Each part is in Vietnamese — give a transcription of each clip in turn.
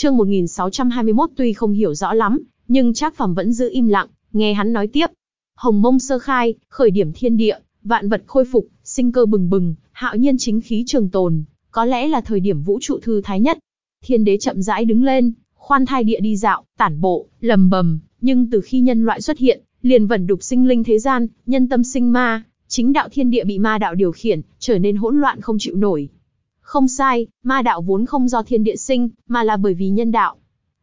Chương 1621 tuy không hiểu rõ lắm, nhưng Trác phẩm vẫn giữ im lặng, nghe hắn nói tiếp. Hồng Mông sơ khai, khởi điểm thiên địa, vạn vật khôi phục, sinh cơ bừng bừng, hạo nhiên chính khí trường tồn, có lẽ là thời điểm vũ trụ thư thái nhất. Thiên đế chậm rãi đứng lên, khoan thai địa đi dạo, tản bộ, lầm bầm, nhưng từ khi nhân loại xuất hiện, liền vẩn đục sinh linh thế gian, nhân tâm sinh ma, chính đạo thiên địa bị ma đạo điều khiển, trở nên hỗn loạn không chịu nổi, không sai, ma đạo vốn không do thiên địa sinh, mà là bởi vì nhân đạo.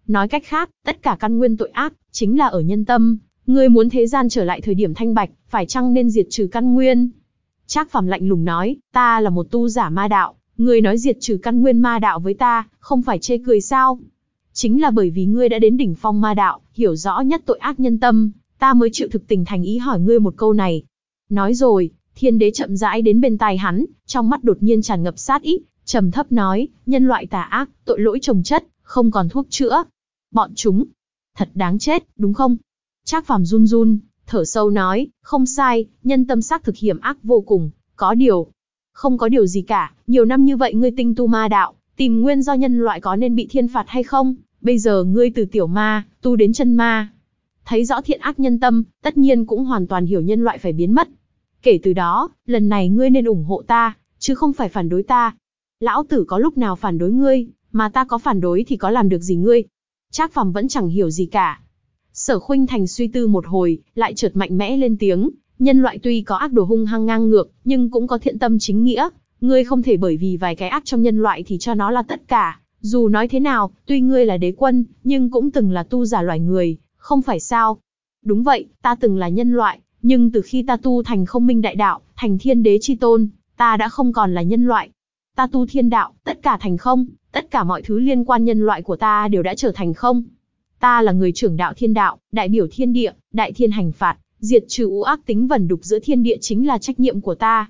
Nói cách khác, tất cả căn nguyên tội ác, chính là ở nhân tâm. Ngươi muốn thế gian trở lại thời điểm thanh bạch, phải chăng nên diệt trừ căn nguyên? Trác Phàm lạnh lùng nói, ta là một tu giả ma đạo, ngươi nói diệt trừ căn nguyên ma đạo với ta, không phải chê cười sao? Chính là bởi vì ngươi đã đến đỉnh phong ma đạo, hiểu rõ nhất tội ác nhân tâm, ta mới chịu thực tình thành ý hỏi ngươi một câu này. Nói rồi, thiên đế chậm rãi đến bên tai hắn, trong mắt đột nhiên tràn ngập sát ý, trầm thấp nói, nhân loại tà ác, tội lỗi trồng chất, không còn thuốc chữa. Bọn chúng, thật đáng chết, đúng không? Trác Phàm run run, thở sâu nói, không sai, nhân tâm xác thực hiểm ác vô cùng, có điều, không có điều gì cả, nhiều năm như vậy ngươi tinh tu ma đạo, tìm nguyên do nhân loại có nên bị thiên phạt hay không, bây giờ ngươi từ tiểu ma, tu đến chân ma. Thấy rõ thiện ác nhân tâm, tất nhiên cũng hoàn toàn hiểu nhân loại phải biến mất. Kể từ đó, lần này ngươi nên ủng hộ ta, chứ không phải phản đối ta, lão tử có lúc nào phản đối ngươi, mà ta có phản đối thì có làm được gì ngươi. Trác Phàm vẫn chẳng hiểu gì cả. Sở Khuynh Thành suy tư một hồi, lại chợt mạnh mẽ lên tiếng, nhân loại tuy có ác đồ hung hăng ngang ngược, nhưng cũng có thiện tâm chính nghĩa, ngươi không thể bởi vì vài cái ác trong nhân loại thì cho nó là tất cả. Dù nói thế nào, tuy ngươi là đế quân, nhưng cũng từng là tu giả loài người, không phải sao? Đúng vậy, ta từng là nhân loại, nhưng từ khi ta tu thành không minh đại đạo, thành thiên đế chi tôn, ta đã không còn là nhân loại, ta tu thiên đạo, tất cả thành không, tất cả mọi thứ liên quan nhân loại của ta đều đã trở thành không. Ta là người trưởng đạo thiên đạo, đại biểu thiên địa, đại thiên hành phạt, diệt trừ u ác tính vẩn đục giữa thiên địa chính là trách nhiệm của ta.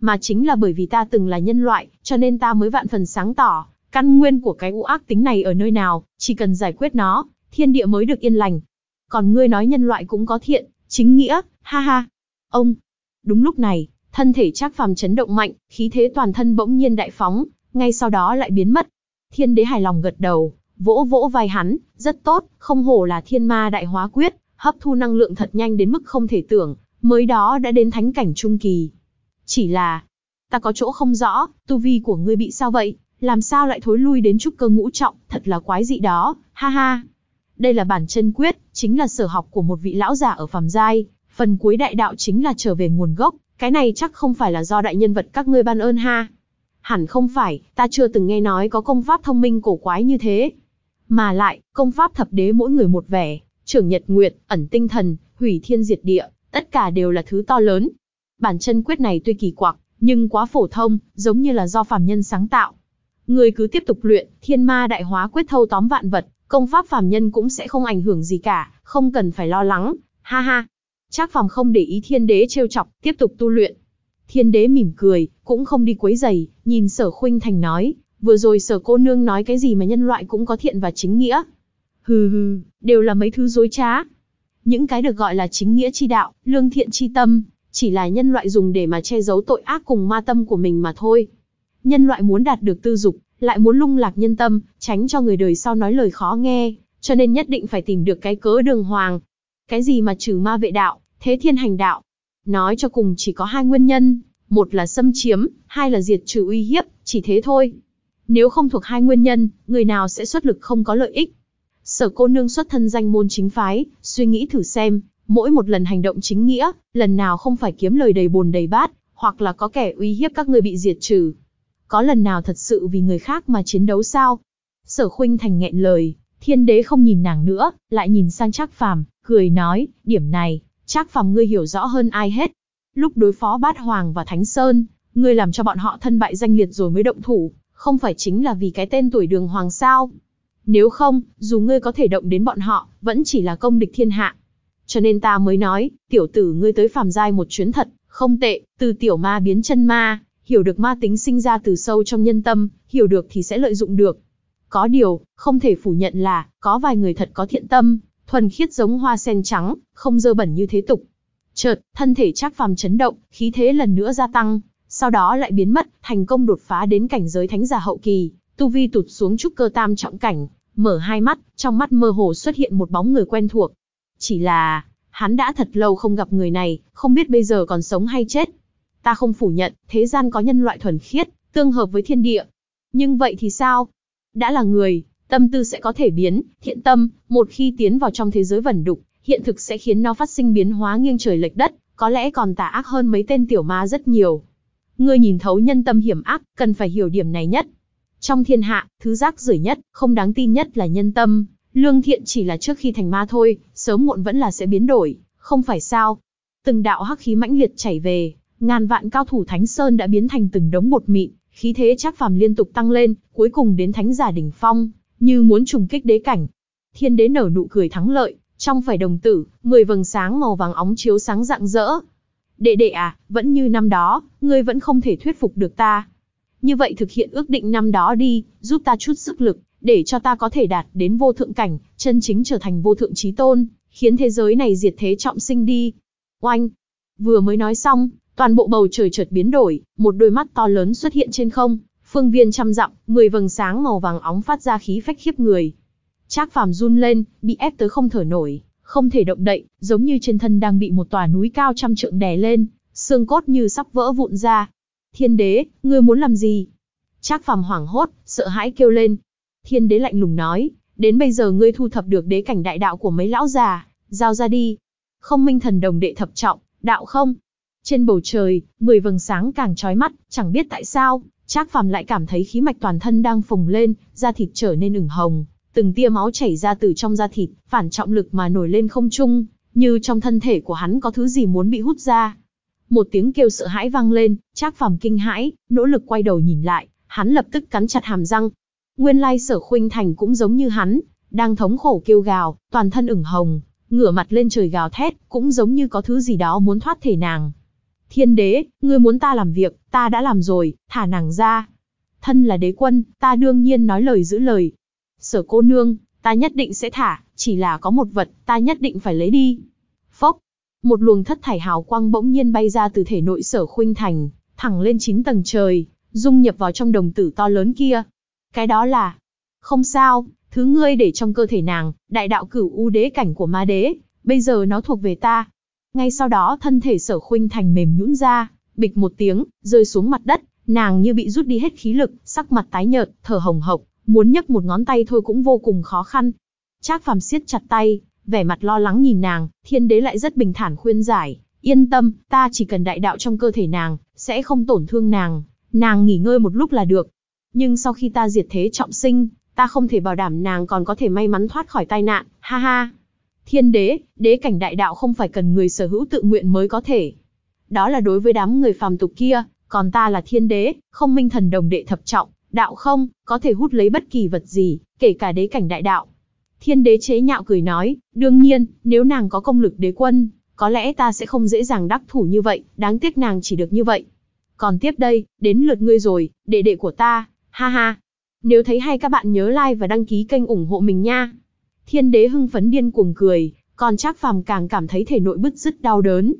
Mà chính là bởi vì ta từng là nhân loại, cho nên ta mới vạn phần sáng tỏ, căn nguyên của cái u ác tính này ở nơi nào, chỉ cần giải quyết nó, thiên địa mới được yên lành. Còn ngươi nói nhân loại cũng có thiện, chính nghĩa, ha ha. Ông. Đúng lúc này, Thân thể Trác Phàm chấn động mạnh, khí thế toàn thân bỗng nhiên đại phóng, ngay sau đó lại biến mất. Thiên đế hài lòng gật đầu, vỗ vỗ vai hắn, rất tốt, không hổ là thiên ma đại hóa quyết, hấp thu năng lượng thật nhanh đến mức không thể tưởng, mới đó đã đến thánh cảnh trung kỳ. Chỉ là, ta có chỗ không rõ, tu vi của ngươi bị sao vậy, làm sao lại thối lui đến trúc cơ ngũ trọng, thật là quái dị đó, ha ha. Đây là bản chân quyết, chính là sở học của một vị lão già ở phàm giai, phần cuối đại đạo chính là trở về nguồn gốc, cái này chắc không phải là do đại nhân vật các ngươi ban ơn ha. Hẳn không phải, ta chưa từng nghe nói có công pháp thông minh cổ quái như thế. Mà lại, công pháp thập đế mỗi người một vẻ, trưởng nhật nguyệt, ẩn tinh thần, hủy thiên diệt địa, tất cả đều là thứ to lớn. Bản chân quyết này tuy kỳ quặc, nhưng quá phổ thông, giống như là do phàm nhân sáng tạo. Người cứ tiếp tục luyện, thiên ma đại hóa quyết thâu tóm vạn vật, công pháp phàm nhân cũng sẽ không ảnh hưởng gì cả, không cần phải lo lắng, ha ha. Trác Phàm không để ý Thiên Đế trêu chọc, tiếp tục tu luyện. Thiên Đế mỉm cười, cũng không đi quấy giày, nhìn Sở Khuynh Thành nói, vừa rồi Sở cô nương nói cái gì mà nhân loại cũng có thiện và chính nghĩa? Hừ hừ, đều là mấy thứ dối trá. Những cái được gọi là chính nghĩa chi đạo, lương thiện chi tâm, chỉ là nhân loại dùng để mà che giấu tội ác cùng ma tâm của mình mà thôi. Nhân loại muốn đạt được tư dục, lại muốn lung lạc nhân tâm, tránh cho người đời sau nói lời khó nghe, cho nên nhất định phải tìm được cái cớ đường hoàng. Cái gì mà trừ ma vệ đạo, thế thiên hành đạo. Nói cho cùng chỉ có hai nguyên nhân, một là xâm chiếm, hai là diệt trừ uy hiếp, chỉ thế thôi. Nếu không thuộc hai nguyên nhân, người nào sẽ xuất lực không có lợi ích. Sở cô nương xuất thân danh môn chính phái, suy nghĩ thử xem, mỗi một lần hành động chính nghĩa, lần nào không phải kiếm lời đầy bồn đầy bát, hoặc là có kẻ uy hiếp các ngươi bị diệt trừ. Có lần nào thật sự vì người khác mà chiến đấu sao? Sở khuynh thành nghẹn lời, thiên đế không nhìn nàng nữa, lại nhìn sang trác phàm, cười nói, điểm này, Trác phẩm ngươi hiểu rõ hơn ai hết. Lúc đối phó Bát Hoàng và Thánh Sơn, ngươi làm cho bọn họ thân bại danh liệt rồi mới động thủ, không phải chính là vì cái tên tuổi Đường Hoàng sao? Nếu không, dù ngươi có thể động đến bọn họ, vẫn chỉ là công địch thiên hạ. Cho nên ta mới nói, tiểu tử ngươi tới phàm giai một chuyến thật, không tệ, từ tiểu ma biến chân ma, hiểu được ma tính sinh ra từ sâu trong nhân tâm, hiểu được thì sẽ lợi dụng được. Có điều, không thể phủ nhận là, có vài người thật có thiện tâm, thuần khiết giống hoa sen trắng, không dơ bẩn như thế tục. Chợt, thân thể Trác Phàm chấn động, khí thế lần nữa gia tăng, sau đó lại biến mất, thành công đột phá đến cảnh giới thánh giả hậu kỳ, tu vi tụt xuống trúc cơ tam trọng cảnh, mở hai mắt, trong mắt mơ hồ xuất hiện một bóng người quen thuộc. Chỉ là, hắn đã thật lâu không gặp người này, không biết bây giờ còn sống hay chết. Ta không phủ nhận, thế gian có nhân loại thuần khiết, tương hợp với thiên địa. Nhưng vậy thì sao? Đã là người, Tâm tư sẽ có thể biến, thiện tâm, một khi tiến vào trong thế giới vẩn đục, hiện thực sẽ khiến nó phát sinh biến hóa nghiêng trời lệch đất, có lẽ còn tà ác hơn mấy tên tiểu ma rất nhiều. Ngươi nhìn thấu nhân tâm hiểm ác, cần phải hiểu điểm này nhất. Trong thiên hạ, thứ rác rưởi nhất, không đáng tin nhất là nhân tâm, lương thiện chỉ là trước khi thành ma thôi, sớm muộn vẫn là sẽ biến đổi, không phải sao. Từng đạo hắc khí mãnh liệt chảy về, ngàn vạn cao thủ Thánh Sơn đã biến thành từng đống bột mịn, khí thế chắc phàm liên tục tăng lên, cuối cùng đến Thánh giả đỉnh phong, như muốn trùng kích đế cảnh. Thiên đế nở nụ cười thắng lợi, trong phải đồng tử, 10 vầng sáng màu vàng óng chiếu sáng rạng rỡ. Đệ đệ à, vẫn như năm đó, ngươi vẫn không thể thuyết phục được ta. Như vậy thực hiện ước định năm đó đi, giúp ta chút sức lực, để cho ta có thể đạt đến vô thượng cảnh, chân chính trở thành vô thượng trí tôn, khiến thế giới này diệt thế trọng sinh đi. Oanh! Vừa mới nói xong, toàn bộ bầu trời chợt biến đổi, một đôi mắt to lớn xuất hiện trên không, Phương viên trăm dặm, 10 vầng sáng màu vàng óng phát ra khí phách khiếp người. Trác Phàm run lên, bị ép tới không thở nổi, không thể động đậy, giống như trên thân đang bị một tòa núi cao trăm trượng đè lên, xương cốt như sắp vỡ vụn ra. Thiên đế, ngươi muốn làm gì? Trác Phàm hoảng hốt, sợ hãi kêu lên. Thiên đế lạnh lùng nói, đến bây giờ ngươi thu thập được đế cảnh đại đạo của mấy lão già, giao ra đi. Không minh thần đồng đệ thập trọng, đạo không. Trên bầu trời, mười vầng sáng càng chói mắt, chẳng biết tại sao, Trác Phàm lại cảm thấy khí mạch toàn thân đang phồng lên, da thịt trở nên ửng hồng, từng tia máu chảy ra từ trong da thịt, phản trọng lực mà nổi lên không trung, như trong thân thể của hắn có thứ gì muốn bị hút ra. Một tiếng kêu sợ hãi vang lên, Trác Phàm kinh hãi, nỗ lực quay đầu nhìn lại, hắn lập tức cắn chặt hàm răng. Nguyên lai Sở Khuynh Thành cũng giống như hắn, đang thống khổ kêu gào, toàn thân ửng hồng, ngửa mặt lên trời gào thét, cũng giống như có thứ gì đó muốn thoát thể nàng. Thiên đế, ngươi muốn ta làm việc, ta đã làm rồi, thả nàng ra. Thân là đế quân, ta đương nhiên nói lời giữ lời. Sở cô nương, ta nhất định sẽ thả, chỉ là có một vật, ta nhất định phải lấy đi. Phốc, một luồng thất thải hào quang bỗng nhiên bay ra từ thể nội sở khuynh thành, thẳng lên chín tầng trời, dung nhập vào trong đồng tử to lớn kia. Cái đó là... Không sao, thứ ngươi để trong cơ thể nàng, đại đạo cửu u đế cảnh của ma đế, bây giờ nó thuộc về ta, ngay sau đó thân thể sở khuynh thành mềm nhũn ra, bịch một tiếng, rơi xuống mặt đất, nàng như bị rút đi hết khí lực, sắc mặt tái nhợt, thở hồng hộc, muốn nhấc một ngón tay thôi cũng vô cùng khó khăn. Trác Phàm siết chặt tay, vẻ mặt lo lắng nhìn nàng, thiên đế lại rất bình thản khuyên giải, yên tâm, ta chỉ cần đại đạo trong cơ thể nàng, sẽ không tổn thương nàng, nàng nghỉ ngơi một lúc là được. Nhưng sau khi ta diệt thế trọng sinh, ta không thể bảo đảm nàng còn có thể may mắn thoát khỏi tai nạn, ha ha, Thiên đế, đế cảnh đại đạo không phải cần người sở hữu tự nguyện mới có thể. Đó là đối với đám người phàm tục kia, còn ta là thiên đế, không minh thần đồng đệ thập trọng, đạo không, có thể hút lấy bất kỳ vật gì, kể cả đế cảnh đại đạo. Thiên đế chế nhạo cười nói, đương nhiên, nếu nàng có công lực đế quân, có lẽ ta sẽ không dễ dàng đắc thủ như vậy, đáng tiếc nàng chỉ được như vậy. Còn tiếp đây, đến lượt ngươi rồi, đệ đệ của ta, ha ha. Nếu thấy hay các bạn nhớ like và đăng ký kênh ủng hộ mình nha. Thiên đế hưng phấn điên cuồng cười, còn Trác Phàm càng cảm thấy thể nội bứt rứt đau đớn.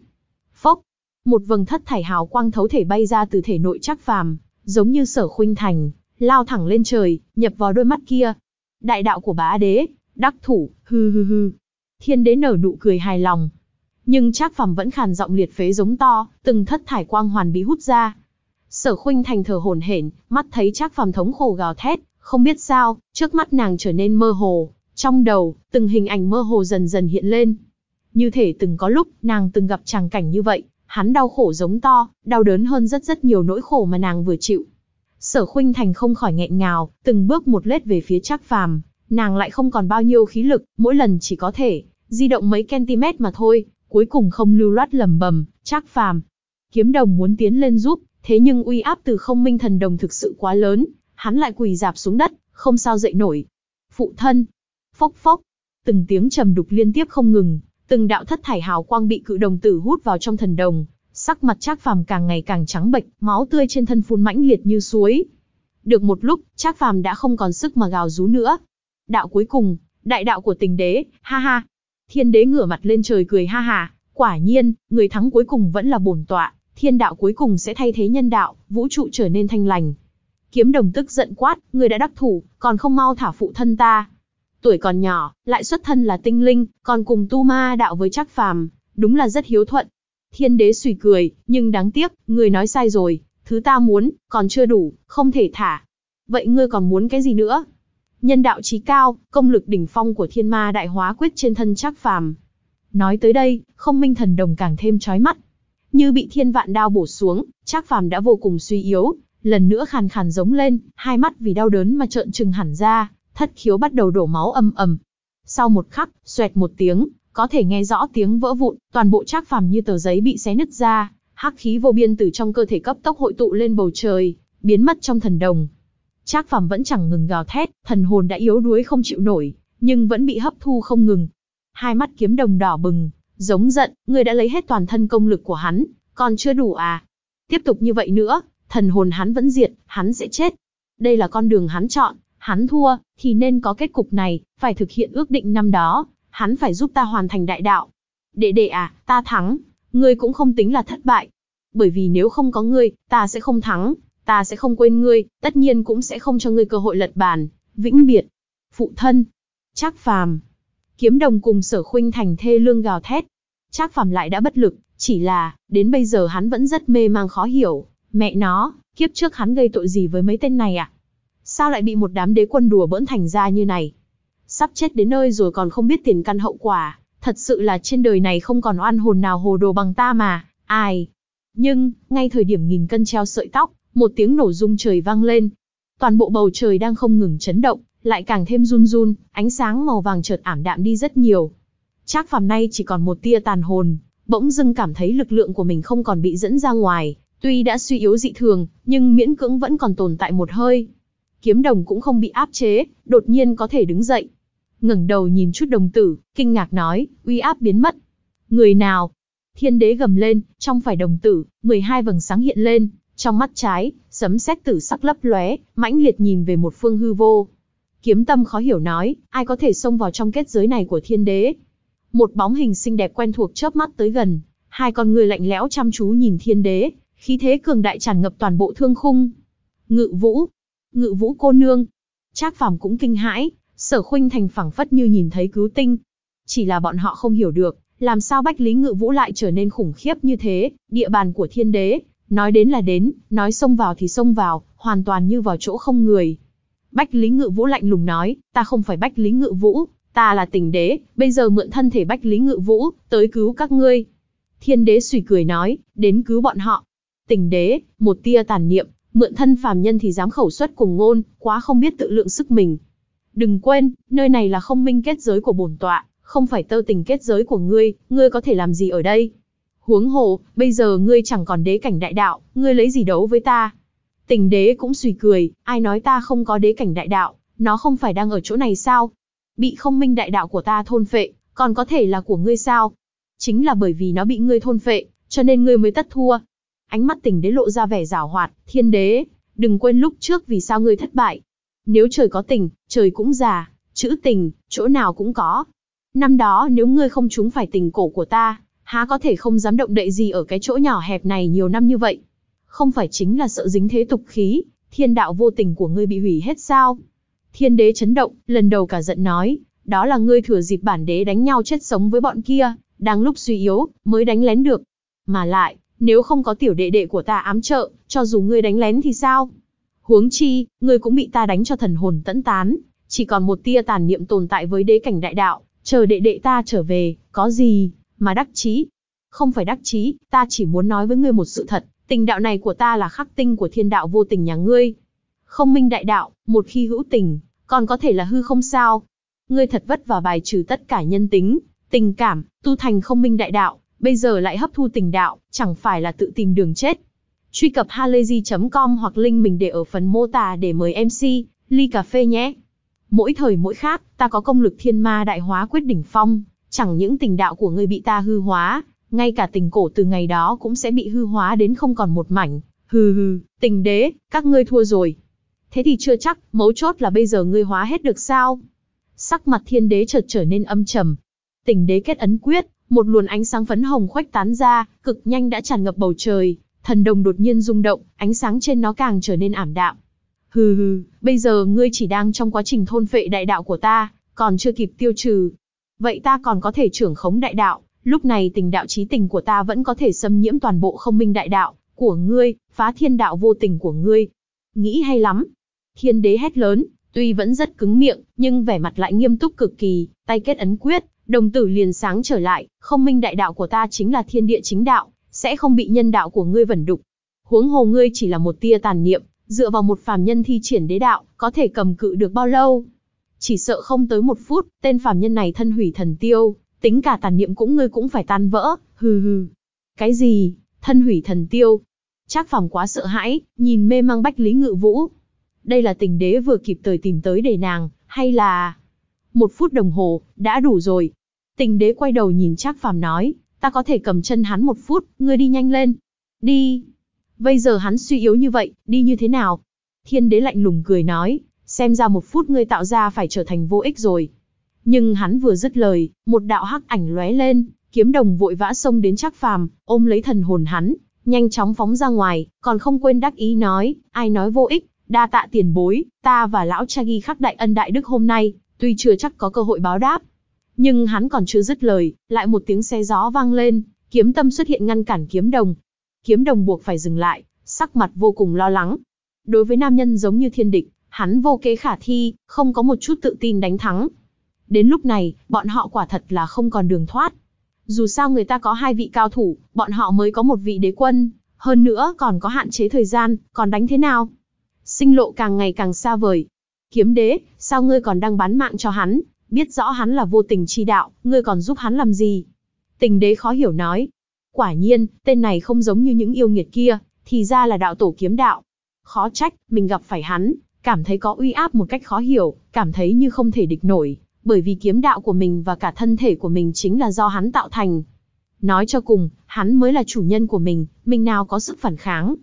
Phốc, một vầng thất thải hào quang thấu thể bay ra từ thể nội Trác Phàm, giống như sở khuynh thành, lao thẳng lên trời, nhập vào đôi mắt kia. Đại đạo của bá đế, đắc thủ, hư hư hư. Thiên đế nở nụ cười hài lòng. Nhưng Trác Phàm vẫn khàn giọng liệt phế giống to, từng thất thải quang hoàn bị hút ra. Sở Khuynh thành thở hổn hển, mắt thấy Trác Phàm thống khổ gào thét, không biết sao, trước mắt nàng trở nên mơ hồ, trong đầu, từng hình ảnh mơ hồ dần dần hiện lên. Như thể từng có lúc, nàng từng gặp tràng cảnh như vậy, hắn đau khổ giống to, đau đớn hơn rất rất nhiều nỗi khổ mà nàng vừa chịu. Sở khuynh thành không khỏi nghẹn ngào, từng bước một lết về phía Trác phàm, nàng lại không còn bao nhiêu khí lực, mỗi lần chỉ có thể di động mấy cm mà thôi, cuối cùng không lưu loát lầm bầm, Trác phàm. Kiếm đồng muốn tiến lên giúp, thế nhưng uy áp từ không minh thần đồng thực sự quá lớn, hắn lại quỳ dạp xuống đất, không sao dậy nổi. Phụ thân, phốc phốc. Từng tiếng trầm đục liên tiếp không ngừng, từng đạo thất thải hào quang bị cự đồng tử hút vào trong thần đồng, sắc mặt Trác Phàm càng ngày càng trắng bệch, máu tươi trên thân phun mãnh liệt như suối. Được một lúc, Trác Phàm đã không còn sức mà gào rú nữa. Đạo cuối cùng, đại đạo của Tình Đế, ha ha. Thiên Đế ngửa mặt lên trời cười ha ha, quả nhiên, người thắng cuối cùng vẫn là bổn tọa, thiên đạo cuối cùng sẽ thay thế nhân đạo, vũ trụ trở nên thanh lành. Kiếm Đồng tức giận quát, người đã đắc thủ, còn không mau thả phụ thân ta. Tuổi còn nhỏ, lại xuất thân là tinh linh, còn cùng tu ma đạo với Trác Phàm, đúng là rất hiếu thuận. Thiên đế suy cười, nhưng đáng tiếc, người nói sai rồi, thứ ta muốn, còn chưa đủ, không thể thả. Vậy ngươi còn muốn cái gì nữa? Nhân đạo trí cao, công lực đỉnh phong của thiên ma đại hóa quyết trên thân Trác Phàm. Nói tới đây, không minh thần đồng càng thêm chói mắt. Như bị thiên vạn đao bổ xuống, Trác Phàm đã vô cùng suy yếu, lần nữa khàn khàn giống lên, hai mắt vì đau đớn mà trợn trừng hẳn ra, thất khiếu bắt đầu đổ máu âm ầm. Sau một khắc, xoẹt một tiếng, có thể nghe rõ tiếng vỡ vụn, toàn bộ trác phàm như tờ giấy bị xé nứt ra, hắc khí vô biên từ trong cơ thể cấp tốc hội tụ lên bầu trời, biến mất trong thần đồng. Trác phàm vẫn chẳng ngừng gào thét, thần hồn đã yếu đuối không chịu nổi, nhưng vẫn bị hấp thu không ngừng. Hai mắt kiếm đồng đỏ bừng, giống giận, người đã lấy hết toàn thân công lực của hắn, còn chưa đủ à? Tiếp tục như vậy nữa, thần hồn hắn vẫn diệt, hắn sẽ chết. Đây là con đường hắn chọn, hắn thua, thì nên có kết cục này, phải thực hiện ước định năm đó, hắn phải giúp ta hoàn thành đại đạo. Đệ đệ à, ta thắng, ngươi cũng không tính là thất bại. Bởi vì nếu không có ngươi, ta sẽ không thắng, ta sẽ không quên ngươi, tất nhiên cũng sẽ không cho ngươi cơ hội lật bàn, vĩnh biệt. Phụ thân, Trác Phàm. Kiếm Đồng cùng Sở Khuynh Thành thê lương gào thét. Trác Phàm lại đã bất lực, chỉ là, đến bây giờ hắn vẫn rất mê mang khó hiểu, mẹ nó, kiếp trước hắn gây tội gì với mấy tên này à? sao lại bị một đám đế quân đùa bỡn thành ra như này? Sắp chết đến nơi rồi còn không biết tiền căn hậu quả, thật sự là trên đời này không còn oan hồn nào hồ đồ bằng ta mà, ai? Nhưng, ngay thời điểm nghìn cân treo sợi tóc, một tiếng nổ rung trời vang lên. Toàn bộ bầu trời đang không ngừng chấn động, lại càng thêm run run, ánh sáng màu vàng chợt ảm đạm đi rất nhiều. Trác phàm nay chỉ còn một tia tàn hồn, bỗng dưng cảm thấy lực lượng của mình không còn bị dẫn ra ngoài, tuy đã suy yếu dị thường, nhưng miễn cưỡng vẫn còn tồn tại một hơi kiếm đồng cũng không bị áp chế, đột nhiên có thể đứng dậy. ngẩng đầu nhìn chút đồng tử, kinh ngạc nói, uy áp biến mất. Người nào? Thiên đế gầm lên, trong phải đồng tử, 12 vầng sáng hiện lên, trong mắt trái, sấm sét tử sắc lấp lóe, mãnh liệt nhìn về một phương hư vô. Kiếm tâm khó hiểu nói, ai có thể xông vào trong kết giới này của thiên đế? Một bóng hình xinh đẹp quen thuộc chớp mắt tới gần, hai con người lạnh lẽo chăm chú nhìn thiên đế, khí thế cường đại tràn ngập toàn bộ thương khung. Ngự vũ, ngự vũ cô nương. Trác Phàm cũng kinh hãi, sở khuynh thành phẳng phất như nhìn thấy cứu tinh. Chỉ là bọn họ không hiểu được, làm sao bách lý ngự vũ lại trở nên khủng khiếp như thế, địa bàn của thiên đế, nói đến là đến, nói xông vào thì xông vào, hoàn toàn như vào chỗ không người. Bách lý ngự vũ lạnh lùng nói, ta không phải bách lý ngự vũ, ta là Tỉnh đế, bây giờ mượn thân thể bách lý ngự vũ, tới cứu các ngươi. Thiên đế sủi cười nói, đến cứu bọn họ. Tỉnh đế, một tia tàn niệm, mượn thân phàm nhân thì dám khẩu xuất cùng ngôn, quá không biết tự lượng sức mình. Đừng quên, nơi này là không minh kết giới của bổn tọa, không phải tơ tình kết giới của ngươi, ngươi có thể làm gì ở đây? Huống hồ, bây giờ ngươi chẳng còn đế cảnh đại đạo, ngươi lấy gì đấu với ta? Tình đế cũng suy cười, ai nói ta không có đế cảnh đại đạo, nó không phải đang ở chỗ này sao? Bị không minh đại đạo của ta thôn phệ, còn có thể là của ngươi sao? Chính là bởi vì nó bị ngươi thôn phệ, cho nên ngươi mới tất thua, ánh mắt tình đế lộ ra vẻ giảo hoạt, thiên đế, đừng quên lúc trước vì sao ngươi thất bại. Nếu trời có tình, trời cũng già, chữ tình, chỗ nào cũng có. Năm đó nếu ngươi không trúng phải tình cổ của ta, há có thể không dám động đậy gì ở cái chỗ nhỏ hẹp này nhiều năm như vậy. Không phải chính là sợ dính thế tục khí, thiên đạo vô tình của ngươi bị hủy hết sao? Thiên đế chấn động, lần đầu cả giận nói, đó là ngươi thừa dịp bản đế đánh nhau chết sống với bọn kia, đang lúc suy yếu, mới đánh lén được. Mà lại, nếu không có tiểu đệ đệ của ta ám trợ, cho dù ngươi đánh lén thì sao? Huống chi, ngươi cũng bị ta đánh cho thần hồn tẫn tán, chỉ còn một tia tàn niệm tồn tại với đế cảnh đại đạo, chờ đệ đệ ta trở về, có gì mà đắc chí? Không phải đắc chí, ta chỉ muốn nói với ngươi một sự thật, tình đạo này của ta là khắc tinh của thiên đạo vô tình nhà ngươi. Không minh đại đạo, một khi hữu tình, còn có thể là hư không sao? Ngươi thật vất vả bài trừ tất cả nhân tính, tình cảm, tu thành không minh đại đạo, bây giờ lại hấp thu tình đạo, chẳng phải là tự tìm đường chết. Truy cập halayzi.com hoặc link mình để ở phần mô tả để mời MC, ly cà phê nhé. Mỗi thời mỗi khác, ta có công lực thiên ma đại hóa quyết đỉnh phong, chẳng những tình đạo của ngươi bị ta hư hóa, ngay cả tình cổ từ ngày đó cũng sẽ bị hư hóa đến không còn một mảnh. Hừ hừ, tình đế, các ngươi thua rồi. Thế thì chưa chắc, mấu chốt là bây giờ ngươi hóa hết được sao? Sắc mặt thiên đế chợt trở nên âm trầm. Tình đế kết ấn quyết, một luồn ánh sáng phấn hồng khuếch tán ra, cực nhanh đã tràn ngập bầu trời, thần đồng đột nhiên rung động, ánh sáng trên nó càng trở nên ảm đạm. Hừ hừ, bây giờ ngươi chỉ đang trong quá trình thôn phệ đại đạo của ta, còn chưa kịp tiêu trừ. Vậy ta còn có thể trưởng khống đại đạo, lúc này tình đạo trí tình của ta vẫn có thể xâm nhiễm toàn bộ không minh đại đạo của ngươi, phá thiên đạo vô tình của ngươi. Nghĩ hay lắm. Thiên đế hét lớn, tuy vẫn rất cứng miệng, nhưng vẻ mặt lại nghiêm túc cực kỳ, tay kết ấn quyết, Đồng tử liền sáng trở lại, không minh đại đạo của ta chính là thiên địa chính đạo, sẽ không bị nhân đạo của ngươi vẩn đục. Huống hồ ngươi chỉ là một tia tàn niệm, dựa vào một phàm nhân thi triển đế đạo, có thể cầm cự được bao lâu? Chỉ sợ không tới một phút, tên phàm nhân này thân hủy thần tiêu, tính cả tàn niệm cũng ngươi cũng phải tan vỡ, hừ hừ. Cái gì? Thân hủy thần tiêu? Trác phàm quá sợ hãi, nhìn mê mang bách lý ngự vũ. Đây là tình đế vừa kịp thời tìm tới để nàng, hay là... Một phút đồng hồ, đã đủ rồi, Tình đế quay đầu nhìn Trác Phàm nói, ta có thể cầm chân hắn một phút, ngươi đi nhanh lên. Đi. Bây giờ hắn suy yếu như vậy, đi như thế nào? Thiên đế lạnh lùng cười nói, xem ra một phút ngươi tạo ra phải trở thành vô ích rồi. Nhưng hắn vừa dứt lời, một đạo hắc ảnh lóe lên, kiếm đồng vội vã xông đến Trác Phàm, ôm lấy thần hồn hắn, nhanh chóng phóng ra ngoài, còn không quên đắc ý nói, ai nói vô ích, đa tạ tiền bối, ta và lão cha ghi khắc đại ân đại đức hôm nay, tuy chưa chắc có cơ hội báo đáp, nhưng hắn còn chưa dứt lời, lại một tiếng xe gió vang lên, kiếm tâm xuất hiện ngăn cản kiếm đồng. Kiếm đồng buộc phải dừng lại, sắc mặt vô cùng lo lắng. Đối với nam nhân giống như thiên địch, hắn vô kế khả thi, không có một chút tự tin đánh thắng. Đến lúc này, bọn họ quả thật là không còn đường thoát. Dù sao người ta có hai vị cao thủ, bọn họ mới có một vị đế quân, hơn nữa còn có hạn chế thời gian, còn đánh thế nào? Sinh lộ càng ngày càng xa vời. Kiếm đế, sao ngươi còn đang bán mạng cho hắn, biết rõ hắn là vô tình chi đạo, ngươi còn giúp hắn làm gì? Tình đế khó hiểu nói. Quả nhiên, tên này không giống như những yêu nghiệt kia, thì ra là đạo tổ kiếm đạo. Khó trách, mình gặp phải hắn, cảm thấy có uy áp một cách khó hiểu, cảm thấy như không thể địch nổi, bởi vì kiếm đạo của mình và cả thân thể của mình chính là do hắn tạo thành. Nói cho cùng, hắn mới là chủ nhân của mình, mình nào có sức phản kháng.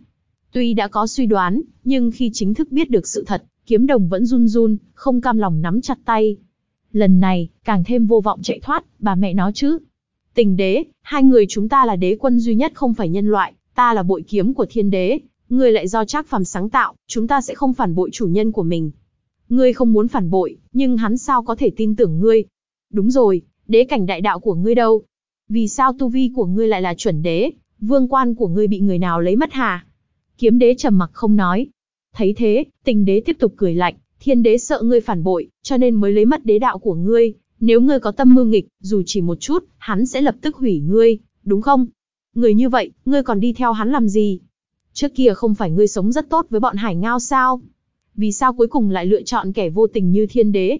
Tuy đã có suy đoán, nhưng khi chính thức biết được sự thật, kiếm đồng vẫn run run, không cam lòng nắm chặt tay lần này, càng thêm vô vọng chạy thoát, bà mẹ nó chứ. Tình đế, hai người chúng ta là đế quân duy nhất không phải nhân loại, ta là bội kiếm của thiên đế, ngươi lại do trác phàm sáng tạo, chúng ta sẽ không phản bội chủ nhân của mình. Ngươi không muốn phản bội, nhưng hắn sao có thể tin tưởng ngươi? Đúng rồi, đế cảnh đại đạo của ngươi đâu? Vì sao tu vi của ngươi lại là chuẩn đế, vương quan của ngươi bị người nào lấy mất hà? Kiếm đế trầm mặc không nói. Thấy thế, tình đế tiếp tục cười lạnh, Thiên đế sợ ngươi phản bội, cho nên mới lấy mất đế đạo của ngươi. Nếu ngươi có tâm mưu nghịch, dù chỉ một chút, hắn sẽ lập tức hủy ngươi, đúng không? Người như vậy, ngươi còn đi theo hắn làm gì? Trước kia không phải ngươi sống rất tốt với bọn hải ngao sao? Vì sao cuối cùng lại lựa chọn kẻ vô tình như thiên đế?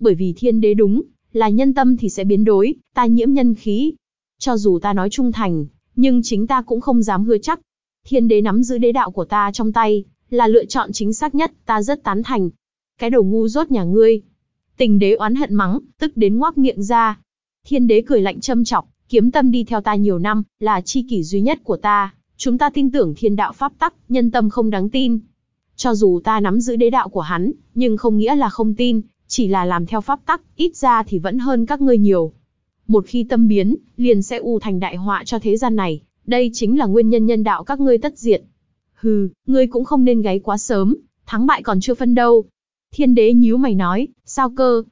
Bởi vì thiên đế đúng, là nhân tâm thì sẽ biến đối, ta nhiễm nhân khí. Cho dù ta nói trung thành, nhưng chính ta cũng không dám hứa chắc. Thiên đế nắm giữ đế đạo của ta trong tay, là lựa chọn chính xác nhất, ta rất tán thành cái đầu ngu rốt nhà ngươi. Tình đế oán hận mắng, tức đến ngoác miệng ra. Thiên đế cười lạnh châm chọc, kiếm tâm đi theo ta nhiều năm, là chi kỷ duy nhất của ta. Chúng ta tin tưởng thiên đạo pháp tắc, nhân tâm không đáng tin. Cho dù ta nắm giữ đế đạo của hắn, nhưng không nghĩa là không tin, chỉ là làm theo pháp tắc, ít ra thì vẫn hơn các ngươi nhiều. Một khi tâm biến, liền sẽ u thành đại họa cho thế gian này, đây chính là nguyên nhân nhân đạo các ngươi tất diệt. Hừ, ngươi cũng không nên gáy quá sớm, thắng bại còn chưa phân đâu, Thiên đế nhíu mày nói, sao cơ?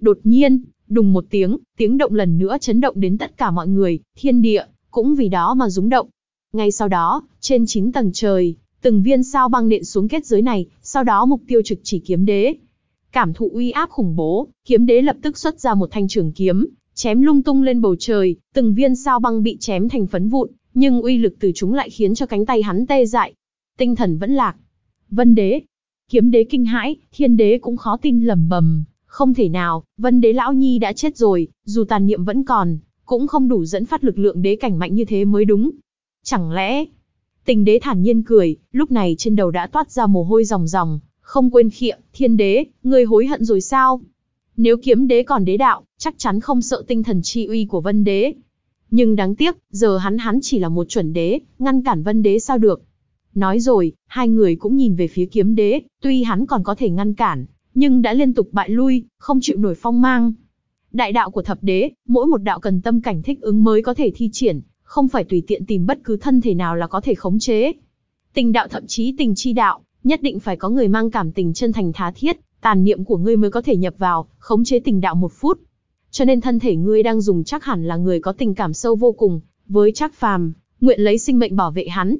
Đột nhiên, đùng một tiếng, tiếng động lần nữa chấn động đến tất cả mọi người, thiên địa, cũng vì đó mà rúng động. Ngay sau đó, trên 9 tầng trời, từng viên sao băng nện xuống kết giới này, sau đó mục tiêu trực chỉ kiếm đế. Cảm thụ uy áp khủng bố, kiếm đế lập tức xuất ra một thanh trường kiếm, chém lung tung lên bầu trời, từng viên sao băng bị chém thành phấn vụn, nhưng uy lực từ chúng lại khiến cho cánh tay hắn tê dại. Tinh thần vẫn lạc. Vân đế, Kiếm đế kinh hãi, thiên đế cũng khó tin lầm bầm. Không thể nào, vân đế lão nhi đã chết rồi, dù tàn niệm vẫn còn, cũng không đủ dẫn phát lực lượng đế cảnh mạnh như thế mới đúng. Chẳng lẽ... Tình đế thản nhiên cười, lúc này trên đầu đã toát ra mồ hôi ròng ròng, không quên khịa, thiên đế, người hối hận rồi sao? Nếu kiếm đế còn đế đạo, chắc chắn không sợ tinh thần chi uy của vân đế. Nhưng đáng tiếc, giờ hắn hắn chỉ là một chuẩn đế, ngăn cản vân đế sao được. Nói rồi, hai người cũng nhìn về phía kiếm đế, tuy hắn còn có thể ngăn cản, nhưng đã liên tục bại lui, không chịu nổi phong mang. Đại đạo của thập đế, mỗi một đạo cần tâm cảnh thích ứng mới có thể thi triển, không phải tùy tiện tìm bất cứ thân thể nào là có thể khống chế. Tình đạo thậm chí tình chi đạo, nhất định phải có người mang cảm tình chân thành thá thiết, tàn niệm của ngươi mới có thể nhập vào, khống chế tình đạo một phút. Cho nên thân thể ngươi đang dùng chắc hẳn là người có tình cảm sâu vô cùng, với chắc phàm, nguyện lấy sinh mệnh bảo vệ hắn,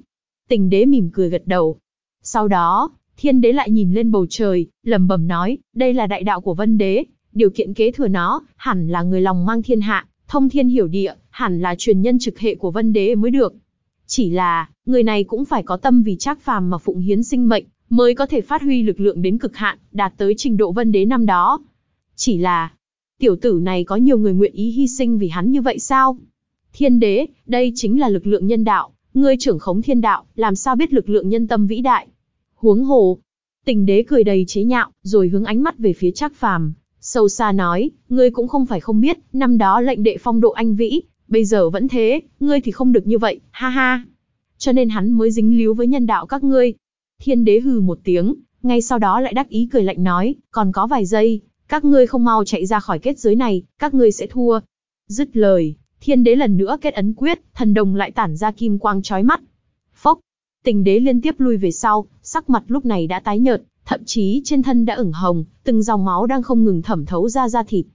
Tình đế mỉm cười gật đầu. Sau đó, thiên đế lại nhìn lên bầu trời, lầm bầm nói, đây là đại đạo của vân đế, điều kiện kế thừa nó, hẳn là người lòng mang thiên hạ, thông thiên hiểu địa, hẳn là truyền nhân trực hệ của vân đế mới được. Chỉ là, người này cũng phải có tâm vì trác phàm mà phụng hiến sinh mệnh, mới có thể phát huy lực lượng đến cực hạn, đạt tới trình độ vân đế năm đó. Chỉ là, tiểu tử này có nhiều người nguyện ý hy sinh vì hắn như vậy sao? Thiên đế, đây chính là lực lượng nhân đạo, Ngươi trưởng khống thiên đạo, làm sao biết lực lượng nhân tâm vĩ đại? Huống hồ. Tình đế cười đầy chế nhạo, rồi hướng ánh mắt về phía Trác Phàm, sâu xa nói, ngươi cũng không phải không biết, năm đó lệnh đệ phong độ anh vĩ, bây giờ vẫn thế, ngươi thì không được như vậy, ha ha. Cho nên hắn mới dính líu với nhân đạo các ngươi. Thiên đế hừ một tiếng, ngay sau đó lại đắc ý cười lạnh nói, còn có vài giây, các ngươi không mau chạy ra khỏi kết giới này, các ngươi sẽ thua. Dứt lời, Thiên đế lần nữa kết ấn quyết, thần đồng lại tản ra kim quang chói mắt. Phốc, tình đế liên tiếp lui về sau, sắc mặt lúc này đã tái nhợt, thậm chí trên thân đã ửng hồng, từng dòng máu đang không ngừng thẩm thấu ra da thịt.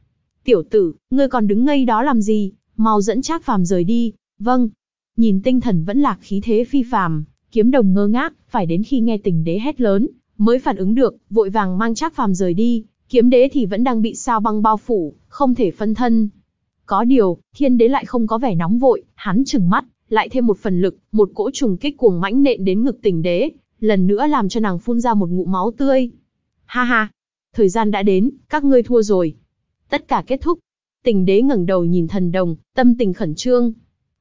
Tiểu tử, ngươi còn đứng ngây đó làm gì, mau dẫn trác phàm rời đi. Vâng, nhìn tinh thần vẫn lạc khí thế phi phàm, kiếm đồng ngơ ngác, phải đến khi nghe tình đế hét lớn, mới phản ứng được, vội vàng mang trác phàm rời đi, kiếm đế thì vẫn đang bị sao băng bao phủ, không thể phân thân, có điều, thiên đế lại không có vẻ nóng vội, hắn chừng mắt, lại thêm một phần lực, một cỗ trùng kích cuồng mãnh nện đến ngực tình đế, lần nữa làm cho nàng phun ra một ngụm máu tươi. Ha ha, thời gian đã đến, các ngươi thua rồi. Tất cả kết thúc. Tình đế ngẩng đầu nhìn thần đồng, tâm tình khẩn trương.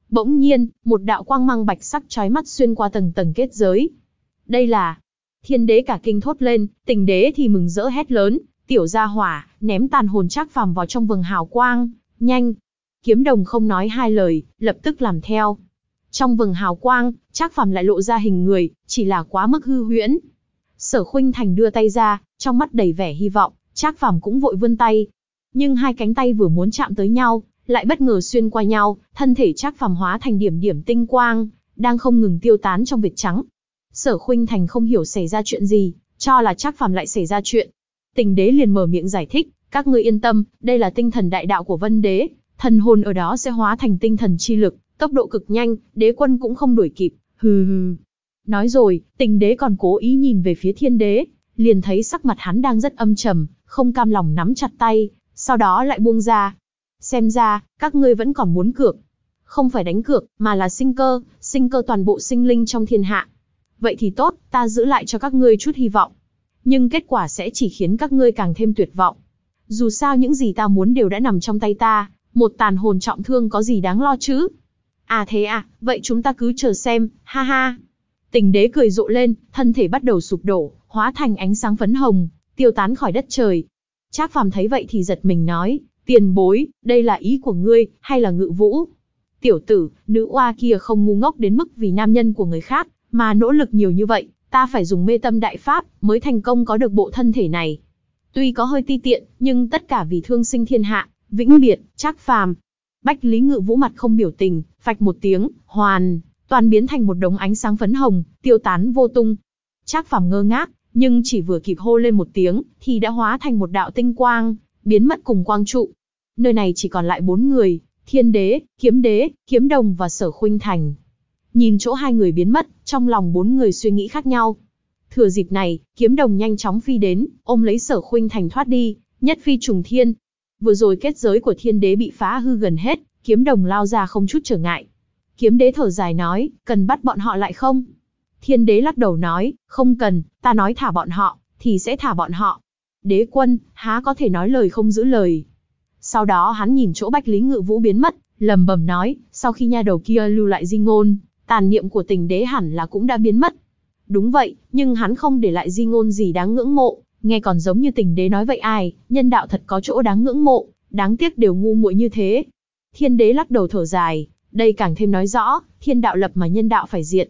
Bỗng nhiên, một đạo quang mang bạch sắc chói mắt xuyên qua tầng tầng kết giới. Đây là... Thiên đế cả kinh thốt lên, tình đế thì mừng rỡ hét lớn, tiểu gia hỏa, ném tàn hồn chắc phàm vào trong vầng hào quang, Nhanh! Kiếm đồng không nói hai lời, lập tức làm theo. Trong vầng hào quang, Trác Phàm lại lộ ra hình người, chỉ là quá mức hư huyễn. Sở Khuynh Thành đưa tay ra, trong mắt đầy vẻ hy vọng, Trác Phàm cũng vội vươn tay. Nhưng hai cánh tay vừa muốn chạm tới nhau, lại bất ngờ xuyên qua nhau, thân thể Trác Phàm hóa thành điểm điểm tinh quang, đang không ngừng tiêu tán trong việt trắng. Sở Khuynh Thành không hiểu xảy ra chuyện gì, cho là Trác Phàm lại xảy ra chuyện. Tình đế liền mở miệng giải thích, các ngươi yên tâm, đây là tinh thần đại đạo của Vân Đế, thần hồn ở đó sẽ hóa thành tinh thần chi lực, tốc độ cực nhanh, đế quân cũng không đuổi kịp. Hừ hừ. Nói rồi, tình đế còn cố ý nhìn về phía thiên đế, liền thấy sắc mặt hắn đang rất âm trầm, không cam lòng nắm chặt tay, sau đó lại buông ra. Xem ra, các ngươi vẫn còn muốn cược. Không phải đánh cược, mà là sinh cơ, sinh cơ toàn bộ sinh linh trong thiên hạ. Vậy thì tốt, ta giữ lại cho các ngươi chút hy vọng. Nhưng kết quả sẽ chỉ khiến các ngươi càng thêm tuyệt vọng. Dù sao những gì ta muốn đều đã nằm trong tay ta, một tàn hồn trọng thương có gì đáng lo chứ? À thế à, vậy chúng ta cứ chờ xem, ha ha. Tình đế cười rộ lên, thân thể bắt đầu sụp đổ, hóa thành ánh sáng phấn hồng, tiêu tán khỏi đất trời. Trác phàm thấy vậy thì giật mình nói, tiền bối, đây là ý của ngươi, hay là ngự vũ? Tiểu tử, nữ oa kia không ngu ngốc đến mức vì nam nhân của người khác, mà nỗ lực nhiều như vậy, ta phải dùng mê tâm đại pháp mới thành công có được bộ thân thể này. Tuy có hơi ti tiện, nhưng tất cả vì thương sinh thiên hạ, vĩnh biệt, trác phàm. Bách Lý Ngự Vũ mặt không biểu tình, phạch một tiếng, hoàn, toàn biến thành một đống ánh sáng phấn hồng, tiêu tán vô tung. Trác phàm ngơ ngác, nhưng chỉ vừa kịp hô lên một tiếng, thì đã hóa thành một đạo tinh quang, biến mất cùng quang trụ. Nơi này chỉ còn lại bốn người, thiên đế, kiếm đế, kiếm đồng và sở khuynh thành. Nhìn chỗ hai người biến mất, trong lòng bốn người suy nghĩ khác nhau. Thừa dịp này, kiếm đồng nhanh chóng phi đến, ôm lấy sở khuynh thành thoát đi, nhất phi trùng thiên. Vừa rồi kết giới của thiên đế bị phá hư gần hết, kiếm đồng lao ra không chút trở ngại. Kiếm đế thở dài nói, cần bắt bọn họ lại không? Thiên đế lắc đầu nói, không cần, ta nói thả bọn họ, thì sẽ thả bọn họ. Đế quân, há có thể nói lời không giữ lời. Sau đó hắn nhìn chỗ bách lý ngự vũ biến mất, lầm bầm nói, sau khi nha đầu kia lưu lại di ngôn, tàn niệm của tình đế hẳn là cũng đã biến mất, Đúng vậy, nhưng hắn không để lại di ngôn gì đáng ngưỡng mộ, nghe còn giống như tình đế nói vậy ai, nhân đạo thật có chỗ đáng ngưỡng mộ, đáng tiếc đều ngu muội như thế. Thiên đế lắc đầu thở dài, đây càng thêm nói rõ, thiên đạo lập mà nhân đạo phải diệt.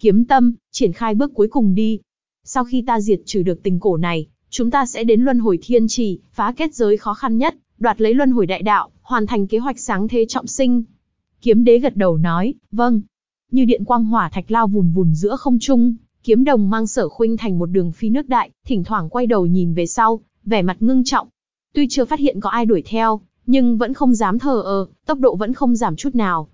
Kiếm tâm, triển khai bước cuối cùng đi. Sau khi ta diệt trừ được tình cổ này, chúng ta sẽ đến luân hồi thiên trì, phá kết giới khó khăn nhất, đoạt lấy luân hồi đại đạo, hoàn thành kế hoạch sáng thế trọng sinh. Kiếm đế gật đầu nói, vâng. Như điện quang hỏa thạch lao vùn vùn giữa không trung, Kiếm đồng mang sở khuynh thành một đường phi nước đại, thỉnh thoảng quay đầu nhìn về sau, vẻ mặt ngưng trọng. Tuy chưa phát hiện có ai đuổi theo, nhưng vẫn không dám thờ ơ, tốc độ vẫn không giảm chút nào.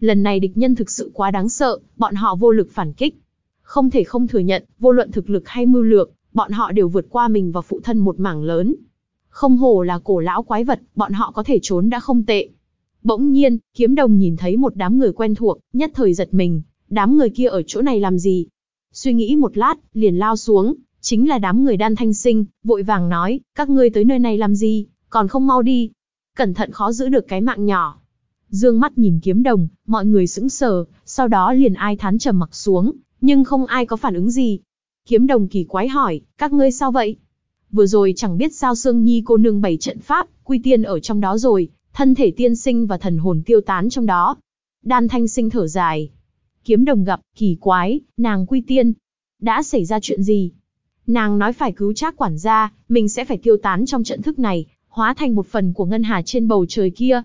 Lần này địch nhân thực sự quá đáng sợ, bọn họ vô lực phản kích. Không thể không thừa nhận, vô luận thực lực hay mưu lược, bọn họ đều vượt qua mình và phụ thân một mảng lớn. Không hồ là cổ lão quái vật, bọn họ có thể trốn đã không tệ. Bỗng nhiên, kiếm đồng nhìn thấy một đám người quen thuộc, nhất thời giật mình. Đám người kia ở chỗ này làm gì, suy nghĩ một lát, liền lao xuống, chính là đám người đan thanh sinh, vội vàng nói, các ngươi tới nơi này làm gì, còn không mau đi. Cẩn thận khó giữ được cái mạng nhỏ. Dương mắt nhìn kiếm đồng, mọi người sững sờ, sau đó liền ai thán trầm mặc xuống, nhưng không ai có phản ứng gì. Kiếm đồng kỳ quái hỏi, các ngươi sao vậy? Vừa rồi chẳng biết sao Sương Nhi cô nương bảy trận pháp, quy tiên ở trong đó rồi, thân thể tiên sinh và thần hồn tiêu tán trong đó. Đan thanh sinh thở dài, Kiếm đồng gặp, kỳ quái, nàng quy tiên. Đã xảy ra chuyện gì? Nàng nói phải cứu trác quản gia, mình sẽ phải tiêu tán trong trận thức này, hóa thành một phần của ngân hà trên bầu trời kia.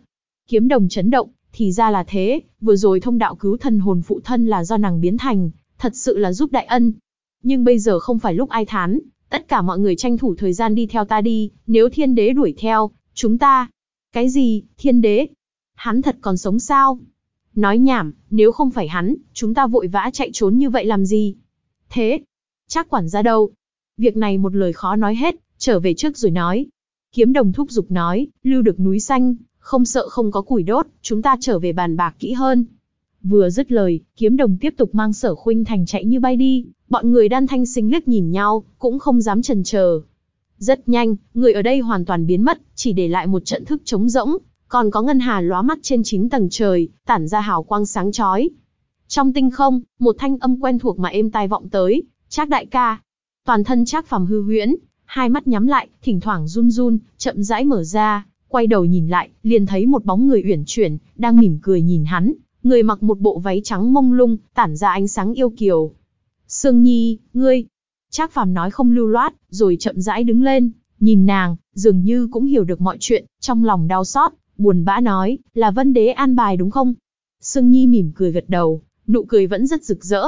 Kiếm đồng chấn động, thì ra là thế, vừa rồi thông đạo cứu thần hồn phụ thân là do nàng biến thành, thật sự là giúp đại ân. Nhưng bây giờ không phải lúc ai thán, tất cả mọi người tranh thủ thời gian đi theo ta đi, nếu thiên đế đuổi theo, chúng ta. Cái gì, thiên đế? Hắn thật còn sống sao? nói nhảm, nếu không phải hắn, chúng ta vội vã chạy trốn như vậy làm gì? Thế, chắc quản gia đâu? Việc này một lời khó nói hết, trở về trước rồi nói. Kiếm đồng thúc giục nói, lưu được núi xanh, không sợ không có củi đốt, chúng ta trở về bàn bạc kỹ hơn. Vừa dứt lời, kiếm đồng tiếp tục mang sở khuynh thành chạy như bay đi, bọn người đan thanh sinh liếc nhìn nhau, cũng không dám chần chờ. Rất nhanh, người ở đây hoàn toàn biến mất, chỉ để lại một trận thức trống rỗng, còn có ngân hà lóa mắt trên chín tầng trời, tản ra hào quang sáng chói. Trong tinh không, một thanh âm quen thuộc mà êm tai vọng tới, "Trác đại ca." Toàn thân Trác Phàm hư huyễn, hai mắt nhắm lại, thỉnh thoảng run run, chậm rãi mở ra, quay đầu nhìn lại, liền thấy một bóng người uyển chuyển, đang mỉm cười nhìn hắn, người mặc một bộ váy trắng mông lung, tản ra ánh sáng yêu kiều. "Sương Nhi, ngươi?" Trác Phàm nói không lưu loát, rồi chậm rãi đứng lên, nhìn nàng, dường như cũng hiểu được mọi chuyện, trong lòng đau xót, buồn bã nói, là Vân Đế an bài đúng không? Sương Nhi mỉm cười gật đầu, nụ cười vẫn rất rực rỡ.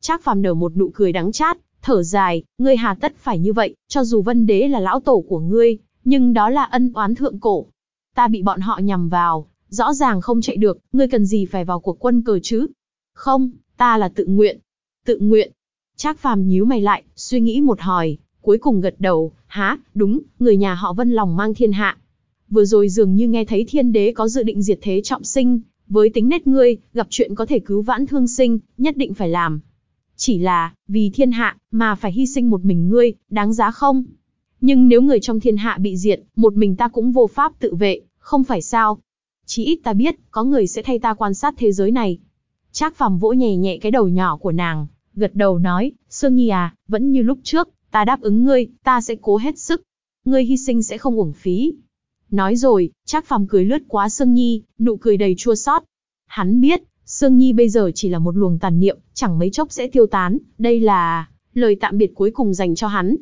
Trác Phàm nở một nụ cười đắng chát, thở dài, ngươi hà tất phải như vậy, cho dù Vân Đế là lão tổ của ngươi, nhưng đó là ân oán thượng cổ. Ta bị bọn họ nhằm vào, rõ ràng không chạy được, ngươi cần gì phải vào cuộc quân cờ chứ? Không, ta là tự nguyện. Tự nguyện. Trác Phàm nhíu mày lại, suy nghĩ một hồi, cuối cùng gật đầu, há, đúng, người nhà họ Vân lòng mang thiên hạ, vừa rồi dường như nghe thấy thiên đế có dự định diệt thế trọng sinh, với tính nét ngươi, gặp chuyện có thể cứu vãn thương sinh, nhất định phải làm. Chỉ là, vì thiên hạ, mà phải hy sinh một mình ngươi, đáng giá không? Nhưng nếu người trong thiên hạ bị diệt, một mình ta cũng vô pháp tự vệ, không phải sao? Chỉ ít ta biết, có người sẽ thay ta quan sát thế giới này. Trác phàm vỗ nhẹ nhẹ cái đầu nhỏ của nàng, gật đầu nói, Sương Nhi à, vẫn như lúc trước, ta đáp ứng ngươi, ta sẽ cố hết sức. Ngươi hy sinh sẽ không uổng phí, Nói rồi, Trác Phàm cười lướt quá Sương Nhi, nụ cười đầy chua xót. Hắn biết, Sương Nhi bây giờ chỉ là một luồng tàn niệm, chẳng mấy chốc sẽ tiêu tán, đây là lời tạm biệt cuối cùng dành cho hắn.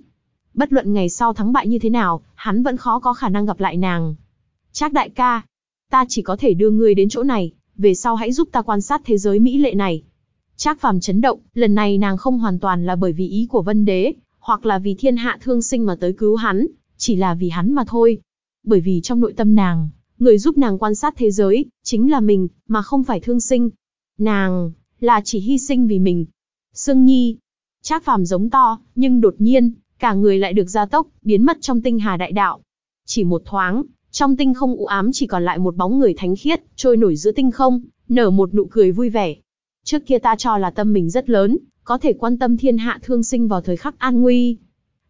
Bất luận ngày sau thắng bại như thế nào, hắn vẫn khó có khả năng gặp lại nàng. Trác đại ca, ta chỉ có thể đưa ngươi đến chỗ này, về sau hãy giúp ta quan sát thế giới mỹ lệ này. Trác Phàm chấn động, lần này nàng không hoàn toàn là bởi vì ý của Vân Đế, hoặc là vì thiên hạ thương sinh mà tới cứu hắn, chỉ là vì hắn mà thôi, bởi vì trong nội tâm nàng, người giúp nàng quan sát thế giới, chính là mình, mà không phải thương sinh. Nàng, là chỉ hy sinh vì mình. Sương Nhi, Trác phàm giống to, nhưng đột nhiên, cả người lại được gia tốc, biến mất trong tinh hà đại đạo. Chỉ một thoáng, trong tinh không u ám chỉ còn lại một bóng người thánh khiết, trôi nổi giữa tinh không, nở một nụ cười vui vẻ. Trước kia ta cho là tâm mình rất lớn, có thể quan tâm thiên hạ thương sinh vào thời khắc an nguy,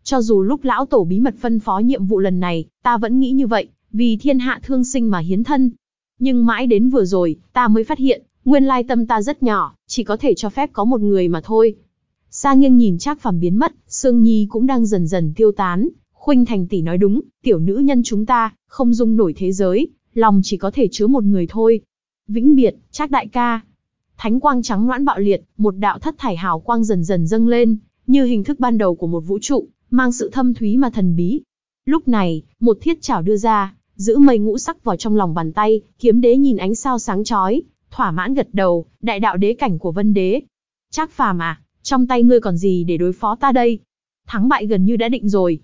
cho dù lúc lão tổ bí mật phân phó nhiệm vụ lần này, ta vẫn nghĩ như vậy, vì thiên hạ thương sinh mà hiến thân. Nhưng mãi đến vừa rồi, ta mới phát hiện, nguyên lai tâm ta rất nhỏ, chỉ có thể cho phép có một người mà thôi. Sa nghiêng nhìn Trác Phàm biến mất, Sương Nhi cũng đang dần dần tiêu tán. Khuynh Thành tỷ nói đúng, tiểu nữ nhân chúng ta, không dung nổi thế giới, lòng chỉ có thể chứa một người thôi. Vĩnh biệt, Trác đại ca. Thánh quang trắng loãng bạo liệt, một đạo thất thải hào quang dần dần dâng lên, như hình thức ban đầu của một vũ trụ, mang sự thâm thúy mà thần bí. Lúc này, một thiết chảo đưa ra, giữ mây ngũ sắc vào trong lòng bàn tay, kiếm đế nhìn ánh sao sáng chói, thỏa mãn gật đầu, đại đạo đế cảnh của vân đế. Chắc phàm à, trong tay ngươi còn gì để đối phó ta đây? Thắng bại gần như đã định rồi.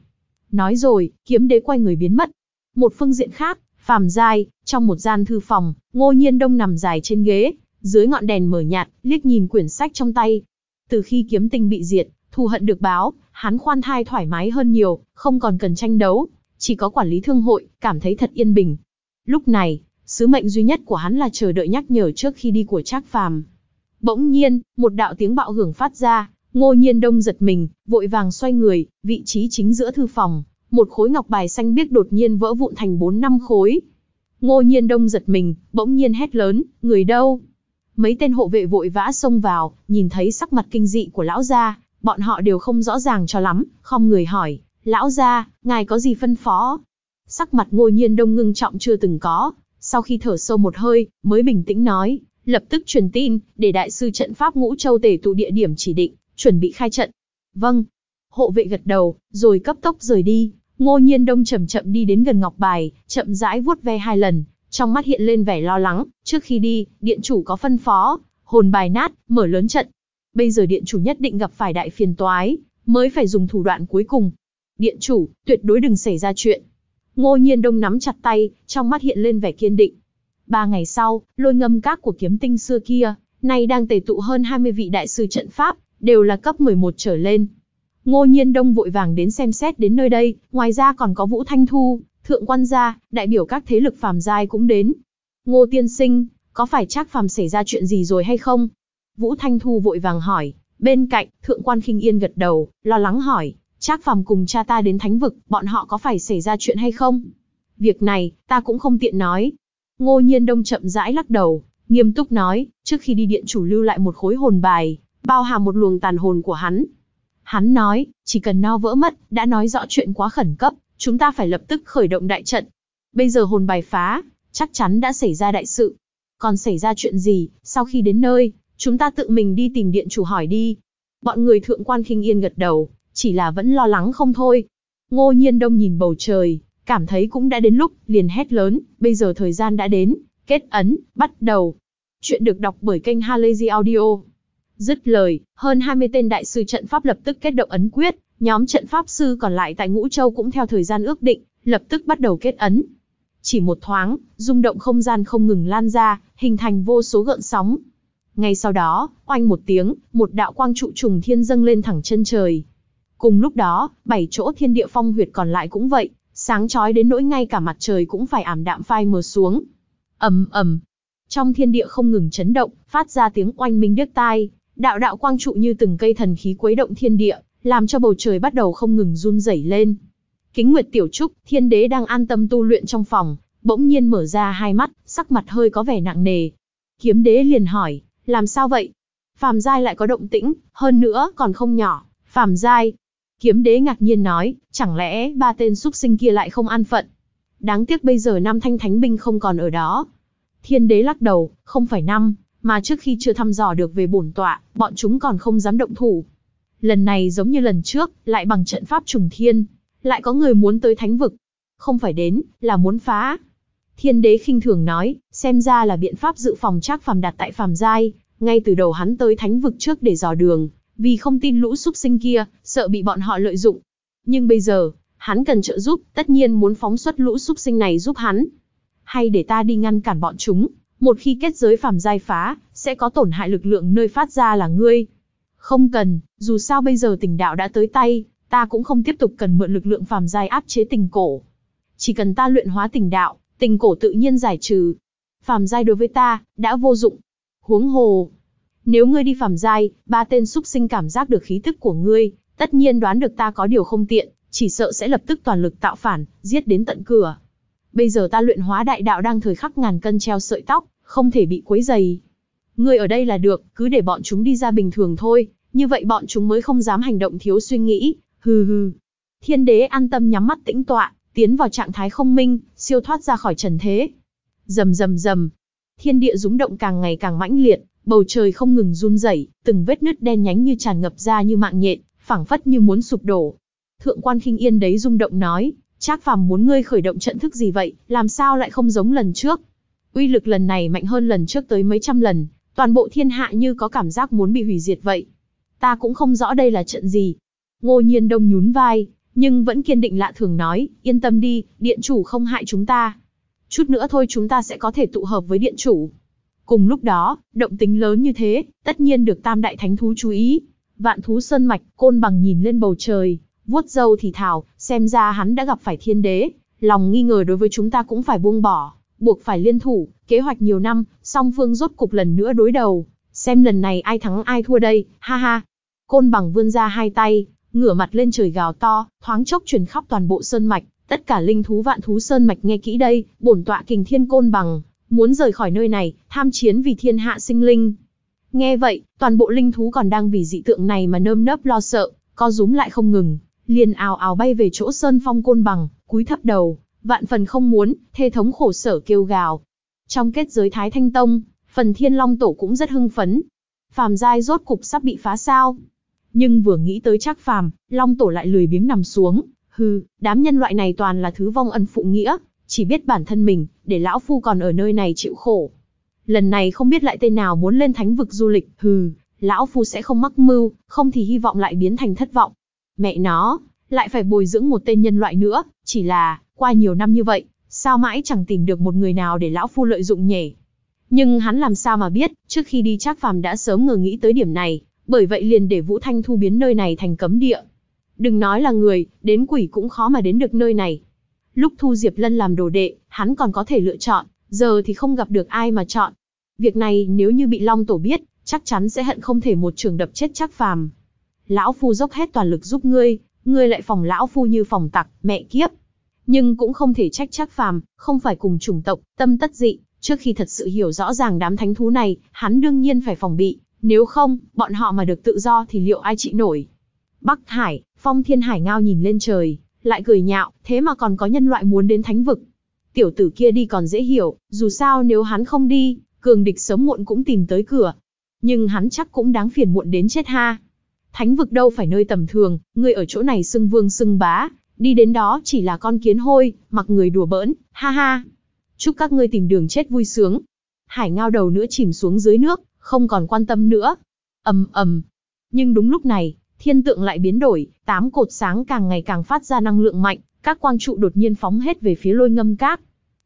Nói rồi, kiếm đế quay người biến mất. Một phương diện khác, phàm giai, trong một gian thư phòng, ngô nhiên đông nằm dài trên ghế, dưới ngọn đèn mở nhạt, liếc nhìn quyển sách trong tay. Từ khi kiếm tinh bị diệt, thù hận được báo, hắn khoan thai thoải mái hơn nhiều, không còn cần tranh đấu, chỉ có quản lý thương hội, cảm thấy thật yên bình. Lúc này, sứ mệnh duy nhất của hắn là chờ đợi nhắc nhở trước khi đi của Trác Phàm. Bỗng nhiên, một đạo tiếng bạo hưởng phát ra, Ngô Nhiên Đông giật mình, vội vàng xoay người, vị trí chính giữa thư phòng, một khối ngọc bài xanh biếc đột nhiên vỡ vụn thành bốn năm khối. Ngô Nhiên Đông giật mình, bỗng nhiên hét lớn, người đâu? Mấy tên hộ vệ vội vã xông vào, nhìn thấy sắc mặt kinh dị của lão gia, bọn họ đều không rõ ràng cho lắm, không người hỏi, lão gia, ngài có gì phân phó? Sắc mặt ngô nhiên đông ngưng trọng chưa từng có, sau khi thở sâu một hơi, mới bình tĩnh nói, lập tức truyền tin, để đại sư trận pháp ngũ châu tể tụ địa điểm chỉ định, chuẩn bị khai trận. Vâng. Hộ vệ gật đầu, rồi cấp tốc rời đi, ngô nhiên đông chậm chậm đi đến gần ngọc bài, chậm rãi vuốt ve hai lần, trong mắt hiện lên vẻ lo lắng, trước khi đi, điện chủ có phân phó, hồn bài nát, mở lớn trận, bây giờ điện chủ nhất định gặp phải đại phiền toái, mới phải dùng thủ đoạn cuối cùng. Điện chủ, tuyệt đối đừng xảy ra chuyện. Ngô Nhiên Đông nắm chặt tay, trong mắt hiện lên vẻ kiên định. Ba ngày sau, lôi ngâm các của kiếm tinh xưa kia, nay đang tề tụ hơn 20 vị đại sư trận pháp, đều là cấp 11 trở lên. Ngô Nhiên Đông vội vàng đến xem xét đến nơi đây, ngoài ra còn có Vũ Thanh Thu, Thượng Quan Gia, đại biểu các thế lực phàm giai cũng đến. Ngô Tiên Sinh, có phải chắc phàm xảy ra chuyện gì rồi hay không? Vũ Thanh Thu vội vàng hỏi, bên cạnh, thượng quan khinh yên gật đầu, lo lắng hỏi, Trác Phàm cùng cha ta đến thánh vực, bọn họ có phải xảy ra chuyện hay không? Việc này, ta cũng không tiện nói. Ngô Nhiên Đông chậm rãi lắc đầu, nghiêm túc nói, trước khi đi điện chủ lưu lại một khối hồn bài, bao hàm một luồng tàn hồn của hắn. Hắn nói, chỉ cần no vỡ mất, đã nói rõ chuyện quá khẩn cấp, chúng ta phải lập tức khởi động đại trận. Bây giờ hồn bài phá, chắc chắn đã xảy ra đại sự. Còn xảy ra chuyện gì, sau khi đến nơi, Chúng ta tự mình đi tìm điện chủ hỏi đi. Bọn người thượng quan khinh yên gật đầu, chỉ là vẫn lo lắng không thôi. Ngô nhiên đông nhìn bầu trời, cảm thấy cũng đã đến lúc, liền hét lớn, bây giờ thời gian đã đến, kết ấn, bắt đầu. Chuyện được đọc bởi kênh Halazy Audio. Dứt lời, hơn 20 tên đại sư trận pháp lập tức kết động ấn quyết, nhóm trận pháp sư còn lại tại Ngũ Châu cũng theo thời gian ước định, lập tức bắt đầu kết ấn. Chỉ một thoáng, rung động không gian không ngừng lan ra, hình thành vô số gợn sóng. Ngay sau đó, oanh một tiếng, một đạo quang trụ trùng thiên dâng lên thẳng chân trời. Cùng lúc đó, bảy chỗ thiên địa phong huyệt còn lại cũng vậy, sáng chói đến nỗi ngay cả mặt trời cũng phải ảm đạm phai mờ xuống. ầm ầm, trong thiên địa không ngừng chấn động, phát ra tiếng oanh minh điếc tai, đạo đạo quang trụ như từng cây thần khí quấy động thiên địa, làm cho bầu trời bắt đầu không ngừng run rẩy lên. Kính Nguyệt tiểu trúc, Thiên Đế đang an tâm tu luyện trong phòng, bỗng nhiên mở ra hai mắt, sắc mặt hơi có vẻ nặng nề. Kiếm Đế liền hỏi, làm sao vậy? Phàm giai lại có động tĩnh, hơn nữa còn không nhỏ, phàm giai. Kiếm đế ngạc nhiên nói, chẳng lẽ ba tên súc sinh kia lại không an phận? Đáng tiếc bây giờ năm thanh thánh binh không còn ở đó. Thiên đế lắc đầu, không phải năm, mà trước khi chưa thăm dò được về bổn tọa, bọn chúng còn không dám động thủ. Lần này giống như lần trước, lại bằng trận pháp trùng thiên, lại có người muốn tới thánh vực. Không phải đến, là muốn phá. Thiên đế khinh thường nói, xem ra là biện pháp dự phòng Trác Phàm đặt tại phàm giai, ngay từ đầu hắn tới thánh vực trước để dò đường, vì không tin lũ súc sinh kia, sợ bị bọn họ lợi dụng. Nhưng bây giờ, hắn cần trợ giúp, tất nhiên muốn phóng xuất lũ súc sinh này giúp hắn. Hay để ta đi ngăn cản bọn chúng, một khi kết giới phàm giai phá, sẽ có tổn hại lực lượng nơi phát ra là ngươi. Không cần, dù sao bây giờ tình đạo đã tới tay, ta cũng không tiếp tục cần mượn lực lượng phàm giai áp chế tình cổ. Chỉ cần ta luyện hóa tình đạo, tình cổ tự nhiên giải trừ, phàm giai đối với ta, đã vô dụng. Huống hồ, nếu ngươi đi phàm giai, ba tên súc sinh cảm giác được khí tức của ngươi, tất nhiên đoán được ta có điều không tiện, chỉ sợ sẽ lập tức toàn lực tạo phản, giết đến tận cửa. Bây giờ ta luyện hóa đại đạo đang thời khắc ngàn cân treo sợi tóc, không thể bị quấy dày. Ngươi ở đây là được, cứ để bọn chúng đi ra bình thường thôi, như vậy bọn chúng mới không dám hành động thiếu suy nghĩ, hừ hừ. Thiên đế an tâm nhắm mắt tĩnh tọa, tiến vào trạng thái không minh, siêu thoát ra khỏi trần thế, Rầm rầm rầm, thiên địa rúng động càng ngày càng mãnh liệt, bầu trời không ngừng run rẩy, từng vết nứt đen nhánh như tràn ngập ra như mạng nhện, phảng phất như muốn sụp đổ. Thượng quan Khinh Yên đấy rung động nói, "Trác Phàm muốn ngươi khởi động trận thức gì vậy, làm sao lại không giống lần trước? Uy lực lần này mạnh hơn lần trước tới mấy trăm lần, toàn bộ thiên hạ như có cảm giác muốn bị hủy diệt vậy. Ta cũng không rõ đây là trận gì." Ngô Nhiên Đông nhún vai, nhưng vẫn kiên định lạ thường nói, "Yên tâm đi, điện chủ không hại chúng ta." chút nữa thôi chúng ta sẽ có thể tụ hợp với điện chủ. Cùng lúc đó, động tính lớn như thế, tất nhiên được tam đại thánh thú chú ý. Vạn thú sơn mạch, côn bằng nhìn lên bầu trời, vuốt dâu thì thảo, xem ra hắn đã gặp phải thiên đế, lòng nghi ngờ đối với chúng ta cũng phải buông bỏ, buộc phải liên thủ, kế hoạch nhiều năm, song phương rốt cục lần nữa đối đầu, xem lần này ai thắng ai thua đây, ha ha. Côn bằng vươn ra hai tay, ngửa mặt lên trời gào to, thoáng chốc truyền khắp toàn bộ sơn mạch, Tất cả linh thú vạn thú sơn mạch nghe kỹ đây, bổn tọa kình thiên côn bằng, muốn rời khỏi nơi này, tham chiến vì thiên hạ sinh linh. Nghe vậy, toàn bộ linh thú còn đang vì dị tượng này mà nơm nớp lo sợ, co rúm lại không ngừng, liền ào ào bay về chỗ sơn phong côn bằng, cúi thấp đầu, vạn phần không muốn, thê thống khổ sở kêu gào. Trong kết giới Thái Thanh Tông, phần thiên long tổ cũng rất hưng phấn. Phàm giai rốt cục sắp bị phá sao. Nhưng vừa nghĩ tới chắc phàm, long tổ lại lười biếng nằm xuống, Hừ, đám nhân loại này toàn là thứ vong ân phụ nghĩa, chỉ biết bản thân mình, để lão phu còn ở nơi này chịu khổ. Lần này không biết lại tên nào muốn lên thánh vực du lịch, hừ, lão phu sẽ không mắc mưu, không thì hy vọng lại biến thành thất vọng. Mẹ nó, lại phải bồi dưỡng một tên nhân loại nữa, chỉ là, qua nhiều năm như vậy, sao mãi chẳng tìm được một người nào để lão phu lợi dụng nhỉ? Nhưng hắn làm sao mà biết, trước khi đi Trác Phàm đã sớm ngờ nghĩ tới điểm này, bởi vậy liền để Vũ Thanh Thu biến nơi này thành cấm địa. Đừng nói là người, đến quỷ cũng khó mà đến được nơi này. Lúc thu Diệp Lân làm đồ đệ, hắn còn có thể lựa chọn, giờ thì không gặp được ai mà chọn. Việc này nếu như bị Long Tổ biết, chắc chắn sẽ hận không thể một trường đập chết chắc phàm. Lão Phu dốc hết toàn lực giúp ngươi, ngươi lại phòng Lão Phu như phòng tặc, mẹ kiếp. Nhưng cũng không thể trách chắc phàm, không phải cùng chủng tộc, tâm tất dị. Trước khi thật sự hiểu rõ ràng đám thánh thú này, hắn đương nhiên phải phòng bị, nếu không, bọn họ mà được tự do thì liệu ai chịu nổi. Bắc Hải, Phong Thiên Hải ngao nhìn lên trời, lại cười nhạo, thế mà còn có nhân loại muốn đến thánh vực. Tiểu tử kia đi còn dễ hiểu, dù sao nếu hắn không đi, cường địch sớm muộn cũng tìm tới cửa. Nhưng hắn chắc cũng đáng phiền muộn đến chết ha. Thánh vực đâu phải nơi tầm thường, người ở chỗ này xưng vương xưng bá, đi đến đó chỉ là con kiến hôi, mặc người đùa bỡn, ha ha. Chúc các ngươi tìm đường chết vui sướng. Hải ngao đầu nữa chìm xuống dưới nước, không còn quan tâm nữa. ầm ầm. Nhưng đúng lúc này, thiên tượng lại biến đổi, tám cột sáng càng ngày càng phát ra năng lượng mạnh, các quang trụ đột nhiên phóng hết về phía lôi ngâm các.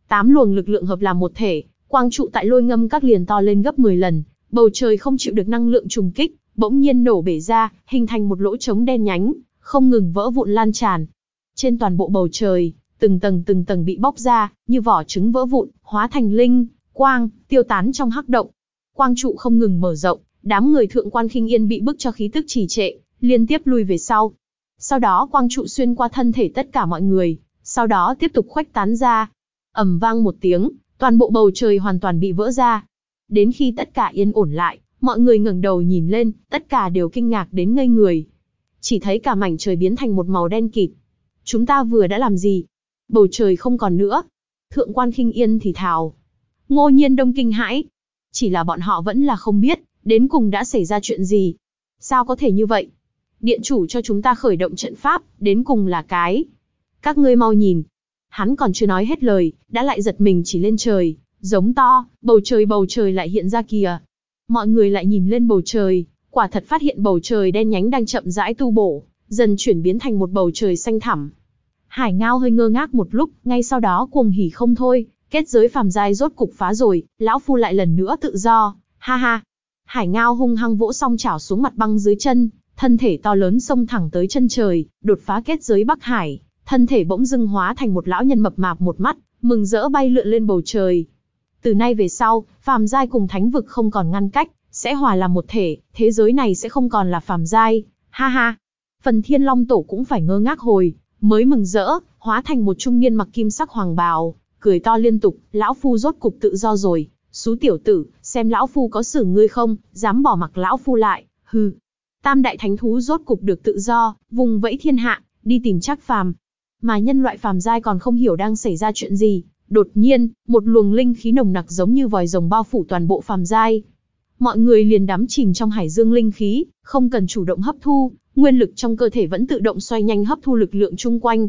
Tám luồng lực lượng hợp làm một thể, quang trụ tại lôi ngâm các liền to lên gấp 10 lần, bầu trời không chịu được năng lượng trùng kích, bỗng nhiên nổ bể ra, hình thành một lỗ trống đen nhánh, không ngừng vỡ vụn lan tràn. Trên toàn bộ bầu trời, từng tầng từng tầng bị bóc ra, như vỏ trứng vỡ vụn, hóa thành linh, quang, tiêu tán trong hắc động. Quang trụ không ngừng mở rộng, đám người thượng quan khinh yên bị bức cho khí tức trì trệ, liên tiếp lui về sau. Sau đó quang trụ xuyên qua thân thể tất cả mọi người, sau đó tiếp tục khuếch tán ra. ầm vang một tiếng, toàn bộ bầu trời hoàn toàn bị vỡ ra. Đến khi tất cả yên ổn lại, mọi người ngẩng đầu nhìn lên, tất cả đều kinh ngạc đến ngây người. Chỉ thấy cả mảnh trời biến thành một màu đen kịt. Chúng ta vừa đã làm gì? Bầu trời không còn nữa. Thượng quan khinh yên thì thào. Ngô nhiên đông kinh hãi. Chỉ là bọn họ vẫn là không biết, đến cùng đã xảy ra chuyện gì. Sao có thể như vậy? điện chủ cho chúng ta khởi động trận pháp, đến cùng là cái. Các ngươi mau nhìn. Hắn còn chưa nói hết lời, đã lại giật mình chỉ lên trời, giống to, bầu trời bầu trời lại hiện ra kìa. Mọi người lại nhìn lên bầu trời, quả thật phát hiện bầu trời đen nhánh đang chậm rãi tu bổ, dần chuyển biến thành một bầu trời xanh thẳm. Hải Ngao hơi ngơ ngác một lúc, ngay sau đó cuồng hỉ không thôi, kết giới phàm giai rốt cục phá rồi, lão phu lại lần nữa tự do, ha ha. Hải Ngao hung hăng vỗ song chảo xuống mặt băng dưới chân, thân thể to lớn xông thẳng tới chân trời, đột phá kết giới Bắc Hải, thân thể bỗng dưng hóa thành một lão nhân mập mạp một mắt, mừng rỡ bay lượn lên bầu trời. Từ nay về sau, phàm giai cùng thánh vực không còn ngăn cách, sẽ hòa làm một thể, thế giới này sẽ không còn là phàm giai. Ha ha. Phần Thiên Long Tổ cũng phải ngơ ngác hồi, mới mừng rỡ, hóa thành một trung niên mặc kim sắc hoàng bào, cười to liên tục, lão phu rốt cục tự do rồi, xú tiểu tử, xem lão phu có xử ngươi không, dám bỏ mặc lão phu lại, hừ, Tam đại thánh thú rốt cục được tự do, vùng vẫy thiên hạ, đi tìm chắc Phàm. Mà nhân loại phàm giai còn không hiểu đang xảy ra chuyện gì, đột nhiên, một luồng linh khí nồng nặc giống như vòi rồng bao phủ toàn bộ phàm giai. Mọi người liền đắm chìm trong hải dương linh khí, không cần chủ động hấp thu, nguyên lực trong cơ thể vẫn tự động xoay nhanh hấp thu lực lượng chung quanh.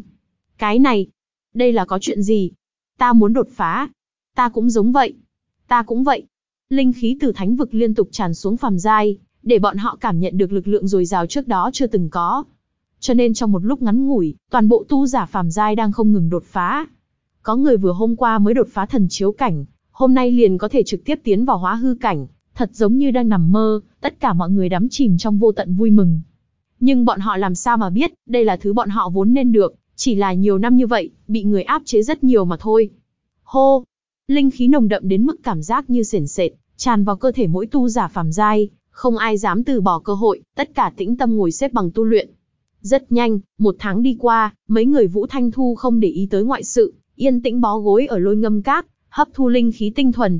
Cái này, đây là có chuyện gì? Ta muốn đột phá. Ta cũng giống vậy. Ta cũng vậy. Linh khí từ thánh vực liên tục tràn xuống phàm giai, để bọn họ cảm nhận được lực lượng dồi dào trước đó chưa từng có. Cho nên trong một lúc ngắn ngủi, toàn bộ tu giả phàm giai đang không ngừng đột phá. Có người vừa hôm qua mới đột phá thần chiếu cảnh, hôm nay liền có thể trực tiếp tiến vào hóa hư cảnh, thật giống như đang nằm mơ, tất cả mọi người đắm chìm trong vô tận vui mừng. Nhưng bọn họ làm sao mà biết, đây là thứ bọn họ vốn nên được, chỉ là nhiều năm như vậy, bị người áp chế rất nhiều mà thôi. Hô! Linh khí nồng đậm đến mức cảm giác như sền sệt, tràn vào cơ thể mỗi tu giả phàm giai, không ai dám từ bỏ cơ hội, tất cả tĩnh tâm ngồi xếp bằng tu luyện. Rất nhanh, một tháng đi qua, mấy người Vũ Thanh Thu không để ý tới ngoại sự, yên tĩnh bó gối ở lôi ngâm cát, hấp thu linh khí tinh thuần.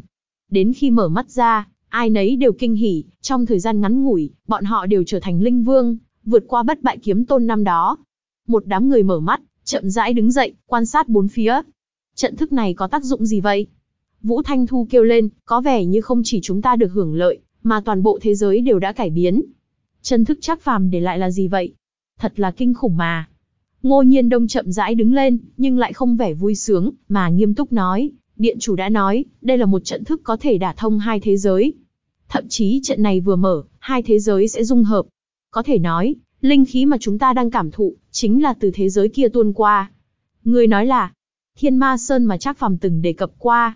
Đến khi mở mắt ra, ai nấy đều kinh hỉ, trong thời gian ngắn ngủi, bọn họ đều trở thành linh vương, vượt qua bất bại kiếm tôn năm đó. Một đám người mở mắt, chậm rãi đứng dậy, quan sát bốn phía. Trận thức này có tác dụng gì vậy? Vũ Thanh Thu kêu lên, có vẻ như không chỉ chúng ta được hưởng lợi, mà toàn bộ thế giới đều đã cải biến. Chân thức chắc phàm để lại là gì vậy? Thật là kinh khủng mà. Ngô Nhiên Đông chậm rãi đứng lên, nhưng lại không vẻ vui sướng, mà nghiêm túc nói, điện chủ đã nói, đây là một trận thức có thể đả thông hai thế giới. Thậm chí trận này vừa mở, hai thế giới sẽ dung hợp. Có thể nói, linh khí mà chúng ta đang cảm thụ, chính là từ thế giới kia tuôn qua. Người nói là, thiên ma sơn mà chắc phàm từng đề cập qua.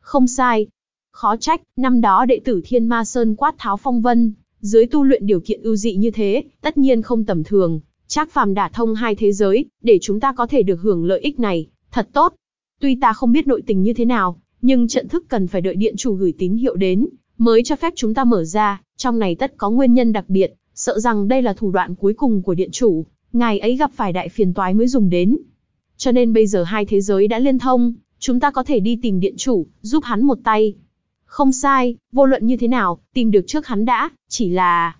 Không sai, Khó trách, năm đó đệ tử Thiên Ma Sơn quát tháo phong vân, dưới tu luyện điều kiện ưu dị như thế, tất nhiên không tầm thường, chắc Phàm đã thông hai thế giới, để chúng ta có thể được hưởng lợi ích này, thật tốt. Tuy ta không biết nội tình như thế nào, nhưng trận thức cần phải đợi điện chủ gửi tín hiệu đến, mới cho phép chúng ta mở ra, trong này tất có nguyên nhân đặc biệt, sợ rằng đây là thủ đoạn cuối cùng của điện chủ, ngài ấy gặp phải đại phiền toái mới dùng đến. Cho nên bây giờ hai thế giới đã liên thông, chúng ta có thể đi tìm điện chủ, giúp hắn một tay. Không sai, vô luận như thế nào, tìm được trước hắn đã, chỉ là...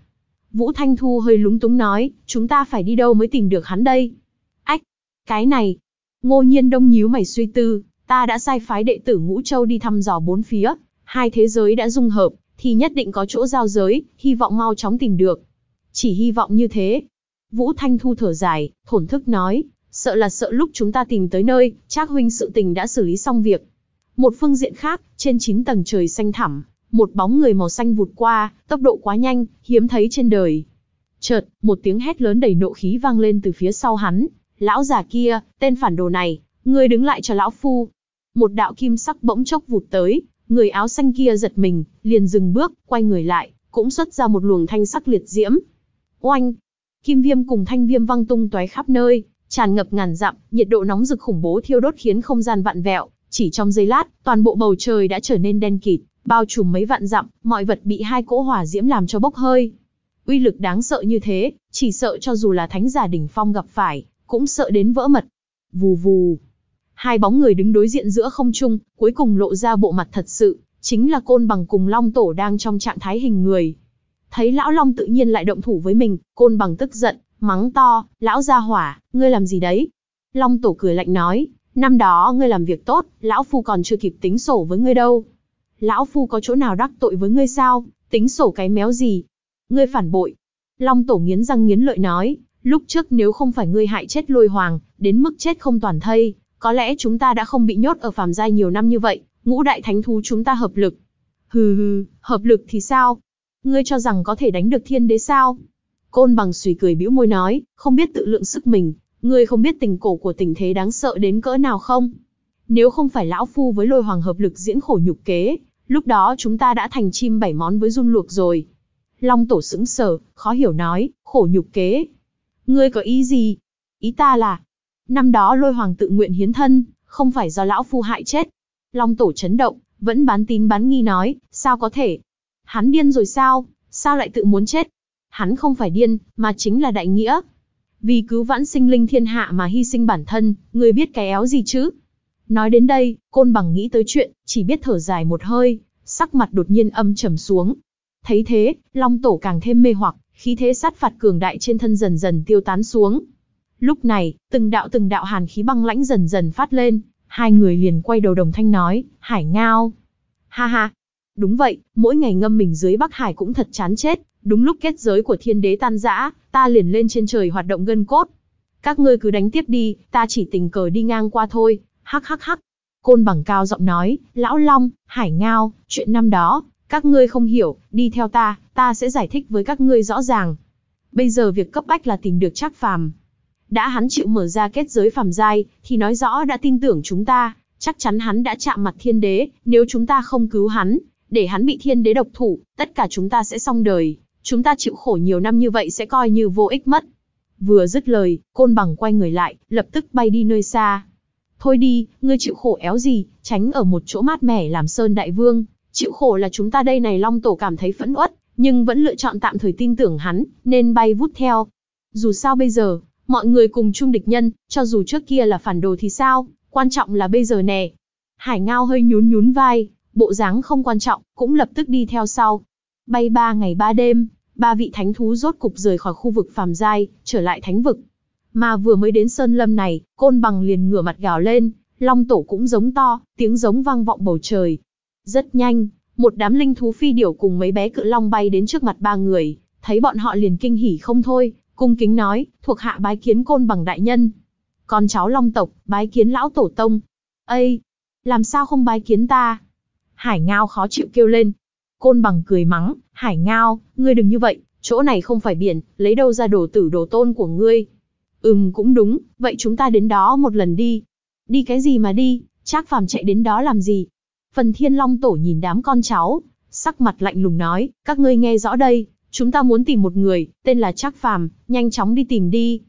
Vũ Thanh Thu hơi lúng túng nói, chúng ta phải đi đâu mới tìm được hắn đây? Ách, cái này... Ngô nhiên đông nhíu mày suy tư, ta đã sai phái đệ tử Ngũ Châu đi thăm dò bốn phía, hai thế giới đã dung hợp, thì nhất định có chỗ giao giới, hy vọng mau chóng tìm được. Chỉ hy vọng như thế. Vũ Thanh Thu thở dài, thổn thức nói, sợ là sợ lúc chúng ta tìm tới nơi, Trác huynh sự tình đã xử lý xong việc, một phương diện khác, trên 9 tầng trời xanh thẳm, một bóng người màu xanh vụt qua, tốc độ quá nhanh, hiếm thấy trên đời. Chợt, một tiếng hét lớn đầy nộ khí vang lên từ phía sau hắn. Lão già kia, tên phản đồ này, người đứng lại cho lão phu. Một đạo kim sắc bỗng chốc vụt tới, người áo xanh kia giật mình, liền dừng bước, quay người lại, cũng xuất ra một luồng thanh sắc liệt diễm. Oanh! Kim viêm cùng thanh viêm văng tung tóe khắp nơi, tràn ngập ngàn dặm, nhiệt độ nóng rực khủng bố thiêu đốt khiến không gian vặn vẹo, chỉ trong giây lát, toàn bộ bầu trời đã trở nên đen kịt, bao trùm mấy vạn dặm, mọi vật bị hai cỗ hỏa diễm làm cho bốc hơi. Uy lực đáng sợ như thế, chỉ sợ cho dù là thánh giả đỉnh phong gặp phải, cũng sợ đến vỡ mật. Vù vù. Hai bóng người đứng đối diện giữa không trung, cuối cùng lộ ra bộ mặt thật sự, chính là côn bằng cùng long tổ đang trong trạng thái hình người. Thấy lão long tự nhiên lại động thủ với mình, côn bằng tức giận, mắng to, lão ra hỏa, ngươi làm gì đấy? Long tổ cười lạnh nói, Năm đó ngươi làm việc tốt, lão phu còn chưa kịp tính sổ với ngươi đâu. Lão phu có chỗ nào đắc tội với ngươi sao, tính sổ cái méo gì? Ngươi phản bội. Long tổ nghiến răng nghiến lợi nói, lúc trước nếu không phải ngươi hại chết lôi hoàng, đến mức chết không toàn thây, có lẽ chúng ta đã không bị nhốt ở phàm giai nhiều năm như vậy, ngũ đại thánh thú chúng ta hợp lực. Hừ hừ, hợp lực thì sao? Ngươi cho rằng có thể đánh được thiên đế sao? Côn bằng sùi cười bĩu môi nói, không biết tự lượng sức mình, ngươi không biết tình cổ của tình thế đáng sợ đến cỡ nào không? Nếu không phải lão phu với lôi hoàng hợp lực diễn khổ nhục kế, lúc đó chúng ta đã thành chim bảy món với run luộc rồi. Long tổ sững sờ, khó hiểu nói, khổ nhục kế. Ngươi có ý gì? Ý ta là, năm đó lôi hoàng tự nguyện hiến thân, không phải do lão phu hại chết. Long tổ chấn động, vẫn bán tín bán nghi nói, sao có thể? Hắn điên rồi sao? Sao lại tự muốn chết? Hắn không phải điên, mà chính là đại nghĩa, vì cứu vãn sinh linh thiên hạ mà hy sinh bản thân, người biết cái éo gì chứ? Nói đến đây, côn bằng nghĩ tới chuyện, chỉ biết thở dài một hơi, sắc mặt đột nhiên âm trầm xuống. Thấy thế, long tổ càng thêm mê hoặc, khí thế sát phạt cường đại trên thân dần dần tiêu tán xuống. Lúc này, từng đạo từng đạo hàn khí băng lãnh dần dần phát lên, hai người liền quay đầu đồng thanh nói, hải ngao. Ha ha, đúng vậy, mỗi ngày ngâm mình dưới Bắc Hải cũng thật chán chết, đúng lúc kết giới của thiên đế tan rã, ta liền lên trên trời hoạt động gân cốt. Các ngươi cứ đánh tiếp đi, ta chỉ tình cờ đi ngang qua thôi, hắc hắc hắc. Côn bằng cao giọng nói, lão long, hải ngao, chuyện năm đó, các ngươi không hiểu, đi theo ta, ta sẽ giải thích với các ngươi rõ ràng. Bây giờ việc cấp bách là tìm được trác phàm. Đã hắn chịu mở ra kết giới phàm giai, thì nói rõ đã tin tưởng chúng ta, chắc chắn hắn đã chạm mặt thiên đế, nếu chúng ta không cứu hắn, để hắn bị thiên đế độc thủ, tất cả chúng ta sẽ xong đời, Chúng ta chịu khổ nhiều năm như vậy sẽ coi như vô ích mất. Vừa dứt lời, côn bằng quay người lại, lập tức bay đi nơi xa. Thôi đi, ngươi chịu khổ éo gì, tránh ở một chỗ mát mẻ làm sơn đại vương. Chịu khổ là chúng ta đây này long tổ cảm thấy phẫn uất, nhưng vẫn lựa chọn tạm thời tin tưởng hắn, nên bay vút theo. Dù sao bây giờ, mọi người cùng chung địch nhân, cho dù trước kia là phản đồ thì sao, quan trọng là bây giờ nè. Hải ngao hơi nhún nhún vai, bộ dáng không quan trọng, cũng lập tức đi theo sau, bay ba ngày ba đêm, ba vị thánh thú rốt cục rời khỏi khu vực phàm giai, trở lại thánh vực. Mà vừa mới đến sơn lâm này, côn bằng liền ngửa mặt gào lên, long tổ cũng giống to, tiếng giống vang vọng bầu trời. Rất nhanh, một đám linh thú phi điểu cùng mấy bé cự long bay đến trước mặt ba người, thấy bọn họ liền kinh hỉ không thôi, cung kính nói, thuộc hạ bái kiến côn bằng đại nhân. Con cháu long tộc, bái kiến lão tổ tông. Ây, làm sao không bái kiến ta? Hải ngao khó chịu kêu lên, Côn bằng cười mắng, hải ngao, ngươi đừng như vậy, chỗ này không phải biển, lấy đâu ra đồ tử đồ tôn của ngươi. Ừm cũng đúng, vậy chúng ta đến đó một lần đi. Đi cái gì mà đi, Trác phàm chạy đến đó làm gì? Phần thiên long tổ nhìn đám con cháu, sắc mặt lạnh lùng nói, các ngươi nghe rõ đây, chúng ta muốn tìm một người, tên là Trác phàm, nhanh chóng đi tìm đi.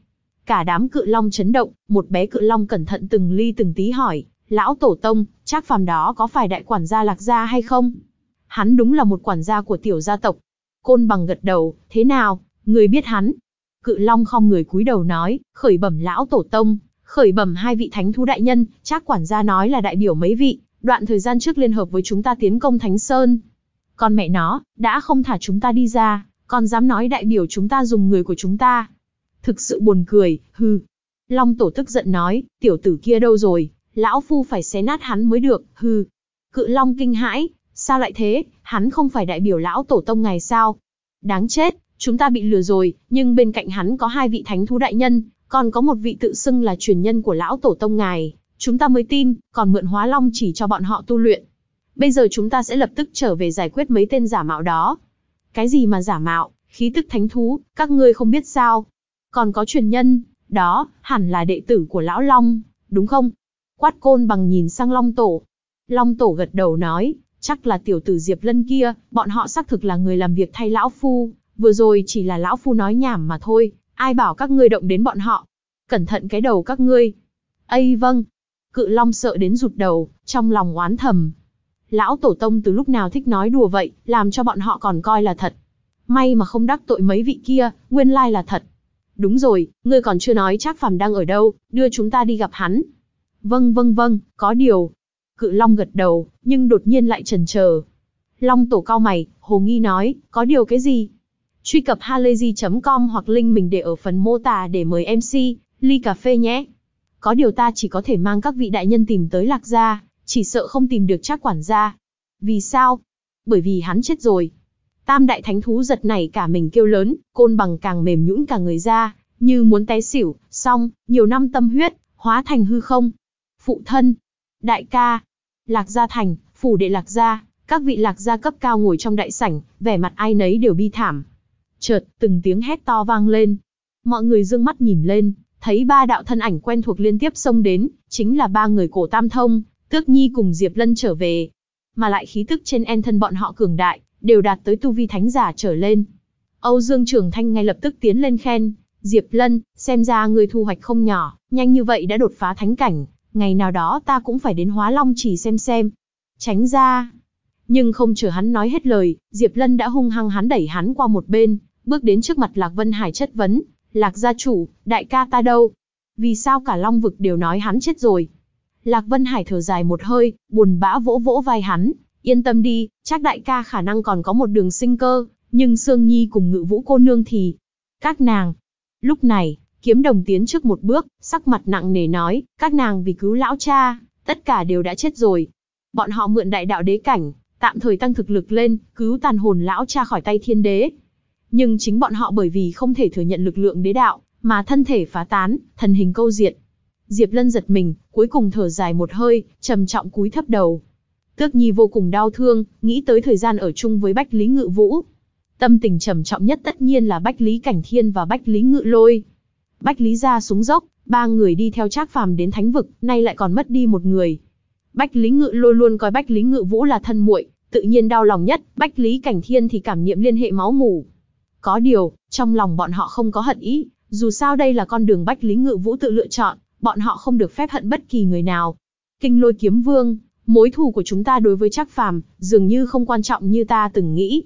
Cả đám cự long chấn động, một bé cự long cẩn thận từng ly từng tí hỏi, lão tổ tông, Trác phàm đó có phải đại quản gia lạc gia hay không? hắn đúng là một quản gia của tiểu gia tộc. Côn bằng gật đầu, thế nào, người biết hắn. Cự Long không người cúi đầu nói, khởi bẩm lão tổ tông, khởi bẩm hai vị thánh thú đại nhân, trác quản gia nói là đại biểu mấy vị, đoạn thời gian trước liên hợp với chúng ta tiến công Thánh Sơn. Con mẹ nó, đã không thả chúng ta đi ra, còn dám nói đại biểu chúng ta dùng người của chúng ta. Thực sự buồn cười, hừ. Long tổ tức giận nói, tiểu tử kia đâu rồi, lão phu phải xé nát hắn mới được, hừ. Cự Long kinh hãi, Sao lại thế, hắn không phải đại biểu lão tổ tông ngày sao? Đáng chết, chúng ta bị lừa rồi, nhưng bên cạnh hắn có hai vị thánh thú đại nhân, còn có một vị tự xưng là truyền nhân của lão tổ tông ngài. Chúng ta mới tin, còn mượn hóa long chỉ cho bọn họ tu luyện. Bây giờ chúng ta sẽ lập tức trở về giải quyết mấy tên giả mạo đó. Cái gì mà giả mạo, khí tức thánh thú, các ngươi không biết sao. Còn có truyền nhân, đó, hẳn là đệ tử của lão long, đúng không? Quát côn bằng nhìn sang long tổ. Long tổ gật đầu nói, Chắc là tiểu tử Diệp Lân kia, bọn họ xác thực là người làm việc thay lão phu, vừa rồi chỉ là lão phu nói nhảm mà thôi, ai bảo các ngươi động đến bọn họ. Cẩn thận cái đầu các ngươi. Ây vâng. Cự Long sợ đến rụt đầu, trong lòng oán thầm. Lão Tổ Tông từ lúc nào thích nói đùa vậy, làm cho bọn họ còn coi là thật. May mà không đắc tội mấy vị kia, nguyên lai là thật. Đúng rồi, ngươi còn chưa nói Trác Phàm đang ở đâu, đưa chúng ta đi gặp hắn. Vâng vâng vâng, có điều, cự long gật đầu, nhưng đột nhiên lại chần chờ. Long tổ cao mày, hồ nghi nói, có điều cái gì? Truy cập halayzi.com hoặc link mình để ở phần mô tả để mời MC, ly cà phê nhé. Có điều ta chỉ có thể mang các vị đại nhân tìm tới lạc gia, chỉ sợ không tìm được chắc quản gia. Vì sao? Bởi vì hắn chết rồi. Tam đại thánh thú giật này cả mình kêu lớn, côn bằng càng mềm nhũn cả người ra, như muốn té xỉu, xong, nhiều năm tâm huyết, hóa thành hư không. Phụ thân, đại ca, Lạc Gia Thành, phủ đệ Lạc Gia, các vị Lạc Gia cấp cao ngồi trong đại sảnh, vẻ mặt ai nấy đều bi thảm. Chợt, từng tiếng hét to vang lên. Mọi người dương mắt nhìn lên, thấy ba đạo thân ảnh quen thuộc liên tiếp xông đến, chính là ba người cổ tam thông, tước nhi cùng Diệp Lân trở về. Mà lại khí tức trên en thân bọn họ cường đại, đều đạt tới tu vi thánh giả trở lên. Âu Dương Trường Thanh ngay lập tức tiến lên khen, Diệp Lân, xem ra người thu hoạch không nhỏ, nhanh như vậy đã đột phá thánh cảnh ngày nào đó ta cũng phải đến Hóa Long chỉ xem xem. Tránh ra. Nhưng không chờ hắn nói hết lời, Diệp Lân đã hung hăng hắn đẩy hắn qua một bên, bước đến trước mặt Lạc Vân Hải chất vấn. Lạc gia chủ, đại ca ta đâu? Vì sao cả Long vực đều nói hắn chết rồi? Lạc Vân Hải thở dài một hơi, buồn bã vỗ vỗ vai hắn. Yên tâm đi, chắc đại ca khả năng còn có một đường sinh cơ, nhưng Sương Nhi cùng ngự vũ cô nương thì... Các nàng. Lúc này, Kiếm đồng tiến trước một bước, sắc mặt nặng nề nói, các nàng vì cứu lão cha, tất cả đều đã chết rồi. Bọn họ mượn đại đạo đế cảnh, tạm thời tăng thực lực lên, cứu tàn hồn lão cha khỏi tay thiên đế. Nhưng chính bọn họ bởi vì không thể thừa nhận lực lượng đế đạo, mà thân thể phá tán, thần hình câu diện. Diệp Lân giật mình, cuối cùng thở dài một hơi, trầm trọng cúi thấp đầu. Tước Nhi vô cùng đau thương, nghĩ tới thời gian ở chung với Bách Lý Ngự Vũ. Tâm tình trầm trọng nhất tất nhiên là Bách Lý Cảnh Thiên và Bách Lý Ngự Lôi. Bách Lý gia xuống dốc, ba người đi theo Trác Phàm đến thánh vực, nay lại còn mất đi một người. Bách Lý Ngự luôn luôn coi Bách Lý Ngự Vũ là thân muội, tự nhiên đau lòng nhất, Bách Lý Cảnh Thiên thì cảm niệm liên hệ máu mủ. Có điều, trong lòng bọn họ không có hận ý, dù sao đây là con đường Bách Lý Ngự Vũ tự lựa chọn, bọn họ không được phép hận bất kỳ người nào. Kinh Lôi Kiếm Vương, mối thù của chúng ta đối với Trác Phàm, dường như không quan trọng như ta từng nghĩ.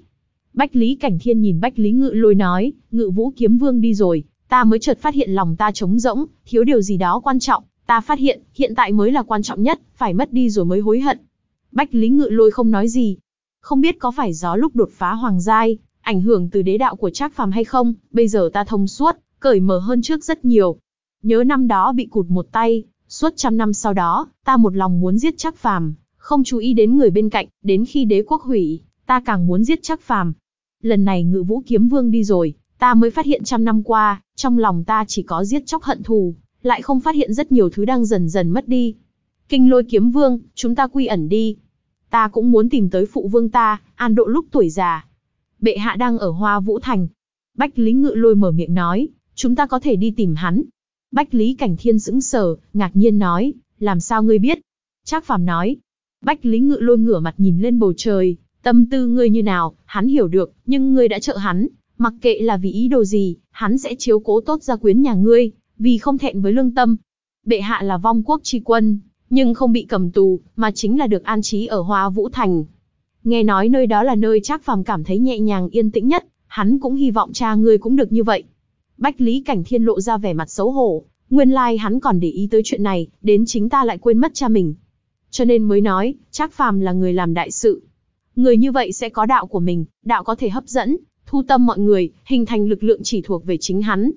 Bách Lý Cảnh Thiên nhìn Bách Lý Ngự Lôi nói, Ngự Vũ Kiếm Vương đi rồi, ta mới chợt phát hiện lòng ta trống rỗng, thiếu điều gì đó quan trọng, ta phát hiện, hiện tại mới là quan trọng nhất, phải mất đi rồi mới hối hận. Bách Lý Ngự Lôi không nói gì. Không biết có phải gió lúc đột phá hoàng giai, ảnh hưởng từ đế đạo của Trác Phàm hay không, bây giờ ta thông suốt, cởi mở hơn trước rất nhiều. Nhớ năm đó bị cụt một tay, suốt trăm năm sau đó, ta một lòng muốn giết Trác Phàm, không chú ý đến người bên cạnh, đến khi đế quốc hủy, ta càng muốn giết Trác Phàm. Lần này Ngự Vũ Kiếm Vương đi rồi, ta mới phát hiện trăm năm qua, trong lòng ta chỉ có giết chóc hận thù, lại không phát hiện rất nhiều thứ đang dần dần mất đi. Kinh lôi kiếm vương, chúng ta quy ẩn đi. Ta cũng muốn tìm tới phụ vương ta, an độ lúc tuổi già. Bệ hạ đang ở Hoa Vũ Thành. Bách Lý Ngự lôi mở miệng nói, chúng ta có thể đi tìm hắn. Bách Lý Cảnh Thiên sững sờ, ngạc nhiên nói, làm sao ngươi biết? Trác Phàm nói. Bách Lý Ngự lôi ngửa mặt nhìn lên bầu trời, tâm tư ngươi như nào, hắn hiểu được, nhưng ngươi đã trợ hắn, Mặc kệ là vì ý đồ gì, hắn sẽ chiếu cố tốt gia quyến nhà ngươi, vì không thẹn với lương tâm. Bệ hạ là vong quốc tri quân, nhưng không bị cầm tù, mà chính là được an trí ở Hoa Vũ Thành. Nghe nói nơi đó là nơi Trác Phàm cảm thấy nhẹ nhàng yên tĩnh nhất, hắn cũng hy vọng cha ngươi cũng được như vậy. Bách Lý Cảnh Thiên lộ ra vẻ mặt xấu hổ, nguyên lai like hắn còn để ý tới chuyện này, đến chính ta lại quên mất cha mình. Cho nên mới nói, Trác Phàm là người làm đại sự. Người như vậy sẽ có đạo của mình, đạo có thể hấp dẫn, thu tâm mọi người, hình thành lực lượng chỉ thuộc về chính hắn.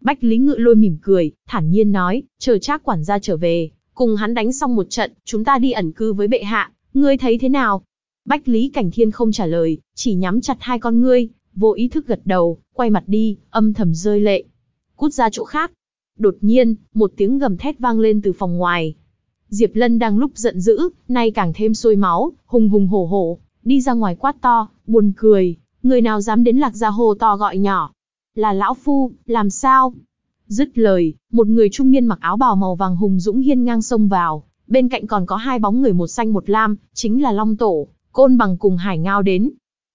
Bách Lý Ngự lôi mỉm cười, thản nhiên nói, chờ trác quản gia trở về, cùng hắn đánh xong một trận, chúng ta đi ẩn cư với bệ hạ, ngươi thấy thế nào? Bách Lý Cảnh Thiên không trả lời, chỉ nhắm chặt hai con ngươi, vô ý thức gật đầu, quay mặt đi, âm thầm rơi lệ. Cút ra chỗ khác. Đột nhiên, một tiếng gầm thét vang lên từ phòng ngoài. Diệp Lân đang lúc giận dữ, nay càng thêm sôi máu, hùng hùng hổ hổ, đi ra ngoài quát to, buồn cười, người nào dám đến lạc gia hồ to gọi nhỏ. Là lão phu, làm sao? Dứt lời, một người trung niên mặc áo bào màu vàng hùng dũng hiên ngang xông vào, bên cạnh còn có hai bóng người một xanh một lam, chính là Long Tổ, Côn Bằng cùng Hải Ngao đến.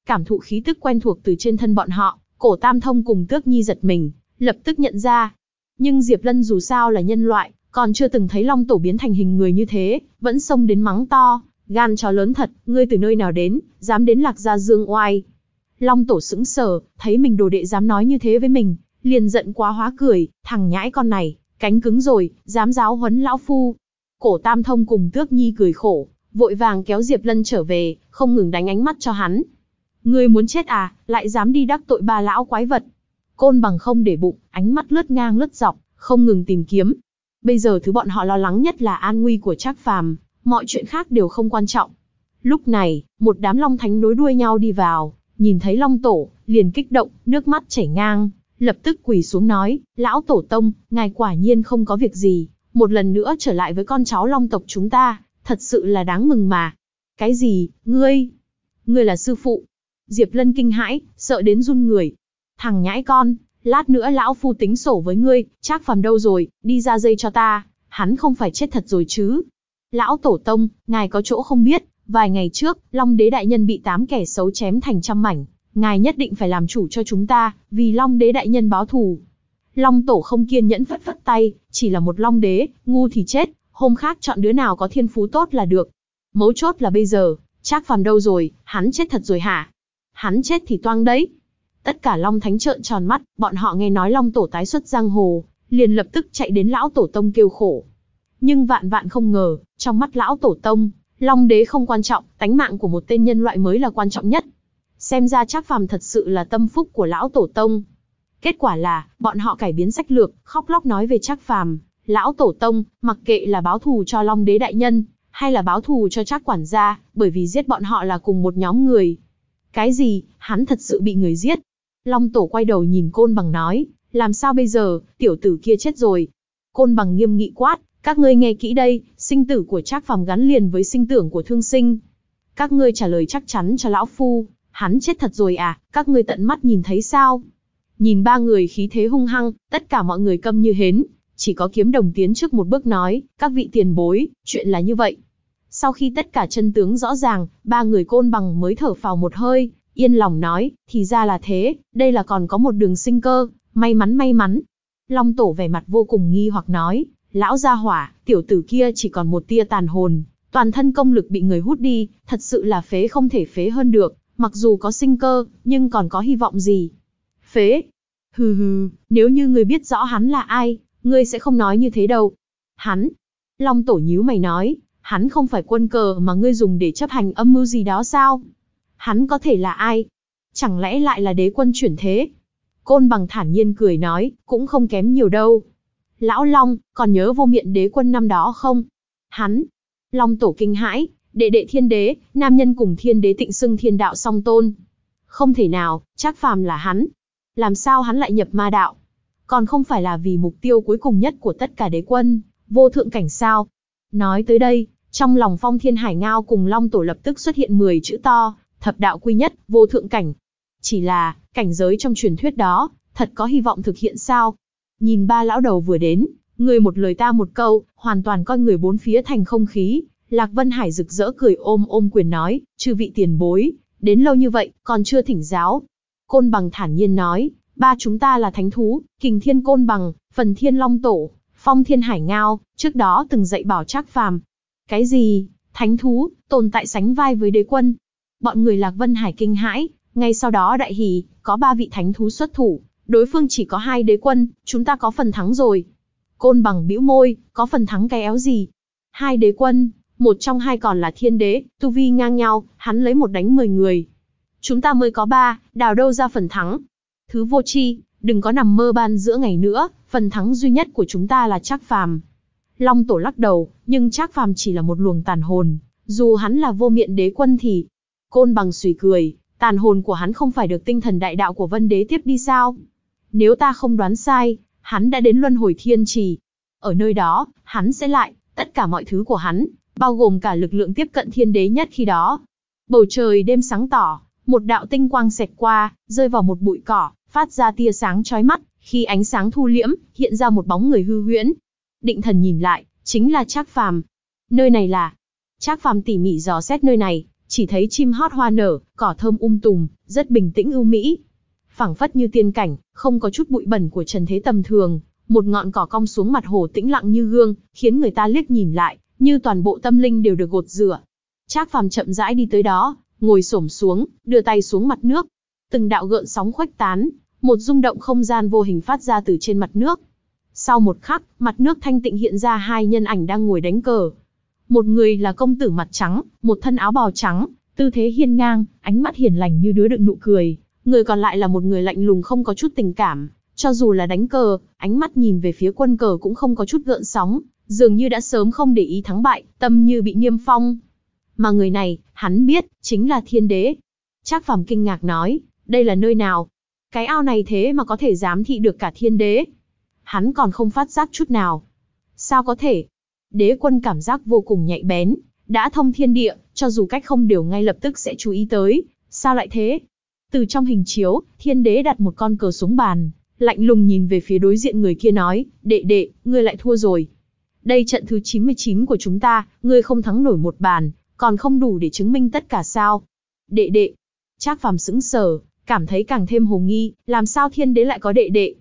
Cảm thụ khí tức quen thuộc từ trên thân bọn họ, cổ Tam Thông cùng Tước Nhi giật mình, lập tức nhận ra. Nhưng Diệp Lân dù sao là nhân loại, còn chưa từng thấy Long Tổ biến thành hình người như thế, vẫn xông đến mắng to, gan chó lớn thật, ngươi từ nơi nào đến, dám đến lạc gia dương oai. Long tổ sững sờ, thấy mình đồ đệ dám nói như thế với mình, liền giận quá hóa cười, thằng nhãi con này, cánh cứng rồi, dám giáo huấn lão phu. Cổ Tam Thông cùng Tước Nhi cười khổ, vội vàng kéo Diệp Lân trở về, không ngừng đánh ánh mắt cho hắn. Ngươi muốn chết à, lại dám đi đắc tội ba lão quái vật. Côn bằng không để bụng, ánh mắt lướt ngang lướt dọc, không ngừng tìm kiếm. Bây giờ thứ bọn họ lo lắng nhất là an nguy của Trác Phàm, mọi chuyện khác đều không quan trọng. Lúc này, một đám long thánh nối đuôi nhau đi vào, nhìn thấy Long Tổ, liền kích động, nước mắt chảy ngang, lập tức quỳ xuống nói, lão Tổ Tông, ngài quả nhiên không có việc gì, một lần nữa trở lại với con cháu Long tộc chúng ta, thật sự là đáng mừng mà. Cái gì, ngươi? Ngươi là sư phụ. Diệp Lân kinh hãi, sợ đến run người. Thằng nhãi con, lát nữa lão phu tính sổ với ngươi, Trác phàm đâu rồi, đi ra dây cho ta, hắn không phải chết thật rồi chứ. Lão Tổ Tông, ngài có chỗ không biết, Vài ngày trước, Long Đế Đại Nhân bị tám kẻ xấu chém thành trăm mảnh. Ngài nhất định phải làm chủ cho chúng ta, vì Long Đế Đại Nhân báo thù. Long Tổ không kiên nhẫn phất phất tay, chỉ là một Long Đế, ngu thì chết, hôm khác chọn đứa nào có thiên phú tốt là được. Mấu chốt là bây giờ, chắc Phàm đâu rồi, hắn chết thật rồi hả? Hắn chết thì toang đấy. Tất cả Long Thánh trợn tròn mắt, bọn họ nghe nói Long Tổ tái xuất giang hồ, liền lập tức chạy đến lão Tổ Tông kêu khổ. Nhưng vạn vạn không ngờ, trong mắt lão Tổ Tông, Long đế không quan trọng, tánh mạng của một tên nhân loại mới là quan trọng nhất. Xem ra Trác Phàm thật sự là tâm phúc của lão tổ tông. Kết quả là, bọn họ cải biến sách lược, khóc lóc nói về Trác Phàm, lão tổ tông, mặc kệ là báo thù cho Long đế đại nhân, hay là báo thù cho Trác quản gia, bởi vì giết bọn họ là cùng một nhóm người. Cái gì? Hắn thật sự bị người giết? Long tổ quay đầu nhìn Côn Bằng nói, làm sao bây giờ, tiểu tử kia chết rồi. Côn Bằng nghiêm nghị quát, các ngươi nghe kỹ đây, sinh tử của Trác Phàm gắn liền với sinh tưởng của Thương Sinh. Các ngươi trả lời chắc chắn cho lão phu, hắn chết thật rồi à, các ngươi tận mắt nhìn thấy sao? Nhìn ba người khí thế hung hăng, tất cả mọi người câm như hến, chỉ có kiếm đồng tiến trước một bước nói, các vị tiền bối, chuyện là như vậy. Sau khi tất cả chân tướng rõ ràng, ba người côn bằng mới thở phào một hơi, yên lòng nói, thì ra là thế, đây là còn có một đường sinh cơ, may mắn may mắn. Long tổ vẻ mặt vô cùng nghi hoặc nói, lão gia hỏa, tiểu tử kia chỉ còn một tia tàn hồn, toàn thân công lực bị người hút đi, thật sự là phế không thể phế hơn được, mặc dù có sinh cơ, nhưng còn có hy vọng gì. Phế. Hừ hừ, nếu như ngươi biết rõ hắn là ai, ngươi sẽ không nói như thế đâu. Hắn. Long tổ nhíu mày nói, hắn không phải quân cờ mà ngươi dùng để chấp hành âm mưu gì đó sao? Hắn có thể là ai? Chẳng lẽ lại là đế quân chuyển thế? Côn bằng thản nhiên cười nói, cũng không kém nhiều đâu, Lão Long, còn nhớ vô miệng đế quân năm đó không? Hắn, Long tổ kinh hãi, đệ đệ thiên đế, nam nhân cùng thiên đế tịnh xưng thiên đạo song tôn. Không thể nào, chắc phàm là hắn. Làm sao hắn lại nhập ma đạo? Còn không phải là vì mục tiêu cuối cùng nhất của tất cả đế quân, vô thượng cảnh sao? Nói tới đây, trong lòng phong thiên hải ngao cùng long tổ lập tức xuất hiện 10 chữ to, thập đạo quy nhất, vô thượng cảnh. Chỉ là, cảnh giới trong truyền thuyết đó, thật có hy vọng thực hiện sao? Nhìn ba lão đầu vừa đến, người một lời ta một câu, hoàn toàn coi người bốn phía thành không khí. Lạc Vân Hải rực rỡ cười ôm ôm quyền nói, chư vị tiền bối, đến lâu như vậy, còn chưa thỉnh giáo. Côn bằng thản nhiên nói, ba chúng ta là thánh thú, kình thiên côn bằng, phần thiên long tổ, phong thiên hải ngao, trước đó từng dạy bảo trác phàm. Cái gì, thánh thú, tồn tại sánh vai với đế quân. Bọn người Lạc Vân Hải kinh hãi, ngay sau đó đại hỉ, có ba vị thánh thú xuất thủ, đối phương chỉ có hai đế quân, chúng ta có phần thắng rồi. Côn bằng bĩu môi, có phần thắng cái éo gì? Hai đế quân, một trong hai còn là thiên đế, tu vi ngang nhau, hắn lấy một đánh mười người. Chúng ta mới có ba, đào đâu ra phần thắng? Thứ vô chi, đừng có nằm mơ ban giữa ngày nữa, phần thắng duy nhất của chúng ta là Trác Phàm. Long tổ lắc đầu, nhưng Trác Phàm chỉ là một luồng tàn hồn, dù hắn là vô miệng đế quân thì... Côn bằng sùi cười, tàn hồn của hắn không phải được tinh thần đại đạo của vân đế tiếp đi sao? Nếu ta không đoán sai, hắn đã đến luân hồi thiên trì. Ở nơi đó, hắn sẽ lại, tất cả mọi thứ của hắn, bao gồm cả lực lượng tiếp cận thiên đế nhất khi đó. Bầu trời đêm sáng tỏ, một đạo tinh quang xẹt qua, rơi vào một bụi cỏ, phát ra tia sáng chói mắt, khi ánh sáng thu liễm, hiện ra một bóng người hư huyễn. Định thần nhìn lại, chính là Trác Phàm. Nơi này là? Trác Phàm tỉ mỉ dò xét nơi này, chỉ thấy chim hót hoa nở, cỏ thơm um tùm, rất bình tĩnh ưu mỹ. Phảng phất như tiên cảnh, không có chút bụi bẩn của trần thế tầm thường, một ngọn cỏ cong xuống mặt hồ tĩnh lặng như gương, khiến người ta liếc nhìn lại, như toàn bộ tâm linh đều được gột rửa. Trác Phàm chậm rãi đi tới đó, ngồi xổm xuống, đưa tay xuống mặt nước. Từng đạo gợn sóng khuếch tán, một rung động không gian vô hình phát ra từ trên mặt nước. Sau một khắc, mặt nước thanh tịnh hiện ra hai nhân ảnh đang ngồi đánh cờ. Một người là công tử mặt trắng, một thân áo bào trắng, tư thế hiên ngang, ánh mắt hiền lành như đứa đựng nụ cười. Người còn lại là một người lạnh lùng không có chút tình cảm, cho dù là đánh cờ, ánh mắt nhìn về phía quân cờ cũng không có chút gợn sóng, dường như đã sớm không để ý thắng bại, tâm như bị niêm phong. Mà người này, hắn biết, chính là thiên đế. Trác Phàm kinh ngạc nói, đây là nơi nào? Cái ao này thế mà có thể dám thị được cả thiên đế. Hắn còn không phát giác chút nào. Sao có thể? Đế quân cảm giác vô cùng nhạy bén, đã thông thiên địa, cho dù cách không đều ngay lập tức sẽ chú ý tới. Sao lại thế? Từ trong hình chiếu, thiên đế đặt một con cờ xuống bàn, lạnh lùng nhìn về phía đối diện người kia nói, đệ đệ, ngươi lại thua rồi. Đây trận thứ 99 của chúng ta, ngươi không thắng nổi một bàn, còn không đủ để chứng minh tất cả sao. Đệ đệ, Trác phàm sững sờ, cảm thấy càng thêm hồ nghi, làm sao thiên đế lại có đệ đệ.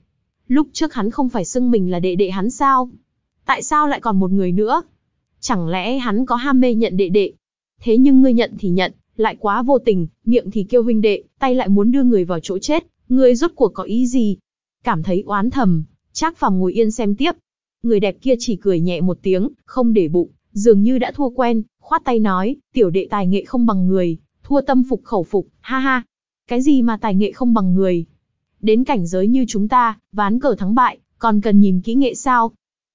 Lúc trước hắn không phải xưng mình là đệ đệ hắn sao? Tại sao lại còn một người nữa? Chẳng lẽ hắn có ham mê nhận đệ đệ? Thế nhưng ngươi nhận thì nhận, lại quá vô tình, miệng thì kêu huynh đệ, tay lại muốn đưa người vào chỗ chết, người rốt cuộc có ý gì? Cảm thấy oán thầm, Trác Phàm ngồi yên xem tiếp. Người đẹp kia chỉ cười nhẹ một tiếng, không để bụng, dường như đã thua quen, khoát tay nói, tiểu đệ tài nghệ không bằng người, thua tâm phục khẩu phục, ha ha. Cái gì mà tài nghệ không bằng người? Đến cảnh giới như chúng ta, ván cờ thắng bại, còn cần nhìn kỹ nghệ sao?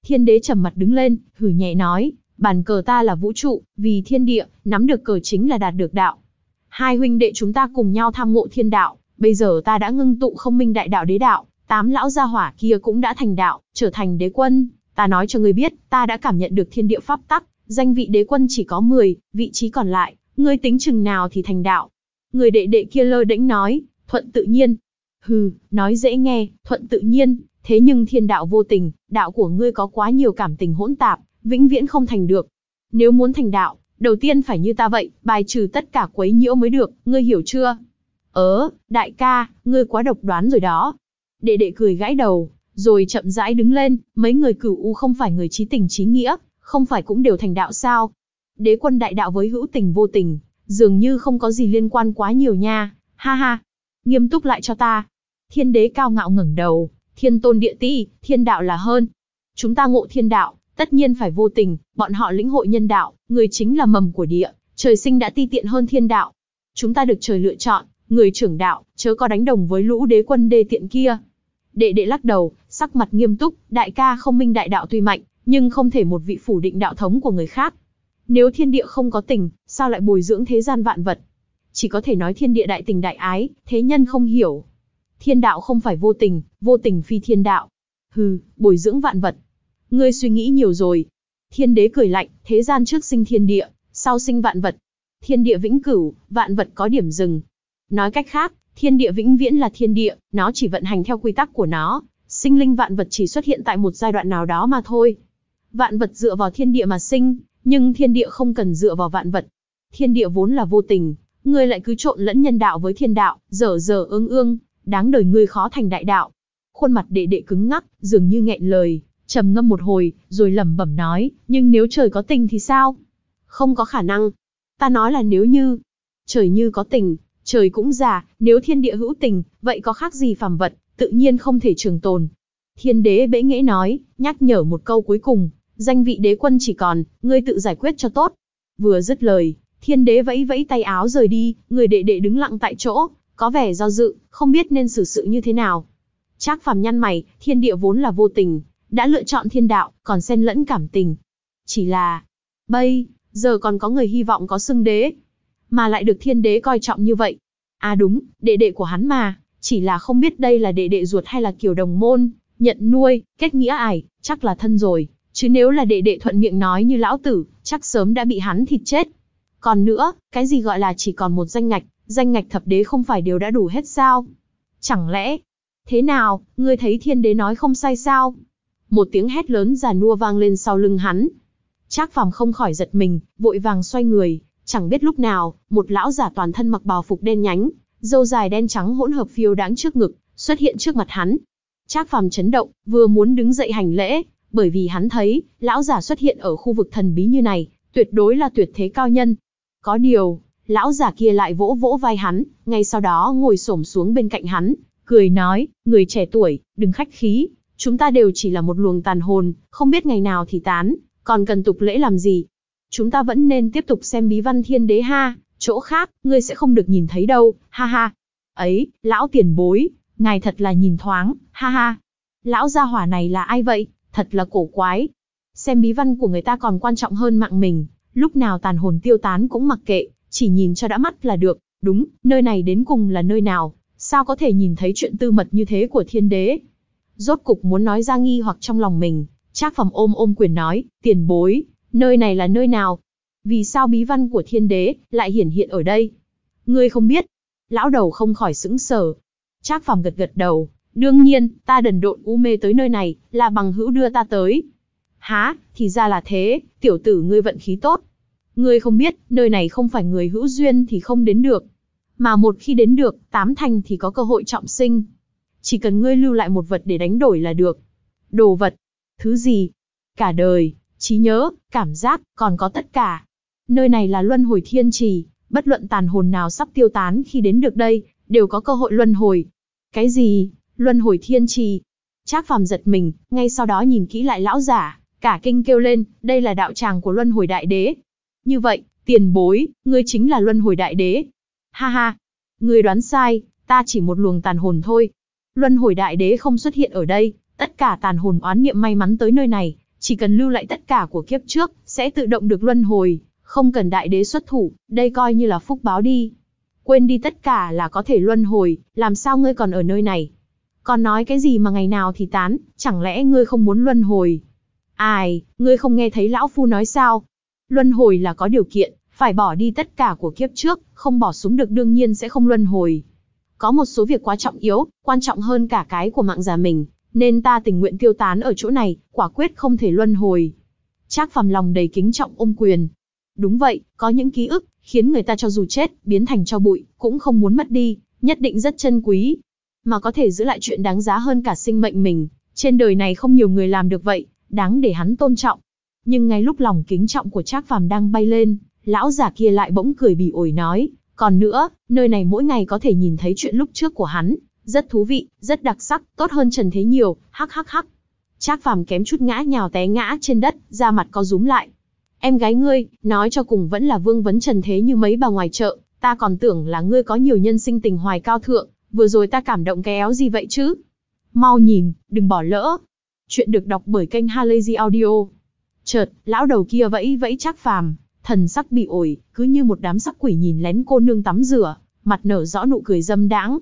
Thiên đế trầm mặt đứng lên, hử nhẹ nói, Bản cờ ta là vũ trụ, vì thiên địa, nắm được cờ chính là đạt được đạo. Hai huynh đệ chúng ta cùng nhau tham ngộ thiên đạo, bây giờ ta đã ngưng tụ không minh đại đạo đế đạo, tám lão gia hỏa kia cũng đã thành đạo, trở thành đế quân. Ta nói cho ngươi biết, ta đã cảm nhận được thiên địa pháp tắc, danh vị đế quân chỉ có 10, vị trí còn lại, ngươi tính chừng nào thì thành đạo. Người đệ đệ kia lơ đĩnh nói, thuận tự nhiên. Hừ, nói dễ nghe, thuận tự nhiên, thế nhưng thiên đạo vô tình, đạo của ngươi có quá nhiều cảm tình hỗn tạp, vĩnh viễn không thành được. Nếu muốn thành đạo, đầu tiên phải như ta vậy, bài trừ tất cả quấy nhiễu mới được, ngươi hiểu chưa? Ớ, đại ca, ngươi quá độc đoán rồi đó. Đệ đệ cười gãi đầu, rồi chậm rãi đứng lên, mấy người cửu u không phải người trí tình trí nghĩa, không phải cũng đều thành đạo sao? Đế quân đại đạo với hữu tình vô tình, dường như không có gì liên quan quá nhiều nha, ha ha. Nghiêm túc lại cho ta. Thiên đế cao ngạo ngẩng đầu, thiên tôn địa ti, thiên đạo là hơn. Chúng ta ngộ thiên đạo, Tất nhiên phải vô tình, bọn họ lĩnh hội nhân đạo, người chính là mầm của địa, trời sinh đã ti tiện hơn thiên đạo. Chúng ta được trời lựa chọn, người trưởng đạo, chớ có đánh đồng với lũ đế quân đê tiện kia. Đệ đệ lắc đầu, sắc mặt nghiêm túc, đại ca không minh đại đạo tuy mạnh, nhưng không thể một vị phủ định đạo thống của người khác. Nếu thiên địa không có tình, sao lại bồi dưỡng thế gian vạn vật? Chỉ có thể nói thiên địa đại tình đại ái, thế nhân không hiểu. Thiên đạo không phải vô tình, vô tình phi thiên đạo. Hừ, bồi dưỡng vạn vật, Ngươi suy nghĩ nhiều rồi. Thiên đế cười lạnh, thế gian trước sinh thiên địa, sau sinh vạn vật. Thiên địa vĩnh cửu, vạn vật có điểm dừng. Nói cách khác, thiên địa vĩnh viễn là thiên địa, nó chỉ vận hành theo quy tắc của nó, sinh linh vạn vật chỉ xuất hiện tại một giai đoạn nào đó mà thôi. Vạn vật dựa vào thiên địa mà sinh, nhưng thiên địa không cần dựa vào vạn vật. Thiên địa vốn là vô tình, ngươi lại cứ trộn lẫn nhân đạo với thiên đạo, dở dở ương ương, đáng đời ngươi khó thành đại đạo. Khuôn mặt đệ đệ cứng ngắc, dường như nghẹn lời trầm ngâm một hồi, rồi lẩm bẩm nói, nhưng nếu trời có tình thì sao? Không có khả năng. Ta nói là nếu như, trời như có tình, trời cũng già, nếu thiên địa hữu tình, vậy có khác gì phàm vật, tự nhiên không thể trường tồn. Thiên đế bẽ nghĩa nói, nhắc nhở một câu cuối cùng, danh vị đế quân chỉ còn, ngươi tự giải quyết cho tốt. Vừa dứt lời, thiên đế vẫy vẫy tay áo rời đi, người đệ đệ đứng lặng tại chỗ, có vẻ do dự, không biết nên xử sự như thế nào. Trác phàm nhăn mày, thiên địa vốn là vô tình, đã lựa chọn thiên đạo, còn xen lẫn cảm tình. Chỉ là, bây, giờ còn có người hy vọng có xưng đế, mà lại được thiên đế coi trọng như vậy. À đúng, đệ đệ của hắn mà, chỉ là không biết đây là đệ đệ ruột hay là kiểu đồng môn, nhận nuôi, kết nghĩa ải, chắc là thân rồi, chứ nếu là đệ đệ thuận miệng nói như lão tử, chắc sớm đã bị hắn thịt chết. Còn nữa, cái gì gọi là chỉ còn một danh ngạch, danh ngạch thập đế không phải đều đã đủ hết sao? Chẳng lẽ, thế nào, ngươi thấy thiên đế nói không sai sao? Một tiếng hét lớn già nua vang lên sau lưng hắn. Trác Phàm không khỏi giật mình, vội vàng xoay người, chẳng biết lúc nào, một lão giả toàn thân mặc bào phục đen nhánh, râu dài đen trắng hỗn hợp phiêu đáng trước ngực, xuất hiện trước mặt hắn. Trác Phàm chấn động, vừa muốn đứng dậy hành lễ, bởi vì hắn thấy, lão giả xuất hiện ở khu vực thần bí như này, tuyệt đối là tuyệt thế cao nhân. Có điều, lão giả kia lại vỗ vỗ vai hắn, ngay sau đó ngồi xổm xuống bên cạnh hắn, cười nói, người trẻ tuổi, đừng khách khí, Chúng ta đều chỉ là một luồng tàn hồn, không biết ngày nào thì tán, còn cần tục lễ làm gì. Chúng ta vẫn nên tiếp tục xem bí văn thiên đế ha, chỗ khác, ngươi sẽ không được nhìn thấy đâu, ha ha. Ấy, lão tiền bối, ngài thật là nhìn thoáng, ha ha. Lão gia hỏa này là ai vậy, thật là cổ quái. Xem bí văn của người ta còn quan trọng hơn mạng mình, lúc nào tàn hồn tiêu tán cũng mặc kệ, chỉ nhìn cho đã mắt là được. Đúng, nơi này đến cùng là nơi nào, sao có thể nhìn thấy chuyện tư mật như thế của thiên đế, Rốt cục muốn nói ra nghi hoặc trong lòng mình, Trác Phẩm ôm ôm quyền nói, tiền bối, nơi này là nơi nào? Vì sao bí văn của thiên đế lại hiển hiện ở đây? Ngươi không biết? Lão đầu không khỏi sững sờ. Trác Phẩm gật gật đầu, đương nhiên, ta đần độn u mê tới nơi này, là bằng hữu đưa ta tới. Há, thì ra là thế, tiểu tử ngươi vận khí tốt. Ngươi không biết, nơi này không phải người hữu duyên thì không đến được. Mà một khi đến được, tám thành thì có cơ hội trọng sinh chỉ cần ngươi lưu lại một vật để đánh đổi là được. Đồ vật, thứ gì? Cả đời, trí nhớ, cảm giác, còn có tất cả. Nơi này là luân hồi thiên trì, bất luận tàn hồn nào sắp tiêu tán khi đến được đây, đều có cơ hội luân hồi. Cái gì? Luân hồi thiên trì. Trác Phàm giật mình, ngay sau đó nhìn kỹ lại lão giả, cả kinh kêu lên, đây là đạo tràng của luân hồi đại đế. Như vậy, tiền bối, ngươi chính là luân hồi đại đế. Ha ha, ngươi đoán sai, ta chỉ một luồng tàn hồn thôi, Luân hồi đại đế không xuất hiện ở đây, tất cả tàn hồn oán niệm may mắn tới nơi này, chỉ cần lưu lại tất cả của kiếp trước, sẽ tự động được luân hồi, không cần đại đế xuất thủ, đây coi như là phúc báo đi. Quên đi tất cả là có thể luân hồi, làm sao ngươi còn ở nơi này? Còn nói cái gì mà ngày nào thì tán, chẳng lẽ ngươi không muốn luân hồi? Ai, ngươi không nghe thấy lão phu nói sao? Luân hồi là có điều kiện, phải bỏ đi tất cả của kiếp trước, không bỏ súng được đương nhiên sẽ không luân hồi có một số việc quá trọng yếu, quan trọng hơn cả cái của mạng già mình, nên ta tình nguyện tiêu tán ở chỗ này, quả quyết không thể luân hồi. Trác Phàm lòng đầy kính trọng ôm quyền. Đúng vậy, có những ký ức, khiến người ta cho dù chết, biến thành cho bụi, cũng không muốn mất đi, nhất định rất chân quý. Mà có thể giữ lại chuyện đáng giá hơn cả sinh mệnh mình, trên đời này không nhiều người làm được vậy, đáng để hắn tôn trọng. Nhưng ngay lúc lòng kính trọng của Trác Phàm đang bay lên, lão già kia lại bỗng cười bỉ ổi nói, còn nữa, nơi này mỗi ngày có thể nhìn thấy chuyện lúc trước của hắn, rất thú vị, rất đặc sắc, tốt hơn Trần Thế nhiều, hắc hắc hắc. Trác Phàm kém chút ngã nhào té ngã trên đất, da mặt có rúm lại. Em gái ngươi, nói cho cùng vẫn là vương vấn Trần Thế như mấy bà ngoài chợ, ta còn tưởng là ngươi có nhiều nhân sinh tình hoài cao thượng, vừa rồi ta cảm động cái éo gì vậy chứ? Mau nhìn, đừng bỏ lỡ. Chuyện được đọc bởi kênh Halazy Audio. Chợt, lão đầu kia vẫy vẫy Trác Phàm, thần sắc bị ổi, cứ như một đám sắc quỷ nhìn lén cô nương tắm rửa, mặt nở rõ nụ cười dâm đãng.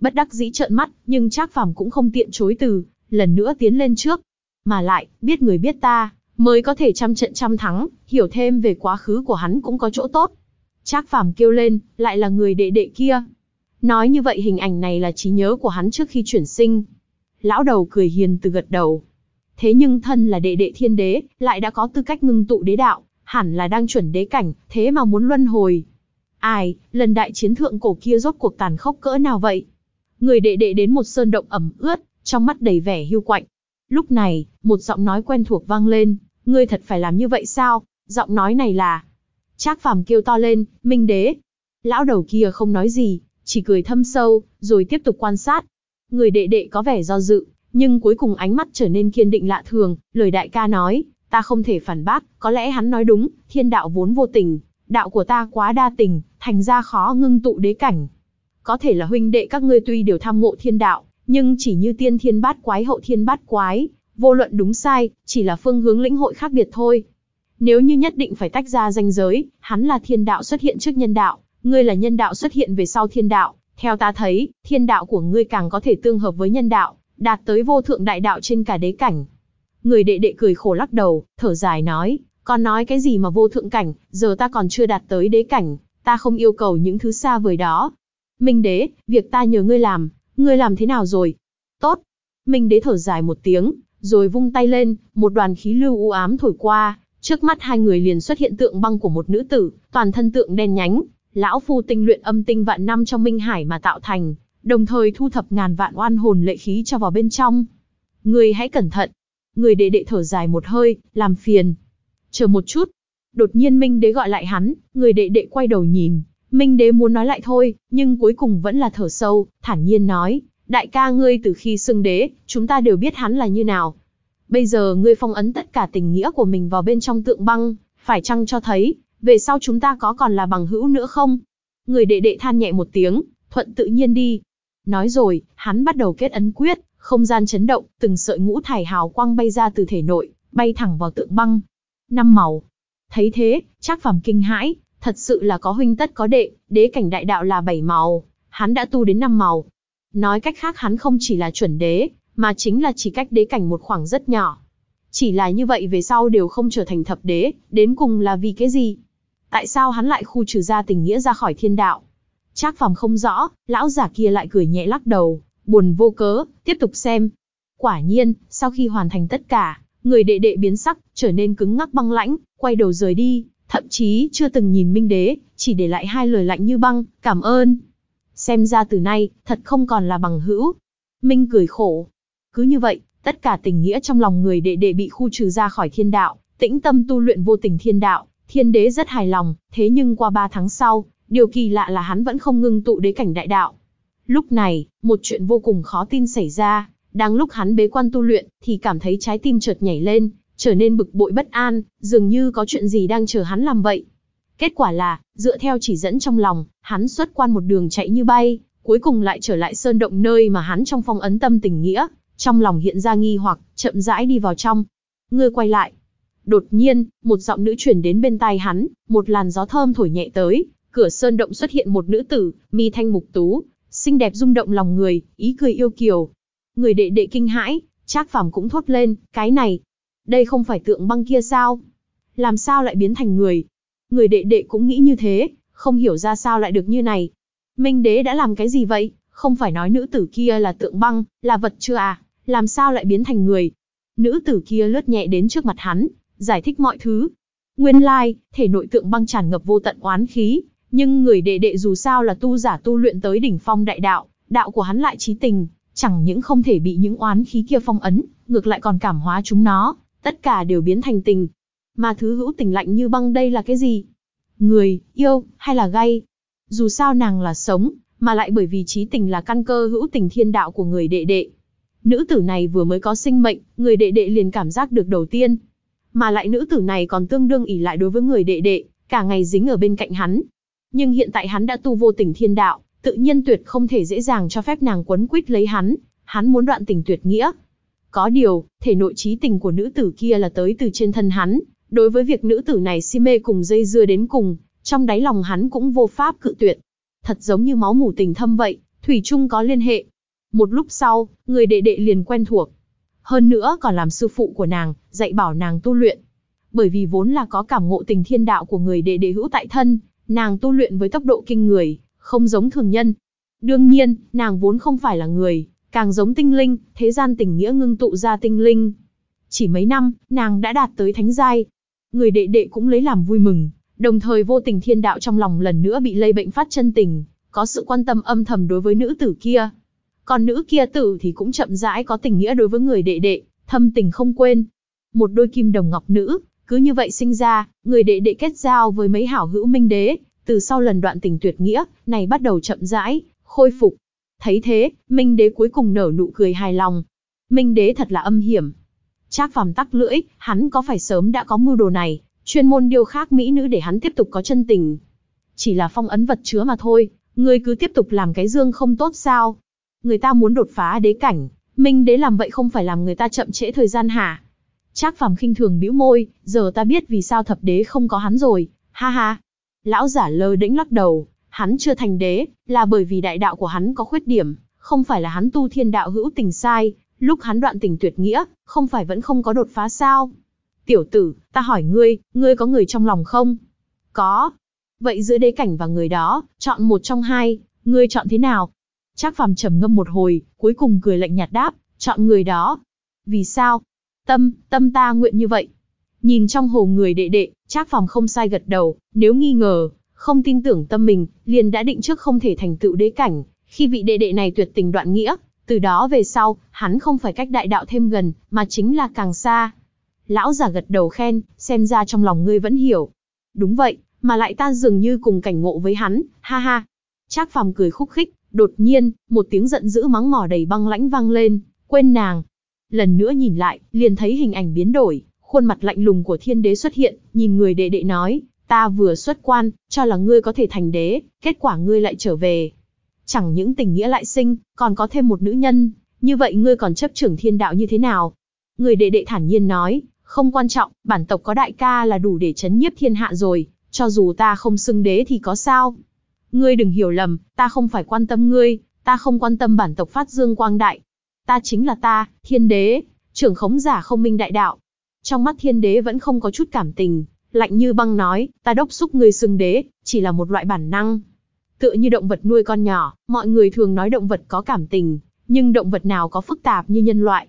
Bất đắc dĩ trợn mắt, nhưng Trác Phàm cũng không tiện chối từ, lần nữa tiến lên trước. Mà lại, biết người biết ta, mới có thể trăm trận trăm thắng, hiểu thêm về quá khứ của hắn cũng có chỗ tốt. Trác Phàm kêu lên, lại là người đệ đệ kia. Nói như vậy hình ảnh này là trí nhớ của hắn trước khi chuyển sinh. Lão đầu cười hiền từ gật đầu. Thế nhưng thân là đệ đệ thiên đế, lại đã có tư cách ngưng tụ đế đạo, hẳn là đang chuẩn đế cảnh, thế mà muốn luân hồi. Ai, lần đại chiến thượng cổ kia rốt cuộc tàn khốc cỡ nào vậy? Người đệ đệ đến một sơn động ẩm ướt, trong mắt đầy vẻ hiu quạnh. Lúc này, một giọng nói quen thuộc vang lên, ngươi thật phải làm như vậy sao? Giọng nói này là... Trác phàm kêu to lên, minh đế. Lão đầu kia không nói gì, chỉ cười thâm sâu, rồi tiếp tục quan sát. Người đệ đệ có vẻ do dự, nhưng cuối cùng ánh mắt trở nên kiên định lạ thường, lời đại ca nói, Ta không thể phản bác, có lẽ hắn nói đúng, thiên đạo vốn vô tình, đạo của ta quá đa tình, thành ra khó ngưng tụ đế cảnh. Có thể là huynh đệ các ngươi tuy đều tham ngộ thiên đạo, nhưng chỉ như tiên thiên bát quái hậu thiên bát quái, vô luận đúng sai, chỉ là phương hướng lĩnh hội khác biệt thôi. Nếu như nhất định phải tách ra ranh giới, hắn là thiên đạo xuất hiện trước nhân đạo, ngươi là nhân đạo xuất hiện về sau thiên đạo, theo ta thấy, thiên đạo của ngươi càng có thể tương hợp với nhân đạo, đạt tới vô thượng đại đạo trên cả đế cảnh, Người đệ đệ cười khổ lắc đầu, thở dài nói, con nói cái gì mà vô thượng cảnh, giờ ta còn chưa đạt tới đế cảnh, ta không yêu cầu những thứ xa vời đó. Minh đế, việc ta nhờ ngươi làm, ngươi làm thế nào rồi? Tốt. Minh đế thở dài một tiếng, rồi vung tay lên, một đoàn khí lưu u ám thổi qua, trước mắt hai người liền xuất hiện tượng băng của một nữ tử, toàn thân tượng đen nhánh, lão phu tinh luyện âm tinh vạn năm trong minh hải mà tạo thành, đồng thời thu thập ngàn vạn oan hồn lệ khí cho vào bên trong. Ngươi hãy cẩn thận, Người đệ đệ thở dài một hơi, làm phiền. Chờ một chút. Đột nhiên Minh đế gọi lại hắn, người đệ đệ quay đầu nhìn. Minh đế muốn nói lại thôi, nhưng cuối cùng vẫn là thở sâu, thản nhiên nói. Đại ca ngươi từ khi xưng đế, chúng ta đều biết hắn là như nào. Bây giờ ngươi phong ấn tất cả tình nghĩa của mình vào bên trong tượng băng, phải chăng cho thấy, về sau chúng ta có còn là bằng hữu nữa không? Người đệ đệ than nhẹ một tiếng, thuận tự nhiên đi. Nói rồi, hắn bắt đầu kết ấn quyết. Không gian chấn động, từng sợi ngũ thải hào quang bay ra từ thể nội, bay thẳng vào tượng băng. Năm màu. Thấy thế, Trác Phàm kinh hãi, thật sự là có huynh tất có đệ, đế cảnh đại đạo là bảy màu, hắn đã tu đến năm màu. Nói cách khác hắn không chỉ là chuẩn đế, mà chính là chỉ cách đế cảnh một khoảng rất nhỏ. Chỉ là như vậy về sau đều không trở thành thập đế, đến cùng là vì cái gì? Tại sao hắn lại khu trừ ra tình nghĩa ra khỏi thiên đạo? Trác Phàm không rõ, lão giả kia lại cười nhẹ lắc đầu, buồn vô cớ, tiếp tục xem. Quả nhiên, sau khi hoàn thành tất cả, người đệ đệ biến sắc, trở nên cứng ngắc băng lãnh, quay đầu rời đi, thậm chí chưa từng nhìn Minh Đế, chỉ để lại hai lời lạnh như băng, cảm ơn. Xem ra từ nay, thật không còn là bằng hữu. Minh cười khổ. Cứ như vậy, tất cả tình nghĩa trong lòng người đệ đệ bị khu trừ ra khỏi thiên đạo, tĩnh tâm tu luyện vô tình thiên đạo, thiên đế rất hài lòng, thế nhưng qua ba tháng sau, điều kỳ lạ là hắn vẫn không ngưng tụ đế cảnh đại đạo, Lúc này, một chuyện vô cùng khó tin xảy ra, đang lúc hắn bế quan tu luyện, thì cảm thấy trái tim chợt nhảy lên, trở nên bực bội bất an, dường như có chuyện gì đang chờ hắn làm vậy. Kết quả là, dựa theo chỉ dẫn trong lòng, hắn xuất quan một đường chạy như bay, cuối cùng lại trở lại sơn động nơi mà hắn trong phong ấn tâm tình nghĩa, trong lòng hiện ra nghi hoặc, chậm rãi đi vào trong. Ngươi quay lại. Đột nhiên, một giọng nữ chuyển đến bên tai hắn, một làn gió thơm thổi nhẹ tới, cửa sơn động xuất hiện một nữ tử, mi thanh mục tú, Xinh đẹp rung động lòng người, ý cười yêu kiều. Người đệ đệ kinh hãi, Trác Phàm cũng thốt lên, cái này, đây không phải tượng băng kia sao? Làm sao lại biến thành người? Người đệ đệ cũng nghĩ như thế, không hiểu ra sao lại được như này. Minh đế đã làm cái gì vậy? Không phải nói nữ tử kia là tượng băng, là vật chưa à? Làm sao lại biến thành người? Nữ tử kia lướt nhẹ đến trước mặt hắn, giải thích mọi thứ. Nguyên lai, thể nội tượng băng tràn ngập vô tận oán khí, nhưng người đệ đệ dù sao là tu giả tu luyện tới đỉnh phong đại đạo, đạo của hắn lại trí tình, chẳng những không thể bị những oán khí kia phong ấn, ngược lại còn cảm hóa chúng nó, tất cả đều biến thành tình. Mà thứ hữu tình lạnh như băng đây là cái gì? Người, yêu, hay là gay? Dù sao nàng là sống, mà lại bởi vì trí tình là căn cơ hữu tình thiên đạo của người đệ đệ. Nữ tử này vừa mới có sinh mệnh, người đệ đệ liền cảm giác được đầu tiên. Mà lại nữ tử này còn tương đương ỉ lại đối với người đệ đệ, cả ngày dính ở bên cạnh hắn, nhưng hiện tại hắn đã tu vô tình thiên đạo, tự nhiên tuyệt không thể dễ dàng cho phép nàng quấn quýt lấy hắn, hắn muốn đoạn tình tuyệt nghĩa. Có điều, thể nội trí tình của nữ tử kia là tới từ trên thân hắn, đối với việc nữ tử này si mê cùng dây dưa đến cùng, trong đáy lòng hắn cũng vô pháp cự tuyệt. Thật giống như máu mủ tình thâm vậy, Thủy chung có liên hệ. Một lúc sau, người đệ đệ liền quen thuộc. Hơn nữa còn làm sư phụ của nàng, dạy bảo nàng tu luyện. Bởi vì vốn là có cảm ngộ tình thiên đạo của người đệ đệ hữu tại thân, nàng tu luyện với tốc độ kinh người, không giống thường nhân. Đương nhiên, nàng vốn không phải là người, càng giống tinh linh, thế gian tình nghĩa ngưng tụ ra tinh linh. Chỉ mấy năm, nàng đã đạt tới thánh giai. Người đệ đệ cũng lấy làm vui mừng, đồng thời vô tình thiên đạo trong lòng lần nữa bị lây bệnh phát chân tình, có sự quan tâm âm thầm đối với nữ tử kia. Còn nữ kia tử thì cũng chậm rãi có tình nghĩa đối với người đệ đệ, thâm tình không quên. Một đôi kim đồng ngọc nữ, cứ như vậy sinh ra, người đệ đệ kết giao với mấy hảo hữu minh đế, từ sau lần đoạn tình tuyệt nghĩa, này bắt đầu chậm rãi, khôi phục. Thấy thế, minh đế cuối cùng nở nụ cười hài lòng. Minh đế thật là âm hiểm. Trác phàm tắc lưỡi, hắn có phải sớm đã có mưu đồ này, chuyên môn điều khác mỹ nữ để hắn tiếp tục có chân tình. Chỉ là phong ấn vật chứa mà thôi, người cứ tiếp tục làm cái dương không tốt sao? Người ta muốn đột phá đế cảnh, minh đế làm vậy không phải làm người ta chậm trễ thời gian hả? Trác Phàm khinh thường bĩu môi, giờ ta biết vì sao thập đế không có hắn rồi, ha ha. Lão giả lơ đễnh lắc đầu, hắn chưa thành đế, là bởi vì đại đạo của hắn có khuyết điểm, không phải là hắn tu thiên đạo hữu tình sai, lúc hắn đoạn tình tuyệt nghĩa, không phải vẫn không có đột phá sao? Tiểu tử, ta hỏi ngươi, ngươi có người trong lòng không? Có. Vậy giữa đế cảnh và người đó, chọn một trong hai, ngươi chọn thế nào? Trác Phàm trầm ngâm một hồi, cuối cùng cười lạnh nhạt đáp, chọn người đó. Vì sao? Tâm, tâm ta nguyện như vậy. Nhìn trong hồ người đệ đệ, Trác phòng không sai gật đầu, nếu nghi ngờ, không tin tưởng tâm mình, liền đã định trước không thể thành tựu đế cảnh, khi vị đệ đệ này tuyệt tình đoạn nghĩa, từ đó về sau, hắn không phải cách đại đạo thêm gần, mà chính là càng xa. Lão già gật đầu khen, xem ra trong lòng ngươi vẫn hiểu. Đúng vậy, mà lại ta dường như cùng cảnh ngộ với hắn, ha ha. Trác Phàm cười khúc khích, đột nhiên, một tiếng giận dữ mắng mỏ đầy băng lãnh vang lên, quên nàng, lần nữa nhìn lại, liền thấy hình ảnh biến đổi, khuôn mặt lạnh lùng của thiên đế xuất hiện, nhìn người đệ đệ nói, ta vừa xuất quan, cho là ngươi có thể thành đế, kết quả ngươi lại trở về. Chẳng những tình nghĩa lại sinh, còn có thêm một nữ nhân, như vậy ngươi còn chấp trưởng thiên đạo như thế nào? Người đệ đệ thản nhiên nói, không quan trọng, bản tộc có đại ca là đủ để chấn nhiếp thiên hạ rồi, cho dù ta không xưng đế thì có sao. Ngươi đừng hiểu lầm, ta không phải quan tâm ngươi, ta không quan tâm bản tộc phát dương quang đại, Ta chính là ta, thiên đế, trưởng khống giả không minh đại đạo. Trong mắt thiên đế vẫn không có chút cảm tình, lạnh như băng nói, ta đốc xúc người xưng đế, chỉ là một loại bản năng. Tựa như động vật nuôi con nhỏ, mọi người thường nói động vật có cảm tình, nhưng động vật nào có phức tạp như nhân loại.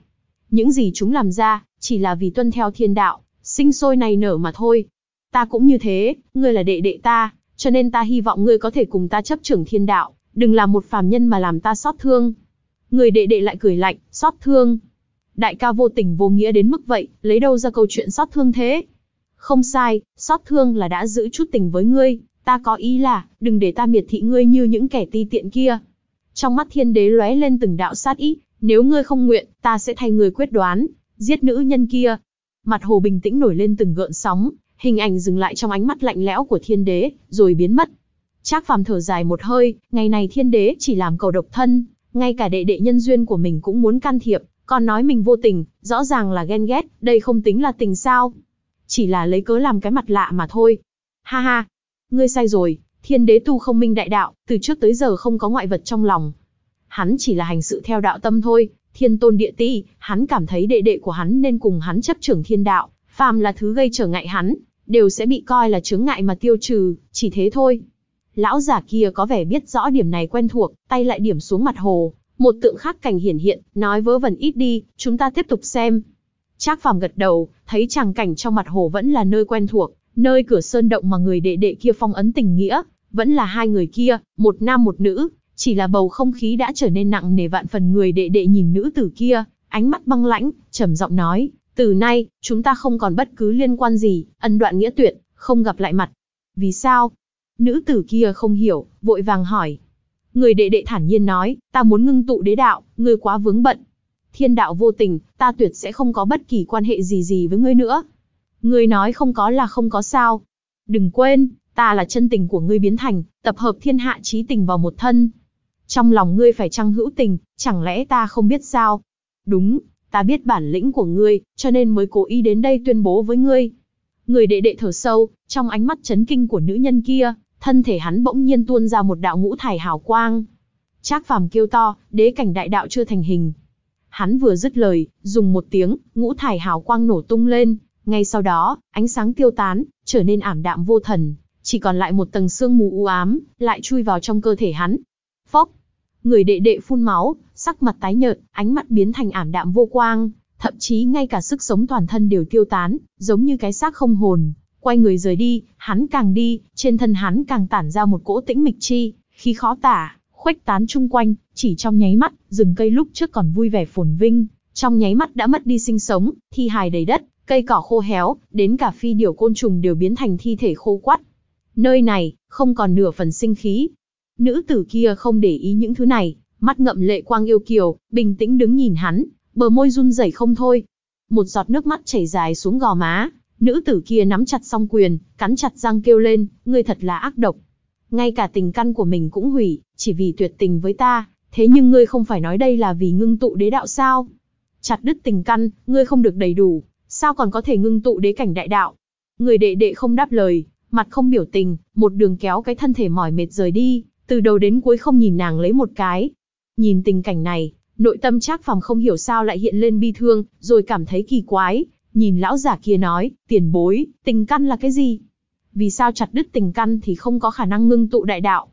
Những gì chúng làm ra, chỉ là vì tuân theo thiên đạo, sinh sôi này nở mà thôi. Ta cũng như thế, ngươi là đệ đệ ta, cho nên ta hy vọng ngươi có thể cùng ta chấp trưởng thiên đạo, đừng làm một phàm nhân mà làm ta xót thương người đệ đệ lại cười lạnh, xót thương. Đại ca vô tình vô nghĩa đến mức vậy, lấy đâu ra câu chuyện xót thương thế? Không sai, xót thương là đã giữ chút tình với ngươi, ta có ý là, đừng để ta miệt thị ngươi như những kẻ ti tiện kia. Trong mắt thiên đế lóe lên từng đạo sát ý, nếu ngươi không nguyện, ta sẽ thay ngươi quyết đoán, giết nữ nhân kia. Mặt hồ bình tĩnh nổi lên từng gợn sóng, hình ảnh dừng lại trong ánh mắt lạnh lẽo của thiên đế, rồi biến mất. Trác phàm thở dài một hơi, ngày này thiên đế chỉ làm cầu độc thân, ngay cả đệ đệ nhân duyên của mình cũng muốn can thiệp, còn nói mình vô tình, rõ ràng là ghen ghét, đây không tính là tình sao. Chỉ là lấy cớ làm cái mặt lạ mà thôi. Ha ha, ngươi sai rồi, thiên đế tu không minh đại đạo, từ trước tới giờ không có ngoại vật trong lòng. Hắn chỉ là hành sự theo đạo tâm thôi, thiên tôn địa ti, hắn cảm thấy đệ đệ của hắn nên cùng hắn chấp trưởng thiên đạo, phàm là thứ gây trở ngại hắn, đều sẽ bị coi là chướng ngại mà tiêu trừ, chỉ thế thôi. Lão giả kia có vẻ biết rõ điểm này quen thuộc, tay lại điểm xuống mặt hồ, một tượng khắc cảnh hiển hiện, nói vớ vẩn ít đi, chúng ta tiếp tục xem. Trác Phàm gật đầu, thấy chàng cảnh trong mặt hồ vẫn là nơi quen thuộc, nơi cửa sơn động mà người đệ đệ kia phong ấn tình nghĩa, vẫn là hai người kia, một nam một nữ, chỉ là bầu không khí đã trở nên nặng nề vạn phần người đệ đệ nhìn nữ tử kia, ánh mắt băng lãnh, trầm giọng nói, từ nay, chúng ta không còn bất cứ liên quan gì, ân đoạn nghĩa tuyệt, không gặp lại mặt. Vì sao? Nữ tử kia không hiểu, vội vàng hỏi. Người đệ đệ thản nhiên nói, ta muốn ngưng tụ đế đạo, ngươi quá vướng bận. Thiên đạo vô tình, ta tuyệt sẽ không có bất kỳ quan hệ gì gì với ngươi nữa. Ngươi nói không có là không có sao. Đừng quên, ta là chân tình của ngươi biến thành, tập hợp thiên hạ trí tình vào một thân. Trong lòng ngươi phải chăng hữu tình, chẳng lẽ ta không biết sao? Đúng, ta biết bản lĩnh của ngươi, cho nên mới cố ý đến đây tuyên bố với ngươi. Người đệ đệ thở sâu, trong ánh mắt chấn kinh của nữ nhân kia, thân thể hắn bỗng nhiên tuôn ra một đạo ngũ thải hào quang. Trác Phàm kêu to, đế cảnh đại đạo chưa thành hình. Hắn vừa dứt lời, dùng một tiếng, ngũ thải hào quang nổ tung lên, ngay sau đó, ánh sáng tiêu tán, trở nên ảm đạm vô thần, chỉ còn lại một tầng sương mù u ám, lại chui vào trong cơ thể hắn. Phốc, người đệ đệ phun máu, sắc mặt tái nhợt, ánh mắt biến thành ảm đạm vô quang, thậm chí ngay cả sức sống toàn thân đều tiêu tán, giống như cái xác không hồn. Quay người rời đi, hắn càng đi, trên thân hắn càng tản ra một cỗ tĩnh mịch chi, khí khó tả, khuếch tán chung quanh, chỉ trong nháy mắt, rừng cây lúc trước còn vui vẻ phồn vinh, trong nháy mắt đã mất đi sinh sống, thi hài đầy đất, cây cỏ khô héo, đến cả phi điểu côn trùng đều biến thành thi thể khô quắt. Nơi này, không còn nửa phần sinh khí. Nữ tử kia không để ý những thứ này, mắt ngậm lệ quang yêu kiều, bình tĩnh đứng nhìn hắn, bờ môi run rẩy không thôi. Một giọt nước mắt chảy dài xuống gò má, Nữ tử kia nắm chặt song quyền, cắn chặt răng kêu lên, ngươi thật là ác độc. Ngay cả tình căn của mình cũng hủy, chỉ vì tuyệt tình với ta, thế nhưng ngươi không phải nói đây là vì ngưng tụ đế đạo sao? Chặt đứt tình căn, ngươi không được đầy đủ, sao còn có thể ngưng tụ đế cảnh đại đạo? Người đệ đệ không đáp lời, mặt không biểu tình, một đường kéo cái thân thể mỏi mệt rời đi, từ đầu đến cuối không nhìn nàng lấy một cái. Nhìn tình cảnh này, nội tâm Trác Phàm không hiểu sao lại hiện lên bi thương, rồi cảm thấy kỳ quái, Nhìn lão giả kia nói, tiền bối, tình căn là cái gì? Vì sao chặt đứt tình căn thì không có khả năng ngưng tụ đại đạo?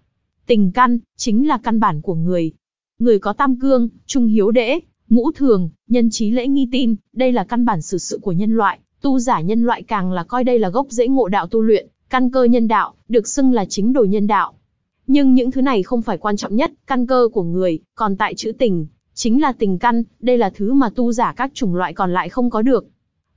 Tình căn, chính là căn bản của người. Người có tam cương, trung hiếu đễ, ngũ thường, nhân trí lễ nghi tin, đây là căn bản sự sự của nhân loại. Tu giả nhân loại càng là coi đây là gốc rễ ngộ đạo tu luyện, căn cơ nhân đạo, được xưng là chính đồ nhân đạo. Nhưng những thứ này không phải quan trọng nhất, căn cơ của người, còn tại chữ tình, chính là tình căn, đây là thứ mà tu giả các chủng loại còn lại không có được.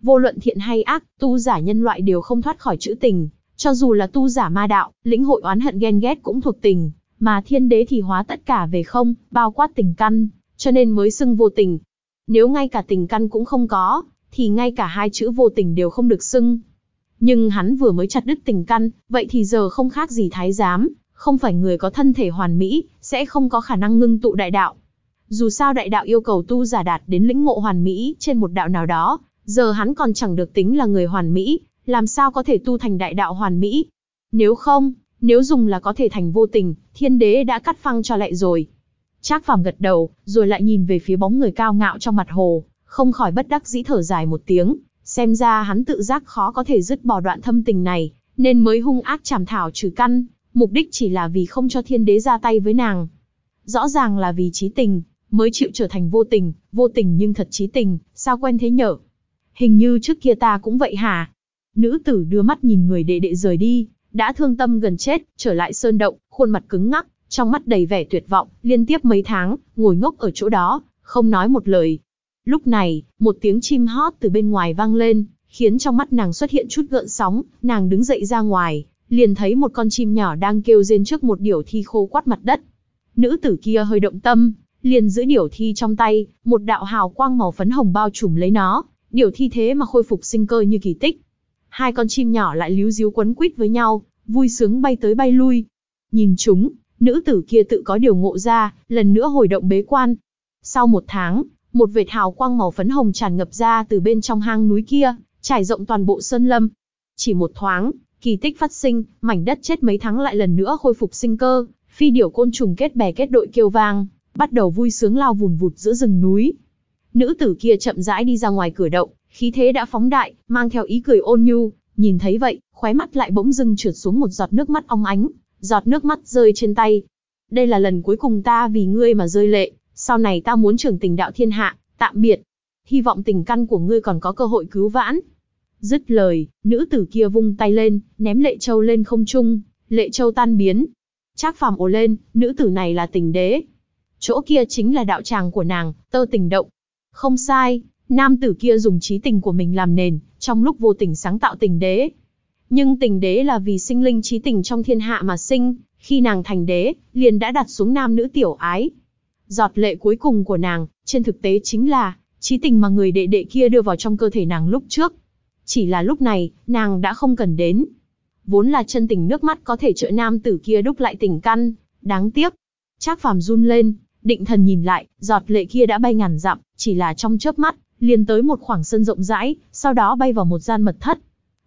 Vô luận thiện hay ác, tu giả nhân loại đều không thoát khỏi chữ tình, cho dù là tu giả ma đạo, lĩnh hội oán hận ghen ghét cũng thuộc tình, mà thiên đế thì hóa tất cả về không, bao quát tình căn, cho nên mới xưng vô tình. Nếu ngay cả tình căn cũng không có, thì ngay cả hai chữ vô tình đều không được xưng. Nhưng hắn vừa mới chặt đứt tình căn, vậy thì giờ không khác gì thái giám, không phải người có thân thể hoàn mỹ, sẽ không có khả năng ngưng tụ đại đạo. Dù sao đại đạo yêu cầu tu giả đạt đến lĩnh ngộ hoàn mỹ trên một đạo nào đó, Giờ hắn còn chẳng được tính là người hoàn mỹ, làm sao có thể tu thành đại đạo hoàn mỹ? Nếu không, nếu dùng là có thể thành vô tình, thiên đế đã cắt phăng cho lại rồi. Trác Phàm gật đầu, rồi lại nhìn về phía bóng người cao ngạo trong mặt hồ, không khỏi bất đắc dĩ thở dài một tiếng, xem ra hắn tự giác khó có thể dứt bỏ đoạn thâm tình này, nên mới hung ác chảm thảo trừ căn, mục đích chỉ là vì không cho thiên đế ra tay với nàng. Rõ ràng là vì trí tình, mới chịu trở thành vô tình, vô tình nhưng thật trí tình, sao quen thế nhở? hình như trước kia ta cũng vậy hả? Nữ tử đưa mắt nhìn người đệ đệ rời đi, đã thương tâm gần chết, trở lại sơn động, khuôn mặt cứng ngắc, trong mắt đầy vẻ tuyệt vọng, liên tiếp mấy tháng, ngồi ngốc ở chỗ đó, không nói một lời. Lúc này, một tiếng chim hót từ bên ngoài vang lên, khiến trong mắt nàng xuất hiện chút gợn sóng, nàng đứng dậy ra ngoài, liền thấy một con chim nhỏ đang kêu rên trước một điểu thi khô quắt mặt đất. Nữ tử kia hơi động tâm, liền giữ điểu thi trong tay, một đạo hào quang màu phấn hồng bao trùm lấy nó, điều thi thế mà khôi phục sinh cơ như kỳ tích. Hai con chim nhỏ lại líu díu quấn quýt với nhau, vui sướng bay tới bay lui. Nhìn chúng, nữ tử kia tự có điều ngộ ra, lần nữa hồi động bế quan. Sau một tháng, một vệt hào quang màu phấn hồng tràn ngập ra từ bên trong hang núi kia, trải rộng toàn bộ sơn lâm. Chỉ một thoáng, kỳ tích phát sinh, mảnh đất chết mấy tháng lại lần nữa khôi phục sinh cơ, phi điểu côn trùng kết bè kết đội kêu vang, bắt đầu vui sướng lao vùn vụt giữa rừng núi, Nữ tử kia chậm rãi đi ra ngoài cửa động, khí thế đã phóng đại, mang theo ý cười ôn nhu, nhìn thấy vậy, khóe mắt lại bỗng dưng trượt xuống một giọt nước mắt ong ánh, giọt nước mắt rơi trên tay. Đây là lần cuối cùng ta vì ngươi mà rơi lệ, sau này ta muốn trưởng tình đạo thiên hạ, tạm biệt. Hy vọng tình căn của ngươi còn có cơ hội cứu vãn. Dứt lời, nữ tử kia vung tay lên, ném lệ châu lên không trung, lệ châu tan biến. Trác phàm ồ lên, nữ tử này là tình đế. Chỗ kia chính là đạo tràng của nàng, tơ tình động, không sai, nam tử kia dùng trí tình của mình làm nền, trong lúc vô tình sáng tạo tình đế. Nhưng tình đế là vì sinh linh trí tình trong thiên hạ mà sinh, khi nàng thành đế, liền đã đặt xuống nam nữ tiểu ái. Giọt lệ cuối cùng của nàng, trên thực tế chính là, trí tình mà người đệ đệ kia đưa vào trong cơ thể nàng lúc trước. Chỉ là lúc này, nàng đã không cần đến. Vốn là chân tình nước mắt có thể trợ nam tử kia đúc lại tình căn, đáng tiếc. Trác phàm run lên, Định thần nhìn lại, giọt lệ kia đã bay ngàn dặm, chỉ là trong chớp mắt, liền tới một khoảng sân rộng rãi, sau đó bay vào một gian mật thất.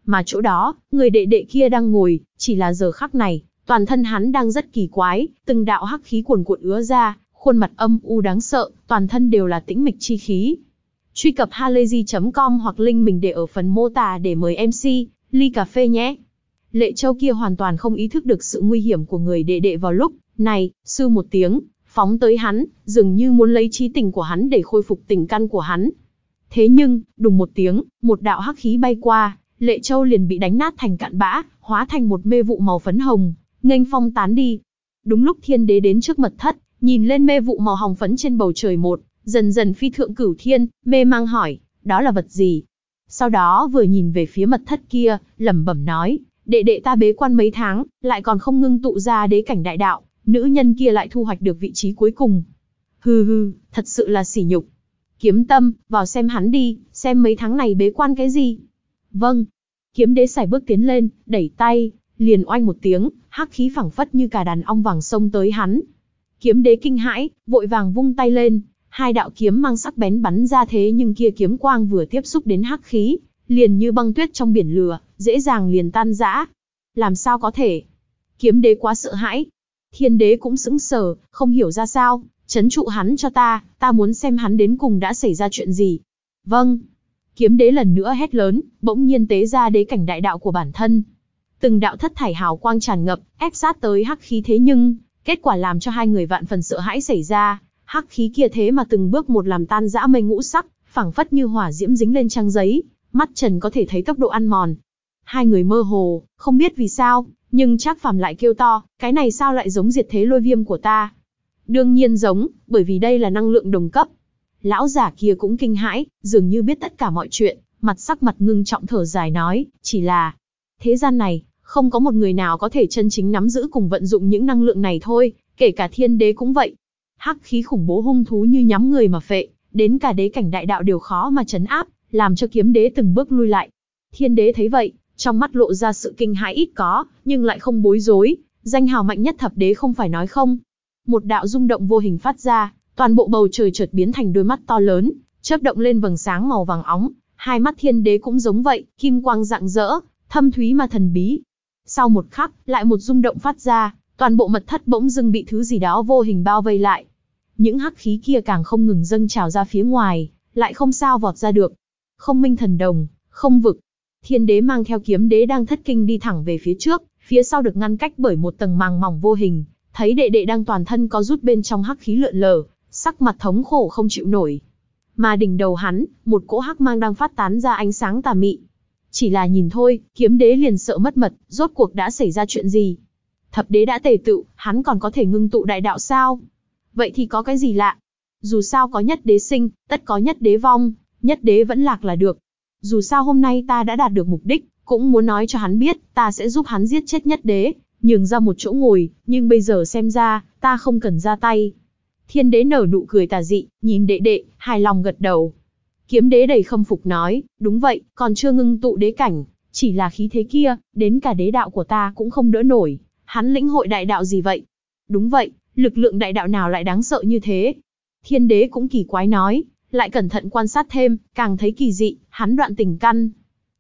Mà chỗ đó, người đệ đệ kia đang ngồi, chỉ là giờ khắc này, toàn thân hắn đang rất kỳ quái, từng đạo hắc khí cuồn cuộn ứa ra, khuôn mặt âm u đáng sợ, toàn thân đều là tĩnh mịch chi khí. Truy cập halayzi.com hoặc link mình để ở phần mô tả để mời MC, ly cà phê nhé. Lệ Châu kia hoàn toàn không ý thức được sự nguy hiểm của người đệ đệ vào lúc này, sư một tiếng, phóng tới hắn, dường như muốn lấy trí tình của hắn để khôi phục tình căn của hắn. Thế nhưng, đùng một tiếng, một đạo hắc khí bay qua, Lệ Châu liền bị đánh nát thành cạn bã, hóa thành một mê vụ màu phấn hồng, nghênh phong tán đi. Đúng lúc thiên đế đến trước mật thất, nhìn lên mê vụ màu hồng phấn trên bầu trời một, dần dần phi thượng cửu thiên, mê mang hỏi, đó là vật gì? Sau đó vừa nhìn về phía mật thất kia, lẩm bẩm nói, đệ đệ ta bế quan mấy tháng, lại còn không ngưng tụ ra đế cảnh đại đạo, nữ nhân kia lại thu hoạch được vị trí cuối cùng. Hừ hừ, thật sự là sỉ nhục. Kiếm tâm, vào xem hắn đi, xem mấy tháng này bế quan cái gì. Vâng. Kiếm đế xài bước tiến lên, đẩy tay, liền oanh một tiếng, hắc khí phẳng phất như cả đàn ong vàng sông tới hắn. Kiếm đế kinh hãi, vội vàng vung tay lên, hai đạo kiếm mang sắc bén bắn ra thế nhưng kia kiếm quang vừa tiếp xúc đến hắc khí, liền như băng tuyết trong biển lửa, dễ dàng liền tan rã. Làm sao có thể? Kiếm đế quá sợ hãi, Thiên đế cũng sững sờ, không hiểu ra sao, chấn trụ hắn cho ta, ta muốn xem hắn đến cùng đã xảy ra chuyện gì. Vâng. Kiếm đế lần nữa hét lớn, bỗng nhiên tế ra đế cảnh đại đạo của bản thân. Từng đạo thất thải hào quang tràn ngập, ép sát tới hắc khí thế nhưng, kết quả làm cho hai người vạn phần sợ hãi xảy ra, hắc khí kia thế mà từng bước một làm tan dã mây ngũ sắc, phảng phất như hỏa diễm dính lên trang giấy, mắt trần có thể thấy tốc độ ăn mòn. Hai người mơ hồ, không biết vì sao, nhưng Trác Phàm lại kêu to, cái này sao lại giống diệt thế lôi viêm của ta? Đương nhiên giống, bởi vì đây là năng lượng đồng cấp. Lão giả kia cũng kinh hãi, dường như biết tất cả mọi chuyện, mặt sắc mặt ngưng trọng thở dài nói, chỉ là thế gian này không có một người nào có thể chân chính nắm giữ cùng vận dụng những năng lượng này thôi, kể cả thiên đế cũng vậy. Hắc khí khủng bố hung thú như nhắm người mà phệ, đến cả đế cảnh đại đạo đều khó mà chấn áp, làm cho kiếm đế từng bước lui lại. Thiên đế thấy vậy, trong mắt lộ ra sự kinh hãi ít có, nhưng lại không bối rối, danh hào mạnh nhất thập đế không phải nói không. Một đạo rung động vô hình phát ra, toàn bộ bầu trời chợt biến thành đôi mắt to lớn, chớp động lên vầng sáng màu vàng óng, hai mắt thiên đế cũng giống vậy, kim quang rạng rỡ, thâm thúy mà thần bí. Sau một khắc, lại một rung động phát ra, toàn bộ mật thất bỗng dưng bị thứ gì đó vô hình bao vây lại. Những hắc khí kia càng không ngừng dâng trào ra phía ngoài, lại không sao vọt ra được. Không minh thần đồng, không vực, Thiên đế mang theo kiếm đế đang thất kinh đi thẳng về phía trước, phía sau được ngăn cách bởi một tầng màng mỏng vô hình, thấy đệ đệ đang toàn thân có rút bên trong hắc khí lượn lờ, sắc mặt thống khổ không chịu nổi. Mà đỉnh đầu hắn, một cỗ hắc mang đang phát tán ra ánh sáng tà mị. Chỉ là nhìn thôi, kiếm đế liền sợ mất mật, rốt cuộc đã xảy ra chuyện gì? Thập đế đã tề tựu, hắn còn có thể ngưng tụ đại đạo sao? Vậy thì có cái gì lạ? Dù sao có nhất đế sinh, tất có nhất đế vong, nhất đế vẫn lạc là được, dù sao hôm nay ta đã đạt được mục đích, cũng muốn nói cho hắn biết, ta sẽ giúp hắn giết chết nhất đế, nhường ra một chỗ ngồi, nhưng bây giờ xem ra, ta không cần ra tay. Thiên đế nở nụ cười tà dị, nhìn đệ đệ, hài lòng gật đầu. Kiếm đế đầy khâm phục nói, đúng vậy, còn chưa ngưng tụ đế cảnh, chỉ là khí thế kia, đến cả đế đạo của ta cũng không đỡ nổi. Hắn lĩnh hội đại đạo gì vậy? Đúng vậy, lực lượng đại đạo nào lại đáng sợ như thế? Thiên đế cũng kỳ quái nói, lại cẩn thận quan sát thêm, càng thấy kỳ dị, hắn đoạn tình căn.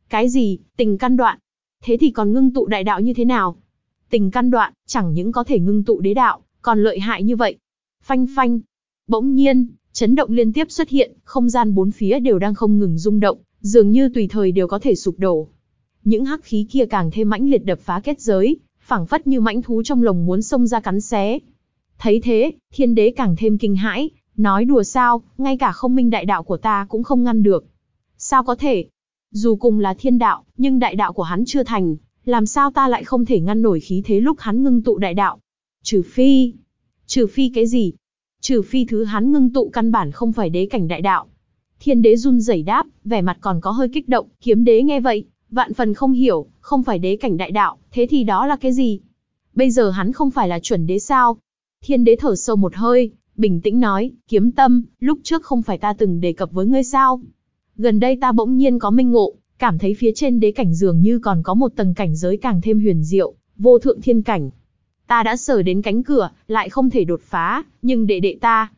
Cái gì, tình căn đoạn? Thế thì còn ngưng tụ đại đạo như thế nào? Tình căn đoạn, chẳng những có thể ngưng tụ đế đạo, còn lợi hại như vậy. Phanh phanh. Bỗng nhiên, chấn động liên tiếp xuất hiện, không gian bốn phía đều đang không ngừng rung động, dường như tùy thời đều có thể sụp đổ. Những hắc khí kia càng thêm mãnh liệt đập phá kết giới, phảng phất như mãnh thú trong lồng muốn xông ra cắn xé. Thấy thế, thiên đế càng thêm kinh hãi, Nói đùa sao, ngay cả không minh đại đạo của ta cũng không ngăn được. Sao có thể? Dù cùng là thiên đạo, nhưng đại đạo của hắn chưa thành, làm sao ta lại không thể ngăn nổi khí thế lúc hắn ngưng tụ đại đạo? Trừ phi... Trừ phi cái gì? Trừ phi thứ hắn ngưng tụ căn bản không phải đế cảnh đại đạo. Thiên đế run rẩy đáp, vẻ mặt còn có hơi kích động, kiếm đế nghe vậy, vạn phần không hiểu, không phải đế cảnh đại đạo, thế thì đó là cái gì? Bây giờ hắn không phải là chuẩn đế sao? Thiên đế thở sâu một hơi, bình tĩnh nói, kiếm tâm, lúc trước không phải ta từng đề cập với ngươi sao? Gần đây ta bỗng nhiên có minh ngộ, cảm thấy phía trên đế cảnh dường như còn có một tầng cảnh giới càng thêm huyền diệu, vô thượng thiên cảnh. Ta đã sở đến cánh cửa, lại không thể đột phá, nhưng đệ đệ ta.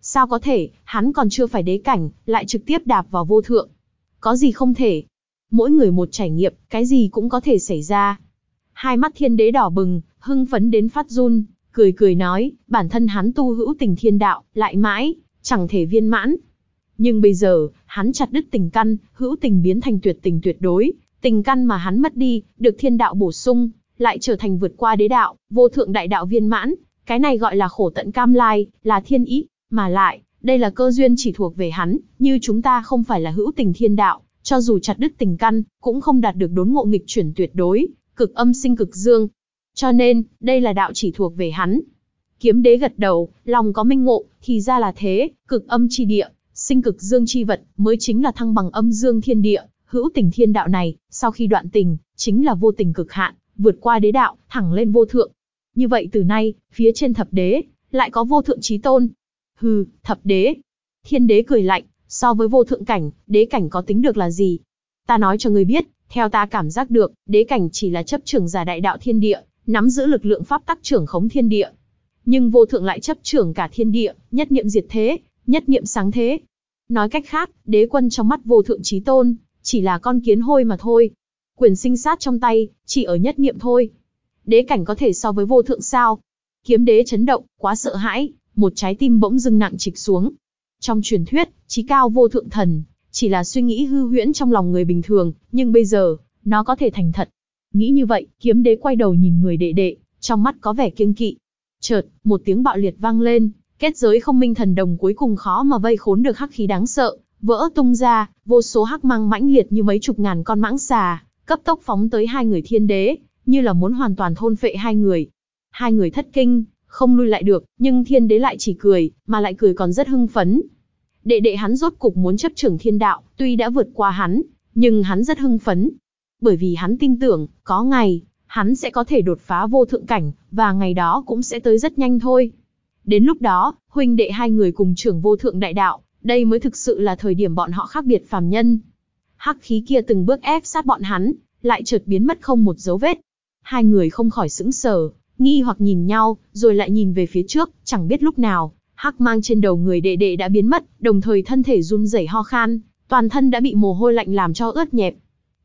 Sao có thể, hắn còn chưa phải đế cảnh, lại trực tiếp đạp vào vô thượng. Có gì không thể. Mỗi người một trải nghiệm, cái gì cũng có thể xảy ra. Hai mắt thiên đế đỏ bừng, hưng phấn đến phát run, cười cười nói, bản thân hắn tu hữu tình thiên đạo, lại mãi, chẳng thể viên mãn. Nhưng bây giờ, hắn chặt đứt tình căn, hữu tình biến thành tuyệt tình tuyệt đối, tình căn mà hắn mất đi, được thiên đạo bổ sung, lại trở thành vượt qua đế đạo, vô thượng đại đạo viên mãn, cái này gọi là khổ tận cam lai, là thiên ý, mà lại, đây là cơ duyên chỉ thuộc về hắn, như chúng ta không phải là hữu tình thiên đạo, cho dù chặt đứt tình căn, cũng không đạt được đốn ngộ nghịch chuyển tuyệt đối, cực âm sinh cực dương, cho nên, đây là đạo chỉ thuộc về hắn. Kiếm đế gật đầu, lòng có minh ngộ, thì ra là thế, cực âm chi địa, sinh cực dương chi vật, mới chính là thăng bằng âm dương thiên địa, hữu tình thiên đạo này, sau khi đoạn tình, chính là vô tình cực hạn, vượt qua đế đạo, thẳng lên vô thượng. Như vậy từ nay, phía trên thập đế, lại có vô thượng trí tôn. Hừ, thập đế. Thiên đế cười lạnh, so với vô thượng cảnh, đế cảnh có tính được là gì? Ta nói cho ngươi biết, theo ta cảm giác được, đế cảnh chỉ là chấp trưởng giả đại đạo thiên địa, nắm giữ lực lượng pháp tắc trưởng khống thiên địa. Nhưng vô thượng lại chấp trưởng cả thiên địa, nhất niệm diệt thế, nhất niệm sáng thế. Nói cách khác, đế quân trong mắt vô thượng trí tôn, chỉ là con kiến hôi mà thôi. Quyền sinh sát trong tay, chỉ ở nhất niệm thôi. Đế cảnh có thể so với vô thượng sao? Kiếm đế chấn động, quá sợ hãi, một trái tim bỗng dưng nặng trịch xuống. Trong truyền thuyết, trí cao vô thượng thần, chỉ là suy nghĩ hư huyễn trong lòng người bình thường, nhưng bây giờ, nó có thể thành thật. Nghĩ như vậy, kiếm đế quay đầu nhìn người đệ đệ, trong mắt có vẻ kiêng kỵ. Chợt, một tiếng bạo liệt vang lên, kết giới không minh thần đồng cuối cùng khó mà vây khốn được hắc khí đáng sợ, vỡ tung ra, vô số hắc mang mãnh liệt như mấy chục ngàn con mãng xà, cấp tốc phóng tới hai người thiên đế, như là muốn hoàn toàn thôn phệ hai người. Hai người thất kinh, không lui lại được, nhưng thiên đế lại chỉ cười, mà lại cười còn rất hưng phấn. Đệ đệ hắn rốt cục muốn chấp trưởng thiên đạo, tuy đã vượt qua hắn, nhưng hắn rất hưng phấn, bởi vì hắn tin tưởng, có ngày, hắn sẽ có thể đột phá vô thượng cảnh, và ngày đó cũng sẽ tới rất nhanh thôi. Đến lúc đó, huynh đệ hai người cùng trưởng vô thượng đại đạo, đây mới thực sự là thời điểm bọn họ khác biệt phàm nhân. Hắc khí kia từng bước ép sát bọn hắn, lại chợt biến mất không một dấu vết. Hai người không khỏi sững sờ, nghi hoặc nhìn nhau, rồi lại nhìn về phía trước, chẳng biết lúc nào, hắc mang trên đầu người đệ đệ đã biến mất, đồng thời thân thể run rẩy ho khan, toàn thân đã bị mồ hôi lạnh làm cho ướt nhẹp,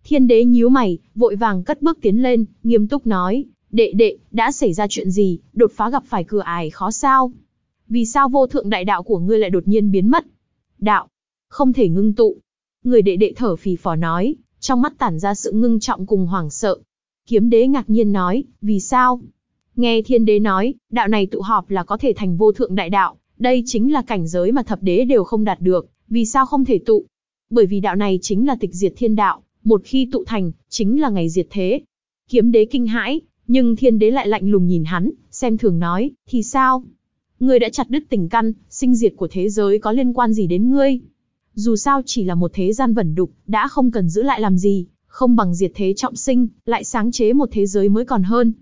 Thiên đế nhíu mày, vội vàng cất bước tiến lên, nghiêm túc nói, đệ đệ, đã xảy ra chuyện gì, đột phá gặp phải cửa ải khó sao? Vì sao vô thượng đại đạo của ngươi lại đột nhiên biến mất? Đạo, không thể ngưng tụ. Người đệ đệ thở phì phò nói, trong mắt tản ra sự ngưng trọng cùng hoảng sợ. Kiếm đế ngạc nhiên nói, vì sao? Nghe thiên đế nói, đạo này tụ họp là có thể thành vô thượng đại đạo, đây chính là cảnh giới mà thập đế đều không đạt được, vì sao không thể tụ? Bởi vì đạo này chính là tịch diệt thiên đạo, một khi tụ thành, chính là ngày diệt thế. Kiếm đế kinh hãi, nhưng thiên đế lại lạnh lùng nhìn hắn, xem thường nói, thì sao? Ngươi đã chặt đứt tình căn, sinh diệt của thế giới có liên quan gì đến ngươi? Dù sao chỉ là một thế gian vẩn đục, đã không cần giữ lại làm gì, không bằng diệt thế trọng sinh, lại sáng chế một thế giới mới còn hơn.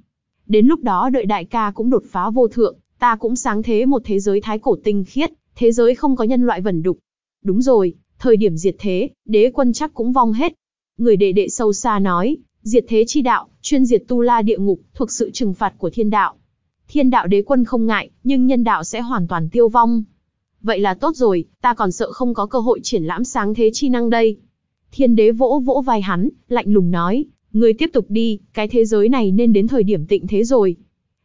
Đến lúc đó đợi đại ca cũng đột phá vô thượng, ta cũng sáng thế một thế giới thái cổ tinh khiết, thế giới không có nhân loại vẩn đục. Đúng rồi, thời điểm diệt thế, đế quân chắc cũng vong hết, người đệ đệ sâu xa nói, diệt thế chi đạo, chuyên diệt tu la địa ngục, thuộc sự trừng phạt của thiên đạo. Thiên đạo đế quân không ngại, nhưng nhân đạo sẽ hoàn toàn tiêu vong. Vậy là tốt rồi, ta còn sợ không có cơ hội triển lãm sáng thế chi năng đây. Thiên đế vỗ vỗ vai hắn, lạnh lùng nói, người tiếp tục đi, cái thế giới này nên đến thời điểm tịnh thế rồi.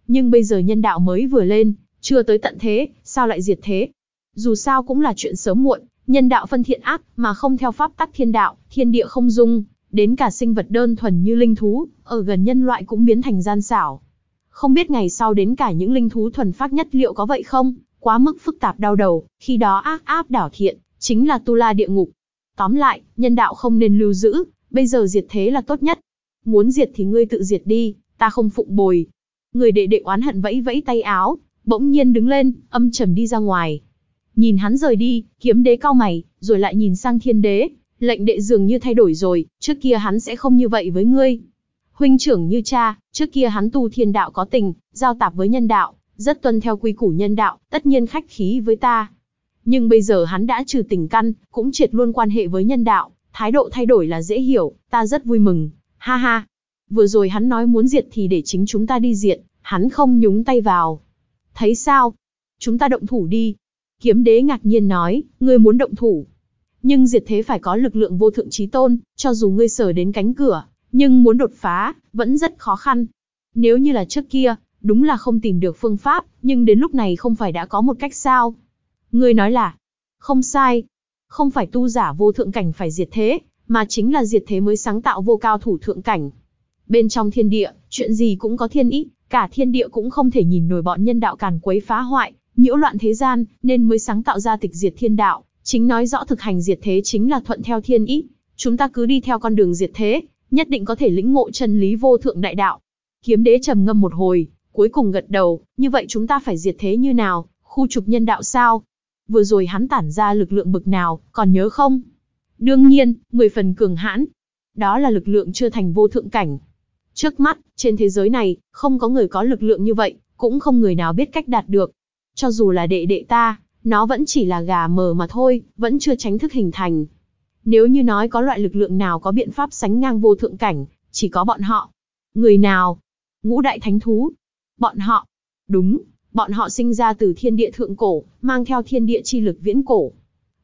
Nhưng bây giờ nhân đạo mới vừa lên, chưa tới tận thế, sao lại diệt thế? Dù sao cũng là chuyện sớm muộn, nhân đạo phân thiện ác, mà không theo pháp tắc thiên đạo, thiên địa không dung, đến cả sinh vật đơn thuần như linh thú, ở gần nhân loại cũng biến thành gian xảo. Không biết ngày sau đến cả những linh thú thuần phác nhất liệu có vậy không, quá mức phức tạp đau đầu, khi đó ác áp đảo thiện, chính là tu la địa ngục. Tóm lại, nhân đạo không nên lưu giữ, bây giờ diệt thế là tốt nhất. Muốn diệt thì ngươi tự diệt đi, ta không phụng bồi. Người đệ đệ oán hận vẫy vẫy tay áo, bỗng nhiên đứng lên, âm trầm đi ra ngoài. Nhìn hắn rời đi, kiếm đế cao mày, rồi lại nhìn sang thiên đế, lệnh đệ dường như thay đổi rồi, trước kia hắn sẽ không như vậy với ngươi. Huynh trưởng như cha, trước kia hắn tu thiên đạo có tình, giao tạp với nhân đạo, rất tuân theo quy củ nhân đạo, tất nhiên khách khí với ta. Nhưng bây giờ hắn đã trừ tình căn, cũng triệt luôn quan hệ với nhân đạo, thái độ thay đổi là dễ hiểu, ta rất vui mừng, ha ha. Vừa rồi hắn nói muốn diệt thì để chính chúng ta đi diệt, hắn không nhúng tay vào. Thấy sao? Chúng ta động thủ đi, Kiếm đế ngạc nhiên nói, ngươi muốn động thủ. Nhưng diệt thế phải có lực lượng vô thượng trí tôn, cho dù ngươi sở đến cánh cửa, nhưng muốn đột phá, vẫn rất khó khăn. Nếu như là trước kia, đúng là không tìm được phương pháp, nhưng đến lúc này không phải đã có một cách sao. Ngươi nói là, không sai, không phải tu giả vô thượng cảnh phải diệt thế, mà chính là diệt thế mới sáng tạo vô cao thủ thượng cảnh. Bên trong thiên địa, chuyện gì cũng có thiên ý, cả thiên địa cũng không thể nhìn nổi bọn nhân đạo càn quấy phá hoại, nhiễu loạn thế gian, nên mới sáng tạo ra tịch diệt thiên đạo, chính nói rõ thực hành diệt thế chính là thuận theo thiên ý. Chúng ta cứ đi theo con đường diệt thế, nhất định có thể lĩnh ngộ chân lý vô thượng đại đạo. Kiếm đế trầm ngâm một hồi, cuối cùng gật đầu, như vậy chúng ta phải diệt thế như nào, khu trục nhân đạo sao? Vừa rồi hắn tản ra lực lượng bực nào, còn nhớ không? Đương nhiên, người phần cường hãn. Đó là lực lượng chưa thành vô thượng cảnh. Trước mắt, trên thế giới này, không có người có lực lượng như vậy, cũng không người nào biết cách đạt được, cho dù là đệ đệ ta, nó vẫn chỉ là gà mờ mà thôi, vẫn chưa tránh thức hình thành. Nếu như nói có loại lực lượng nào có biện pháp sánh ngang vô thượng cảnh, chỉ có bọn họ. Người nào? Ngũ đại thánh thú. Bọn họ. Đúng, bọn họ sinh ra từ thiên địa thượng cổ, mang theo thiên địa chi lực viễn cổ.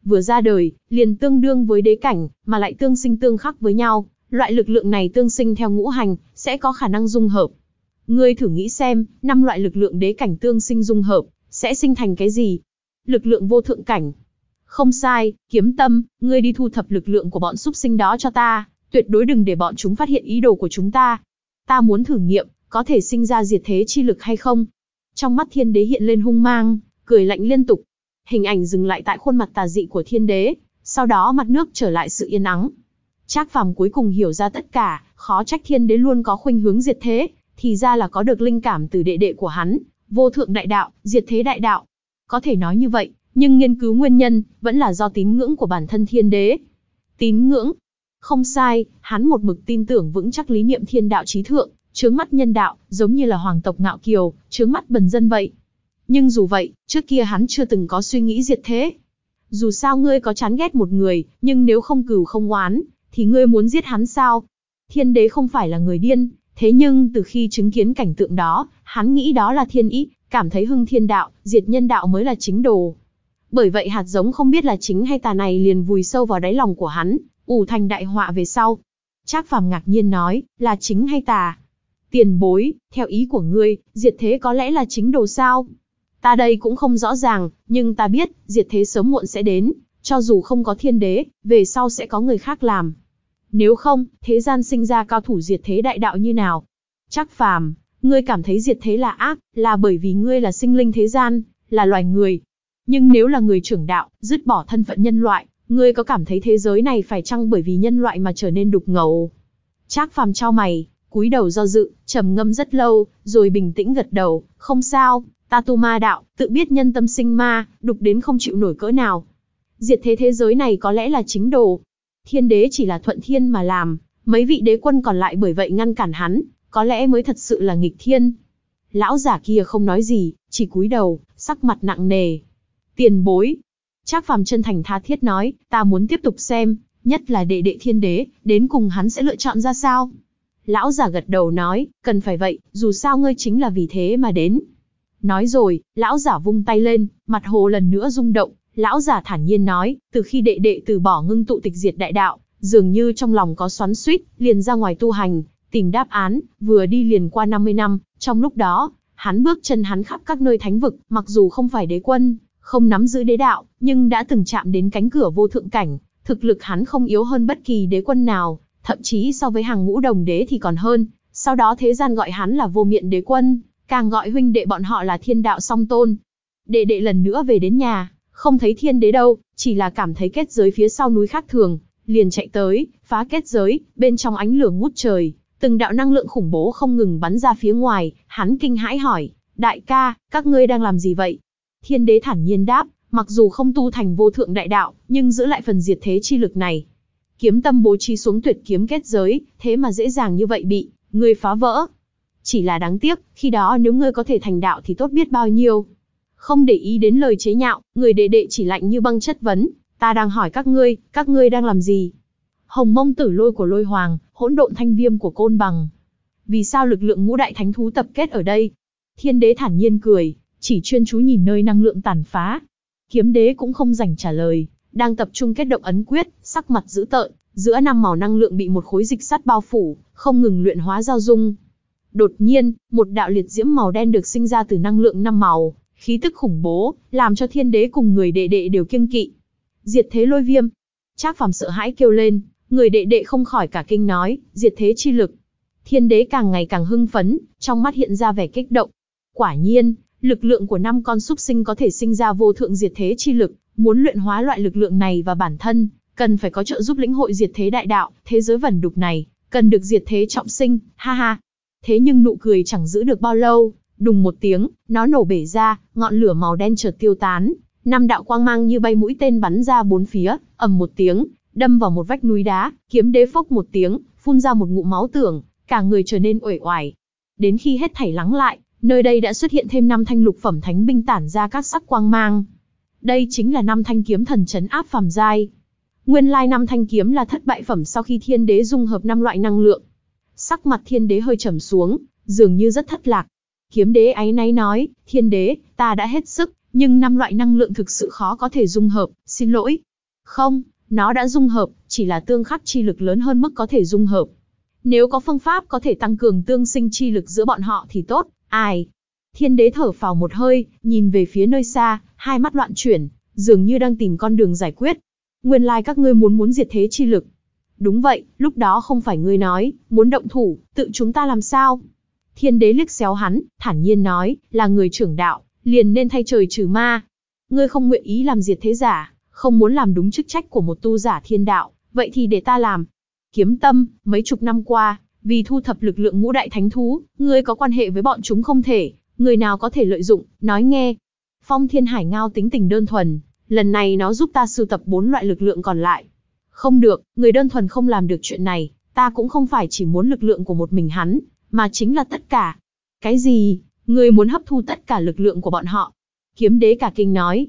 Vừa ra đời, liền tương đương với đế cảnh, mà lại tương sinh tương khắc với nhau, loại lực lượng này tương sinh theo ngũ hành, sẽ có khả năng dung hợp. Ngươi thử nghĩ xem, năm loại lực lượng đế cảnh tương sinh dung hợp, sẽ sinh thành cái gì? Lực lượng vô thượng cảnh. Không sai, kiếm tâm, ngươi đi thu thập lực lượng của bọn súc sinh đó cho ta, tuyệt đối đừng để bọn chúng phát hiện ý đồ của chúng ta. Ta muốn thử nghiệm, có thể sinh ra diệt thế chi lực hay không? Trong mắt thiên đế hiện lên hung mang, cười lạnh liên tục. Hình ảnh dừng lại tại khuôn mặt tà dị của thiên đế, sau đó mặt nước trở lại sự yên ắng. Trác phàm cuối cùng hiểu ra tất cả, khó trách thiên đế luôn có khuynh hướng diệt thế, thì ra là có được linh cảm từ đệ đệ của hắn, vô thượng đại đạo, diệt thế đại đạo. Có thể nói như vậy, nhưng nghiên cứu nguyên nhân vẫn là do tín ngưỡng của bản thân thiên đế. Tín ngưỡng? Không sai, hắn một mực tin tưởng vững chắc lý niệm thiên đạo trí thượng, chướng mắt nhân đạo, giống như là hoàng tộc ngạo kiều, chướng mắt bần dân vậy. Nhưng dù vậy, trước kia hắn chưa từng có suy nghĩ diệt thế. Dù sao ngươi có chán ghét một người, nhưng nếu không cừu không oán, thì ngươi muốn giết hắn sao? Thiên đế không phải là người điên, Thế nhưng từ khi chứng kiến cảnh tượng đó, hắn nghĩ đó là thiên ý, cảm thấy hưng thiên đạo, diệt nhân đạo mới là chính đồ. Bởi vậy hạt giống không biết là chính hay tà này liền vùi sâu vào đáy lòng của hắn, ủ thành đại họa về sau. Trác Phàm ngạc nhiên nói, là chính hay tà? Tiền bối, theo ý của ngươi, diệt thế có lẽ là chính đồ sao? Ta đây cũng không rõ ràng, nhưng ta biết, diệt thế sớm muộn sẽ đến, cho dù không có thiên đế, về sau sẽ có người khác làm. Nếu không, thế gian sinh ra cao thủ diệt thế đại đạo như nào? Chắc phàm, ngươi cảm thấy diệt thế là ác, là bởi vì ngươi là sinh linh thế gian, là loài người. Nhưng nếu là người trưởng đạo, dứt bỏ thân phận nhân loại, ngươi có cảm thấy thế giới này phải chăng bởi vì nhân loại mà trở nên đục ngầu? Trác phàm trao mày, cúi đầu do dự, trầm ngâm rất lâu, rồi bình tĩnh gật đầu, không sao, ta tu ma đạo, tự biết nhân tâm sinh ma, đục đến không chịu nổi cỡ nào. Diệt thế thế giới này có lẽ là chính đồ, Thiên đế chỉ là thuận thiên mà làm, mấy vị đế quân còn lại bởi vậy ngăn cản hắn, có lẽ mới thật sự là nghịch thiên. Lão giả kia không nói gì, chỉ cúi đầu, sắc mặt nặng nề. Tiền bối. Trác phàm chân thành tha thiết nói, ta muốn tiếp tục xem, nhất là đệ đệ thiên đế, đến cùng hắn sẽ lựa chọn ra sao. Lão giả gật đầu nói, cần phải vậy, dù sao ngươi chính là vì thế mà đến. Nói rồi, lão giả vung tay lên, mặt hồ lần nữa rung động, Lão giả thản nhiên nói, từ khi đệ đệ từ bỏ ngưng tụ tịch diệt đại đạo, dường như trong lòng có xoắn suýt, liền ra ngoài tu hành, tìm đáp án, vừa đi liền qua 50 năm, trong lúc đó, hắn bước chân hắn khắp các nơi thánh vực, mặc dù không phải đế quân, không nắm giữ đế đạo, nhưng đã từng chạm đến cánh cửa vô thượng cảnh, thực lực hắn không yếu hơn bất kỳ đế quân nào, thậm chí so với hàng ngũ đồng đế thì còn hơn, sau đó thế gian gọi hắn là vô miệng đế quân, càng gọi huynh đệ bọn họ là thiên đạo song tôn. Đệ đệ lần nữa về đến nhà, không thấy thiên đế đâu, chỉ là cảm thấy kết giới phía sau núi khác thường, liền chạy tới, phá kết giới, bên trong ánh lửa ngút trời, từng đạo năng lượng khủng bố không ngừng bắn ra phía ngoài, hắn kinh hãi hỏi, đại ca, các ngươi đang làm gì vậy? Thiên đế thản nhiên đáp, mặc dù không tu thành vô thượng đại đạo, nhưng giữ lại phần diệt thế chi lực này. Kiếm tâm bố trí xuống tuyệt kiếm kết giới, thế mà dễ dàng như vậy bị, người phá vỡ. Chỉ là đáng tiếc, khi đó nếu ngươi có thể thành đạo thì tốt biết bao nhiêu không để ý đến lời chế nhạo, người đệ đệ chỉ lạnh như băng chất vấn, ta đang hỏi các ngươi, các ngươi đang làm gì? Hồng mông tử lôi của lôi hoàng, hỗn độn thanh viêm của côn bằng. Vì sao lực lượng ngũ đại thánh thú tập kết ở đây? Thiên đế thản nhiên cười, chỉ chuyên chú nhìn nơi năng lượng tàn phá. Kiếm đế cũng không rảnh trả lời, đang tập trung kết động ấn quyết, sắc mặt dữ tợn, giữa năm màu năng lượng bị một khối dịch sắt bao phủ, không ngừng luyện hóa giao dung. Đột nhiên, một đạo liệt diễm màu đen được sinh ra từ năng lượng năm màu, khí tức khủng bố, làm cho thiên đế cùng người đệ đệ đều kiêng kỵ. Diệt thế lôi viêm. Trác Phàm sợ hãi kêu lên, người đệ đệ không khỏi cả kinh nói, diệt thế chi lực. Thiên đế càng ngày càng hưng phấn, trong mắt hiện ra vẻ kích động. Quả nhiên, lực lượng của năm con súc sinh có thể sinh ra vô thượng diệt thế chi lực, muốn luyện hóa loại lực lượng này và bản thân, cần phải có trợ giúp lĩnh hội diệt thế đại đạo, thế giới vẩn đục này, cần được diệt thế trọng sinh, ha ha. Thế nhưng nụ cười chẳng giữ được bao lâu, Đùng một tiếng, nó nổ bể ra, ngọn lửa màu đen chợt tiêu tán, năm đạo quang mang như bay mũi tên bắn ra bốn phía, ầm một tiếng, đâm vào một vách núi đá, kiếm đế phốc một tiếng, phun ra một ngụm máu tưởng, cả người trở nên uể oải. Đến khi hết thảy lắng lại, nơi đây đã xuất hiện thêm năm thanh lục phẩm thánh binh tản ra các sắc quang mang. Đây chính là năm thanh kiếm thần trấn áp phàm giai. Nguyên lai năm thanh kiếm là thất bại phẩm sau khi thiên đế dung hợp năm loại năng lượng. Sắc mặt thiên đế hơi trầm xuống, dường như rất thất lạc, Kiếm đế ấy náy nói, thiên đế, ta đã hết sức, nhưng năm loại năng lượng thực sự khó có thể dung hợp, xin lỗi. Không, nó đã dung hợp, chỉ là tương khắc chi lực lớn hơn mức có thể dung hợp. Nếu có phương pháp có thể tăng cường tương sinh chi lực giữa bọn họ thì tốt, ai? Thiên đế thở phào một hơi, nhìn về phía nơi xa, hai mắt loạn chuyển, dường như đang tìm con đường giải quyết. Nguyên lai like các ngươi muốn muốn diệt thế chi lực. Đúng vậy, lúc đó không phải ngươi nói, muốn động thủ, tự chúng ta làm sao? Thiên đế liếc xéo hắn, thản nhiên nói, là người trưởng đạo, liền nên thay trời trừ ma. Ngươi không nguyện ý làm diệt thế giả, không muốn làm đúng chức trách của một tu giả thiên đạo, vậy thì để ta làm. Kiếm tâm, mấy chục năm qua, vì thu thập lực lượng ngũ đại thánh thú, ngươi có quan hệ với bọn chúng không thể, người nào có thể lợi dụng, nói nghe. Phong thiên hải ngao tính tình đơn thuần, lần này nó giúp ta sưu tập bốn loại lực lượng còn lại. Không được, người đơn thuần không làm được chuyện này, ta cũng không phải chỉ muốn lực lượng của một mình hắn, mà chính là tất cả. Cái gì? Ngươi muốn hấp thu tất cả lực lượng của bọn họ. Kiếm đế cả kinh nói.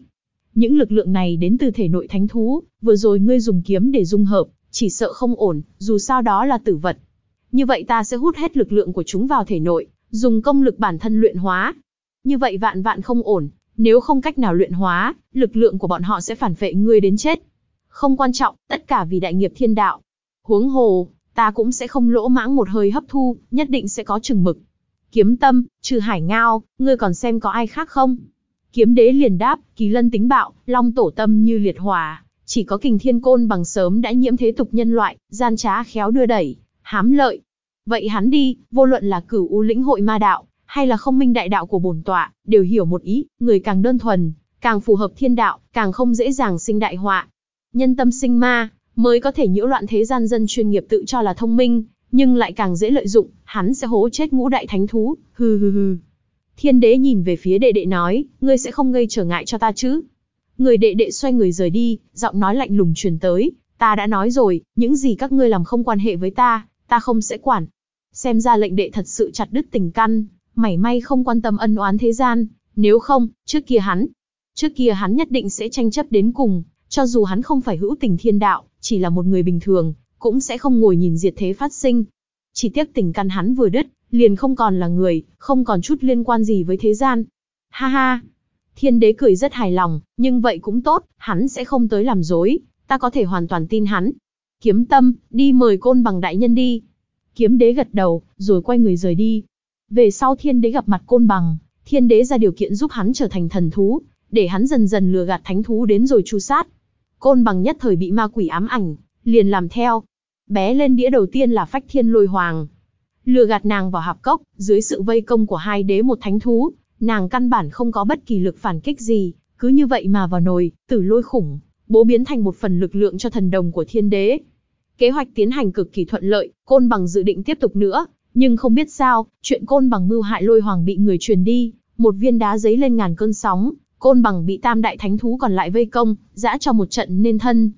Những lực lượng này đến từ thể nội thánh thú, vừa rồi ngươi dùng kiếm để dung hợp, chỉ sợ không ổn, dù sao đó là tử vật. Như vậy ta sẽ hút hết lực lượng của chúng vào thể nội, dùng công lực bản thân luyện hóa. Như vậy vạn vạn không ổn, nếu không cách nào luyện hóa, lực lượng của bọn họ sẽ phản vệ ngươi đến chết. Không quan trọng, tất cả vì đại nghiệp thiên đạo. Huống hồ, ta cũng sẽ không lỗ mãng một hơi hấp thu, nhất định sẽ có chừng mực. Kiếm tâm, trừ hải ngao, ngươi còn xem có ai khác không? Kiếm đế liền đáp, kỳ lân tính bạo, long tổ tâm như liệt hòa, chỉ có kình thiên côn bằng sớm đã nhiễm thế tục nhân loại, gian trá khéo đưa đẩy, hám lợi. Vậy hắn đi, vô luận là cửu u lĩnh hội ma đạo, hay là không minh đại đạo của bổn tọa, đều hiểu một ý, người càng đơn thuần, càng phù hợp thiên đạo, càng không dễ dàng sinh đại họa. Nhân tâm sinh ma, mới có thể nhiễu loạn thế gian dân chuyên nghiệp tự cho là thông minh, nhưng lại càng dễ lợi dụng, hắn sẽ hố chết ngũ đại thánh thú, hừ hừ hừ. Thiên đế nhìn về phía đệ đệ nói, ngươi sẽ không gây trở ngại cho ta chứ. Người đệ đệ xoay người rời đi, giọng nói lạnh lùng truyền tới, ta đã nói rồi, những gì các ngươi làm không quan hệ với ta, ta không sẽ quản. Xem ra lệnh đệ thật sự chặt đứt tình căn, mảy may không quan tâm ân oán thế gian, nếu không, trước kia hắn, trước kia hắn nhất định sẽ tranh chấp đến cùng, cho dù hắn không phải hữu tình thiên đạo, chỉ là một người bình thường, cũng sẽ không ngồi nhìn diệt thế phát sinh. Chỉ tiếc tình căn hắn vừa đứt, liền không còn là người, không còn chút liên quan gì với thế gian. Ha ha! Thiên đế cười rất hài lòng, nhưng vậy cũng tốt, hắn sẽ không tới làm dối, ta có thể hoàn toàn tin hắn. Kiếm tâm, đi mời côn bằng đại nhân đi. Kiếm đế gật đầu, rồi quay người rời đi. Về sau thiên đế gặp mặt côn bằng, thiên đế ra điều kiện giúp hắn trở thành thần thú, để hắn dần dần lừa gạt thánh thú đến rồi chu sát. Côn bằng nhất thời bị ma quỷ ám ảnh, liền làm theo. Bé lên đĩa đầu tiên là phách thiên lôi hoàng. Lừa gạt nàng vào hạp cốc, dưới sự vây công của hai đế một thánh thú, nàng căn bản không có bất kỳ lực phản kích gì, cứ như vậy mà vào nồi, tử lôi khủng, bố biến thành một phần lực lượng cho thần đồng của thiên đế. Kế hoạch tiến hành cực kỳ thuận lợi, côn bằng dự định tiếp tục nữa, nhưng không biết sao, chuyện côn bằng mưu hại lôi hoàng bị người truyền đi, một viên đá giấy lên ngàn cơn sóng, Côn bằng bị tam đại thánh thú còn lại vây công, dã cho một trận nên thân.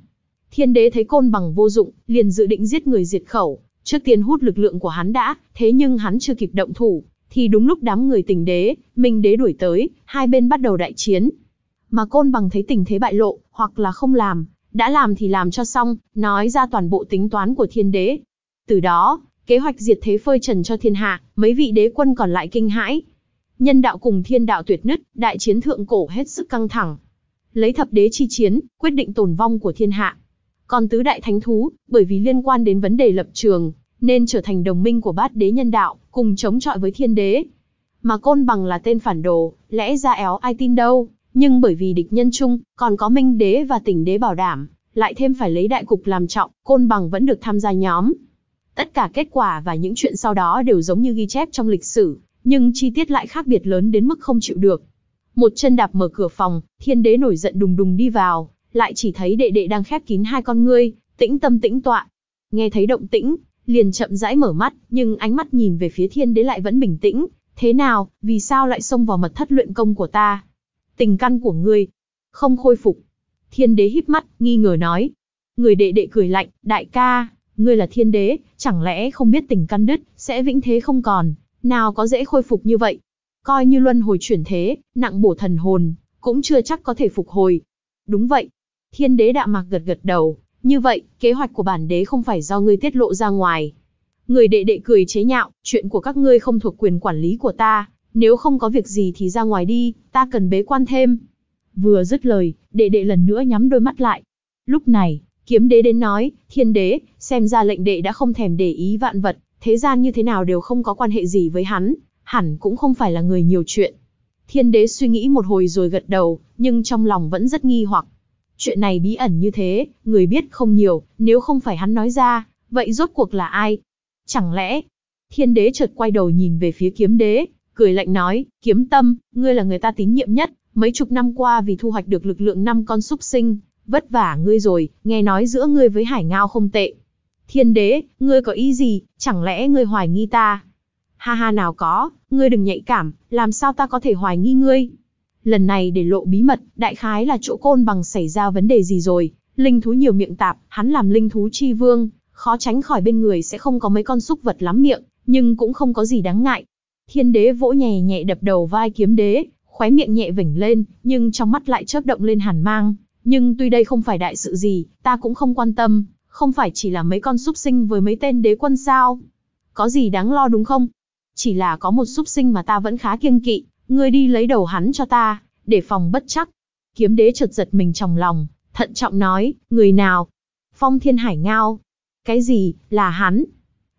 Thiên đế thấy côn bằng vô dụng, liền dự định giết người diệt khẩu, trước tiên hút lực lượng của hắn đã, thế nhưng hắn chưa kịp động thủ, thì đúng lúc đám người tình đế, minh đế đuổi tới, hai bên bắt đầu đại chiến. Mà côn bằng thấy tình thế bại lộ, hoặc là không làm, đã làm thì làm cho xong, nói ra toàn bộ tính toán của thiên đế. Từ đó, kế hoạch diệt thế phơi trần cho thiên hạ, mấy vị đế quân còn lại kinh hãi, nhân đạo cùng thiên đạo tuyệt nứt, đại chiến thượng cổ hết sức căng thẳng. Lấy thập đế chi chiến, quyết định tồn vong của thiên hạ. Còn tứ đại thánh thú, bởi vì liên quan đến vấn đề lập trường, nên trở thành đồng minh của bát đế nhân đạo, cùng chống chọi với thiên đế. Mà côn bằng là tên phản đồ, lẽ ra éo ai tin đâu, nhưng bởi vì địch nhân chung, còn có minh đế và tỉnh đế bảo đảm, lại thêm phải lấy đại cục làm trọng, côn bằng vẫn được tham gia nhóm. Tất cả kết quả và những chuyện sau đó đều giống như ghi chép trong lịch sử, nhưng chi tiết lại khác biệt lớn đến mức không chịu được. Một chân đạp mở cửa phòng, thiên đế nổi giận đùng đùng đi vào, lại chỉ thấy đệ đệ đang khép kín hai con ngươi, tĩnh tâm tĩnh tọa. Nghe thấy động tĩnh, liền chậm rãi mở mắt, nhưng ánh mắt nhìn về phía thiên đế lại vẫn bình tĩnh. Thế nào, vì sao lại xông vào mật thất luyện công của ta? Tình căn của ngươi, không khôi phục. Thiên đế híp mắt, nghi ngờ nói. Người đệ đệ cười lạnh, đại ca, ngươi là thiên đế, chẳng lẽ không biết tình căn đứt, sẽ vĩnh thế không còn, nào có dễ khôi phục như vậy. Coi như luân hồi chuyển thế, nặng bổ thần hồn, cũng chưa chắc có thể phục hồi. Đúng vậy. Thiên đế đạm mạc gật gật đầu, như vậy, kế hoạch của bản đế không phải do ngươi tiết lộ ra ngoài. Người đệ đệ cười chế nhạo, chuyện của các ngươi không thuộc quyền quản lý của ta, nếu không có việc gì thì ra ngoài đi, ta cần bế quan thêm. Vừa dứt lời, đệ đệ lần nữa nhắm đôi mắt lại. Lúc này, kiếm đế đến nói, thiên đế, xem ra lệnh đệ đã không thèm để ý vạn vật, thế gian như thế nào đều không có quan hệ gì với hắn, hẳn cũng không phải là người nhiều chuyện. Thiên đế suy nghĩ một hồi rồi gật đầu, nhưng trong lòng vẫn rất nghi hoặc. Chuyện này bí ẩn như thế, người biết không nhiều, nếu không phải hắn nói ra, vậy rốt cuộc là ai? Chẳng lẽ? Thiên đế chợt quay đầu nhìn về phía kiếm đế, cười lạnh nói, kiếm tâm, ngươi là người ta tín nhiệm nhất, mấy chục năm qua vì thu hoạch được lực lượng năm con súc sinh, vất vả ngươi rồi, nghe nói giữa ngươi với hải ngao không tệ, Thiên đế, ngươi có ý gì, chẳng lẽ ngươi hoài nghi ta? Ha ha nào có, ngươi đừng nhạy cảm, làm sao ta có thể hoài nghi ngươi? Lần này để lộ bí mật, đại khái là chỗ côn bằng xảy ra vấn đề gì rồi, linh thú nhiều miệng tạp, hắn làm linh thú chi vương, khó tránh khỏi bên người sẽ không có mấy con súc vật lắm miệng, nhưng cũng không có gì đáng ngại. Thiên đế vỗ nhẹ nhẹ đập đầu vai kiếm đế, khóe miệng nhẹ vỉnh lên, nhưng trong mắt lại chớp động lên hàn mang. Nhưng tuy đây không phải đại sự gì, ta cũng không quan tâm, không phải chỉ là mấy con súc sinh với mấy tên đế quân sao? Có gì đáng lo đúng không? Chỉ là có một súc sinh mà ta vẫn khá kiêng kỵ, ngươi đi lấy đầu hắn cho ta, để phòng bất chắc. Kiếm đế chợt giật mình trong lòng, thận trọng nói, người nào? Phong thiên hải ngao. Cái gì, là hắn?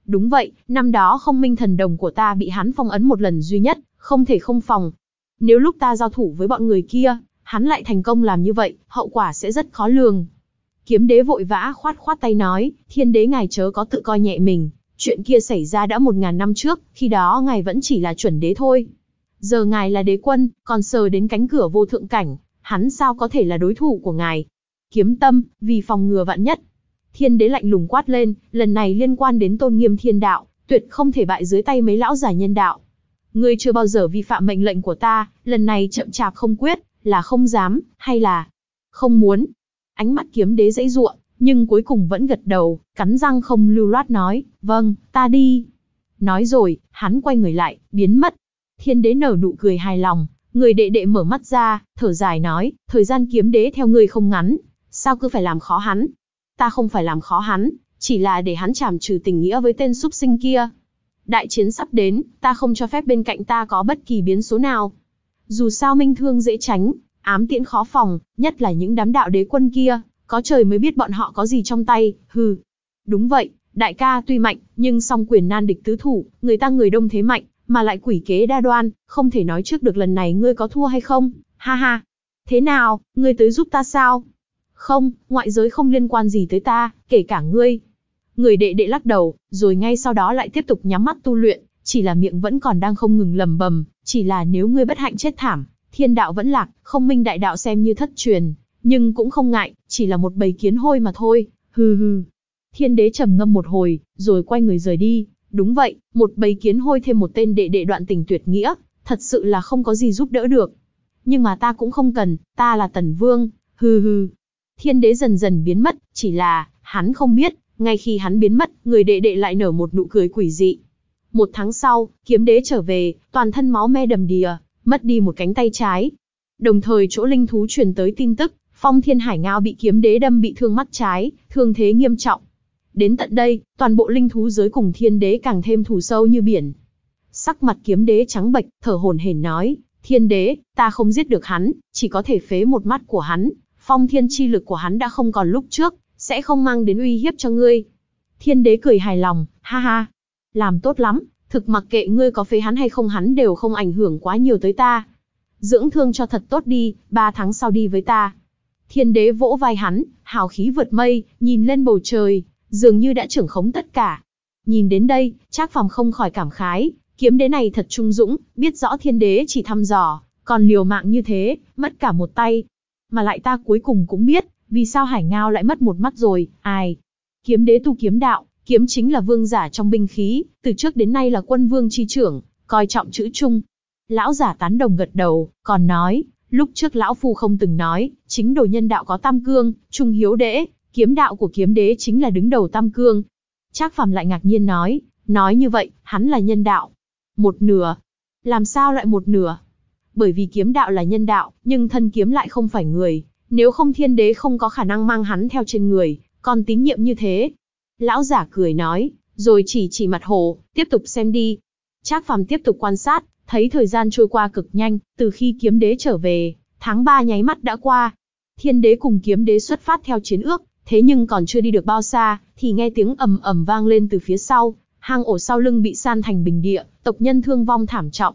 Đúng vậy, năm đó không minh thần đồng của ta bị hắn phong ấn một lần duy nhất, không thể không phòng. Nếu lúc ta giao thủ với bọn người kia, hắn lại thành công làm như vậy, hậu quả sẽ rất khó lường. Kiếm đế vội vã khoát khoát tay nói, thiên đế ngài chớ có tự coi nhẹ mình, chuyện kia xảy ra đã một ngàn năm trước, khi đó ngài vẫn chỉ là chuẩn đế thôi. Giờ ngài là đế quân, còn sờ đến cánh cửa vô thượng cảnh, hắn sao có thể là đối thủ của ngài. Kiếm tâm, vì phòng ngừa vạn nhất. Thiên đế lạnh lùng quát lên, lần này liên quan đến tôn nghiêm thiên đạo, tuyệt không thể bại dưới tay mấy lão giả nhân đạo. Ngươi chưa bao giờ vi phạm mệnh lệnh của ta, lần này chậm chạp không quyết, là không dám, hay là không muốn, Ánh mắt kiếm đế dãy ruộng, nhưng cuối cùng vẫn gật đầu, cắn răng không lưu loát nói, vâng, ta đi. Nói rồi, hắn quay người lại, biến mất. Thiên đế nở nụ cười hài lòng, người đệ đệ mở mắt ra, thở dài nói, thời gian kiếm đế theo người không ngắn, sao cứ phải làm khó hắn. Ta không phải làm khó hắn, chỉ là để hắn chảm trừ tình nghĩa với tên súc sinh kia. Đại chiến sắp đến, ta không cho phép bên cạnh ta có bất kỳ biến số nào. Dù sao minh thương dễ tránh, ám tiễn khó phòng, nhất là những đám đạo đế quân kia, có trời mới biết bọn họ có gì trong tay, hừ. Đúng vậy, đại ca tuy mạnh, nhưng song quyền nan địch tứ thủ, người ta người đông thế mạnh, mà lại quỷ kế đa đoan, không thể nói trước được lần này ngươi có thua hay không, ha ha. Thế nào, ngươi tới giúp ta sao? Không, ngoại giới không liên quan gì tới ta, kể cả ngươi. Người đệ đệ lắc đầu, rồi ngay sau đó lại tiếp tục nhắm mắt tu luyện, chỉ là miệng vẫn còn đang không ngừng lầm bầm, chỉ là nếu ngươi bất hạnh chết thảm, thiên đạo vẫn lạc, không minh đại đạo xem như thất truyền, nhưng cũng không ngại, chỉ là một bầy kiến hôi mà thôi, hừ hừ. Thiên đế trầm ngâm một hồi, rồi quay người rời đi, đúng vậy, một bầy kiến hôi thêm một tên đệ đệ đoạn tình tuyệt nghĩa, thật sự là không có gì giúp đỡ được. Nhưng mà ta cũng không cần, ta là tần vương, hừ hừ. Thiên đế dần dần biến mất, chỉ là, hắn không biết, ngay khi hắn biến mất, người đệ đệ lại nở một nụ cười quỷ dị. Một tháng sau, kiếm đế trở về, toàn thân máu me đầm đìa, mất đi một cánh tay trái. Đồng thời chỗ linh thú truyền tới tin tức, phong thiên hải ngao bị kiếm đế đâm bị thương mắt trái, thương thế nghiêm trọng. Đến tận đây, toàn bộ linh thú giới cùng thiên đế càng thêm thù sâu như biển. Sắc mặt kiếm đế trắng bệch, thở hồn hển nói, thiên đế, ta không giết được hắn, chỉ có thể phế một mắt của hắn, phong thiên chi lực của hắn đã không còn lúc trước, sẽ không mang đến uy hiếp cho ngươi. Thiên đế cười hài lòng, ha ha, làm tốt lắm, Thực mặc kệ ngươi có phế hắn hay không hắn đều không ảnh hưởng quá nhiều tới ta. Dưỡng thương cho thật tốt đi, ba tháng sau đi với ta. Thiên đế vỗ vai hắn, hào khí vượt mây, nhìn lên bầu trời, dường như đã trưởng khống tất cả. Nhìn đến đây, Trác Phàm không khỏi cảm khái, kiếm đế này thật trung dũng, biết rõ thiên đế chỉ thăm dò, còn liều mạng như thế, mất cả một tay. Mà lại ta cuối cùng cũng biết, vì sao Hải Ngao lại mất một mắt rồi, ai? Kiếm đế tu kiếm đạo, Kiếm chính là vương giả trong binh khí, từ trước đến nay là quân vương chi trưởng, coi trọng chữ trung. Lão giả tán đồng gật đầu, còn nói, lúc trước lão phu không từng nói, chính đồ nhân đạo có tam cương, trung hiếu đễ, kiếm đạo của kiếm đế chính là đứng đầu tam cương. Trác Phàm lại ngạc nhiên nói, nói như vậy, hắn là nhân đạo. Một nửa. Làm sao lại một nửa? Bởi vì kiếm đạo là nhân đạo, nhưng thân kiếm lại không phải người, nếu không thiên đế không có khả năng mang hắn theo trên người, còn tín nhiệm như thế, Lão giả cười nói, rồi chỉ chỉ mặt hồ, tiếp tục xem đi. Trác Phàm tiếp tục quan sát, thấy thời gian trôi qua cực nhanh, từ khi kiếm đế trở về, tháng 3 nháy mắt đã qua. Thiên đế cùng kiếm đế xuất phát theo chiến ước, thế nhưng còn chưa đi được bao xa, thì nghe tiếng ầm ầm vang lên từ phía sau, hang ổ sau lưng bị san thành bình địa, tộc nhân thương vong thảm trọng.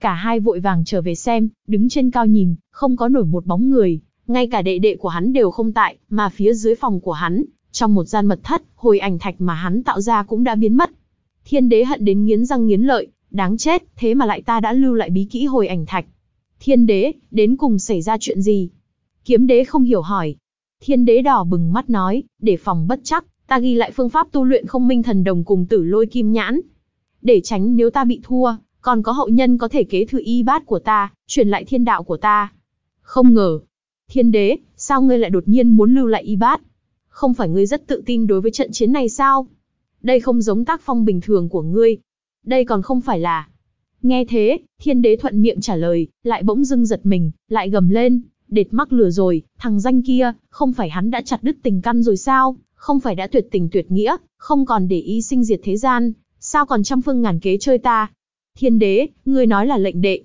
Cả hai vội vàng trở về xem, đứng trên cao nhìn, không có nổi một bóng người, ngay cả đệ đệ của hắn đều không tại, mà phía dưới phòng của hắn, trong một gian mật thất, hồi ảnh thạch mà hắn tạo ra cũng đã biến mất. Thiên đế hận đến nghiến răng nghiến lợi, đáng chết, thế mà lại ta đã lưu lại bí kỹ hồi ảnh thạch. Thiên đế, đến cùng xảy ra chuyện gì? Kiếm đế không hiểu hỏi. Thiên đế đỏ bừng mắt nói, để phòng bất chắc, ta ghi lại phương pháp tu luyện không minh thần đồng cùng tử lôi kim nhãn. Để tránh nếu ta bị thua, còn có hậu nhân có thể kế thừa y bát của ta, truyền lại thiên đạo của ta. Không ngờ. Thiên đế, sao ngươi lại đột nhiên muốn lưu lại y bát? không phải ngươi rất tự tin đối với trận chiến này sao? Đây không giống tác phong bình thường của ngươi. Đây còn không phải là... Nghe thế, thiên đế thuận miệng trả lời, lại bỗng dưng giật mình, lại gầm lên, đệt mắc lừa rồi, thằng danh kia, không phải hắn đã chặt đứt tình căn rồi sao, không phải đã tuyệt tình tuyệt nghĩa, không còn để ý sinh diệt thế gian, sao còn trăm phương ngàn kế chơi ta? Thiên đế, ngươi nói là lệnh đệ.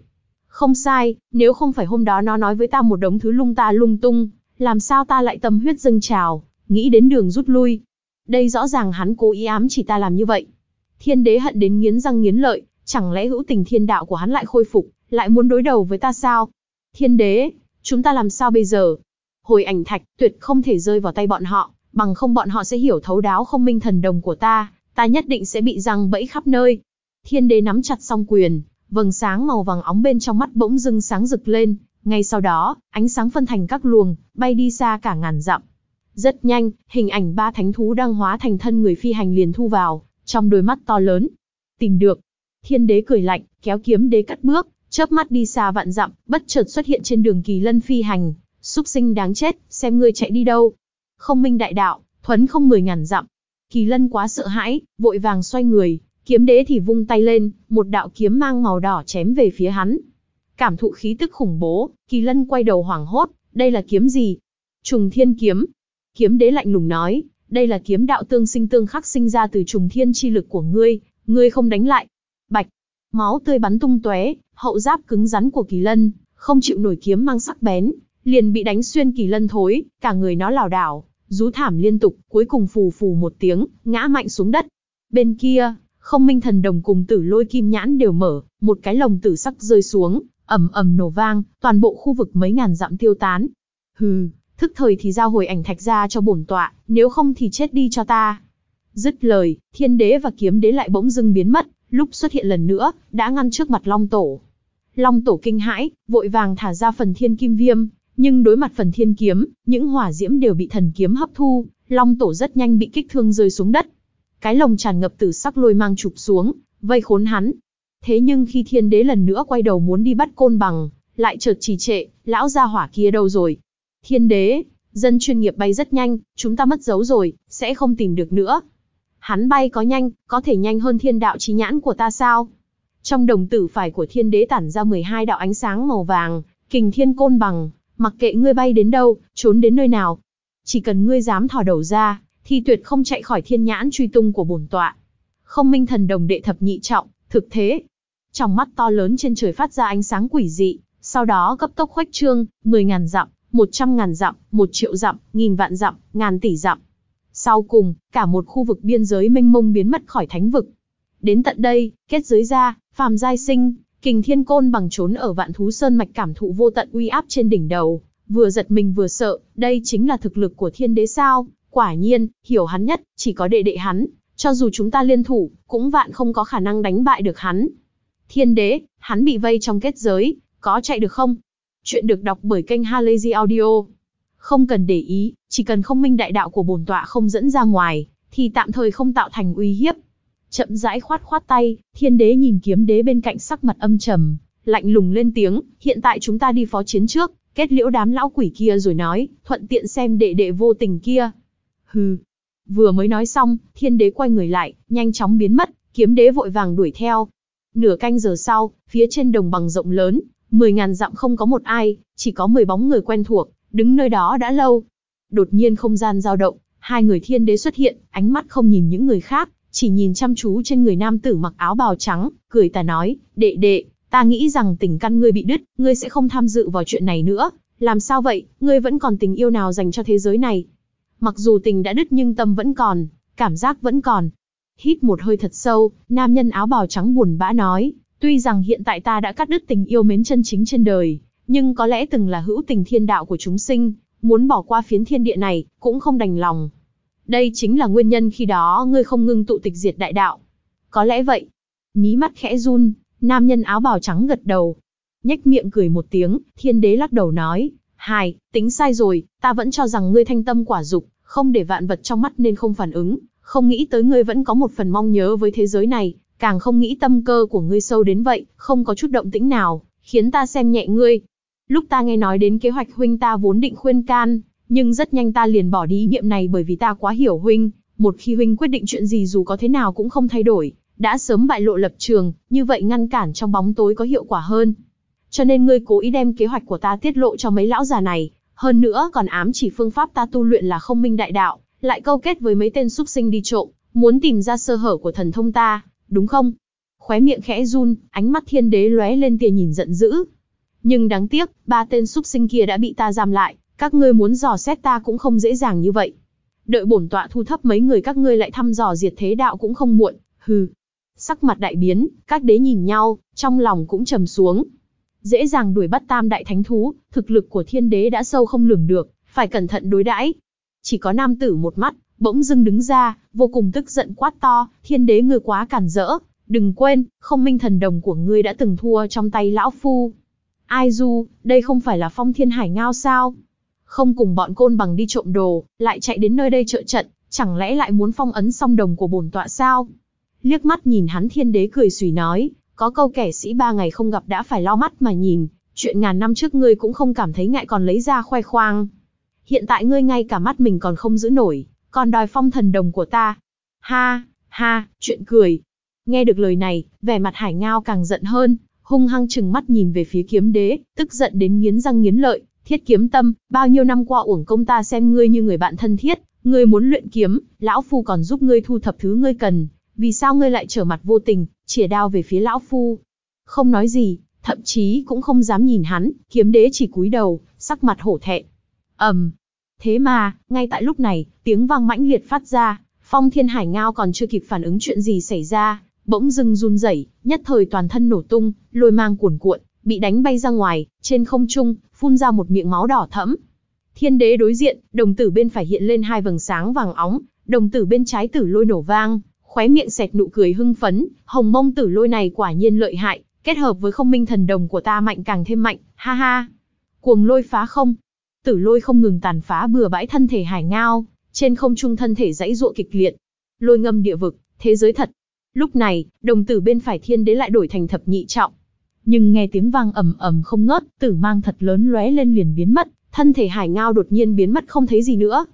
Không sai, nếu không phải hôm đó nó nói với ta một đống thứ lung ta lung tung, làm sao ta lại tâm huyết dâng trào, nghĩ đến đường rút lui. Đây rõ ràng hắn cố ý ám chỉ ta làm như vậy. Thiên đế hận đến nghiến răng nghiến lợi, chẳng lẽ hữu tình thiên đạo của hắn lại khôi phục, lại muốn đối đầu với ta sao? Thiên đế, chúng ta làm sao bây giờ? Hồi ảnh thạch tuyệt không thể rơi vào tay bọn họ, bằng không bọn họ sẽ hiểu thấu đáo không minh thần đồng của ta, ta nhất định sẽ bị răng bẫy khắp nơi. Thiên đế nắm chặt song quyền, vầng sáng màu vàng óng bên trong mắt bỗng dưng sáng rực lên, ngay sau đó, ánh sáng phân thành các luồng, bay đi xa cả ngàn dặm. Rất nhanh, hình ảnh ba thánh thú đang hóa thành thân người phi hành liền thu vào, trong đôi mắt to lớn. Tìm được. Thiên đế cười lạnh, kéo kiếm đế cắt bước, chớp mắt đi xa vạn dặm, bất chợt xuất hiện trên đường kỳ lân phi hành. xúc sinh đáng chết, xem ngươi chạy đi đâu. Không minh đại đạo, thuấn không mười ngàn dặm. Kỳ lân quá sợ hãi, vội vàng xoay người, kiếm đế thì vung tay lên, một đạo kiếm mang màu đỏ chém về phía hắn. Cảm thụ khí tức khủng bố, kỳ lân quay đầu hoảng hốt, đây là kiếm gì? Trùng thiên kiếm, Kiếm đế lạnh lùng nói, đây là kiếm đạo tương sinh tương khắc sinh ra từ trùng thiên chi lực của ngươi, ngươi không đánh lại. Bạch, máu tươi bắn tung tóe, hậu giáp cứng rắn của kỳ lân, không chịu nổi kiếm mang sắc bén, liền bị đánh xuyên kỳ lân thối, cả người nó lảo đảo, rú thảm liên tục, cuối cùng phù phù một tiếng, ngã mạnh xuống đất. Bên kia, không minh thần đồng cùng tử lôi kim nhãn đều mở, một cái lồng tử sắc rơi xuống, ầm ầm nổ vang, toàn bộ khu vực mấy ngàn dặm tiêu tán. Hừ, thức thời thì giao hồi ảnh thạch ra cho bổn tọa, nếu không thì chết đi cho ta. Dứt lời, thiên đế và kiếm đế lại bỗng dưng biến mất, lúc xuất hiện lần nữa, đã ngăn trước mặt Long Tổ. Long Tổ kinh hãi, vội vàng thả ra phần thiên kim viêm, nhưng đối mặt phần thiên kiếm, những hỏa diễm đều bị thần kiếm hấp thu, Long Tổ rất nhanh bị kích thương rơi xuống đất. Cái lồng tràn ngập tử sắc lôi mang chụp xuống, vây khốn hắn. Thế nhưng khi thiên đế lần nữa quay đầu muốn đi bắt côn bằng, lại chợt trì trệ, lão gia hỏa kia đâu rồi? Thiên đế, dân chuyên nghiệp bay rất nhanh, chúng ta mất dấu rồi, sẽ không tìm được nữa. Hắn bay có nhanh, có thể nhanh hơn thiên đạo trí nhãn của ta sao? Trong đồng tử phải của thiên đế tản ra 12 đạo ánh sáng màu vàng, kình thiên côn bằng, mặc kệ ngươi bay đến đâu, trốn đến nơi nào. Chỉ cần ngươi dám thò đầu ra, thì tuyệt không chạy khỏi thiên nhãn truy tung của bổn tọa. Không minh thần đồng đệ thập nhị trọng, thực thế. Trong mắt to lớn trên trời phát ra ánh sáng quỷ dị, sau đó cấp tốc khuếch trương, 10.000 dặm, một trăm ngàn dặm, một triệu dặm, nghìn vạn dặm, ngàn tỷ dặm. Sau cùng, cả một khu vực biên giới mênh mông biến mất khỏi thánh vực. Đến tận đây, kết giới ra, phàm giai sinh, kình thiên côn bằng trốn ở vạn thú sơn mạch cảm thụ vô tận uy áp trên đỉnh đầu, vừa giật mình vừa sợ, đây chính là thực lực của thiên đế sao, quả nhiên, hiểu hắn nhất, chỉ có đệ đệ hắn, cho dù chúng ta liên thủ, cũng vạn không có khả năng đánh bại được hắn. Thiên đế, hắn bị vây trong kết giới, có chạy được không, Chuyện được đọc bởi kênh Halazy Audio. Không cần để ý, chỉ cần không minh đại đạo của bổn tọa không dẫn ra ngoài, thì tạm thời không tạo thành uy hiếp. Chậm rãi khoát khoát tay, thiên đế nhìn kiếm đế bên cạnh sắc mặt âm trầm, lạnh lùng lên tiếng, hiện tại chúng ta đi phó chiến trước, kết liễu đám lão quỷ kia rồi nói, thuận tiện xem đệ đệ vô tình kia. Hừ. Vừa mới nói xong, thiên đế quay người lại, nhanh chóng biến mất, kiếm đế vội vàng đuổi theo. Nửa canh giờ sau, phía trên đồng bằng rộng lớn, Mười ngàn dặm không có một ai, chỉ có mười bóng người quen thuộc, đứng nơi đó đã lâu. Đột nhiên không gian dao động, hai người thiên đế xuất hiện, ánh mắt không nhìn những người khác, chỉ nhìn chăm chú trên người nam tử mặc áo bào trắng, cười ta nói, đệ đệ, ta nghĩ rằng tình căn ngươi bị đứt, ngươi sẽ không tham dự vào chuyện này nữa. Làm sao vậy, ngươi vẫn còn tình yêu nào dành cho thế giới này? Mặc dù tình đã đứt nhưng tâm vẫn còn, cảm giác vẫn còn. Hít một hơi thật sâu, nam nhân áo bào trắng buồn bã nói, Tuy rằng hiện tại ta đã cắt đứt tình yêu mến chân chính trên đời, nhưng có lẽ từng là hữu tình thiên đạo của chúng sinh, muốn bỏ qua phiến thiên địa này, cũng không đành lòng. Đây chính là nguyên nhân khi đó ngươi không ngưng tụ tịch diệt đại đạo. Có lẽ vậy. Mí mắt khẽ run, nam nhân áo bào trắng gật đầu. Nhách miệng cười một tiếng, thiên đế lắc đầu nói, hài, tính sai rồi, ta vẫn cho rằng ngươi thanh tâm quả dục, không để vạn vật trong mắt nên không phản ứng, không nghĩ tới ngươi vẫn có một phần mong nhớ với thế giới này, càng không nghĩ tâm cơ của ngươi sâu đến vậy, không có chút động tĩnh nào, khiến ta xem nhẹ ngươi. Lúc ta nghe nói đến kế hoạch huynh ta vốn định khuyên can, nhưng rất nhanh ta liền bỏ đi ý niệm này bởi vì ta quá hiểu huynh, một khi huynh quyết định chuyện gì dù có thế nào cũng không thay đổi, đã sớm bại lộ lập trường, như vậy ngăn cản trong bóng tối có hiệu quả hơn. Cho nên ngươi cố ý đem kế hoạch của ta tiết lộ cho mấy lão già này, hơn nữa còn ám chỉ phương pháp ta tu luyện là không minh đại đạo, lại câu kết với mấy tên súc sinh đi trộm, muốn tìm ra sơ hở của thần thông ta, đúng không? Khóe miệng khẽ run, ánh mắt thiên đế lóe lên tia nhìn giận dữ. Nhưng đáng tiếc, ba tên súc sinh kia đã bị ta giam lại, các ngươi muốn dò xét ta cũng không dễ dàng như vậy. Đợi bổn tọa thu thấp mấy người các ngươi lại thăm dò diệt thế đạo cũng không muộn, hừ. Sắc mặt đại biến, các đế nhìn nhau, trong lòng cũng trầm xuống. Dễ dàng đuổi bắt tam đại thánh thú, thực lực của thiên đế đã sâu không lường được, phải cẩn thận đối đãi. Chỉ có nam tử một mắt, bỗng dưng đứng ra, vô cùng tức giận quát to, thiên đế ngươi quá cản rỡ, đừng quên, không minh thần đồng của ngươi đã từng thua trong tay lão phu. Ai du, đây không phải là phong thiên hải ngao sao? Không cùng bọn côn bằng đi trộm đồ, lại chạy đến nơi đây trợ trận, chẳng lẽ lại muốn phong ấn song đồng của bổn tọa sao? Liếc mắt nhìn hắn thiên đế cười sùi nói, có câu kẻ sĩ ba ngày không gặp đã phải lo mắt mà nhìn, chuyện ngàn năm trước ngươi cũng không cảm thấy ngại còn lấy ra khoe khoang. Hiện tại ngươi ngay cả mắt mình còn không giữ nổi, còn đòi phong thần đồng của ta. Ha, ha, chuyện cười. Nghe được lời này, vẻ mặt hải ngao càng giận hơn, hung hăng chừng mắt nhìn về phía kiếm đế, tức giận đến nghiến răng nghiến lợi, thiết kiếm tâm, bao nhiêu năm qua uổng công ta xem ngươi như người bạn thân thiết, ngươi muốn luyện kiếm, lão phu còn giúp ngươi thu thập thứ ngươi cần, vì sao ngươi lại trở mặt vô tình, chỉa đao về phía lão phu. Không nói gì, thậm chí cũng không dám nhìn hắn, kiếm đế chỉ cúi đầu, sắc mặt hổ thẹn. ầm, Thế mà, ngay tại lúc này, tiếng vang mãnh liệt phát ra, Phong Thiên Hải Ngao còn chưa kịp phản ứng chuyện gì xảy ra, bỗng dưng run rẩy, nhất thời toàn thân nổ tung, lôi mang cuồn cuộn, bị đánh bay ra ngoài, trên không trung, phun ra một miệng máu đỏ thẫm. Thiên đế đối diện, đồng tử bên phải hiện lên hai vầng sáng vàng óng, đồng tử bên trái tử lôi nổ vang, khóe miệng xẹt nụ cười hưng phấn, hồng mông tử lôi này quả nhiên lợi hại, kết hợp với không minh thần đồng của ta mạnh càng thêm mạnh, ha ha. Cuồng lôi phá không, Tử lôi không ngừng tàn phá bừa bãi thân thể hải ngao, trên không trung thân thể dãy dụa kịch liệt. Lôi ngâm địa vực, thế giới thật. Lúc này, đồng tử bên phải thiên đế lại đổi thành thập nhị trọng. Nhưng nghe tiếng vang ầm ầm không ngớt, tử mang thật lớn lóe lên liền biến mất, thân thể hải ngao đột nhiên biến mất không thấy gì nữa.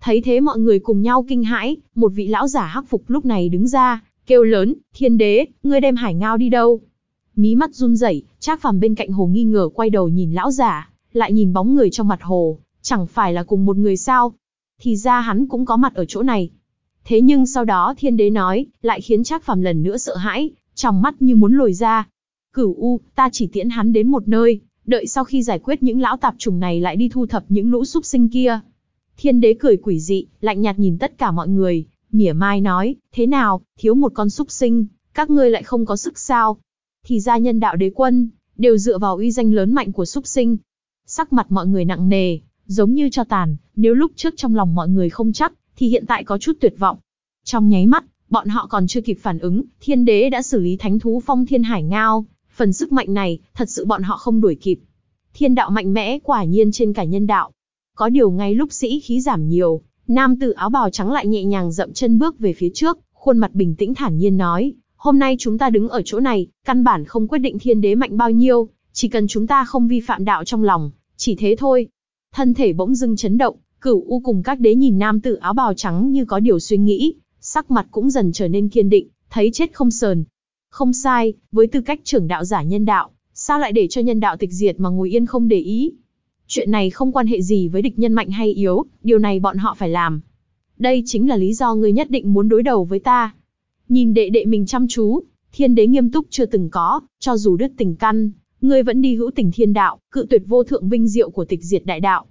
Thấy thế mọi người cùng nhau kinh hãi, một vị lão giả hắc phục lúc này đứng ra, kêu lớn, thiên đế, ngươi đem hải ngao đi đâu? Mí mắt run rẩy, trác phàm bên cạnh hồ nghi ngờ quay đầu nhìn lão giả, lại nhìn bóng người trong mặt hồ, chẳng phải là cùng một người sao. Thì ra hắn cũng có mặt ở chỗ này. Thế nhưng sau đó thiên đế nói, lại khiến Trác Phàm lần nữa sợ hãi, trong mắt như muốn lồi ra. Cửu U, ta chỉ tiễn hắn đến một nơi, đợi sau khi giải quyết những lão tạp trùng này lại đi thu thập những lũ súc sinh kia. Thiên đế cười quỷ dị, lạnh nhạt nhìn tất cả mọi người, mỉa mai nói, thế nào, thiếu một con súc sinh, các ngươi lại không có sức sao. Thì ra nhân đạo đế quân, đều dựa vào uy danh lớn mạnh của súc sinh, Sắc mặt mọi người nặng nề, giống như cho tàn, nếu lúc trước trong lòng mọi người không chắc, thì hiện tại có chút tuyệt vọng. Trong nháy mắt, bọn họ còn chưa kịp phản ứng, thiên đế đã xử lý thánh thú phong thiên hải ngao, phần sức mạnh này, thật sự bọn họ không đuổi kịp. Thiên đạo mạnh mẽ quả nhiên trên cả nhân đạo. Có điều ngay lúc sĩ khí giảm nhiều, nam tử áo bào trắng lại nhẹ nhàng dậm chân bước về phía trước, khuôn mặt bình tĩnh thản nhiên nói, hôm nay chúng ta đứng ở chỗ này, căn bản không quyết định thiên đế mạnh bao nhiêu, chỉ cần chúng ta không vi phạm đạo trong lòng, chỉ thế thôi. Thân thể bỗng dưng chấn động, cửu u cùng các đế nhìn nam tử áo bào trắng như có điều suy nghĩ, sắc mặt cũng dần trở nên kiên định, thấy chết không sờn. Không sai, với tư cách trưởng đạo giả nhân đạo, sao lại để cho nhân đạo tịch diệt mà ngồi yên không để ý? Chuyện này không quan hệ gì với địch nhân mạnh hay yếu, điều này bọn họ phải làm. Đây chính là lý do người nhất định muốn đối đầu với ta. Nhìn đệ đệ mình chăm chú, thiên đế nghiêm túc chưa từng có, cho dù đứt tình căn, ngươi vẫn đi hữu tình thiên đạo, cự tuyệt vô thượng vinh diệu của tịch diệt đại đạo.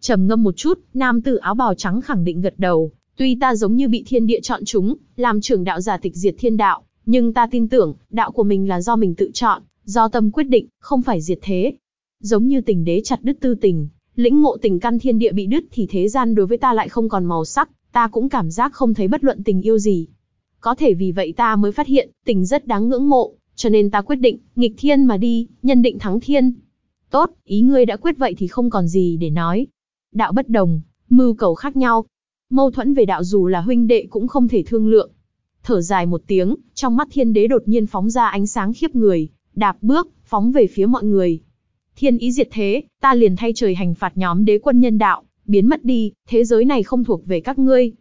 Trầm ngâm một chút, nam tử áo bào trắng khẳng định gật đầu, tuy ta giống như bị thiên địa chọn chúng, làm trưởng đạo giả tịch diệt thiên đạo, nhưng ta tin tưởng, đạo của mình là do mình tự chọn, do tâm quyết định, không phải diệt thế. Giống như tình đế chặt đứt tư tình, lĩnh ngộ tình căn thiên địa bị đứt thì thế gian đối với ta lại không còn màu sắc, ta cũng cảm giác không thấy bất luận tình yêu gì. Có thể vì vậy ta mới phát hiện, tình rất đáng ngưỡng mộ, cho nên ta quyết định, nghịch thiên mà đi, nhân định thắng thiên. Tốt, ý ngươi đã quyết vậy thì không còn gì để nói. Đạo bất đồng, mưu cầu khác nhau. Mâu thuẫn về đạo dù là huynh đệ cũng không thể thương lượng. Thở dài một tiếng, trong mắt thiên đế đột nhiên phóng ra ánh sáng khiếp người, đạp bước, phóng về phía mọi người. Thiên ý diệt thế, ta liền thay trời hành phạt nhóm đế quân nhân đạo, biến mất đi, thế giới này không thuộc về các ngươi.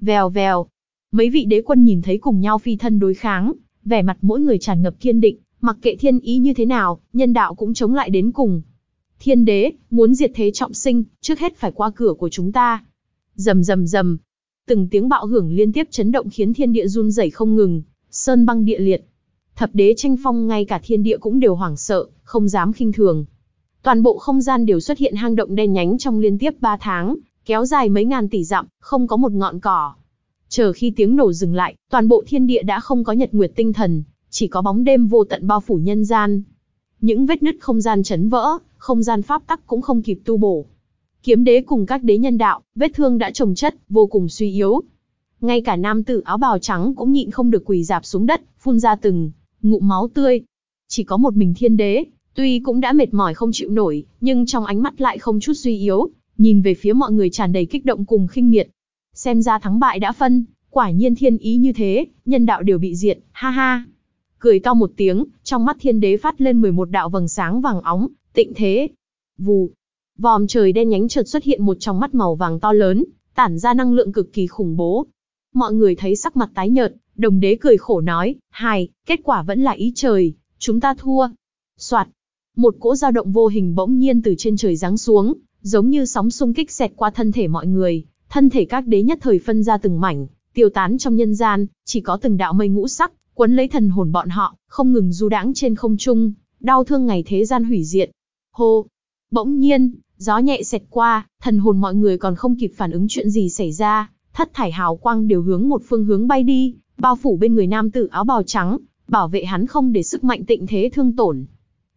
Vèo vèo. Mấy vị đế quân nhìn thấy cùng nhau phi thân đối kháng, vẻ mặt mỗi người tràn ngập kiên định, mặc kệ thiên ý như thế nào, nhân đạo cũng chống lại đến cùng. Thiên đế, muốn diệt thế trọng sinh, trước hết phải qua cửa của chúng ta. Rầm rầm rầm, từng tiếng bạo hưởng liên tiếp chấn động khiến thiên địa run rẩy không ngừng, sơn băng địa liệt. Thập đế tranh phong ngay cả thiên địa cũng đều hoảng sợ, không dám khinh thường. Toàn bộ không gian đều xuất hiện hang động đen nhánh trong liên tiếp 3 tháng, kéo dài mấy ngàn tỷ dặm, không có một ngọn cỏ. Chờ khi tiếng nổ dừng lại, toàn bộ thiên địa đã không có nhật nguyệt tinh thần, chỉ có bóng đêm vô tận bao phủ nhân gian. Những vết nứt không gian chấn vỡ, không gian pháp tắc cũng không kịp tu bổ. Kiếm đế cùng các đế nhân đạo, vết thương đã trồng chất, vô cùng suy yếu. Ngay cả nam tử áo bào trắng cũng nhịn không được quỳ dạp xuống đất, phun ra từng ngụm máu tươi. Chỉ có một mình thiên đế, tuy cũng đã mệt mỏi không chịu nổi, nhưng trong ánh mắt lại không chút suy yếu, nhìn về phía mọi người tràn đầy kích động cùng khinh miệt, Xem ra thắng bại đã phân, quả nhiên thiên ý như thế, nhân đạo đều bị diệt, ha ha. Cười to một tiếng, trong mắt thiên đế phát lên 11 đạo vầng sáng vàng óng, tịnh thế. Vù, vòm trời đen nhánh chợt xuất hiện một trong mắt màu vàng to lớn, tản ra năng lượng cực kỳ khủng bố. Mọi người thấy sắc mặt tái nhợt, đồng đế cười khổ nói, hài, kết quả vẫn là ý trời, chúng ta thua. Soạt, một cỗ dao động vô hình bỗng nhiên từ trên trời giáng xuống, giống như sóng xung kích xẹt qua thân thể mọi người, Thân thể các đế nhất thời phân ra từng mảnh, tiêu tán trong nhân gian, chỉ có từng đạo mây ngũ sắc, quấn lấy thần hồn bọn họ, không ngừng du đãng trên không trung, đau thương ngày thế gian hủy diệt. Hô! Bỗng nhiên, gió nhẹ xẹt qua, thần hồn mọi người còn không kịp phản ứng chuyện gì xảy ra, thất thải hào quang đều hướng một phương hướng bay đi, bao phủ bên người nam tử áo bào trắng, bảo vệ hắn không để sức mạnh tịnh thế thương tổn.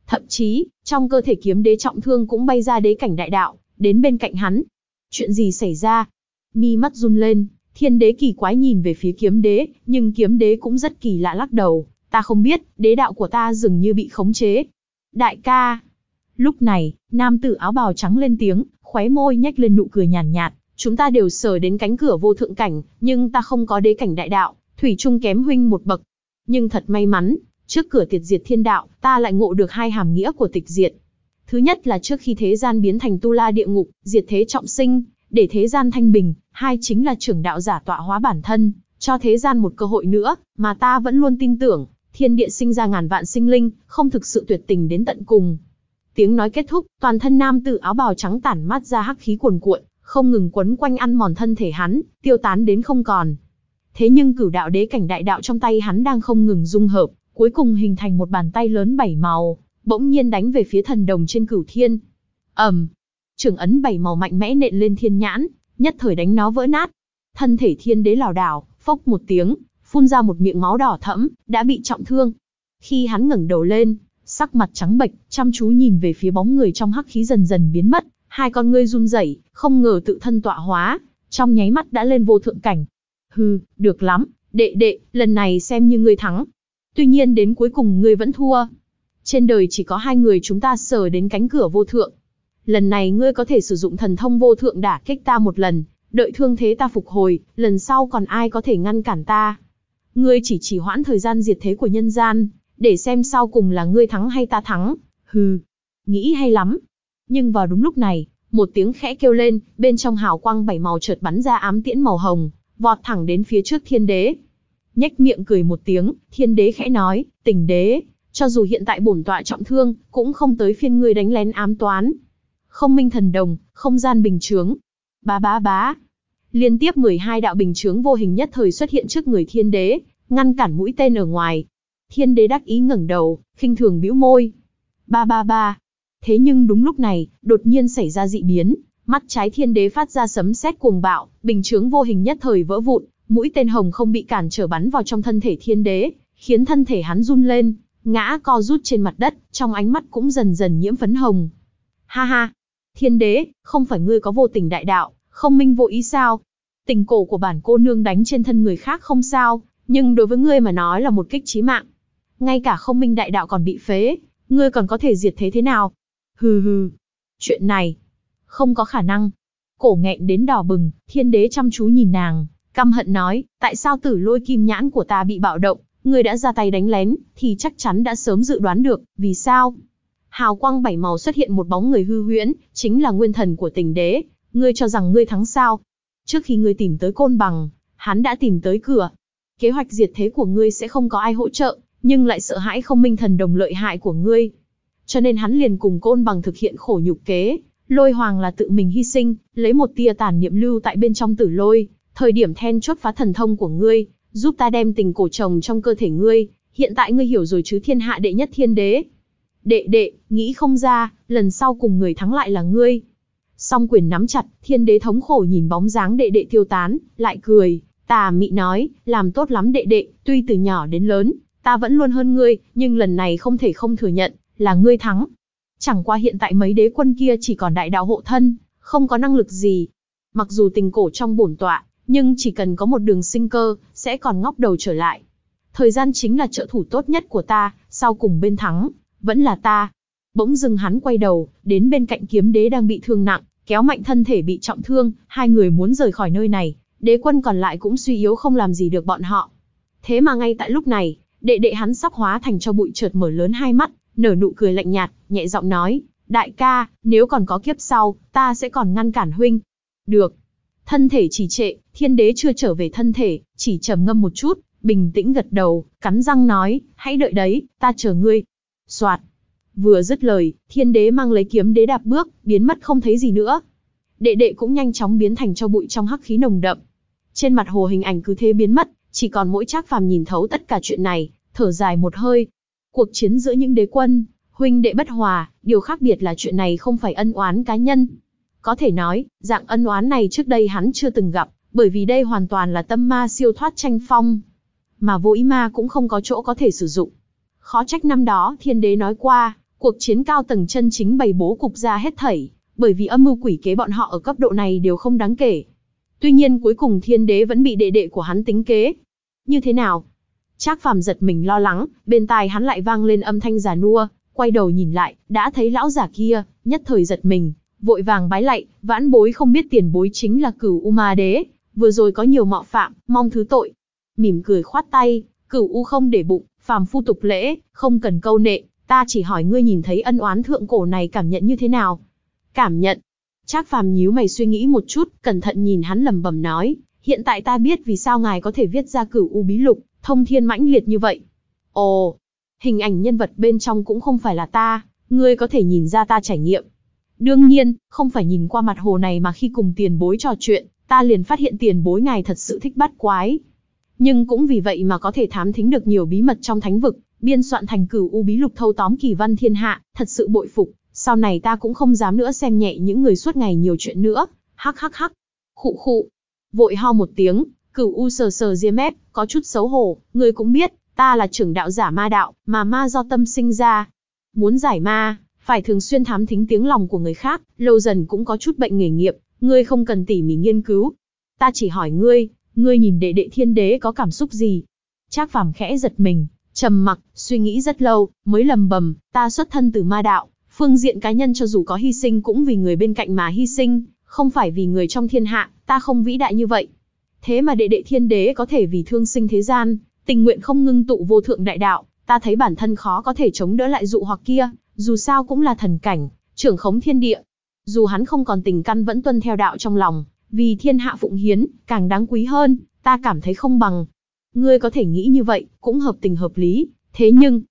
Thậm chí, trong cơ thể kiếm đế trọng thương cũng bay ra đế cảnh đại đạo, đến bên cạnh hắn. Chuyện gì xảy ra, mi mắt run lên, thiên đế kỳ quái nhìn về phía kiếm đế, nhưng kiếm đế cũng rất kỳ lạ lắc đầu, ta không biết, đế đạo của ta dường như bị khống chế. Đại ca! Lúc này, nam tử áo bào trắng lên tiếng, khóe môi nhếch lên nụ cười nhàn nhạt, nhạt, chúng ta đều sờ đến cánh cửa vô thượng cảnh, nhưng ta không có đế cảnh đại đạo, thủy chung kém huynh một bậc. Nhưng thật may mắn, trước cửa tiệt diệt thiên đạo, ta lại ngộ được hai hàm nghĩa của tịch diệt. Thứ nhất là trước khi thế gian biến thành tu la địa ngục, diệt thế trọng sinh, để thế gian thanh bình, hai chính là trưởng đạo giả tọa hóa bản thân, cho thế gian một cơ hội nữa, mà ta vẫn luôn tin tưởng, thiên địa sinh ra ngàn vạn sinh linh, không thực sự tuyệt tình đến tận cùng. Tiếng nói kết thúc, toàn thân nam tử áo bào trắng tản mát ra hắc khí cuồn cuộn, không ngừng quấn quanh ăn mòn thân thể hắn, tiêu tán đến không còn. Thế nhưng cửu đạo đế cảnh đại đạo trong tay hắn đang không ngừng dung hợp, cuối cùng hình thành một bàn tay lớn bảy màu, bỗng nhiên đánh về phía thần đồng trên cửu thiên. Ầm, trưởng ấn bảy màu mạnh mẽ nện lên thiên nhãn, nhất thời đánh nó vỡ nát. Thân thể thiên đế lảo đảo, phốc một tiếng, phun ra một miệng máu đỏ thẫm, đã bị trọng thương. Khi hắn ngẩng đầu lên, sắc mặt trắng bệch, chăm chú nhìn về phía bóng người trong hắc khí dần dần biến mất, hai con ngươi run rẩy, không ngờ tự thân tọa hóa, trong nháy mắt đã lên vô thượng cảnh. Hừ, được lắm, đệ đệ, lần này xem như ngươi thắng. Tuy nhiên đến cuối cùng ngươi vẫn thua. Trên đời chỉ có hai người chúng ta sờ đến cánh cửa vô thượng, lần này ngươi có thể sử dụng thần thông vô thượng đả kích ta một lần, đợi thương thế ta phục hồi, lần sau còn ai có thể ngăn cản ta. Ngươi chỉ chỉ hoãn thời gian diệt thế của nhân gian, để xem sau cùng là ngươi thắng hay ta thắng, hừ, nghĩ hay lắm. Nhưng vào đúng lúc này, một tiếng khẽ kêu lên, bên trong hào quang bảy màu chợt bắn ra ám tiễn màu hồng, vọt thẳng đến phía trước thiên đế. Nhách miệng cười một tiếng, thiên đế khẽ nói, tình đế, cho dù hiện tại bổn tọa trọng thương, cũng không tới phiên ngươi đánh lén ám toán, không minh thần đồng, không gian bình chướng. Bá bá bá. Liên tiếp 12 đạo bình chướng vô hình nhất thời xuất hiện trước người thiên đế, ngăn cản mũi tên ở ngoài. Thiên đế đắc ý ngẩng đầu, khinh thường bĩu môi. Ba ba ba. Thế nhưng đúng lúc này, đột nhiên xảy ra dị biến, mắt trái thiên đế phát ra sấm sét cuồng bạo, bình chướng vô hình nhất thời vỡ vụn, mũi tên hồng không bị cản trở bắn vào trong thân thể thiên đế, khiến thân thể hắn run lên, ngã co rút trên mặt đất, trong ánh mắt cũng dần dần nhiễm phấn hồng. Ha ha, Thiên đế, không phải ngươi có vô tình đại đạo, không minh vô ý sao? Tình cổ của bản cô nương đánh trên thân người khác không sao, nhưng đối với ngươi mà nói là một kích chí mạng. Ngay cả không minh đại đạo còn bị phế, ngươi còn có thể diệt thế thế nào? Hừ hừ, chuyện này, không có khả năng. Cổ nghẹn đến đỏ bừng, thiên đế chăm chú nhìn nàng, căm hận nói, tại sao tử lôi kim nhãn của ta bị bạo động, ngươi đã ra tay đánh lén, thì chắc chắn đã sớm dự đoán được, vì sao? hào quang bảy màu xuất hiện một bóng người hư huyễn, chính là nguyên thần của tình đế. Ngươi cho rằng ngươi thắng sao? Trước khi ngươi tìm tới côn bằng, hắn đã tìm tới cửa. Kế hoạch diệt thế của ngươi sẽ không có ai hỗ trợ, nhưng lại sợ hãi không minh thần đồng lợi hại của ngươi. Cho nên hắn liền cùng côn bằng thực hiện khổ nhục kế. Lôi hoàng là tự mình hy sinh, lấy một tia tàn niệm lưu tại bên trong tử lôi. Thời điểm then chốt phá thần thông của ngươi, giúp ta đem tình cổ chồng trong cơ thể ngươi. Hiện tại ngươi hiểu rồi chứ thiên hạ đệ nhất thiên đế, đệ đệ, nghĩ không ra, lần sau cùng người thắng lại là ngươi. Song quyền nắm chặt, thiên đế thống khổ nhìn bóng dáng đệ đệ tiêu tán, lại cười, tà mị nói, làm tốt lắm đệ đệ, tuy từ nhỏ đến lớn, ta vẫn luôn hơn ngươi, nhưng lần này không thể không thừa nhận, là ngươi thắng. Chẳng qua hiện tại mấy đế quân kia chỉ còn đại đạo hộ thân, không có năng lực gì. Mặc dù tình cổ trong bổn tọa, nhưng chỉ cần có một đường sinh cơ, sẽ còn ngóc đầu trở lại. Thời gian chính là trợ thủ tốt nhất của ta, sau cùng bên thắng, vẫn là ta. Bỗng dưng hắn quay đầu, đến bên cạnh kiếm đế đang bị thương nặng, kéo mạnh thân thể bị trọng thương, hai người muốn rời khỏi nơi này, đế quân còn lại cũng suy yếu không làm gì được bọn họ. Thế mà ngay tại lúc này, đệ đệ hắn sắp hóa thành cho bụi chợt mở lớn hai mắt, nở nụ cười lạnh nhạt, nhẹ giọng nói, đại ca, nếu còn có kiếp sau, ta sẽ còn ngăn cản huynh. Được. Thân thể chỉ trệ, thiên đế chưa trở về thân thể, chỉ trầm ngâm một chút, bình tĩnh gật đầu, cắn răng nói, hãy đợi đấy, ta chờ ngươi. Soạt. Vừa dứt lời, thiên đế mang lấy kiếm đế đạp bước, biến mất không thấy gì nữa. Đệ đệ cũng nhanh chóng biến thành cho bụi trong hắc khí nồng đậm. Trên mặt hồ hình ảnh cứ thế biến mất, chỉ còn mỗi trác phàm nhìn thấu tất cả chuyện này, thở dài một hơi. Cuộc chiến giữa những đế quân, huynh đệ bất hòa, điều khác biệt là chuyện này không phải ân oán cá nhân. Có thể nói, dạng ân oán này trước đây hắn chưa từng gặp, bởi vì đây hoàn toàn là tâm ma siêu thoát tranh phong. Mà vô ý ma cũng không có chỗ có thể sử dụng. Khó trách năm đó thiên đế nói qua, cuộc chiến cao tầng chân chính bày bố cục ra hết thảy, bởi vì âm mưu quỷ kế bọn họ ở cấp độ này đều không đáng kể. Tuy nhiên cuối cùng thiên đế vẫn bị đệ đệ của hắn tính kế. Như thế nào? Trác phàm giật mình lo lắng, bên tai hắn lại vang lên âm thanh già nua, quay đầu nhìn lại, đã thấy lão già kia, nhất thời giật mình, vội vàng bái lạy, vãn bối không biết tiền bối chính là cửu U Ma Đế, vừa rồi có nhiều mạo phạm, mong thứ tội. Mỉm cười khoát tay, cửu U không để bụng, phàm phu tục lễ, không cần câu nệ, ta chỉ hỏi ngươi nhìn thấy ân oán thượng cổ này cảm nhận như thế nào? Cảm nhận. Trác phàm nhíu mày suy nghĩ một chút, cẩn thận nhìn hắn lầm bầm nói, hiện tại ta biết vì sao ngài có thể viết ra cửu u bí lục, thông thiên mãnh liệt như vậy. Ồ, hình ảnh nhân vật bên trong cũng không phải là ta, ngươi có thể nhìn ra ta trải nghiệm. Đương nhiên, không phải nhìn qua mặt hồ này mà khi cùng tiền bối trò chuyện, ta liền phát hiện tiền bối ngài thật sự thích bắt quái nhưng cũng vì vậy mà có thể thám thính được nhiều bí mật trong thánh vực, biên soạn thành cửu u bí lục thâu tóm kỳ văn thiên hạ, thật sự bội phục, sau này ta cũng không dám nữa xem nhẹ những người suốt ngày nhiều chuyện nữa, hắc hắc hắc, khụ khụ, vội ho một tiếng, cửu u sờ sờ ria mép, có chút xấu hổ, người cũng biết, ta là trưởng đạo giả ma đạo, mà ma do tâm sinh ra, muốn giải ma, phải thường xuyên thám thính tiếng lòng của người khác, lâu dần cũng có chút bệnh nghề nghiệp, ngươi không cần tỉ mỉ nghiên cứu. Ta chỉ hỏi ngươi, ngươi nhìn đệ đệ thiên đế có cảm xúc gì? Trác phàm khẽ giật mình, trầm mặc, suy nghĩ rất lâu, mới lầm bầm, ta xuất thân từ ma đạo, phương diện cá nhân cho dù có hy sinh cũng vì người bên cạnh mà hy sinh, không phải vì người trong thiên hạ, ta không vĩ đại như vậy. Thế mà đệ đệ thiên đế có thể vì thương sinh thế gian, tình nguyện không ngưng tụ vô thượng đại đạo, ta thấy bản thân khó có thể chống đỡ lại dụ hoặc kia, dù sao cũng là thần cảnh, trưởng khống thiên địa. Dù hắn không còn tình căn vẫn tuân theo đạo trong lòng, vì thiên hạ phụng hiến, càng đáng quý hơn, ta cảm thấy không bằng. Ngươi có thể nghĩ như vậy, cũng hợp tình hợp lý, thế nhưng...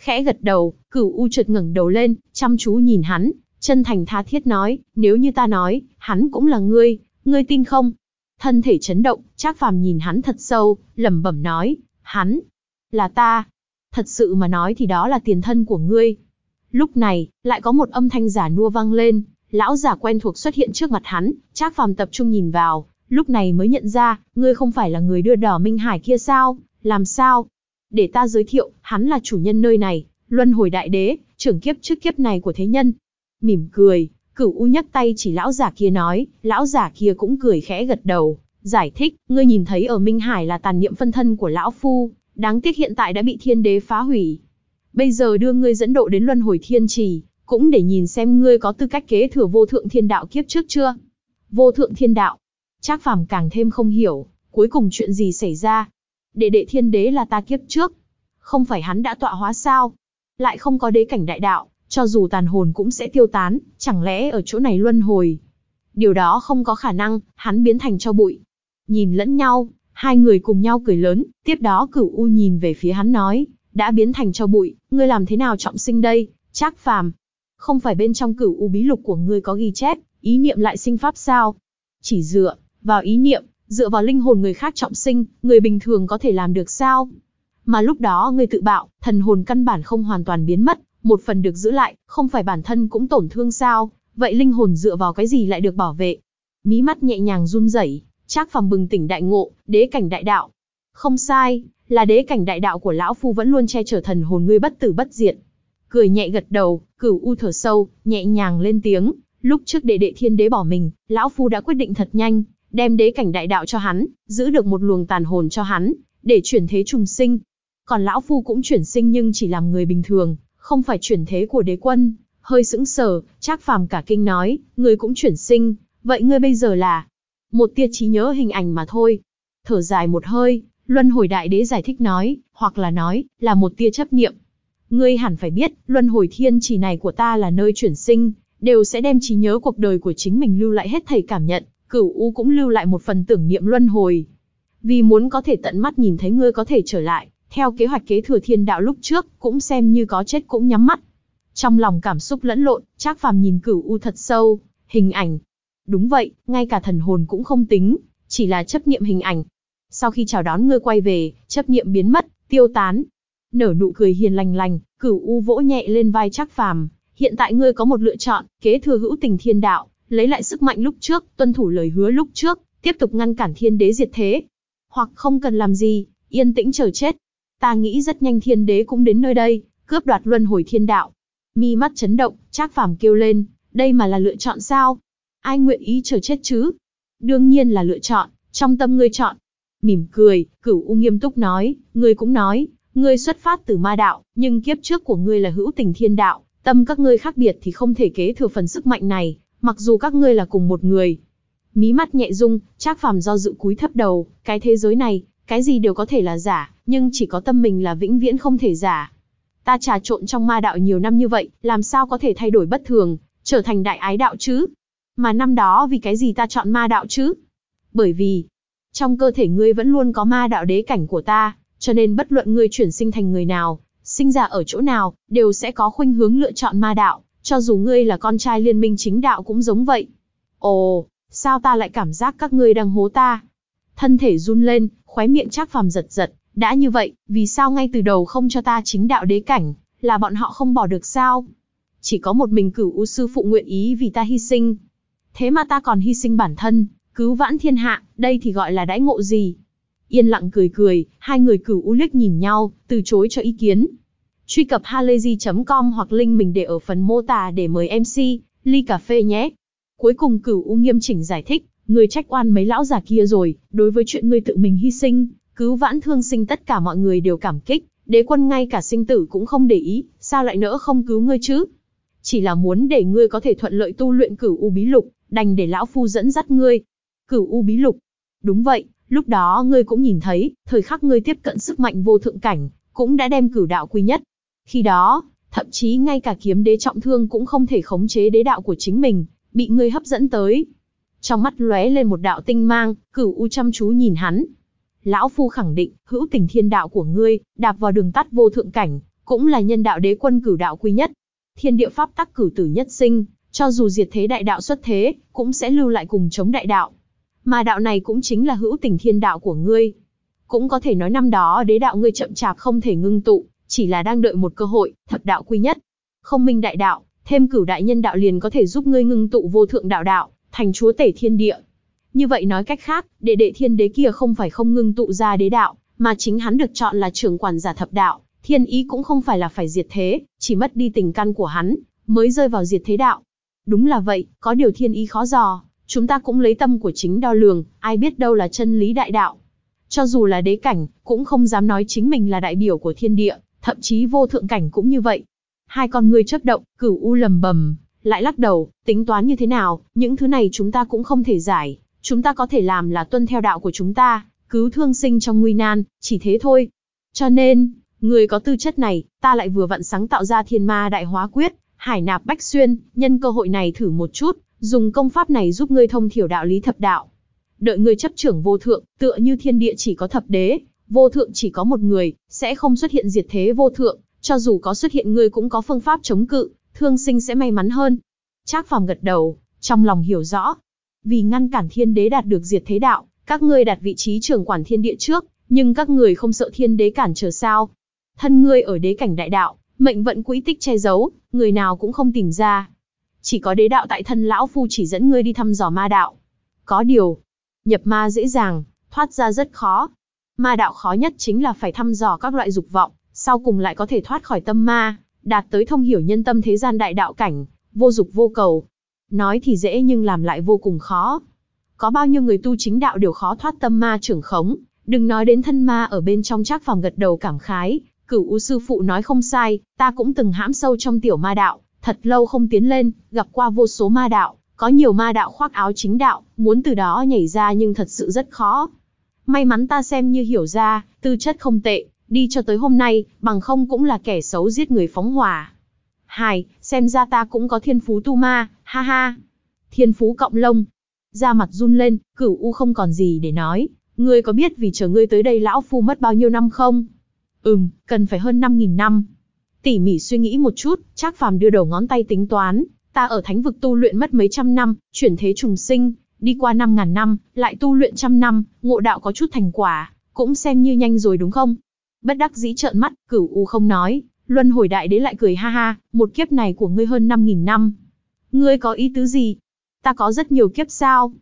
Khẽ gật đầu, cửu U trượt ngẩng đầu lên, chăm chú nhìn hắn, chân thành tha thiết nói, nếu như ta nói, hắn cũng là ngươi, ngươi tin không? Thân thể chấn động, Trác Phàm nhìn hắn thật sâu, lẩm bẩm nói, hắn là ta. Thật sự mà nói thì đó là tiền thân của ngươi. Lúc này, lại có một âm thanh giả nua vang lên, lão giả quen thuộc xuất hiện trước mặt hắn, Trác Phàm tập trung nhìn vào, lúc này mới nhận ra, ngươi không phải là người đưa đỏ Minh Hải kia sao, làm sao? Để ta giới thiệu, hắn là chủ nhân nơi này, luân hồi đại đế, trưởng kiếp trước kiếp này của thế nhân. Mỉm cười, cửu u nhấc tay chỉ lão giả kia nói, lão giả kia cũng cười khẽ gật đầu, giải thích, ngươi nhìn thấy ở Minh Hải là tàn niệm phân thân của lão phu, đáng tiếc hiện tại đã bị thiên đế phá hủy. Bây giờ đưa ngươi dẫn độ đến luân hồi thiên trì, cũng để nhìn xem ngươi có tư cách kế thừa vô thượng thiên đạo kiếp trước chưa. Vô thượng thiên đạo, Trác Phàm càng thêm không hiểu, cuối cùng chuyện gì xảy ra? Đệ đệ thiên đế là ta kiếp trước, không phải hắn đã tọa hóa sao? Lại không có đế cảnh đại đạo, cho dù tàn hồn cũng sẽ tiêu tán, chẳng lẽ ở chỗ này luân hồi? Điều đó không có khả năng, hắn biến thành cho bụi. Nhìn lẫn nhau, hai người cùng nhau cười lớn, tiếp đó Cửu U nhìn về phía hắn nói, đã biến thành cho bụi, ngươi làm thế nào trọng sinh đây, Trác Phàm, không phải bên trong cửu u bí lục của ngươi có ghi chép, ý niệm lại sinh pháp sao? Chỉ dựa vào ý niệm, dựa vào linh hồn người khác trọng sinh, người bình thường có thể làm được sao? Mà lúc đó ngươi tự bạo, thần hồn căn bản không hoàn toàn biến mất, một phần được giữ lại, không phải bản thân cũng tổn thương sao? Vậy linh hồn dựa vào cái gì lại được bảo vệ? Mí mắt nhẹ nhàng run rẩy, Trác Phàm bừng tỉnh đại ngộ, đế cảnh đại đạo. Không sai, là đế cảnh đại đạo của lão phu vẫn luôn che chở thần hồn ngươi bất tử bất diệt, cười nhẹ gật đầu, cửu u thở sâu, nhẹ nhàng lên tiếng, lúc trước đệ đệ thiên đế bỏ mình, lão phu đã quyết định thật nhanh, đem đế cảnh đại đạo cho hắn, giữ được một luồng tàn hồn cho hắn, để chuyển thế trùng sinh. Còn lão phu cũng chuyển sinh nhưng chỉ làm người bình thường, không phải chuyển thế của đế quân. Hơi sững sờ, Trác Phàm cả kinh nói, người cũng chuyển sinh, vậy ngươi bây giờ là một tia trí nhớ hình ảnh mà thôi. Thở dài một hơi, Luân Hồi Đại Đế giải thích nói, hoặc là nói, là một tia chấp niệm, Ngươi hẳn phải biết, luân hồi thiên chỉ này của ta là nơi chuyển sinh, đều sẽ đem trí nhớ cuộc đời của chính mình lưu lại hết thầy cảm nhận, cửu u cũng lưu lại một phần tưởng niệm luân hồi. Vì muốn có thể tận mắt nhìn thấy ngươi có thể trở lại, theo kế hoạch kế thừa thiên đạo lúc trước, cũng xem như có chết cũng nhắm mắt. Trong lòng cảm xúc lẫn lộn, Trác Phàm nhìn cửu u thật sâu, hình ảnh. Đúng vậy, ngay cả thần hồn cũng không tính, chỉ là chấp niệm hình ảnh. Sau khi chào đón ngươi quay về, chấp niệm biến mất, tiêu tán, nở nụ cười hiền lành lành, cửu u vỗ nhẹ lên vai Trác Phàm, hiện tại ngươi có một lựa chọn, kế thừa hữu tình thiên đạo, lấy lại sức mạnh lúc trước, tuân thủ lời hứa lúc trước, tiếp tục ngăn cản thiên đế diệt thế, hoặc không cần làm gì, yên tĩnh chờ chết. Ta nghĩ rất nhanh thiên đế cũng đến nơi đây, cướp đoạt luân hồi thiên đạo. Mi mắt chấn động, Trác Phàm kêu lên, đây mà là lựa chọn sao? Ai nguyện ý chờ chết chứ? Đương nhiên là lựa chọn, trong tâm ngươi chọn. Mỉm cười, Cửu U nghiêm túc nói, ngươi cũng nói, Ngươi xuất phát từ ma đạo, nhưng kiếp trước của ngươi là hữu tình thiên đạo, tâm các ngươi khác biệt thì không thể kế thừa phần sức mạnh này, mặc dù các ngươi là cùng một người. Mí mắt nhẹ rung, Trác Phàm do dự cúi thấp đầu, cái thế giới này, cái gì đều có thể là giả, nhưng chỉ có tâm mình là vĩnh viễn không thể giả. Ta trà trộn trong ma đạo nhiều năm như vậy, làm sao có thể thay đổi bất thường, trở thành đại ái đạo chứ? Mà năm đó vì cái gì ta chọn ma đạo chứ? Bởi vì, trong cơ thể ngươi vẫn luôn có ma đạo đế cảnh của ta, cho nên bất luận ngươi chuyển sinh thành người nào, sinh ra ở chỗ nào, đều sẽ có khuynh hướng lựa chọn ma đạo, cho dù ngươi là con trai liên minh chính đạo cũng giống vậy. Ồ, sao ta lại cảm giác các ngươi đang hố ta? Thân thể run lên, khóe miệng Trác Phàm giật giật, đã như vậy, vì sao ngay từ đầu không cho ta chính đạo đế cảnh, là bọn họ không bỏ được sao? Chỉ có một mình Cửu U sư phụ nguyện ý vì ta hy sinh. Thế mà ta còn hy sinh bản thân, cứu vãn thiên hạ, đây thì gọi là đãi ngộ gì? Yên lặng cười cười, hai người cửu u liếc nhìn nhau, từ chối cho ý kiến. Truy cập halayzi.com hoặc link mình để ở phần mô tả để mời MC, ly cà phê nhé. Cuối cùng cửu u nghiêm chỉnh giải thích, người trách oan mấy lão già kia rồi, đối với chuyện người tự mình hy sinh, cứu vãn thương sinh tất cả mọi người đều cảm kích, đế quân ngay cả sinh tử cũng không để ý, sao lại nỡ không cứu ngươi chứ? Chỉ là muốn để ngươi có thể thuận lợi tu luyện cửu u bí lục, đành để lão phu dẫn dắt ngươi. Cửu u bí lục. Đúng vậy, Lúc đó ngươi cũng nhìn thấy, thời khắc ngươi tiếp cận sức mạnh vô thượng cảnh, cũng đã đem cửu đạo quy nhất. Khi đó, thậm chí ngay cả kiếm đế trọng thương cũng không thể khống chế đế đạo của chính mình, bị ngươi hấp dẫn tới. Trong mắt lóe lên một đạo tinh mang, cửu u chăm chú nhìn hắn. Lão Phu khẳng định, hữu tình thiên đạo của ngươi, đạp vào đường tắt vô thượng cảnh, cũng là nhân đạo đế quân cửu đạo quy nhất. Thiên địa pháp tắc cửu tử nhất sinh, cho dù diệt thế đại đạo xuất thế, cũng sẽ lưu lại cùng chống đại đạo. Mà đạo này cũng chính là hữu tình thiên đạo của ngươi. Cũng có thể nói năm đó đế đạo ngươi chậm chạp không thể ngưng tụ, chỉ là đang đợi một cơ hội, thập đạo quy nhất. Không minh đại đạo, thêm cửu đại nhân đạo liền có thể giúp ngươi ngưng tụ vô thượng đạo đạo, thành chúa tể thiên địa. Như vậy nói cách khác, đệ đệ thiên đế kia không phải không ngưng tụ ra đế đạo, mà chính hắn được chọn là trưởng quản giả thập đạo, thiên ý cũng không phải là phải diệt thế, chỉ mất đi tình căn của hắn, mới rơi vào diệt thế đạo. Đúng là vậy, có điều thiên ý khó dò. Chúng ta cũng lấy tâm của chính đo lường, ai biết đâu là chân lý đại đạo. Cho dù là đế cảnh, cũng không dám nói chính mình là đại biểu của thiên địa, thậm chí vô thượng cảnh cũng như vậy. Hai con người chấp động, cửu u lầm bầm, lại lắc đầu, tính toán như thế nào, những thứ này chúng ta cũng không thể giải, chúng ta có thể làm là tuân theo đạo của chúng ta, cứu thương sinh trong nguy nan, chỉ thế thôi. Cho nên, người có tư chất này, ta lại vừa vặn sáng tạo ra thiên ma đại hóa quyết, hải nạp bách xuyên, nhân cơ hội này thử một chút, dùng công pháp này giúp ngươi thông thiểu đạo lý thập đạo. Đợi ngươi chấp trưởng vô thượng, tựa như thiên địa chỉ có thập đế, vô thượng chỉ có một người, sẽ không xuất hiện diệt thế vô thượng, cho dù có xuất hiện ngươi cũng có phương pháp chống cự, thương sinh sẽ may mắn hơn. Trác Phàm gật đầu, trong lòng hiểu rõ, vì ngăn cản thiên đế đạt được diệt thế đạo, các ngươi đặt vị trí trưởng quản thiên địa trước, nhưng các người không sợ thiên đế cản trở sao? Thân ngươi ở đế cảnh đại đạo, mệnh vận quỹ tích che giấu, người nào cũng không tìm ra, chỉ có đế đạo tại thân lão phu chỉ dẫn ngươi đi thăm dò ma đạo. Có điều, nhập ma dễ dàng, thoát ra rất khó. Ma đạo khó nhất chính là phải thăm dò các loại dục vọng, sau cùng lại có thể thoát khỏi tâm ma, đạt tới thông hiểu nhân tâm thế gian đại đạo cảnh, vô dục vô cầu. Nói thì dễ nhưng làm lại vô cùng khó. Có bao nhiêu người tu chính đạo đều khó thoát tâm ma trưởng khống, đừng nói đến thân ma ở bên trong chắc phòng gật đầu cảm khái, cửu u sư phụ nói không sai, ta cũng từng hãm sâu trong tiểu ma đạo, Thật lâu không tiến lên, gặp qua vô số ma đạo, có nhiều ma đạo khoác áo chính đạo, muốn từ đó nhảy ra nhưng thật sự rất khó. May mắn ta xem như hiểu ra, tư chất không tệ, đi cho tới hôm nay, bằng không cũng là kẻ xấu giết người phóng hỏa. Hài, xem ra ta cũng có thiên phú tu ma, ha ha. Thiên phú cộng lông. Da mặt run lên, cửu u không còn gì để nói. Ngươi có biết vì chờ ngươi tới đây lão phu mất bao nhiêu năm không? Ừm, cần phải hơn 5.000 năm. Tỉ mỉ suy nghĩ một chút, Trác Phàm đưa đầu ngón tay tính toán, ta ở thánh vực tu luyện mất mấy trăm năm, chuyển thế trùng sinh, đi qua năm ngàn năm, lại tu luyện trăm năm, ngộ đạo có chút thành quả, cũng xem như nhanh rồi đúng không? Bất đắc dĩ trợn mắt, cửu u không nói, luân hồi đại đế lại cười ha ha, một kiếp này của ngươi hơn năm nghìn năm. Ngươi có ý tứ gì? Ta có rất nhiều kiếp sao?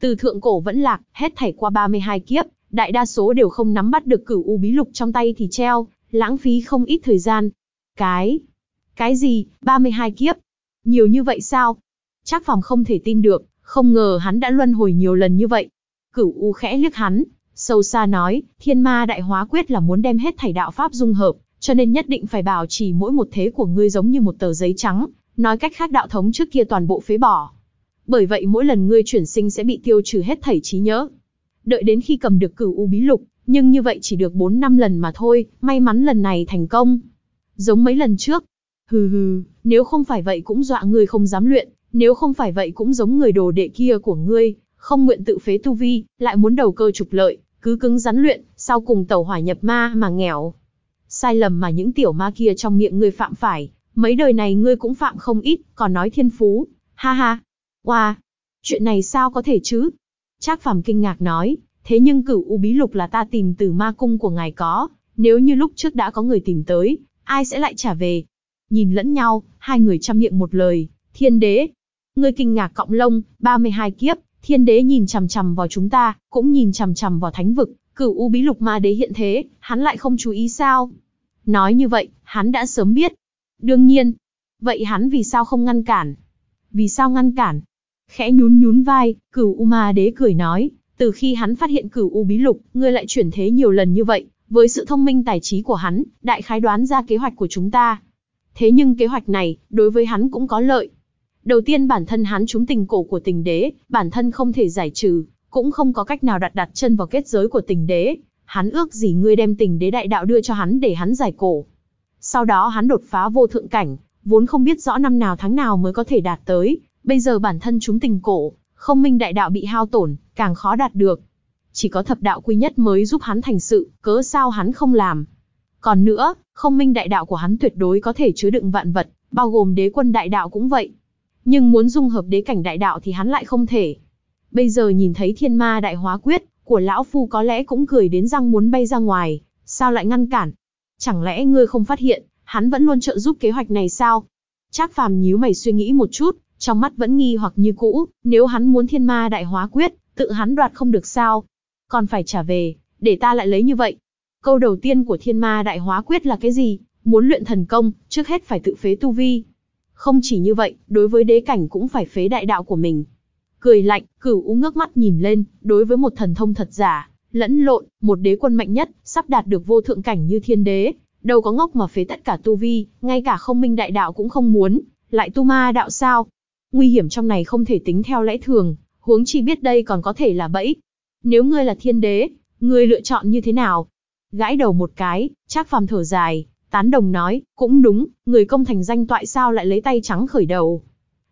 Từ thượng cổ vẫn lạc, hết thảy qua 32 kiếp, đại đa số đều không nắm bắt được cửu u bí lục trong tay thì treo, lãng phí không ít thời gian, cái? Cái gì? 32 kiếp? Nhiều như vậy sao? Trác Phàm không thể tin được, không ngờ hắn đã luân hồi nhiều lần như vậy. Cửu U khẽ liếc hắn, sâu xa nói, Thiên Ma Đại Hóa Quyết là muốn đem hết thảy đạo pháp dung hợp, cho nên nhất định phải bảo trì mỗi một thế của ngươi giống như một tờ giấy trắng, nói cách khác đạo thống trước kia toàn bộ phế bỏ. Bởi vậy mỗi lần ngươi chuyển sinh sẽ bị tiêu trừ hết thảy trí nhớ. Đợi đến khi cầm được Cửu U bí lục, nhưng như vậy chỉ được 4 năm lần mà thôi, may mắn lần này thành công. Giống mấy lần trước. Hừ hừ, nếu không phải vậy cũng dọa ngươi không dám luyện, nếu không phải vậy cũng giống người đồ đệ kia của ngươi, không nguyện tự phế tu vi, lại muốn đầu cơ trục lợi, cứ cứng rắn luyện, sau cùng tẩu hỏa nhập ma mà nghèo. Sai lầm mà những tiểu ma kia trong miệng ngươi phạm phải, mấy đời này ngươi cũng phạm không ít, còn nói thiên phú, ha ha. Wow, chuyện này sao có thể chứ? Trác Phàm kinh ngạc nói, thế nhưng cửu u bí lục là ta tìm từ ma cung của ngài có, nếu như lúc trước đã có người tìm tới, ai sẽ lại trả về? Nhìn lẫn nhau, hai người chăm miệng một lời, thiên đế. người kinh ngạc cọng lông, 32 kiếp, thiên đế nhìn chằm chằm vào chúng ta, cũng nhìn chằm chằm vào thánh vực, cửu u bí lục ma đế hiện thế, hắn lại không chú ý sao? Nói như vậy, hắn đã sớm biết. Đương nhiên. Vậy hắn vì sao không ngăn cản? Vì sao ngăn cản? Khẽ nhún nhún vai, cửu u ma đế cười nói, từ khi hắn phát hiện cửu u bí lục, ngươi lại chuyển thế nhiều lần như vậy, với sự thông minh tài trí của hắn, đại khái đoán ra kế hoạch của chúng ta. Thế nhưng kế hoạch này, đối với hắn cũng có lợi. Đầu tiên bản thân hắn trúng tình cổ của tình đế, bản thân không thể giải trừ, cũng không có cách nào đặt đặt chân vào kết giới của tình đế. Hắn ước gì ngươi đem tình đế đại đạo đưa cho hắn để hắn giải cổ. Sau đó hắn đột phá vô thượng cảnh, vốn không biết rõ năm nào tháng nào mới có thể đạt tới, bây giờ bản thân chúng tình cổ, không minh đại đạo bị hao tổn, càng khó đạt được chỉ có thập đạo quy nhất mới giúp hắn thành sự, cớ sao hắn không làm. Còn nữa, không minh đại đạo của hắn tuyệt đối có thể chứa đựng vạn vật, bao gồm đế quân đại đạo cũng vậy. Nhưng muốn dung hợp đế cảnh đại đạo thì hắn lại không thể. Bây giờ nhìn thấy thiên ma đại hóa quyết, của lão phu có lẽ cũng cười đến răng muốn bay ra ngoài, sao lại ngăn cản? Chẳng lẽ ngươi không phát hiện, hắn vẫn luôn trợ giúp kế hoạch này sao? Trác phàm nhíu mày suy nghĩ một chút, trong mắt vẫn nghi hoặc như cũ, nếu hắn muốn thiên ma đại hóa quyết, tự hắn đoạt không được sao, còn phải trả về, để ta lại lấy như vậy. Câu đầu tiên của thiên ma đại hóa quyết là cái gì? Muốn luyện thần công, trước hết phải tự phế tu vi. Không chỉ như vậy, đối với đế cảnh cũng phải phế đại đạo của mình. Cười lạnh, cửu u ngước mắt nhìn lên, đối với một thần thông thật giả, lẫn lộn, một đế quân mạnh nhất, sắp đạt được vô thượng cảnh như thiên đế, đâu có ngốc mà phế tất cả tu vi, ngay cả không minh đại đạo cũng không muốn, lại tu ma đạo sao? Nguy hiểm trong này không thể tính theo lẽ thường, huống chi biết đây còn có thể là bẫy, nếu ngươi là thiên đế, ngươi lựa chọn như thế nào? Gãi đầu một cái, Trác Phàm thở dài, tán đồng nói, cũng đúng, người công thành danh toại sao lại lấy tay trắng khởi đầu.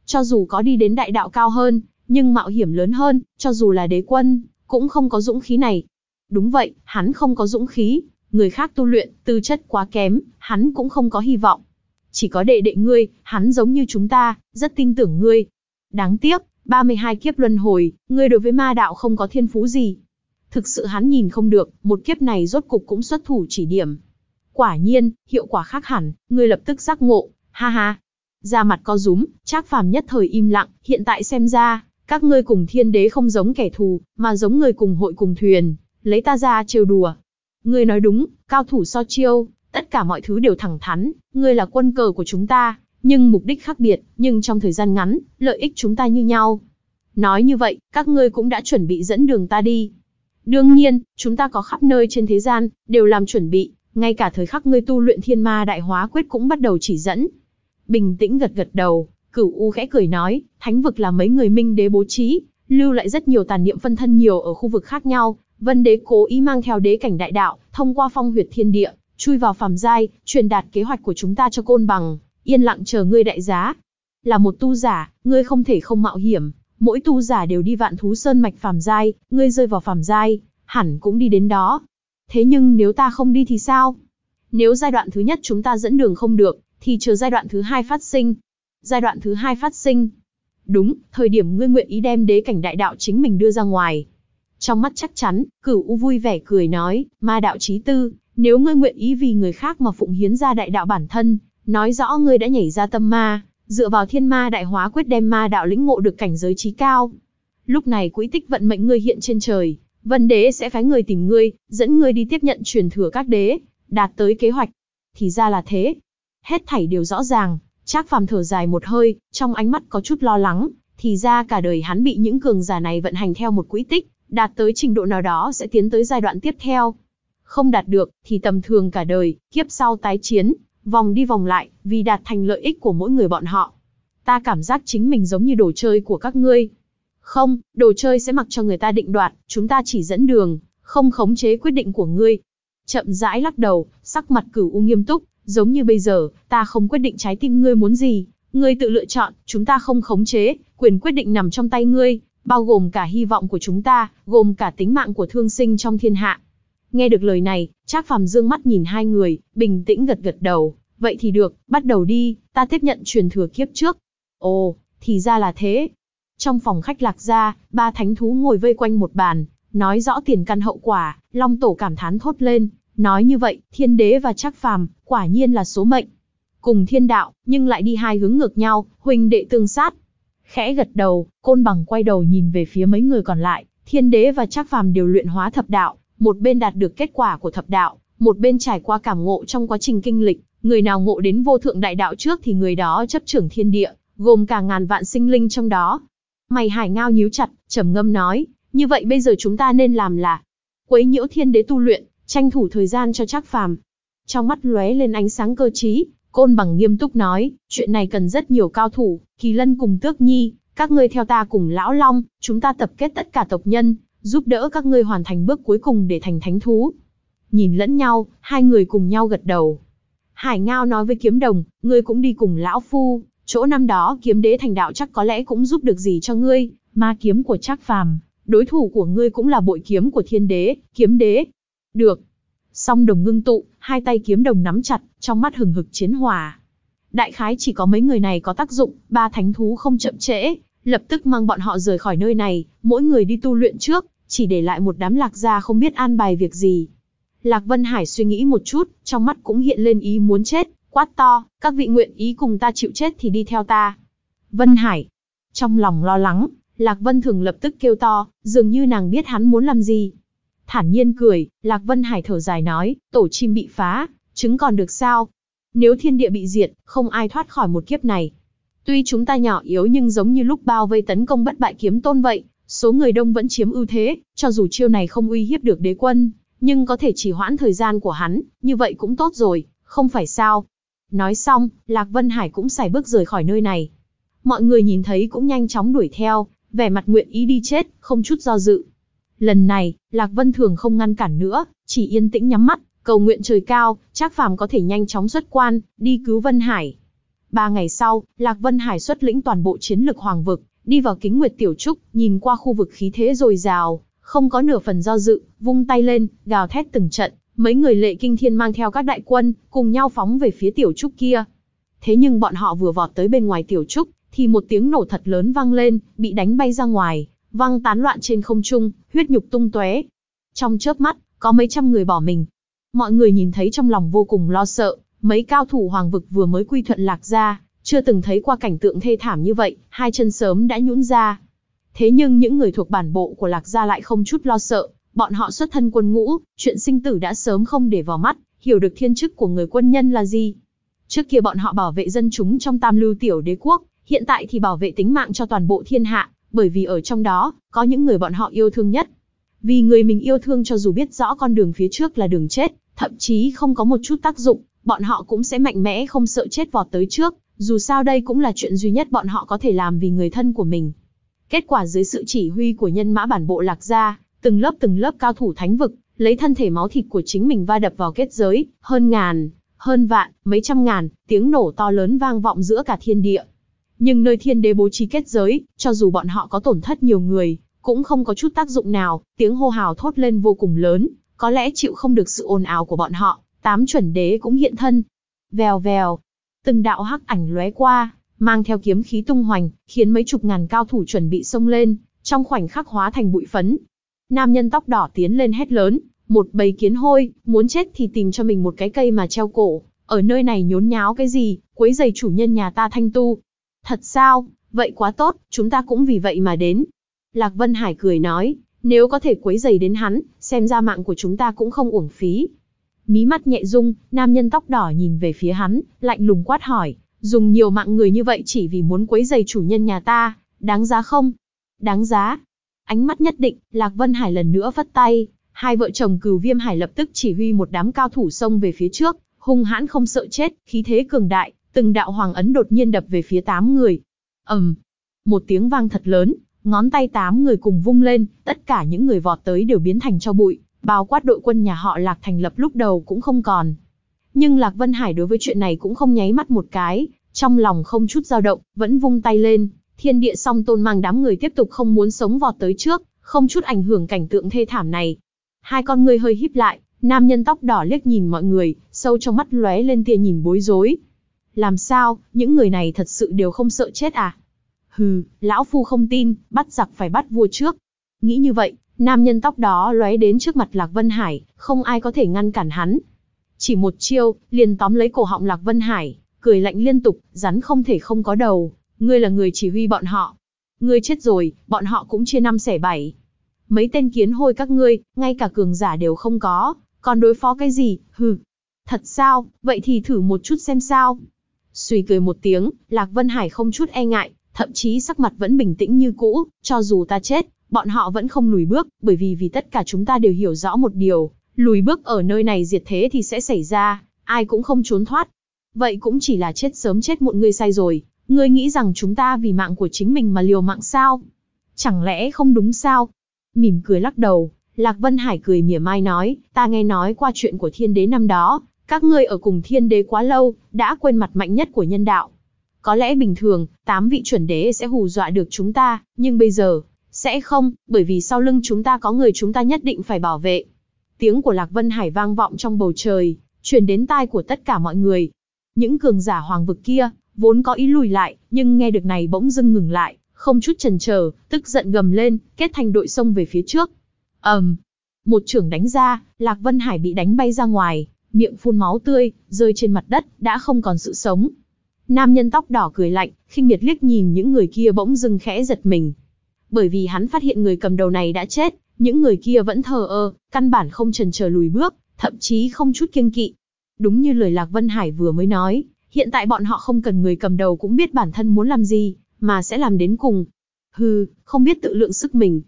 Cho dù có đi đến đại đạo cao hơn, nhưng mạo hiểm lớn hơn, cho dù là đế quân, cũng không có dũng khí này. Đúng vậy, hắn không có dũng khí, người khác tu luyện, tư chất quá kém, hắn cũng không có hy vọng. Chỉ có đệ đệ ngươi, hắn giống như chúng ta, rất tin tưởng ngươi. Đáng tiếc, 32 kiếp luân hồi, ngươi đối với ma đạo không có thiên phú gì. Thực sự hắn nhìn không được, một kiếp này rốt cục cũng xuất thủ chỉ điểm. Quả nhiên, hiệu quả khác hẳn, ngươi lập tức giác ngộ, ha ha. Ra mặt co rúm, Trác Phàm nhất thời im lặng, hiện tại xem ra, các ngươi cùng thiên đế không giống kẻ thù, mà giống người cùng hội cùng thuyền, lấy ta ra trêu đùa. Ngươi nói đúng, cao thủ so chiêu, tất cả mọi thứ đều thẳng thắn, ngươi là quân cờ của chúng ta, nhưng mục đích khác biệt, nhưng trong thời gian ngắn, lợi ích chúng ta như nhau. Nói như vậy, các ngươi cũng đã chuẩn bị dẫn đường ta đi. Đương nhiên, chúng ta có khắp nơi trên thế gian, đều làm chuẩn bị, ngay cả thời khắc ngươi tu luyện thiên ma đại hóa quyết cũng bắt đầu chỉ dẫn. Bình tĩnh gật gật đầu, cửu U khẽ cười nói, thánh vực là mấy người minh đế bố trí, lưu lại rất nhiều tàn niệm phân thân nhiều ở khu vực khác nhau, vân đế cố ý mang theo đế cảnh đại đạo, thông qua phong huyệt thiên địa, chui vào phàm giai, truyền đạt kế hoạch của chúng ta cho côn bằng yên lặng chờ ngươi đại giá. Là một tu giả, ngươi không thể không mạo hiểm, mỗi tu giả đều đi vạn thú sơn mạch phàm giai, ngươi rơi vào phàm giai, hẳn cũng đi đến đó. Thế nhưng nếu ta không đi thì sao? Nếu giai đoạn thứ nhất chúng ta dẫn đường không được, thì chờ giai đoạn thứ hai phát sinh. Giai đoạn thứ hai phát sinh. Đúng, thời điểm ngươi nguyện ý đem đế cảnh đại đạo chính mình đưa ra ngoài. Trong mắt chắc chắn, cửu u vui vẻ cười nói, ma đạo trí tư, nếu ngươi nguyện ý vì người khác mà phụng hiến ra đại đạo bản thân, nói rõ ngươi đã nhảy ra tâm ma, dựa vào thiên ma đại hóa quyết đem ma đạo lĩnh ngộ được cảnh giới trí cao. Lúc này quỹ tích vận mệnh ngươi hiện trên trời, vân đế sẽ phái người tìm ngươi, dẫn ngươi đi tiếp nhận truyền thừa các đế, đạt tới kế hoạch. Thì ra là thế. Hết thảy đều rõ ràng, Trác phàm thở dài một hơi, trong ánh mắt có chút lo lắng, thì ra cả đời hắn bị những cường giả này vận hành theo một quỹ tích, đạt tới trình độ nào đó sẽ tiến tới giai đoạn tiếp theo. Không đạt được, thì tầm thường cả đời, kiếp sau tái chiến, vòng đi vòng lại, vì đạt thành lợi ích của mỗi người bọn họ. Ta cảm giác chính mình giống như đồ chơi của các ngươi. Không, đồ chơi sẽ mặc cho người ta định đoạt, chúng ta chỉ dẫn đường, không khống chế quyết định của ngươi. Chậm rãi lắc đầu, sắc mặt cửu u nghiêm túc, giống như bây giờ, ta không quyết định trái tim ngươi muốn gì, ngươi tự lựa chọn, chúng ta không khống chế, quyền quyết định nằm trong tay ngươi, bao gồm cả hy vọng của chúng ta, gồm cả tính mạng của thương sinh trong thiên hạ. Nghe được lời này, Trác Phàm dương mắt nhìn hai người, bình tĩnh gật gật đầu, vậy thì được, bắt đầu đi, ta tiếp nhận truyền thừa kiếp trước. Ồ, thì ra là thế. Trong phòng khách lạc gia, ba thánh thú ngồi vây quanh một bàn, nói rõ tiền căn hậu quả, Long Tổ cảm thán thốt lên, nói như vậy, thiên đế và Trác Phàm, quả nhiên là số mệnh. Cùng thiên đạo, nhưng lại đi hai hướng ngược nhau, huynh đệ tương sát. Khẽ gật đầu, côn bằng quay đầu nhìn về phía mấy người còn lại, thiên đế và Trác Phàm đều luyện hóa thập đạo, một bên đạt được kết quả của thập đạo, một bên trải qua cảm ngộ trong quá trình kinh lịch, người nào ngộ đến vô thượng đại đạo trước thì người đó chấp trưởng thiên địa, gồm cả ngàn vạn sinh linh trong đó. Mày hải ngao nhíu chặt, trầm ngâm nói, như vậy bây giờ chúng ta nên làm là quấy nhiễu thiên đế tu luyện, tranh thủ thời gian cho trác phàm. Trong mắt lóe lên ánh sáng cơ trí, côn bằng nghiêm túc nói, chuyện này cần rất nhiều cao thủ, kỳ lân cùng tước nhi, các ngươi theo ta cùng lão long, chúng ta tập kết tất cả tộc nhân, giúp đỡ các ngươi hoàn thành bước cuối cùng để thành thánh thú. Nhìn lẫn nhau, hai người cùng nhau gật đầu. Hải Ngao nói với kiếm đồng, ngươi cũng đi cùng lão phu, chỗ năm đó kiếm đế thành đạo chắc có lẽ cũng giúp được gì cho ngươi, ma kiếm của Trác phàm, đối thủ của ngươi cũng là bội kiếm của thiên đế, kiếm đế. Được. Song đồng ngưng tụ, hai tay kiếm đồng nắm chặt, trong mắt hừng hực chiến hòa. Đại khái chỉ có mấy người này có tác dụng, ba thánh thú không chậm trễ, lập tức mang bọn họ rời khỏi nơi này, mỗi người đi tu luyện trước, chỉ để lại một đám lạc gia không biết an bài việc gì. Lạc Vân Hải suy nghĩ một chút, trong mắt cũng hiện lên ý muốn chết, quát to, các vị nguyện ý cùng ta chịu chết thì đi theo ta. Vân Hải, trong lòng lo lắng, Lạc Vân Thường lập tức kêu to, dường như nàng biết hắn muốn làm gì. Thản nhiên cười, Lạc Vân Hải thở dài nói, tổ chim bị phá, trứng còn được sao? Nếu thiên địa bị diệt, không ai thoát khỏi một kiếp này. Tuy chúng ta nhỏ yếu nhưng giống như lúc bao vây tấn công bất bại kiếm tôn vậy, số người đông vẫn chiếm ưu thế, cho dù chiêu này không uy hiếp được đế quân, nhưng có thể chỉ hoãn thời gian của hắn, như vậy cũng tốt rồi, không phải sao. Nói xong, Lạc Vân Hải cũng xài bước rời khỏi nơi này. Mọi người nhìn thấy cũng nhanh chóng đuổi theo, vẻ mặt nguyện ý đi chết, không chút do dự. Lần này, Lạc Vân Thường không ngăn cản nữa, chỉ yên tĩnh nhắm mắt, cầu nguyện trời cao, chắc Phàm có thể nhanh chóng xuất quan, đi cứu Vân Hải. Ba ngày sau, Lạc Vân Hải xuất lĩnh toàn bộ chiến lực hoàng vực, đi vào kính nguyệt tiểu trúc, nhìn qua khu vực khí thế dồi dào, không có nửa phần do dự, vung tay lên, gào thét từng trận, mấy người lệ kinh thiên mang theo các đại quân, cùng nhau phóng về phía tiểu trúc kia. Thế nhưng bọn họ vừa vọt tới bên ngoài tiểu trúc, thì một tiếng nổ thật lớn vang lên, bị đánh bay ra ngoài, văng tán loạn trên không trung, huyết nhục tung tóe. Trong chớp mắt, có mấy trăm người bỏ mình. Mọi người nhìn thấy trong lòng vô cùng lo sợ, Mấy cao thủ hoàng vực vừa mới quy thuận lạc gia, chưa từng thấy qua cảnh tượng thê thảm như vậy, hai chân sớm đã nhũn ra. Thế nhưng những người thuộc bản bộ của lạc gia lại không chút lo sợ, bọn họ xuất thân quân ngũ, chuyện sinh tử đã sớm không để vào mắt, hiểu được thiên chức của người quân nhân là gì. Trước kia bọn họ bảo vệ dân chúng trong tam lưu tiểu đế quốc, hiện tại thì bảo vệ tính mạng cho toàn bộ thiên hạ, bởi vì ở trong đó, có những người bọn họ yêu thương nhất. Vì người mình yêu thương cho dù biết rõ con đường phía trước là đường chết, thậm chí không có một chút tác dụng, bọn họ cũng sẽ mạnh mẽ không sợ chết vọt tới trước, dù sao đây cũng là chuyện duy nhất bọn họ có thể làm vì người thân của mình. Kết quả dưới sự chỉ huy của nhân mã bản bộ lạc ra, từng lớp từng lớp cao thủ thánh vực, lấy thân thể máu thịt của chính mình va đập vào kết giới, hơn ngàn, hơn vạn, mấy trăm ngàn, tiếng nổ to lớn vang vọng giữa cả thiên địa. Nhưng nơi thiên đế bố trí kết giới, cho dù bọn họ có tổn thất nhiều người, cũng không có chút tác dụng nào, tiếng hô hào thốt lên vô cùng lớn, có lẽ chịu không được sự ồn ào của bọn họ, Tám chuẩn đế cũng hiện thân. Vèo vèo, từng đạo hắc ảnh lóe qua, mang theo kiếm khí tung hoành, khiến mấy chục ngàn cao thủ chuẩn bị xông lên, trong khoảnh khắc hóa thành bụi phấn. Nam nhân tóc đỏ tiến lên hét lớn, một bầy kiến hôi, muốn chết thì tìm cho mình một cái cây mà treo cổ, ở nơi này nhốn nháo cái gì, quấy giày chủ nhân nhà ta thanh tu. Thật sao, vậy quá tốt, chúng ta cũng vì vậy mà đến. Lạc Vân Hải cười nói, nếu có thể quấy giày đến hắn, xem ra mạng của chúng ta cũng không uổng phí, mí mắt nhẹ rung, nam nhân tóc đỏ nhìn về phía hắn, lạnh lùng quát hỏi, dùng nhiều mạng người như vậy chỉ vì muốn quấy giày chủ nhân nhà ta, đáng giá không? Đáng giá. Ánh mắt nhất định, Lạc Vân Hải lần nữa vất tay, hai vợ chồng cừu viêm hải lập tức chỉ huy một đám cao thủ xông về phía trước, hung hãn không sợ chết, khí thế cường đại, từng đạo hoàng ấn đột nhiên đập về phía tám người. ầm, một tiếng vang thật lớn, ngón tay tám người cùng vung lên, tất cả những người vọt tới đều biến thành cho bụi bao quát đội quân nhà họ Lạc thành lập lúc đầu cũng không còn. Nhưng Lạc Vân Hải đối với chuyện này cũng không nháy mắt một cái, trong lòng không chút dao động, vẫn vung tay lên, thiên địa song tôn mang đám người tiếp tục không muốn sống vọt tới trước, không chút ảnh hưởng cảnh tượng thê thảm này. Hai con người hơi híp lại, nam nhân tóc đỏ liếc nhìn mọi người, sâu trong mắt lóe lên tia nhìn bối rối. Làm sao, những người này thật sự đều không sợ chết à? Hừ, lão phu không tin, bắt giặc phải bắt vua trước. Nghĩ như vậy, Nam nhân tóc đó lóe đến trước mặt Lạc Vân Hải, không ai có thể ngăn cản hắn. Chỉ một chiêu, liền tóm lấy cổ họng Lạc Vân Hải, cười lạnh liên tục, rắn không thể không có đầu, ngươi là người chỉ huy bọn họ. Ngươi chết rồi, bọn họ cũng chia năm xẻ bảy. Mấy tên kiến hôi các ngươi, ngay cả cường giả đều không có, còn đối phó cái gì, hừ. Thật sao, vậy thì thử một chút xem sao. Suy cười một tiếng, Lạc Vân Hải không chút e ngại, thậm chí sắc mặt vẫn bình tĩnh như cũ, cho dù ta chết, bọn họ vẫn không lùi bước, bởi vì vì tất cả chúng ta đều hiểu rõ một điều, lùi bước ở nơi này diệt thế thì sẽ xảy ra, ai cũng không trốn thoát. Vậy cũng chỉ là chết sớm chết muộn ngươi sai rồi, ngươi nghĩ rằng chúng ta vì mạng của chính mình mà liều mạng sao? Chẳng lẽ không đúng sao? Mỉm cười lắc đầu, Lạc Vân Hải cười mỉa mai nói, ta nghe nói qua chuyện của thiên đế năm đó, các ngươi ở cùng thiên đế quá lâu, đã quên mặt mạnh nhất của nhân đạo. Có lẽ bình thường, tám vị chuẩn đế sẽ hù dọa được chúng ta, nhưng bây giờ, sẽ không, bởi vì sau lưng chúng ta có người chúng ta nhất định phải bảo vệ. Tiếng của Lạc Vân Hải vang vọng trong bầu trời, truyền đến tai của tất cả mọi người. Những cường giả hoàng vực kia, vốn có ý lùi lại, nhưng nghe được này bỗng dưng ngừng lại, không chút chần chờ, tức giận gầm lên, kết thành đội sông về phía trước. ầm, um, một trưởng đánh ra, Lạc Vân Hải bị đánh bay ra ngoài, miệng phun máu tươi, rơi trên mặt đất, đã không còn sự sống. Nam nhân tóc đỏ cười lạnh, khinh miệt liếc nhìn những người kia bỗng dưng khẽ giật mình, bởi vì hắn phát hiện người cầm đầu này đã chết, những người kia vẫn thờ ơ, căn bản không chần chờ lùi bước, thậm chí không chút kiêng kỵ. Đúng như lời Lạc Vân Hải vừa mới nói, hiện tại bọn họ không cần người cầm đầu cũng biết bản thân muốn làm gì, mà sẽ làm đến cùng. Hừ, không biết tự lượng sức mình.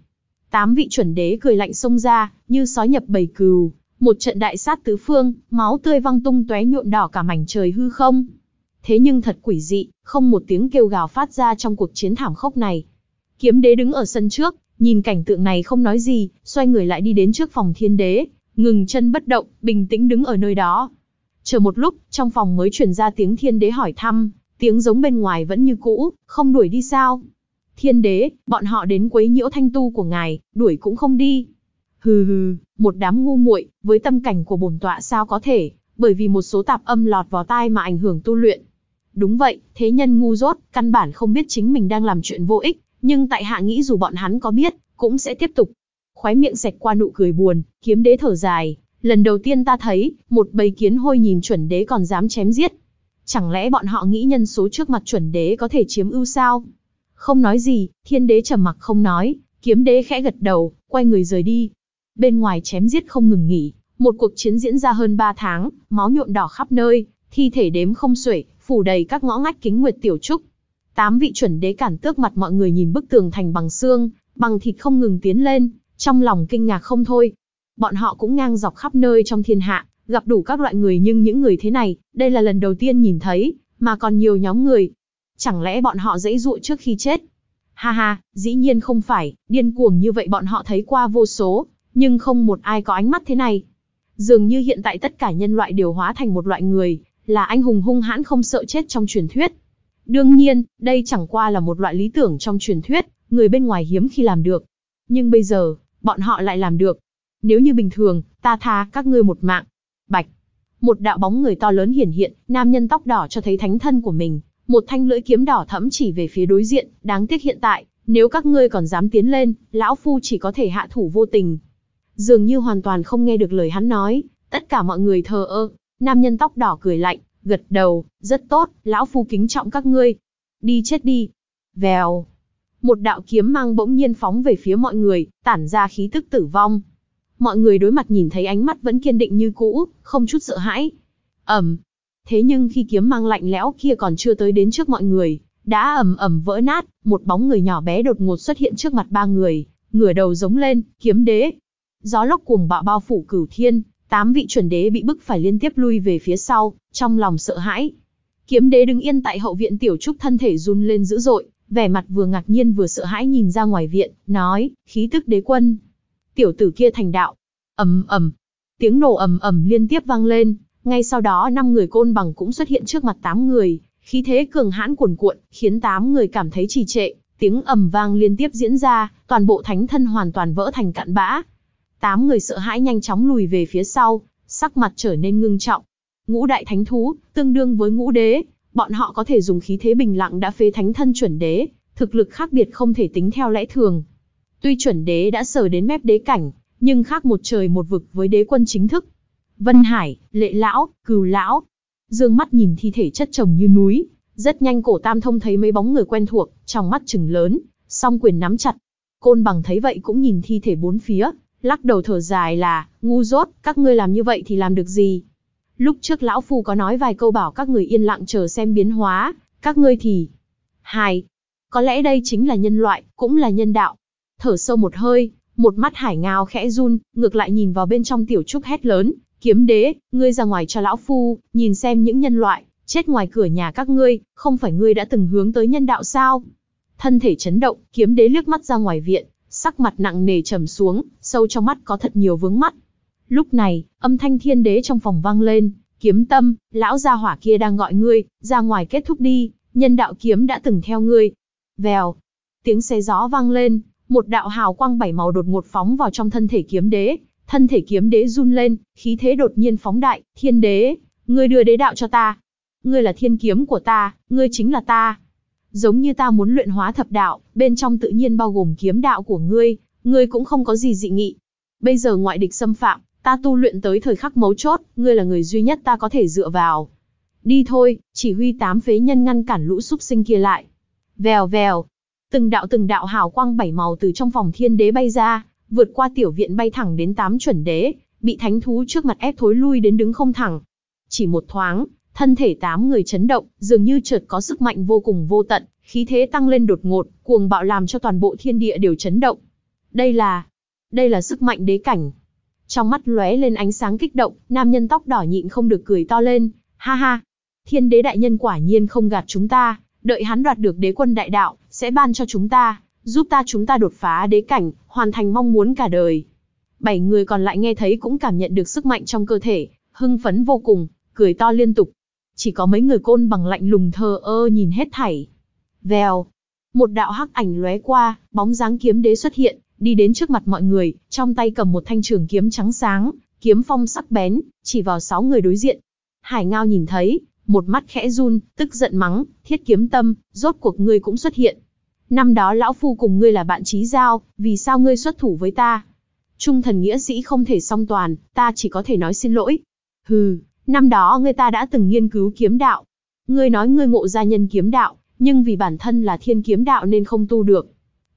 Tám vị chuẩn đế cười lạnh xông ra, như sói nhập bầy cừu, một trận đại sát tứ phương, máu tươi văng tung tóe nhuộm đỏ cả mảnh trời hư không. Thế nhưng thật quỷ dị, không một tiếng kêu gào phát ra trong cuộc chiến thảm khốc này, Kiếm đế đứng ở sân trước, nhìn cảnh tượng này không nói gì, xoay người lại đi đến trước phòng thiên đế, ngừng chân bất động, bình tĩnh đứng ở nơi đó. Chờ một lúc, trong phòng mới truyền ra tiếng thiên đế hỏi thăm, tiếng giống bên ngoài vẫn như cũ, không đuổi đi sao? Thiên đế, bọn họ đến quấy nhiễu thanh tu của ngài, đuổi cũng không đi. Hừ hừ, một đám ngu muội, với tâm cảnh của bổn tọa sao có thể, bởi vì một số tạp âm lọt vào tai mà ảnh hưởng tu luyện. Đúng vậy, thế nhân ngu dốt, căn bản không biết chính mình đang làm chuyện vô ích, nhưng tại hạ nghĩ dù bọn hắn có biết, cũng sẽ tiếp tục. Khóe miệng sạch qua nụ cười buồn, kiếm đế thở dài, lần đầu tiên ta thấy, một bầy kiến hôi nhìn chuẩn đế còn dám chém giết. Chẳng lẽ bọn họ nghĩ nhân số trước mặt chuẩn đế có thể chiếm ưu sao? Không nói gì, thiên đế trầm mặc không nói, kiếm đế khẽ gật đầu, quay người rời đi. Bên ngoài chém giết không ngừng nghỉ, một cuộc chiến diễn ra hơn 3 tháng, máu nhuộn đỏ khắp nơi, thi thể đếm không xuể, phủ đầy các ngõ ngách kính nguyệt tiểu trúc. Tám vị chuẩn đế cản tước mặt mọi người nhìn bức tường thành bằng xương, bằng thịt không ngừng tiến lên, trong lòng kinh ngạc không thôi. Bọn họ cũng ngang dọc khắp nơi trong thiên hạ, gặp đủ các loại người nhưng những người thế này, đây là lần đầu tiên nhìn thấy, mà còn nhiều nhóm người. Chẳng lẽ bọn họ dễ dụ trước khi chết? Ha ha, dĩ nhiên không phải, điên cuồng như vậy bọn họ thấy qua vô số, nhưng không một ai có ánh mắt thế này. Dường như hiện tại tất cả nhân loại đều hóa thành một loại người, là anh hùng hung hãn không sợ chết trong truyền thuyết. Đương nhiên, đây chẳng qua là một loại lý tưởng trong truyền thuyết, người bên ngoài hiếm khi làm được. Nhưng bây giờ, bọn họ lại làm được. Nếu như bình thường, ta tha các ngươi một mạng. Bạch. Một đạo bóng người to lớn hiển hiện, nam nhân tóc đỏ cho thấy thánh thân của mình, một thanh lưỡi kiếm đỏ thẫm chỉ về phía đối diện, đáng tiếc hiện tại, nếu các ngươi còn dám tiến lên, lão phu chỉ có thể hạ thủ vô tình. Dường như hoàn toàn không nghe được lời hắn nói, tất cả mọi người thờ ơ, nam nhân tóc đỏ cười lạnh, gật đầu, rất tốt, lão phu kính trọng các ngươi. Đi chết đi. Vèo. Một đạo kiếm mang bỗng nhiên phóng về phía mọi người, tản ra khí tức tử vong. Mọi người đối mặt nhìn thấy ánh mắt vẫn kiên định như cũ, không chút sợ hãi. Ẩm. Thế nhưng khi kiếm mang lạnh lẽo kia còn chưa tới đến trước mọi người, đã ầm ầm vỡ nát, một bóng người nhỏ bé đột ngột xuất hiện trước mặt ba người, ngửa đầu giống lên, kiếm đế. Gió lốc cuồng bạo bao phủ cửu thiên, Tám vị chuẩn đế bị bức phải liên tiếp lui về phía sau, trong lòng sợ hãi. Kiếm đế đứng yên tại hậu viện tiểu trúc thân thể run lên dữ dội, vẻ mặt vừa ngạc nhiên vừa sợ hãi nhìn ra ngoài viện, nói, khí tức đế quân. Tiểu tử kia thành đạo. ầm ầm, tiếng nổ ầm ầm liên tiếp vang lên, ngay sau đó năm người côn bằng cũng xuất hiện trước mặt tám người, khí thế cường hãn cuồn cuộn, khiến tám người cảm thấy trì trệ, tiếng ầm vang liên tiếp diễn ra, toàn bộ thánh thân hoàn toàn vỡ thành cạn bã, Tám người sợ hãi nhanh chóng lùi về phía sau, sắc mặt trở nên ngưng trọng. Ngũ đại thánh thú, tương đương với ngũ đế, bọn họ có thể dùng khí thế bình lặng đã phế thánh thân chuẩn đế, thực lực khác biệt không thể tính theo lẽ thường. Tuy chuẩn đế đã sở đến mép đế cảnh, nhưng khác một trời một vực với đế quân chính thức. Vân Hải, Lệ Lão, Cừu Lão. Dương mắt nhìn thi thể chất chồng như núi, rất nhanh cổ tam thông thấy mấy bóng người quen thuộc, trong mắt chừng lớn, song quyền nắm chặt. Côn bằng thấy vậy cũng nhìn thi thể bốn phía, lắc đầu thở dài là, ngu dốt, các ngươi làm như vậy thì làm được gì? Lúc trước lão phu có nói vài câu bảo các người yên lặng chờ xem biến hóa, các ngươi thì... Hai, có lẽ đây chính là nhân loại, cũng là nhân đạo. Thở sâu một hơi, một mắt hải ngao khẽ run, ngược lại nhìn vào bên trong tiểu trúc hét lớn, kiếm đế, ngươi ra ngoài cho lão phu, nhìn xem những nhân loại, chết ngoài cửa nhà các ngươi, không phải ngươi đã từng hướng tới nhân đạo sao? Thân thể chấn động, kiếm đế liếc mắt ra ngoài viện, sắc mặt nặng nề trầm xuống, sâu trong mắt có thật nhiều vướng mắt. Lúc này, âm thanh thiên đế trong phòng vang lên, kiếm tâm, lão gia hỏa kia đang gọi ngươi, ra ngoài kết thúc đi, nhân đạo kiếm đã từng theo ngươi. Vèo, tiếng xe gió vang lên, một đạo hào quang bảy màu đột ngột phóng vào trong thân thể kiếm đế, thân thể kiếm đế run lên, khí thế đột nhiên phóng đại, thiên đế, ngươi đưa đế đạo cho ta. Ngươi là thiên kiếm của ta, ngươi chính là ta, giống như ta muốn luyện hóa thập đạo, bên trong tự nhiên bao gồm kiếm đạo của ngươi, ngươi cũng không có gì dị nghị. Bây giờ ngoại địch xâm phạm, ta tu luyện tới thời khắc mấu chốt, ngươi là người duy nhất ta có thể dựa vào. Đi thôi, chỉ huy tám phế nhân ngăn cản lũ súc sinh kia lại. Vèo vèo, từng đạo từng đạo hào quang bảy màu từ trong vòng thiên đế bay ra, vượt qua tiểu viện bay thẳng đến tám chuẩn đế, bị thánh thú trước mặt ép thối lui đến đứng không thẳng. Chỉ một thoáng, thân thể tám người chấn động, dường như chợt có sức mạnh vô cùng vô tận, khí thế tăng lên đột ngột, cuồng bạo làm cho toàn bộ thiên địa đều chấn động. Đây là, đây là sức mạnh đế cảnh. Trong mắt lóe lên ánh sáng kích động, nam nhân tóc đỏ nhịn không được cười to lên, ha ha. Thiên đế đại nhân quả nhiên không gạt chúng ta, đợi hắn đoạt được đế quân đại đạo, sẽ ban cho chúng ta, giúp ta chúng ta đột phá đế cảnh, hoàn thành mong muốn cả đời. Bảy người còn lại nghe thấy cũng cảm nhận được sức mạnh trong cơ thể, hưng phấn vô cùng, cười to liên tục, chỉ có mấy người côn bằng lạnh lùng thờ ơ nhìn hết thảy. Vèo, một đạo hắc ảnh lóe qua, bóng dáng kiếm đế xuất hiện, đi đến trước mặt mọi người, trong tay cầm một thanh trường kiếm trắng sáng, kiếm phong sắc bén, chỉ vào sáu người đối diện. Hải Ngao nhìn thấy, một mắt khẽ run, tức giận mắng, thiết kiếm tâm, rốt cuộc ngươi cũng xuất hiện. Năm đó lão phu cùng ngươi là bạn trí giao, vì sao ngươi xuất thủ với ta? Trung thần nghĩa sĩ không thể song toàn, ta chỉ có thể nói xin lỗi. Hừ, Năm đó người ta đã từng nghiên cứu kiếm đạo. Ngươi nói ngươi ngộ ra nhân kiếm đạo, nhưng vì bản thân là thiên kiếm đạo nên không tu được.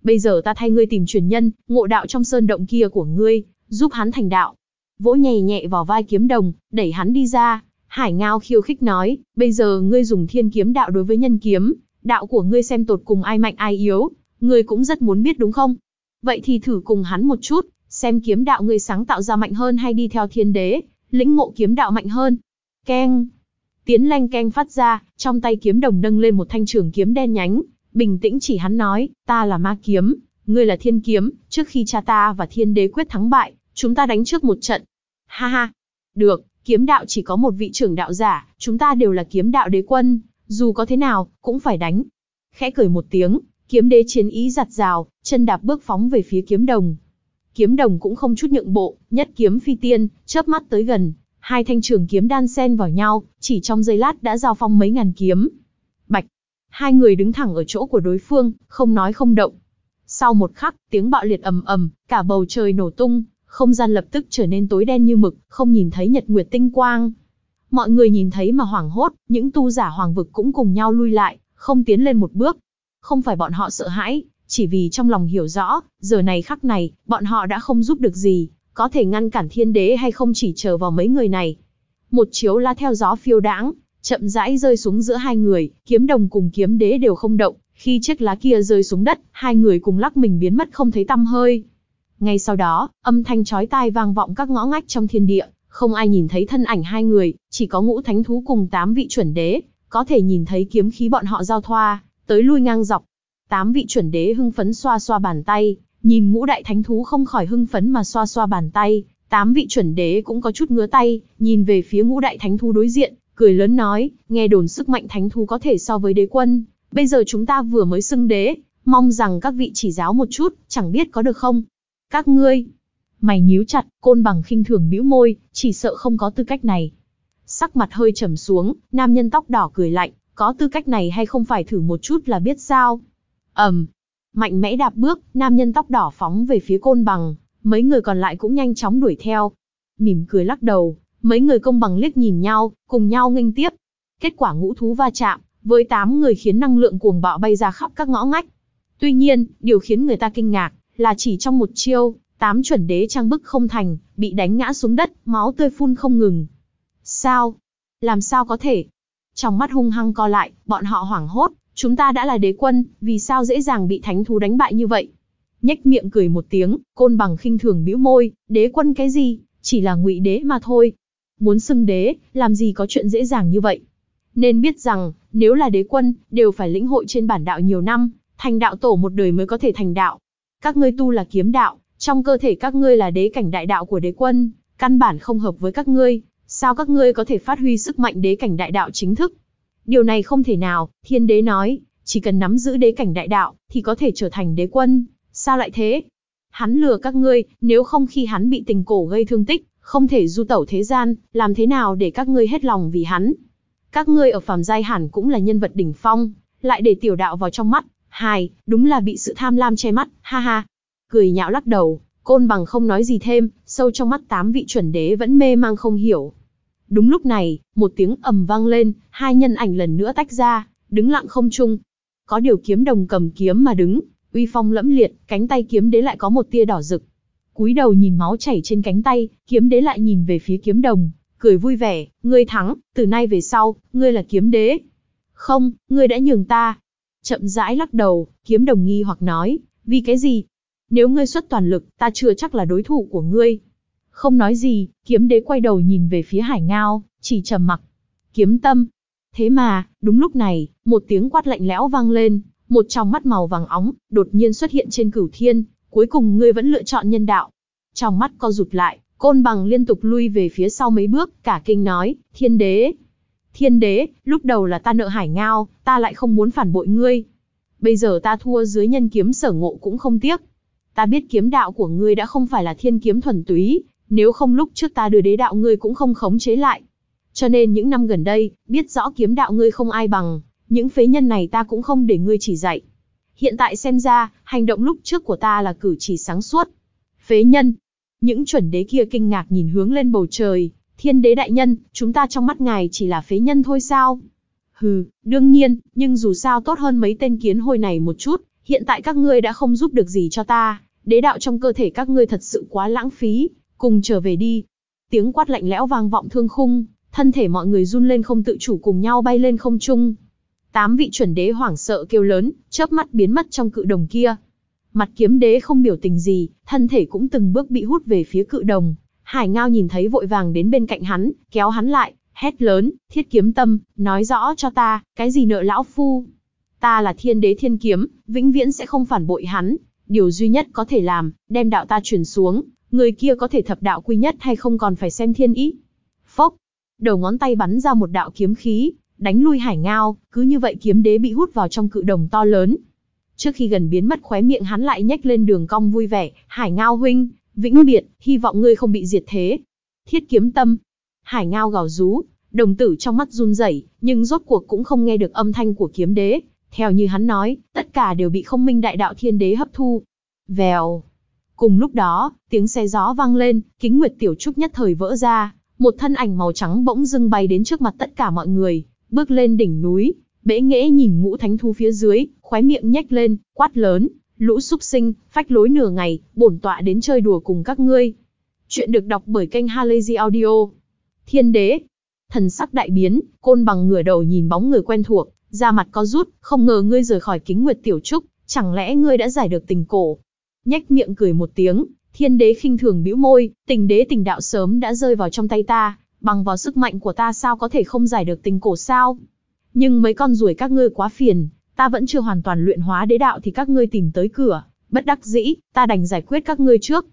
Bây giờ ta thay ngươi tìm truyền nhân, ngộ đạo trong sơn động kia của ngươi, giúp hắn thành đạo. Vỗ nhẹ nhẹ vào vai kiếm đồng, đẩy hắn đi ra. Hải Ngao khiêu khích nói, bây giờ ngươi dùng thiên kiếm đạo đối với nhân kiếm, đạo của ngươi xem tột cùng ai mạnh ai yếu, ngươi cũng rất muốn biết đúng không? Vậy thì thử cùng hắn một chút, xem kiếm đạo ngươi sáng tạo ra mạnh hơn hay đi theo thiên đế, lĩnh ngộ kiếm đạo mạnh hơn. Keng! Tiếng lanh keng phát ra, trong tay kiếm đồng nâng lên một thanh trường kiếm đen nhánh, bình tĩnh chỉ hắn nói, ta là ma kiếm, ngươi là thiên kiếm, trước khi cha ta và thiên đế quyết thắng bại, chúng ta đánh trước một trận. Ha ha! Được, kiếm đạo chỉ có một vị trưởng đạo giả, chúng ta đều là kiếm đạo đế quân, dù có thế nào, cũng phải đánh. Khẽ cười một tiếng, kiếm đế chiến ý giặt rào, chân đạp bước phóng về phía kiếm đồng, Kiếm đồng cũng không chút nhượng bộ, nhất kiếm phi tiên, chớp mắt tới gần, hai thanh trường kiếm đan xen vào nhau, chỉ trong giây lát đã giao phong mấy ngàn kiếm. Bạch, hai người đứng thẳng ở chỗ của đối phương, không nói không động. Sau một khắc, tiếng bạo liệt ầm ầm, cả bầu trời nổ tung, không gian lập tức trở nên tối đen như mực, không nhìn thấy nhật nguyệt tinh quang. Mọi người nhìn thấy mà hoảng hốt, những tu giả hoàng vực cũng cùng nhau lui lại, không tiến lên một bước. Không phải bọn họ sợ hãi, chỉ vì trong lòng hiểu rõ, giờ này khắc này, bọn họ đã không giúp được gì, có thể ngăn cản thiên đế hay không chỉ chờ vào mấy người này. Một chiếu lá theo gió phiêu đãng, chậm rãi rơi xuống giữa hai người, kiếm đồng cùng kiếm đế đều không động, khi chiếc lá kia rơi xuống đất, hai người cùng lắc mình biến mất không thấy tăm hơi. Ngay sau đó, âm thanh chói tai vang vọng các ngõ ngách trong thiên địa, không ai nhìn thấy thân ảnh hai người, chỉ có ngũ thánh thú cùng tám vị chuẩn đế, có thể nhìn thấy kiếm khí bọn họ giao thoa, tới lui ngang dọc, Tám vị chuẩn đế hưng phấn xoa xoa bàn tay, nhìn ngũ đại thánh thú không khỏi hưng phấn mà xoa xoa bàn tay, tám vị chuẩn đế cũng có chút ngứa tay, nhìn về phía ngũ đại thánh thú đối diện, cười lớn nói, nghe đồn sức mạnh thánh thú có thể so với đế quân, bây giờ chúng ta vừa mới xưng đế, mong rằng các vị chỉ giáo một chút, chẳng biết có được không? Các ngươi, mày nhíu chặt, côn bằng khinh thường bĩu môi, chỉ sợ không có tư cách này. Sắc mặt hơi trầm xuống, nam nhân tóc đỏ cười lạnh, có tư cách này hay không phải thử một chút là biết sao, ầm, mạnh mẽ đạp bước, nam nhân tóc đỏ phóng về phía côn bằng, mấy người còn lại cũng nhanh chóng đuổi theo. Mỉm cười lắc đầu, mấy người công bằng liếc nhìn nhau, cùng nhau nghênh tiếp. Kết quả ngũ thú va chạm, với tám người khiến năng lượng cuồng bạo bay ra khắp các ngõ ngách. Tuy nhiên, điều khiến người ta kinh ngạc là chỉ trong một chiêu, tám chuẩn đế trang bức không thành, bị đánh ngã xuống đất, máu tươi phun không ngừng. Sao? Làm sao có thể? Trong mắt hung hăng co lại, bọn họ hoảng hốt, Chúng ta đã là đế quân, vì sao dễ dàng bị thánh thú đánh bại như vậy? Nhếch miệng cười một tiếng, côn bằng khinh thường bĩu môi, đế quân cái gì, chỉ là ngụy đế mà thôi. Muốn xưng đế, làm gì có chuyện dễ dàng như vậy? Nên biết rằng, nếu là đế quân, đều phải lĩnh hội trên bản đạo nhiều năm, thành đạo tổ một đời mới có thể thành đạo. Các ngươi tu là kiếm đạo, trong cơ thể các ngươi là đế cảnh đại đạo của đế quân, căn bản không hợp với các ngươi, sao các ngươi có thể phát huy sức mạnh đế cảnh đại đạo chính thức? Điều này không thể nào, thiên đế nói, chỉ cần nắm giữ đế cảnh đại đạo, thì có thể trở thành đế quân. Sao lại thế? Hắn lừa các ngươi, nếu không khi hắn bị tình cổ gây thương tích, không thể du tẩu thế gian, làm thế nào để các ngươi hết lòng vì hắn? Các ngươi ở phàm giai hẳn cũng là nhân vật đỉnh phong, lại để tiểu đạo vào trong mắt, hài, đúng là bị sự tham lam che mắt, ha ha. Cười nhạo lắc đầu, côn bằng không nói gì thêm, sâu trong mắt tám vị chuẩn đế vẫn mê mang không hiểu. Đúng lúc này, một tiếng ầm vang lên, hai nhân ảnh lần nữa tách ra, đứng lặng không chung. Có điều kiếm đồng cầm kiếm mà đứng, uy phong lẫm liệt, cánh tay kiếm đế lại có một tia đỏ rực. Cúi đầu nhìn máu chảy trên cánh tay, kiếm đế lại nhìn về phía kiếm đồng, cười vui vẻ, ngươi thắng, từ nay về sau, ngươi là kiếm đế. Không, ngươi đã nhường ta. Chậm rãi lắc đầu, kiếm đồng nghi hoặc nói, vì cái gì? Nếu ngươi xuất toàn lực, ta chưa chắc là đối thủ của ngươi. Không nói gì, kiếm đế quay đầu nhìn về phía hải ngao, chỉ trầm mặc. Kiếm tâm. Thế mà, đúng lúc này, một tiếng quát lạnh lẽo vang lên, một trong mắt màu vàng óng, đột nhiên xuất hiện trên cửu thiên, cuối cùng ngươi vẫn lựa chọn nhân đạo. Trong mắt co rụt lại, côn bằng liên tục lui về phía sau mấy bước, cả kinh nói, thiên đế. Thiên đế, lúc đầu là ta nợ hải ngao, ta lại không muốn phản bội ngươi. Bây giờ ta thua dưới nhân kiếm sở ngộ cũng không tiếc. Ta biết kiếm đạo của ngươi đã không phải là thiên kiếm thuần túy, nếu không lúc trước ta đưa đế đạo ngươi cũng không khống chế lại. Cho nên những năm gần đây, biết rõ kiếm đạo ngươi không ai bằng, những phế nhân này ta cũng không để ngươi chỉ dạy. Hiện tại xem ra, hành động lúc trước của ta là cử chỉ sáng suốt. Phế nhân, những chuẩn đế kia kinh ngạc nhìn hướng lên bầu trời, thiên đế đại nhân, chúng ta trong mắt ngài chỉ là phế nhân thôi sao? Hừ, đương nhiên, nhưng dù sao tốt hơn mấy tên kiến hôi này một chút, hiện tại các ngươi đã không giúp được gì cho ta, đế đạo trong cơ thể các ngươi thật sự quá lãng phí, cùng trở về đi. Tiếng quát lạnh lẽo vang vọng thương khung, thân thể mọi người run lên không tự chủ cùng nhau bay lên không trung. Tám vị chuẩn đế hoảng sợ kêu lớn, chớp mắt biến mất trong cự đồng kia. Mặt kiếm đế không biểu tình gì, thân thể cũng từng bước bị hút về phía cự đồng. Hải ngao nhìn thấy vội vàng đến bên cạnh hắn, kéo hắn lại, hét lớn, thiết kiếm tâm, nói rõ cho ta, cái gì nợ lão phu. Ta là thiên đế thiên kiếm, vĩnh viễn sẽ không phản bội hắn, điều duy nhất có thể làm, đem đạo ta chuyển xuống, người kia có thể thập đạo quy nhất hay không còn phải xem thiên ý. Phốc, đầu ngón tay bắn ra một đạo kiếm khí, đánh lui hải ngao, cứ như vậy kiếm đế bị hút vào trong cự đồng to lớn. Trước khi gần biến mất khóe miệng hắn lại nhếch lên đường cong vui vẻ, hải ngao huynh, vĩnh biệt, hy vọng ngươi không bị diệt thế. Thiết kiếm tâm, hải ngao gào rú, đồng tử trong mắt run rẩy, nhưng rốt cuộc cũng không nghe được âm thanh của kiếm đế. Theo như hắn nói, tất cả đều bị không minh đại đạo thiên đế hấp thu. Vèo, Cùng lúc đó, tiếng xe gió vang lên, kính nguyệt tiểu trúc nhất thời vỡ ra, một thân ảnh màu trắng bỗng dưng bay đến trước mặt tất cả mọi người, bước lên đỉnh núi, bẽ nghễ nhìn ngũ thánh thú phía dưới, khóe miệng nhếch lên, quát lớn, lũ súc sinh, phách lối nửa ngày, bổn tọa đến chơi đùa cùng các ngươi. Chuyện được đọc bởi kênh Halazy Audio. Thiên đế, thần sắc đại biến, côn bằng ngửa đầu nhìn bóng người quen thuộc, da mặt có rút, không ngờ ngươi rời khỏi kính nguyệt tiểu trúc, chẳng lẽ ngươi đã giải được tình cổ, nhách miệng cười một tiếng, thiên đế khinh thường bĩu môi, tình đế tình đạo sớm đã rơi vào trong tay ta, bằng vào sức mạnh của ta sao có thể không giải được tình cổ sao? Nhưng mấy con ruồi các ngươi quá phiền, ta vẫn chưa hoàn toàn luyện hóa đế đạo thì các ngươi tìm tới cửa, bất đắc dĩ, ta đành giải quyết các ngươi trước.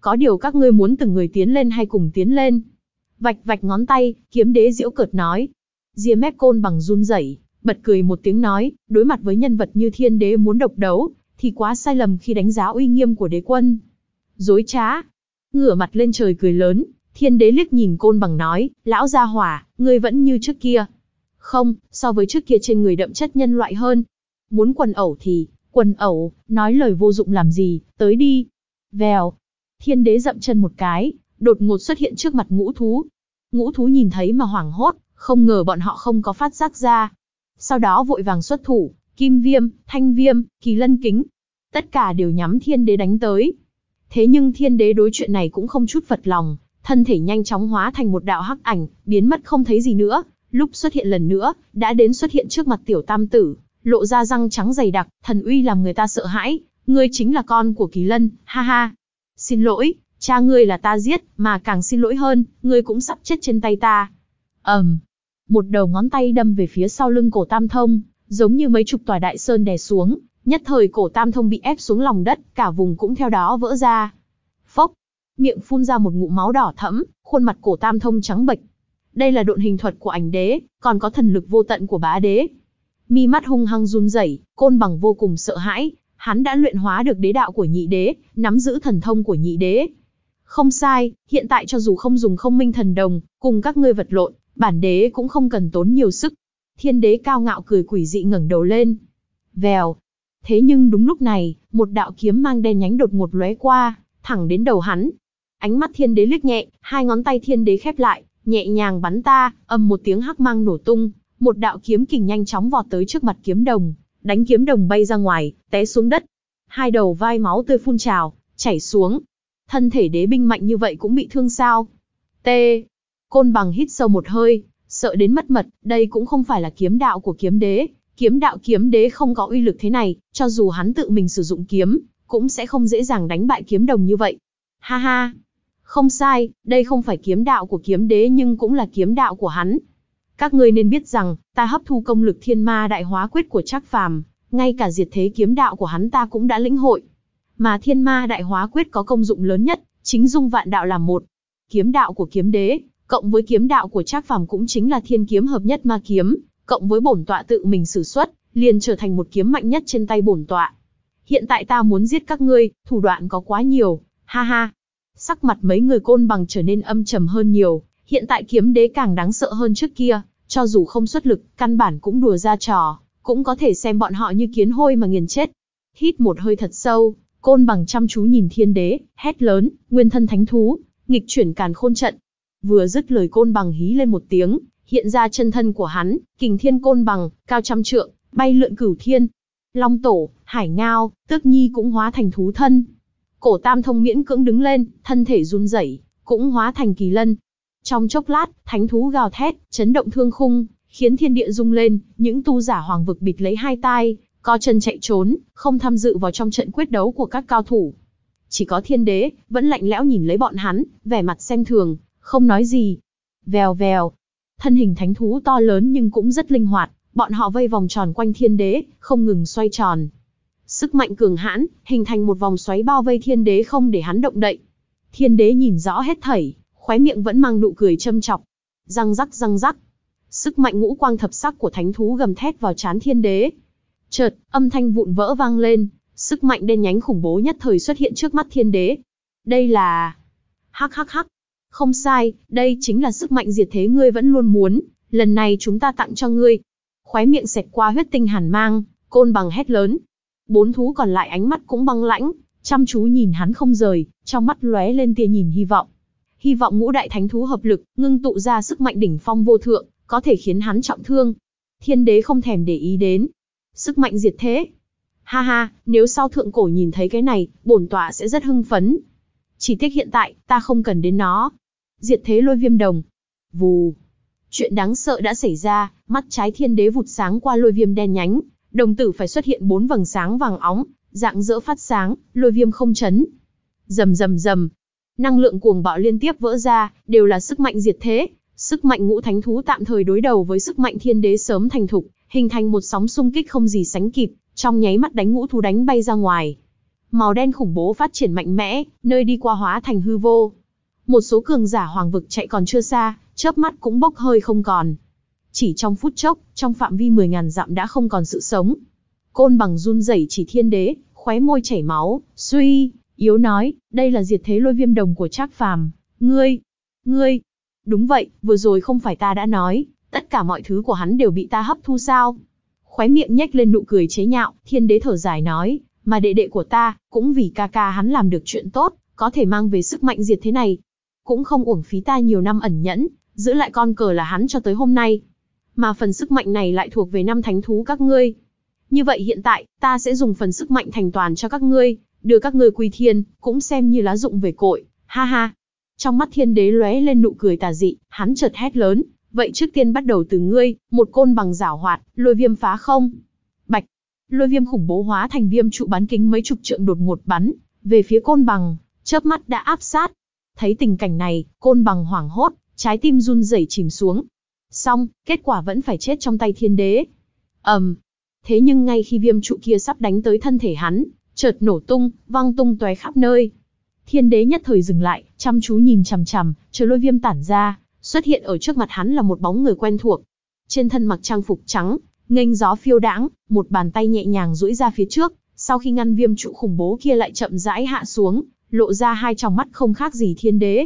Có điều các ngươi muốn từng người tiến lên hay cùng tiến lên? Vạch vạch ngón tay, kiếm đế diễu cợt nói. Diêm mép côn bằng run rẩy, bật cười một tiếng nói, đối mặt với nhân vật như thiên đế muốn độc đấu, thì quá sai lầm khi đánh giá uy nghiêm của đế quân. Dối trá. Ngửa mặt lên trời cười lớn, thiên đế liếc nhìn côn bằng nói, lão gia hỏa, ngươi vẫn như trước kia. Không, so với trước kia trên người đậm chất nhân loại hơn. Muốn quần ẩu thì, quần ẩu, nói lời vô dụng làm gì, tới đi. Vèo. Thiên đế dậm chân một cái, đột ngột xuất hiện trước mặt ngũ thú. Ngũ thú nhìn thấy mà hoảng hốt, không ngờ bọn họ không có phát giác ra. Sau đó vội vàng xuất thủ, kim viêm, thanh viêm, kỳ lân kính, tất cả đều nhắm thiên đế đánh tới. Thế nhưng thiên đế đối chuyện này cũng không chút vật lòng, thân thể nhanh chóng hóa thành một đạo hắc ảnh, biến mất không thấy gì nữa, lúc xuất hiện lần nữa, đã đến xuất hiện trước mặt tiểu tam tử, lộ ra răng trắng dày đặc, thần uy làm người ta sợ hãi, ngươi chính là con của kỳ lân, ha ha. Xin lỗi, cha ngươi là ta giết, mà càng xin lỗi hơn, ngươi cũng sắp chết trên tay ta. ầm, um, một đầu ngón tay đâm về phía sau lưng cổ tam thông, giống như mấy chục tòa đại sơn đè xuống, Nhất thời cổ tam thông bị ép xuống lòng đất, cả vùng cũng theo đó vỡ ra. Phốc, miệng phun ra một ngụm máu đỏ thẫm, khuôn mặt cổ tam thông trắng bệch. Đây là độn hình thuật của ảnh đế, còn có thần lực vô tận của bá đế. Mi mắt hung hăng run rẩy, côn bằng vô cùng sợ hãi, hắn đã luyện hóa được đế đạo của nhị đế, nắm giữ thần thông của nhị đế. Không sai, hiện tại cho dù không dùng không minh thần đồng, cùng các ngươi vật lộn, bản đế cũng không cần tốn nhiều sức. Thiên đế cao ngạo cười quỷ dị ngẩng đầu lên. Vèo, Thế nhưng đúng lúc này, một đạo kiếm mang đen nhánh đột ngột lóe qua, thẳng đến đầu hắn. Ánh mắt thiên đế liếc nhẹ, hai ngón tay thiên đế khép lại, nhẹ nhàng bắn ta, âm một tiếng hắc mang nổ tung, một đạo kiếm kình nhanh chóng vọt tới trước mặt kiếm đồng, đánh kiếm đồng bay ra ngoài, té xuống đất. Hai đầu vai máu tươi phun trào, chảy xuống. Thân thể đế binh mạnh như vậy cũng bị thương sao? T. Côn bằng hít sâu một hơi, sợ đến mất mật, đây cũng không phải là kiếm đạo của kiếm đế, Kiếm đạo kiếm đế không có uy lực thế này, cho dù hắn tự mình sử dụng kiếm, cũng sẽ không dễ dàng đánh bại kiếm đồng như vậy. Ha ha, không sai, đây không phải kiếm đạo của kiếm đế nhưng cũng là kiếm đạo của hắn. Các ngươi nên biết rằng, ta hấp thu công lực thiên ma đại hóa quyết của Trác Phàm, ngay cả diệt thế kiếm đạo của hắn ta cũng đã lĩnh hội. Mà thiên ma đại hóa quyết có công dụng lớn nhất, chính dung vạn đạo làm một. Kiếm đạo của kiếm đế, cộng với kiếm đạo của Trác Phàm cũng chính là thiên kiếm hợp nhất ma kiếm, cộng với bổn tọa tự mình sử xuất, liền trở thành một kiếm mạnh nhất trên tay bổn tọa. Hiện tại ta muốn giết các ngươi, thủ đoạn có quá nhiều, ha ha. Sắc mặt mấy người côn bằng trở nên âm trầm hơn nhiều, hiện tại kiếm đế càng đáng sợ hơn trước kia, cho dù không xuất lực, căn bản cũng đùa ra trò, cũng có thể xem bọn họ như kiến hôi mà nghiền chết. Hít một hơi thật sâu, côn bằng chăm chú nhìn thiên đế, hét lớn, nguyên thân thánh thú, nghịch chuyển càn khôn trận. Vừa dứt lời côn bằng hí lên một tiếng, hiện ra chân thân của hắn, kình thiên côn bằng, cao trăm trượng, bay lượn cửu thiên. Long tổ, hải ngao, tước nhi cũng hóa thành thú thân. Cổ tam thông miễn cưỡng đứng lên, thân thể run rẩy, cũng hóa thành kỳ lân. Trong chốc lát, thánh thú gào thét, chấn động thương khung, khiến thiên địa rung lên, những tu giả hoàng vực bịt lấy hai tai, co chân chạy trốn, không tham dự vào trong trận quyết đấu của các cao thủ. Chỉ có thiên đế, vẫn lạnh lẽo nhìn lấy bọn hắn, vẻ mặt xem thường, không nói gì. Vèo vèo, Thân hình thánh thú to lớn nhưng cũng rất linh hoạt, bọn họ vây vòng tròn quanh thiên đế, không ngừng xoay tròn. Sức mạnh cường hãn, hình thành một vòng xoáy bao vây thiên đế không để hắn động đậy. Thiên đế nhìn rõ hết thảy, khóe miệng vẫn mang nụ cười châm chọc. Răng rắc răng rắc. Sức mạnh ngũ quang thập sắc của thánh thú gầm thét vào trán thiên đế. Chợt, âm thanh vụn vỡ vang lên, sức mạnh đen nhánh khủng bố nhất thời xuất hiện trước mắt thiên đế. Đây là... Hắc hắc hắc, không sai, đây chính là sức mạnh diệt thế ngươi vẫn luôn muốn, lần này chúng ta tặng cho ngươi. Khóe miệng xẹt qua huyết tinh hàn mang, côn bằng hét lớn. Bốn thú còn lại ánh mắt cũng băng lãnh, chăm chú nhìn hắn không rời, trong mắt lóe lên tia nhìn hy vọng. Hy vọng ngũ đại thánh thú hợp lực, ngưng tụ ra sức mạnh đỉnh phong vô thượng, có thể khiến hắn trọng thương. Thiên đế không thèm để ý đến. Sức mạnh diệt thế. Ha ha, nếu sau thượng cổ nhìn thấy cái này, bổn tọa sẽ rất hưng phấn. Chỉ tiếc hiện tại, ta không cần đến nó, Diệt thế lôi viêm đồng. Vù. Chuyện đáng sợ đã xảy ra, mắt trái thiên đế vụt sáng qua lôi viêm đen nhánh, đồng tử phải xuất hiện bốn vầng sáng vàng óng, dạng dỡ phát sáng, lôi viêm không chấn. Rầm rầm rầm. Năng lượng cuồng bạo liên tiếp vỡ ra, đều là sức mạnh diệt thế, sức mạnh ngũ thánh thú tạm thời đối đầu với sức mạnh thiên đế sớm thành thục, hình thành một sóng xung kích không gì sánh kịp, trong nháy mắt đánh ngũ thú đánh bay ra ngoài. Màu đen khủng bố phát triển mạnh mẽ, nơi đi qua hóa thành hư vô, một số cường giả hoàng vực chạy còn chưa xa, chớp mắt cũng bốc hơi không còn. Chỉ trong phút chốc, trong phạm vi 10.000 dặm đã không còn sự sống. Côn bằng run rẩy chỉ thiên đế, khóe môi chảy máu, suy, yếu nói, đây là diệt thế lôi viêm đồng của Trác Phàm, ngươi, ngươi. Đúng vậy, vừa rồi không phải ta đã nói, tất cả mọi thứ của hắn đều bị ta hấp thu sao? Khóe miệng nhếch lên nụ cười chế nhạo, thiên đế thở dài nói, mà đệ đệ của ta, cũng vì ca ca hắn làm được chuyện tốt, có thể mang về sức mạnh diệt thế này, cũng không uổng phí ta nhiều năm ẩn nhẫn, giữ lại con cờ là hắn cho tới hôm nay. Mà phần sức mạnh này lại thuộc về năm thánh thú các ngươi. Như vậy hiện tại, ta sẽ dùng phần sức mạnh thành toàn cho các ngươi, đưa các ngươi quy thiên, cũng xem như lá dụng về cội, ha ha. Trong mắt thiên đế lóe lên nụ cười tà dị, hắn chợt hét lớn, vậy trước tiên bắt đầu từ ngươi, một côn bằng rảo hoạt, lôi viêm phá không. Bạch, lôi viêm khủng bố hóa thành viêm trụ bán kính mấy chục trượng đột ngột bắn, về phía côn bằng, chớp mắt đã áp sát, Thấy tình cảnh này, côn bằng hoảng hốt, trái tim run rẩy chìm xuống. Xong, kết quả vẫn phải chết trong tay thiên đế. ầm, um, Thế nhưng ngay khi viêm trụ kia sắp đánh tới thân thể hắn, chợt nổ tung, văng tung tóe khắp nơi. Thiên đế nhất thời dừng lại, chăm chú nhìn chằm chằm, chờ lôi viêm tản ra, xuất hiện ở trước mặt hắn là một bóng người quen thuộc. Trên thân mặc trang phục trắng, nghênh gió phiêu đãng, một bàn tay nhẹ nhàng duỗi ra phía trước, sau khi ngăn viêm trụ khủng bố kia lại chậm rãi hạ xuống, lộ ra hai tròng mắt không khác gì thiên đế.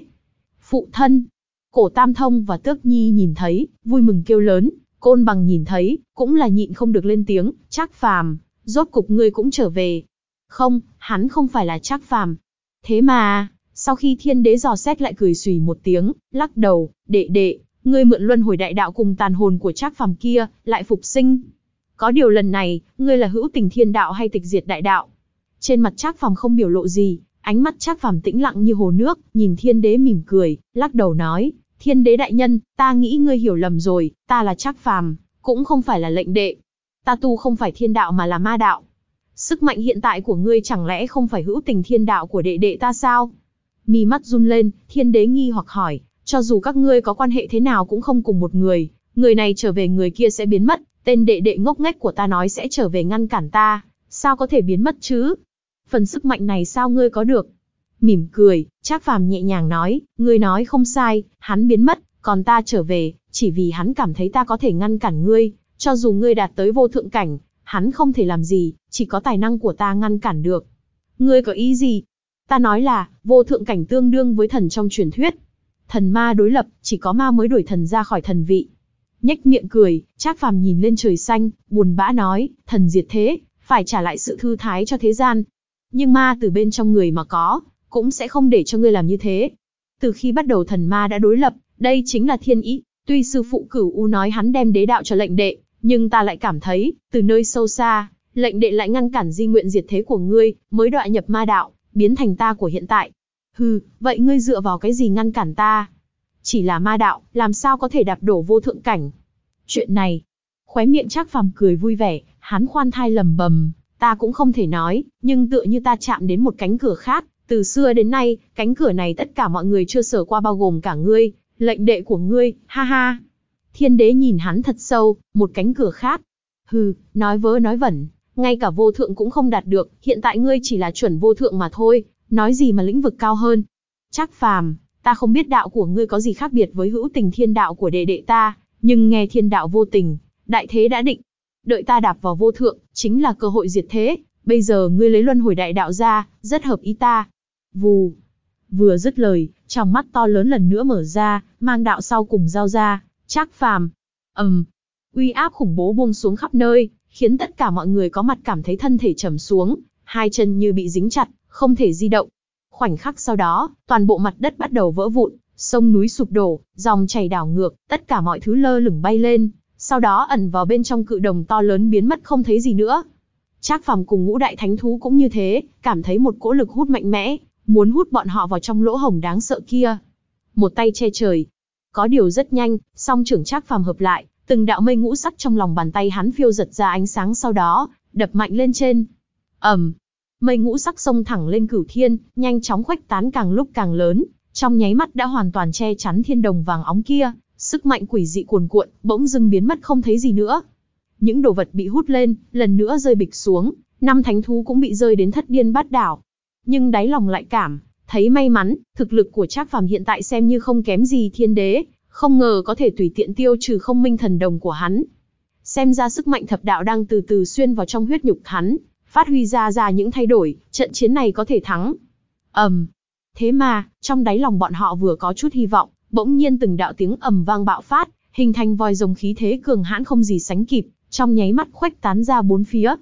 Phụ thân, cổ tam thông và tước nhi nhìn thấy, vui mừng kêu lớn, côn bằng nhìn thấy, cũng là nhịn không được lên tiếng, trác phàm, rốt cục ngươi cũng trở về. Không, hắn không phải là trác phàm. Thế mà, sau khi thiên đế dò xét lại cười xùy một tiếng, lắc đầu, đệ đệ, ngươi mượn luân hồi đại đạo cùng tàn hồn của trác phàm kia, lại phục sinh. Có điều lần này, ngươi là hữu tình thiên đạo hay tịch diệt đại đạo? Trên mặt trác phàm không biểu lộ gì, Ánh mắt Trác phàm tĩnh lặng như hồ nước, nhìn thiên đế mỉm cười, lắc đầu nói, thiên đế đại nhân, ta nghĩ ngươi hiểu lầm rồi, ta là Trác phàm, cũng không phải là lệnh đệ. Ta tu không phải thiên đạo mà là ma đạo. Sức mạnh hiện tại của ngươi chẳng lẽ không phải hữu tình thiên đạo của đệ đệ ta sao? Mí mắt run lên, thiên đế nghi hoặc hỏi, cho dù các ngươi có quan hệ thế nào cũng không cùng một người, người này trở về người kia sẽ biến mất, tên đệ đệ ngốc nghếch của ta nói sẽ trở về ngăn cản ta, sao có thể biến mất chứ? phần sức mạnh này sao ngươi có được? Mỉm cười, Trác Phàm nhẹ nhàng nói, ngươi nói không sai, hắn biến mất, còn ta trở về, chỉ vì hắn cảm thấy ta có thể ngăn cản ngươi, cho dù ngươi đạt tới vô thượng cảnh, hắn không thể làm gì, chỉ có tài năng của ta ngăn cản được. Ngươi có ý gì? Ta nói là, vô thượng cảnh tương đương với thần trong truyền thuyết. Thần ma đối lập, chỉ có ma mới đuổi thần ra khỏi thần vị. Nhếch miệng cười, Trác Phàm nhìn lên trời xanh, buồn bã nói, thần diệt thế, phải trả lại sự thư thái cho thế gian, nhưng ma từ bên trong người mà có, cũng sẽ không để cho ngươi làm như thế. Từ khi bắt đầu thần ma đã đối lập, đây chính là thiên ý, tuy sư phụ cửu U nói hắn đem đế đạo cho lệnh đệ, nhưng ta lại cảm thấy, từ nơi sâu xa, lệnh đệ lại ngăn cản di nguyện diệt thế của ngươi, mới đọa nhập ma đạo, biến thành ta của hiện tại. Hừ, vậy ngươi dựa vào cái gì ngăn cản ta? Chỉ là ma đạo, làm sao có thể đạp đổ vô thượng cảnh? Chuyện này, khóe miệng Trác Phàm cười vui vẻ, hắn khoan thai lầm bầm, Ta cũng không thể nói, nhưng tựa như ta chạm đến một cánh cửa khác, từ xưa đến nay, cánh cửa này tất cả mọi người chưa sở qua bao gồm cả ngươi, lệnh đệ của ngươi, ha ha. Thiên đế nhìn hắn thật sâu, một cánh cửa khác. Hừ, nói vớ nói vẩn, ngay cả vô thượng cũng không đạt được, hiện tại ngươi chỉ là chuẩn vô thượng mà thôi, nói gì mà lĩnh vực cao hơn. Chắc phàm, ta không biết đạo của ngươi có gì khác biệt với hữu tình thiên đạo của đệ đệ ta, nhưng nghe thiên đạo vô tình, đại thế đã định, đợi ta đạp vào vô thượng, chính là cơ hội diệt thế, bây giờ ngươi lấy luân hồi đại đạo ra, rất hợp ý ta. Vù. Vừa dứt lời, trong mắt to lớn lần nữa mở ra, mang đạo sau cùng giao ra, Trác phàm. ầm, um. Uy áp khủng bố buông xuống khắp nơi, khiến tất cả mọi người có mặt cảm thấy thân thể trầm xuống, hai chân như bị dính chặt, không thể di động. Khoảnh khắc sau đó, toàn bộ mặt đất bắt đầu vỡ vụn, sông núi sụp đổ, dòng chảy đảo ngược, tất cả mọi thứ lơ lửng bay lên, sau đó ẩn vào bên trong cự đồng to lớn biến mất không thấy gì nữa. Trác Phàm cùng ngũ đại thánh thú cũng như thế, cảm thấy một cỗ lực hút mạnh mẽ, muốn hút bọn họ vào trong lỗ hồng đáng sợ kia. Một tay che trời. Có điều rất nhanh, song trưởng Trác Phàm hợp lại, từng đạo mây ngũ sắc trong lòng bàn tay hắn phiêu giật ra ánh sáng sau đó, đập mạnh lên trên. Ầm. mây ngũ sắc xông thẳng lên cửu thiên, nhanh chóng khuếch tán càng lúc càng lớn, trong nháy mắt đã hoàn toàn che chắn thiên đồng vàng óng kia, Sức mạnh quỷ dị cuồn cuộn, bỗng dưng biến mất không thấy gì nữa. Những đồ vật bị hút lên, lần nữa rơi bịch xuống, năm thánh thú cũng bị rơi đến thất điên bát đảo. Nhưng đáy lòng lại cảm, thấy may mắn, thực lực của Trác Phàm hiện tại xem như không kém gì thiên đế, không ngờ có thể tùy tiện tiêu trừ không minh thần đồng của hắn. Xem ra sức mạnh thập đạo đang từ từ xuyên vào trong huyết nhục hắn, phát huy ra ra những thay đổi, trận chiến này có thể thắng. Ầm. thế mà, trong đáy lòng bọn họ vừa có chút hy vọng, Bỗng nhiên từng đạo tiếng ầm vang bạo phát, hình thành vòi rồng khí thế cường hãn không gì sánh kịp, trong nháy mắt khuếch tán ra bốn phía.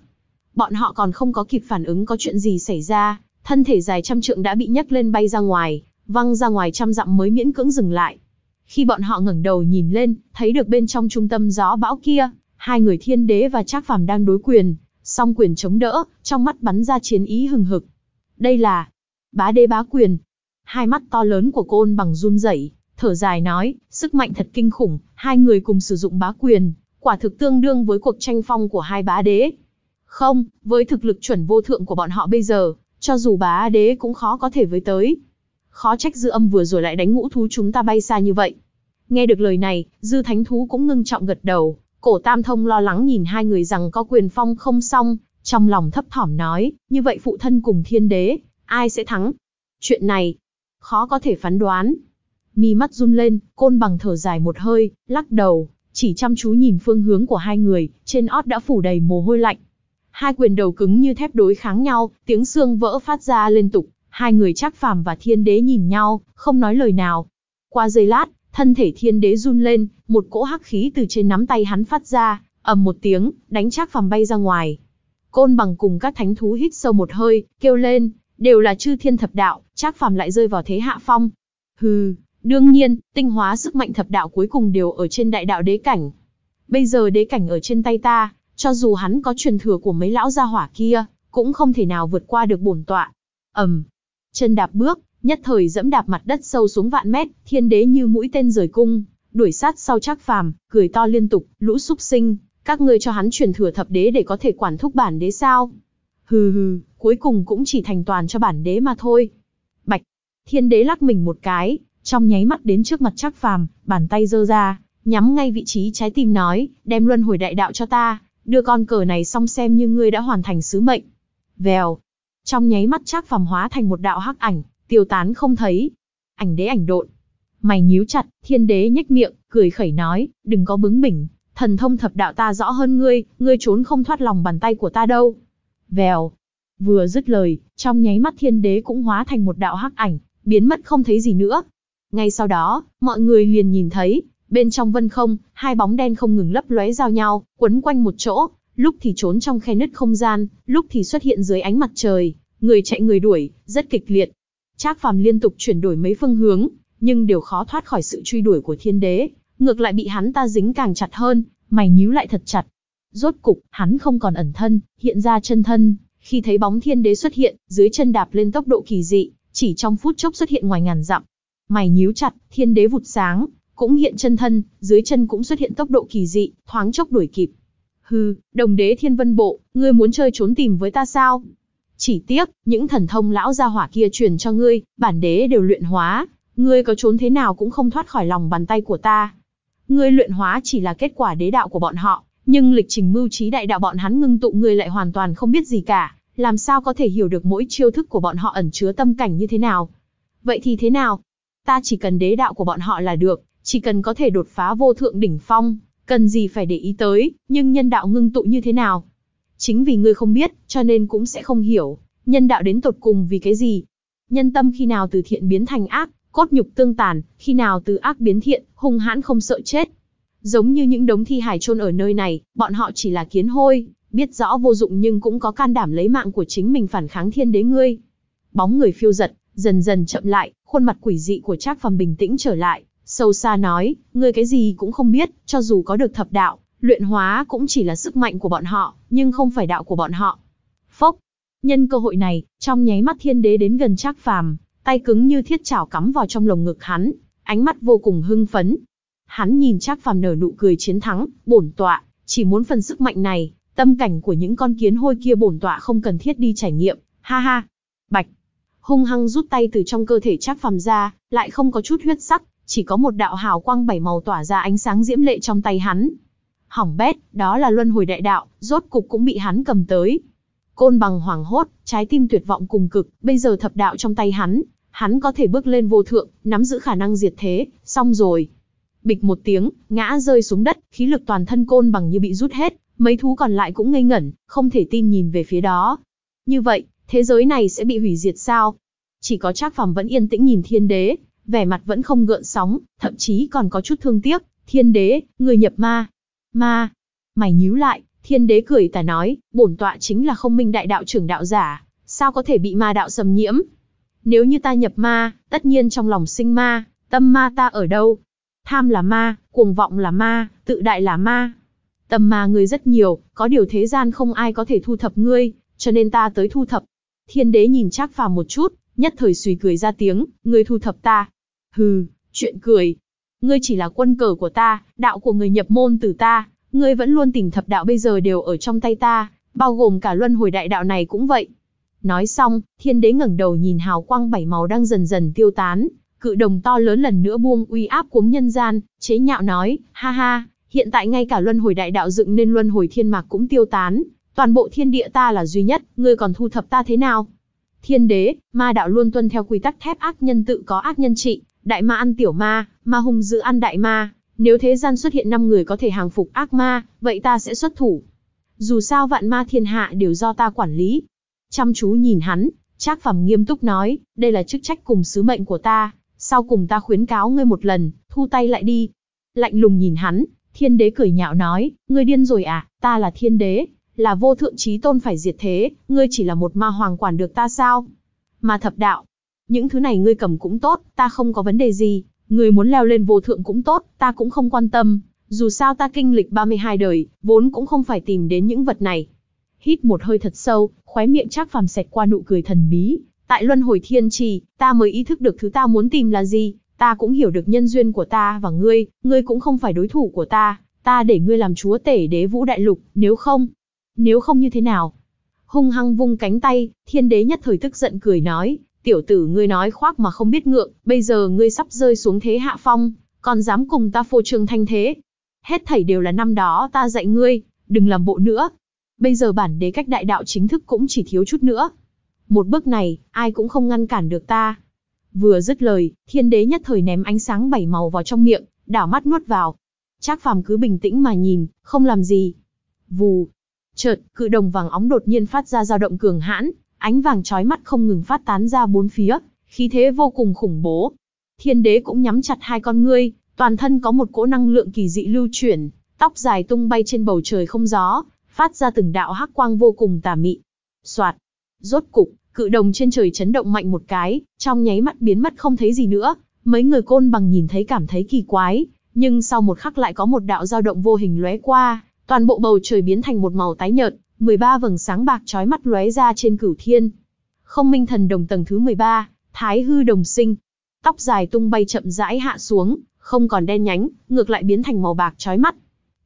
Bọn họ còn không có kịp phản ứng có chuyện gì xảy ra, thân thể dài trăm trượng đã bị nhấc lên bay ra ngoài, văng ra ngoài trăm dặm mới miễn cưỡng dừng lại. Khi bọn họ ngẩng đầu nhìn lên, thấy được bên trong trung tâm gió bão kia, hai người thiên đế và trác phàm đang đối quyền, song quyền chống đỡ, trong mắt bắn ra chiến ý hừng hực. Đây là bá đế bá quyền. Hai mắt to lớn của côn bằng run rẩy, thở dài nói, sức mạnh thật kinh khủng, hai người cùng sử dụng bá quyền, quả thực tương đương với cuộc tranh phong của hai bá đế. Không, với thực lực chuẩn vô thượng của bọn họ bây giờ, cho dù bá đế cũng khó có thể với tới. Khó trách dư âm vừa rồi lại đánh ngũ thú chúng ta bay xa như vậy. Nghe được lời này, dư thánh thú cũng ngưng trọng gật đầu, cổ tam thông lo lắng nhìn hai người rằng có quyền phong không xong, trong lòng thấp thỏm nói, như vậy phụ thân cùng thiên đế, ai sẽ thắng? Chuyện này, khó có thể phán đoán. Mi mắt run lên, côn bằng thở dài một hơi, lắc đầu, chỉ chăm chú nhìn phương hướng của hai người, trên ót đã phủ đầy mồ hôi lạnh. Hai quyền đầu cứng như thép đối kháng nhau, tiếng xương vỡ phát ra liên tục, hai người chắc phàm và thiên đế nhìn nhau, không nói lời nào. Qua giây lát, thân thể thiên đế run lên, một cỗ hắc khí từ trên nắm tay hắn phát ra, ầm một tiếng, đánh chắc phàm bay ra ngoài. Côn bằng cùng các thánh thú hít sâu một hơi, kêu lên, đều là chư thiên thập đạo, chắc phàm lại rơi vào thế hạ phong. Hừ, Đương nhiên, tinh hóa sức mạnh thập đạo cuối cùng đều ở trên đại đạo đế cảnh. Bây giờ đế cảnh ở trên tay ta, cho dù hắn có truyền thừa của mấy lão gia hỏa kia, cũng không thể nào vượt qua được bổn tọa. Ầm. Chân đạp bước, nhất thời dẫm đạp mặt đất sâu xuống vạn mét, thiên đế như mũi tên rời cung, đuổi sát sau Trác Phàm, cười to liên tục, lũ súc sinh, các ngươi cho hắn truyền thừa thập đế để có thể quản thúc bản đế sao? Hừ hừ, cuối cùng cũng chỉ thành toàn cho bản đế mà thôi. Bạch, thiên đế lắc mình một cái, trong nháy mắt đến trước mặt Trác Phàm, bàn tay giơ ra, nhắm ngay vị trí trái tim nói, đem luân hồi đại đạo cho ta, đưa con cờ này xong xem như ngươi đã hoàn thành sứ mệnh. Vèo. Trong nháy mắt Trác Phàm hóa thành một đạo hắc ảnh, tiêu tán không thấy. Ảnh đế ảnh độn. Mày nhíu chặt, Thiên đế nhếch miệng, cười khẩy nói, đừng có bướng bỉnh, thần thông thập đạo ta rõ hơn ngươi, ngươi trốn không thoát lòng bàn tay của ta đâu. Vèo. Vừa dứt lời, trong nháy mắt Thiên đế cũng hóa thành một đạo hắc ảnh, biến mất không thấy gì nữa, ngay sau đó, mọi người liền nhìn thấy, bên trong vân không, hai bóng đen không ngừng lấp lóe giao nhau, quấn quanh một chỗ, lúc thì trốn trong khe nứt không gian, lúc thì xuất hiện dưới ánh mặt trời, người chạy người đuổi, rất kịch liệt. Trác Phàm liên tục chuyển đổi mấy phương hướng, nhưng đều khó thoát khỏi sự truy đuổi của Thiên Đế, ngược lại bị hắn ta dính càng chặt hơn, mày nhíu lại thật chặt. Rốt cục, hắn không còn ẩn thân, hiện ra chân thân, khi thấy bóng Thiên Đế xuất hiện, dưới chân đạp lên tốc độ kỳ dị, chỉ trong phút chốc xuất hiện ngoài ngàn dặm, Mày nhíu chặt, thiên đế vụt sáng, cũng hiện chân thân, dưới chân cũng xuất hiện tốc độ kỳ dị, thoáng chốc đuổi kịp. Hừ, đồng đế thiên vân bộ, ngươi muốn chơi trốn tìm với ta sao? Chỉ tiếc, những thần thông lão gia hỏa kia truyền cho ngươi, bản đế đều luyện hóa, ngươi có trốn thế nào cũng không thoát khỏi lòng bàn tay của ta. Ngươi luyện hóa chỉ là kết quả đế đạo của bọn họ, nhưng lịch trình mưu trí đại đạo bọn hắn ngưng tụ ngươi lại hoàn toàn không biết gì cả, làm sao có thể hiểu được mỗi chiêu thức của bọn họ ẩn chứa tâm cảnh như thế nào. Vậy thì thế nào, Ta chỉ cần đế đạo của bọn họ là được, chỉ cần có thể đột phá vô thượng đỉnh phong, cần gì phải để ý tới, nhưng nhân đạo ngưng tụ như thế nào? Chính vì ngươi không biết, cho nên cũng sẽ không hiểu, nhân đạo đến tột cùng vì cái gì? Nhân tâm khi nào từ thiện biến thành ác, cốt nhục tương tàn, khi nào từ ác biến thiện, hung hãn không sợ chết. Giống như những đống thi hải chôn ở nơi này, bọn họ chỉ là kiến hôi, biết rõ vô dụng nhưng cũng có can đảm lấy mạng của chính mình phản kháng thiên đế ngươi. Bóng người phiêu giật, dần dần chậm lại, khuôn mặt quỷ dị của Trác Phàm bình tĩnh trở lại, sâu xa nói, ngươi cái gì cũng không biết, cho dù có được thập đạo, luyện hóa cũng chỉ là sức mạnh của bọn họ, nhưng không phải đạo của bọn họ. Phốc. Nhân cơ hội này, trong nháy mắt Thiên Đế đến gần Trác Phàm, tay cứng như thiết chảo cắm vào trong lồng ngực hắn, ánh mắt vô cùng hưng phấn. Hắn nhìn Trác Phàm nở nụ cười chiến thắng, bổn tọa chỉ muốn phần sức mạnh này, tâm cảnh của những con kiến hôi kia bổn tọa không cần thiết đi trải nghiệm. Ha ha. Bạch hung hăng rút tay từ trong cơ thể Trác Phàm ra, lại không có chút huyết sắc, chỉ có một đạo hào quang bảy màu tỏa ra ánh sáng diễm lệ trong tay hắn. Hỏng bét, đó là luân hồi đại đạo, rốt cục cũng bị hắn cầm tới. Côn bằng hoảng hốt, trái tim tuyệt vọng cùng cực, bây giờ thập đạo trong tay hắn, hắn có thể bước lên vô thượng, nắm giữ khả năng diệt thế, xong rồi. Bịch một tiếng, ngã rơi xuống đất, khí lực toàn thân côn bằng như bị rút hết, mấy thú còn lại cũng ngây ngẩn, không thể tin nhìn về phía đó. Như vậy, Thế giới này sẽ bị hủy diệt sao? Chỉ có Trác Phàm vẫn yên tĩnh nhìn Thiên Đế, vẻ mặt vẫn không gợn sóng, thậm chí còn có chút thương tiếc, "Thiên Đế, người nhập ma." "Ma?" Mày nhíu lại, Thiên Đế cười tà nói, "Bổn tọa chính là Không Minh Đại Đạo trưởng đạo giả, sao có thể bị ma đạo xâm nhiễm? Nếu như ta nhập ma, tất nhiên trong lòng sinh ma, tâm ma ta ở đâu? Tham là ma, cuồng vọng là ma, tự đại là ma." Tâm ma ngươi rất nhiều, có điều thế gian không ai có thể thu thập ngươi, cho nên ta tới thu thập, Thiên đế nhìn Trác Phàm một chút, nhất thời suy cười ra tiếng, ngươi thu thập ta. Hừ, chuyện cười. Ngươi chỉ là quân cờ của ta, đạo của người nhập môn từ ta, ngươi vẫn luôn tỉnh thập đạo bây giờ đều ở trong tay ta, bao gồm cả luân hồi đại đạo này cũng vậy. Nói xong, thiên đế ngẩng đầu nhìn hào quang bảy màu đang dần dần tiêu tán, cự đồng to lớn lần nữa buông uy áp cuống nhân gian, chế nhạo nói, ha ha, hiện tại ngay cả luân hồi đại đạo dựng nên luân hồi thiên mạc cũng tiêu tán, toàn bộ thiên địa ta là duy nhất, ngươi còn thu thập ta thế nào? Thiên đế, ma đạo luôn tuân theo quy tắc thép ác nhân tự có ác nhân trị, đại ma ăn tiểu ma, ma hung dữ ăn đại ma, nếu thế gian xuất hiện năm người có thể hàng phục ác ma, vậy ta sẽ xuất thủ. Dù sao vạn ma thiên hạ đều do ta quản lý. Chăm chú nhìn hắn, Trác phẩm nghiêm túc nói, đây là chức trách cùng sứ mệnh của ta, sau cùng ta khuyến cáo ngươi một lần, thu tay lại đi. Lạnh lùng nhìn hắn, Thiên đế cười nhạo nói, ngươi điên rồi à, ta là thiên đế, là vô thượng trí tôn phải diệt thế, ngươi chỉ là một ma hoàng quản được ta sao? Ma thập đạo, những thứ này ngươi cầm cũng tốt, ta không có vấn đề gì, ngươi muốn leo lên vô thượng cũng tốt, ta cũng không quan tâm, dù sao ta kinh lịch 32 đời, vốn cũng không phải tìm đến những vật này. Hít một hơi thật sâu, khóe miệng chắc Phàm xẹt qua nụ cười thần bí, tại Luân Hồi Thiên Trì, ta mới ý thức được thứ ta muốn tìm là gì, ta cũng hiểu được nhân duyên của ta và ngươi, ngươi cũng không phải đối thủ của ta, ta để ngươi làm chúa tể Đế Vũ Đại Lục, nếu không, nếu không như thế nào? Hung hăng vung cánh tay, thiên đế nhất thời tức giận cười nói, tiểu tử ngươi nói khoác mà không biết ngượng, bây giờ ngươi sắp rơi xuống thế hạ phong, còn dám cùng ta phô trương thanh thế. Hết thảy đều là năm đó ta dạy ngươi, đừng làm bộ nữa. Bây giờ bản đế cách đại đạo chính thức cũng chỉ thiếu chút nữa. Một bước này, ai cũng không ngăn cản được ta. Vừa dứt lời, thiên đế nhất thời ném ánh sáng bảy màu vào trong miệng, đảo mắt nuốt vào. Trác phàm cứ bình tĩnh mà nhìn, không làm gì. Vù, Chợt, cự đồng vàng óng đột nhiên phát ra dao động cường hãn, ánh vàng trói mắt không ngừng phát tán ra bốn phía, khí thế vô cùng khủng bố. Thiên đế cũng nhắm chặt hai con ngươi, toàn thân có một cỗ năng lượng kỳ dị lưu chuyển, tóc dài tung bay trên bầu trời không gió, phát ra từng đạo hắc quang vô cùng tà mị. Soạt, rốt cục, cự đồng trên trời chấn động mạnh một cái, trong nháy mắt biến mất không thấy gì nữa, mấy người côn bằng nhìn thấy cảm thấy kỳ quái, nhưng sau một khắc lại có một đạo dao động vô hình lóe qua, Toàn bộ bầu trời biến thành một màu tái nhợt, 13 vầng sáng bạc chói mắt lóe ra trên cửu thiên. Không minh thần đồng tầng thứ 13, thái hư đồng sinh. Tóc dài tung bay chậm rãi hạ xuống, không còn đen nhánh, ngược lại biến thành màu bạc chói mắt.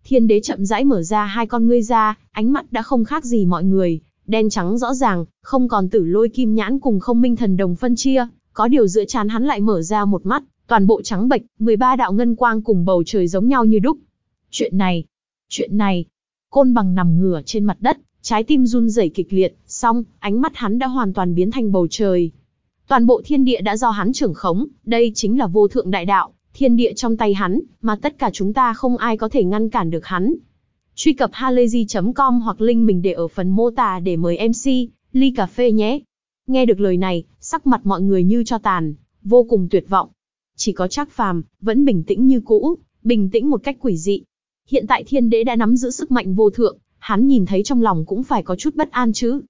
Thiên đế chậm rãi mở ra hai con ngươi ra, ánh mắt đã không khác gì mọi người, đen trắng rõ ràng, không còn tử lôi kim nhãn cùng không minh thần đồng phân chia, có điều giữa chán hắn lại mở ra một mắt, toàn bộ trắng bệch, 13 đạo ngân quang cùng bầu trời giống nhau như đúc. Chuyện này, Chuyện này, côn bằng nằm ngửa trên mặt đất, trái tim run rẩy kịch liệt, xong, ánh mắt hắn đã hoàn toàn biến thành bầu trời. Toàn bộ thiên địa đã do hắn trưởng khống, đây chính là vô thượng đại đạo, thiên địa trong tay hắn, mà tất cả chúng ta không ai có thể ngăn cản được hắn. Truy cập halayzi.com hoặc link mình để ở phần mô tả để mời MC, ly cà phê nhé. Nghe được lời này, sắc mặt mọi người như cho tàn, vô cùng tuyệt vọng. Chỉ có Trác Phàm vẫn bình tĩnh như cũ, bình tĩnh một cách quỷ dị, Hiện tại thiên đế đã nắm giữ sức mạnh vô thượng, hắn nhìn thấy trong lòng cũng phải có chút bất an chứ.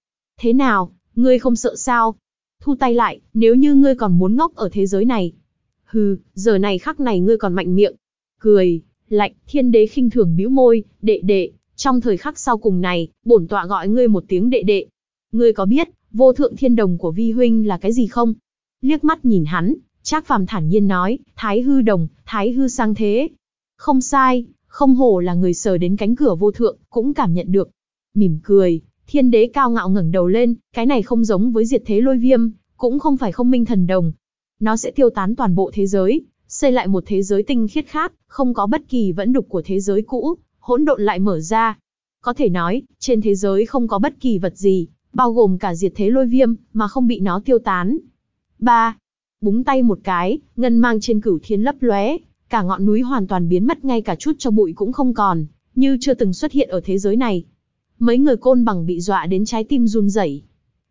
Thế nào, ngươi không sợ sao? Thu tay lại, nếu như ngươi còn muốn ngốc ở thế giới này. Hừ, giờ này khắc này ngươi còn mạnh miệng. Cười, lạnh, thiên đế khinh thường bĩu môi, đệ đệ, trong thời khắc sau cùng này, bổn tọa gọi ngươi một tiếng đệ đệ. Ngươi có biết, vô thượng thiên đồng của vi huynh là cái gì không? Liếc mắt nhìn hắn, Trác Phàm thản nhiên nói, Thái hư đồng, Thái hư sang thế. Không sai, không hổ là người sờ đến cánh cửa vô thượng, cũng cảm nhận được. Mỉm cười, thiên đế cao ngạo ngẩng đầu lên, cái này không giống với diệt thế lôi viêm, cũng không phải không minh thần đồng. Nó sẽ tiêu tán toàn bộ thế giới, xây lại một thế giới tinh khiết khác, không có bất kỳ vẫn đục của thế giới cũ, hỗn độn lại mở ra. Có thể nói, trên thế giới không có bất kỳ vật gì, bao gồm cả diệt thế lôi viêm, mà không bị nó tiêu tán. 3. Búng tay một cái, ngân mang trên cửu thiên lấp lóe, Cả ngọn núi hoàn toàn biến mất ngay cả chút cho bụi cũng không còn, như chưa từng xuất hiện ở thế giới này. Mấy người côn bằng bị dọa đến trái tim run rẩy.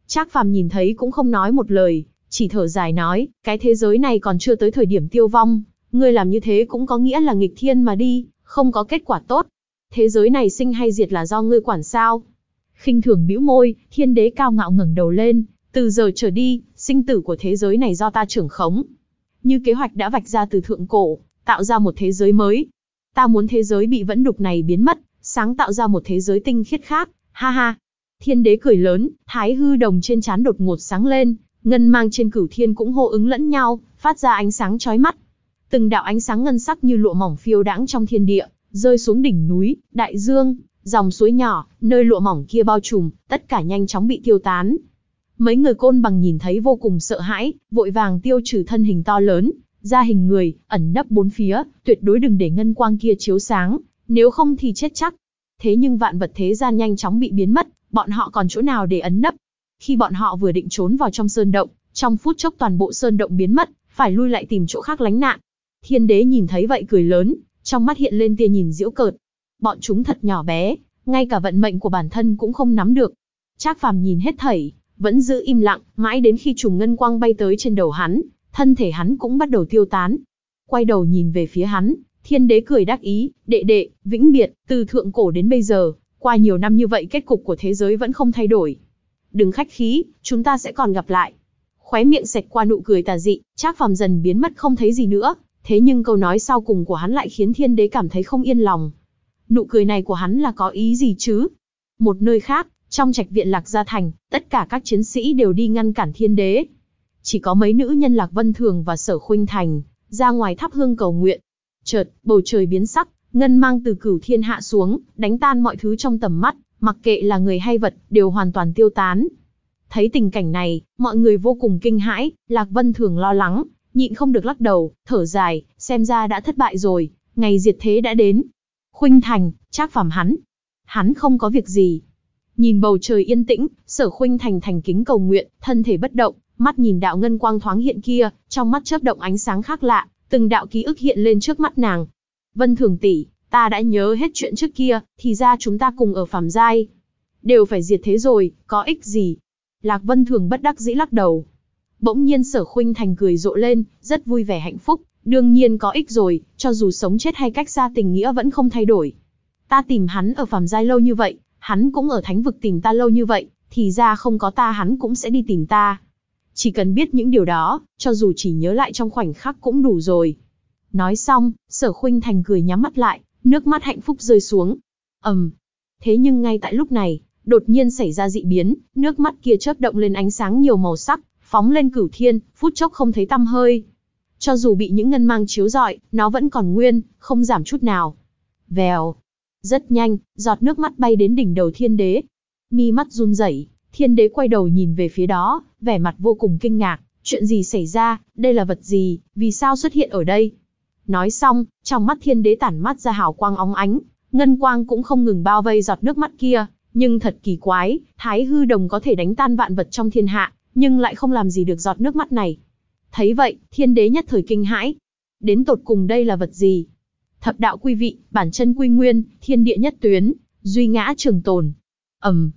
Trác Phàm nhìn thấy cũng không nói một lời, chỉ thở dài nói, cái thế giới này còn chưa tới thời điểm tiêu vong, ngươi làm như thế cũng có nghĩa là nghịch thiên mà đi, không có kết quả tốt. Thế giới này sinh hay diệt là do ngươi quản sao? Khinh thường bĩu môi, Thiên Đế cao ngạo ngẩng đầu lên, từ giờ trở đi, sinh tử của thế giới này do ta trưởng khống. Như kế hoạch đã vạch ra từ thượng cổ, tạo ra một thế giới mới. Ta muốn thế giới bị vẫn đục này biến mất, sáng tạo ra một thế giới tinh khiết khác, ha ha. Thiên đế cười lớn, thái hư đồng trên trán đột ngột sáng lên, ngân mang trên cửu thiên cũng hô ứng lẫn nhau, phát ra ánh sáng chói mắt. Từng đạo ánh sáng ngân sắc như lụa mỏng phiêu đãng trong thiên địa, rơi xuống đỉnh núi, đại dương, dòng suối nhỏ, nơi lụa mỏng kia bao trùm, tất cả nhanh chóng bị tiêu tán. Mấy người côn bằng nhìn thấy vô cùng sợ hãi, vội vàng tiêu trừ thân hình to lớn, ra hình người, ẩn nấp bốn phía, tuyệt đối đừng để ngân quang kia chiếu sáng, nếu không thì chết chắc. Thế nhưng vạn vật thế gian nhanh chóng bị biến mất, bọn họ còn chỗ nào để ẩn nấp. Khi bọn họ vừa định trốn vào trong sơn động, trong phút chốc toàn bộ sơn động biến mất, phải lui lại tìm chỗ khác lánh nạn. Thiên đế nhìn thấy vậy cười lớn, trong mắt hiện lên tia nhìn diễu cợt. Bọn chúng thật nhỏ bé, ngay cả vận mệnh của bản thân cũng không nắm được. Trác Phàm nhìn hết thảy, vẫn giữ im lặng, mãi đến khi trùng ngân quang bay tới trên đầu hắn, thân thể hắn cũng bắt đầu tiêu tán. Quay đầu nhìn về phía hắn, thiên đế cười đắc ý, đệ đệ, vĩnh biệt, từ thượng cổ đến bây giờ, qua nhiều năm như vậy kết cục của thế giới vẫn không thay đổi. Đừng khách khí, chúng ta sẽ còn gặp lại. Khóe miệng sạch qua nụ cười tà dị, Trác Phàm dần biến mất không thấy gì nữa, thế nhưng câu nói sau cùng của hắn lại khiến thiên đế cảm thấy không yên lòng. Nụ cười này của hắn là có ý gì chứ? Một nơi khác, trong trạch viện Lạc Gia Thành, tất cả các chiến sĩ đều đi ngăn cản thiên đế, chỉ có mấy nữ nhân Lạc Vân Thường và Sở Khuynh Thành, ra ngoài thắp hương cầu nguyện. Chợt, bầu trời biến sắc, ngân mang từ cửu thiên hạ xuống, đánh tan mọi thứ trong tầm mắt, mặc kệ là người hay vật, đều hoàn toàn tiêu tán. Thấy tình cảnh này, mọi người vô cùng kinh hãi, Lạc Vân Thường lo lắng, nhịn không được lắc đầu, thở dài, xem ra đã thất bại rồi, ngày diệt thế đã đến. Khuynh Thành, trác phàm hắn. Hắn không có việc gì. Nhìn bầu trời yên tĩnh, sở Khuynh Thành thành kính cầu nguyện, thân thể bất động, mắt nhìn đạo ngân quang thoáng hiện kia, trong mắt chớp động ánh sáng khác lạ, từng đạo ký ức hiện lên trước mắt nàng. Vân Thường tỷ, ta đã nhớ hết chuyện trước kia, thì ra chúng ta cùng ở phàm giai, đều phải diệt thế rồi, có ích gì? Lạc Vân Thường bất đắc dĩ lắc đầu. Bỗng nhiên Sở Khuynh Thành cười rộ lên, rất vui vẻ hạnh phúc, đương nhiên có ích rồi, cho dù sống chết hay cách xa tình nghĩa vẫn không thay đổi. Ta tìm hắn ở phàm giai lâu như vậy, hắn cũng ở thánh vực tìm ta lâu như vậy, thì ra không có ta hắn cũng sẽ đi tìm ta. Chỉ cần biết những điều đó, cho dù chỉ nhớ lại trong khoảnh khắc cũng đủ rồi. Nói xong, sở khuynh thành cười nhắm mắt lại, nước mắt hạnh phúc rơi xuống. ầm, um. Thế nhưng ngay tại lúc này, đột nhiên xảy ra dị biến, nước mắt kia chớp động lên ánh sáng nhiều màu sắc, phóng lên cửu thiên, phút chốc không thấy tăm hơi. Cho dù bị những ngân mang chiếu rọi, nó vẫn còn nguyên, không giảm chút nào. Vèo. Rất nhanh, giọt nước mắt bay đến đỉnh đầu thiên đế. Mi mắt run rẩy, Thiên đế quay đầu nhìn về phía đó, vẻ mặt vô cùng kinh ngạc, chuyện gì xảy ra, đây là vật gì, vì sao xuất hiện ở đây? Nói xong, trong mắt thiên đế tản mắt ra hào quang óng ánh, ngân quang cũng không ngừng bao vây giọt nước mắt kia, nhưng thật kỳ quái, thái hư đồng có thể đánh tan vạn vật trong thiên hạ, nhưng lại không làm gì được giọt nước mắt này. Thấy vậy, thiên đế nhất thời kinh hãi. Đến tột cùng đây là vật gì? Thập đạo quy vị, bản chân quy nguyên, thiên địa nhất tuyến, duy ngã trường tồn. Ẩm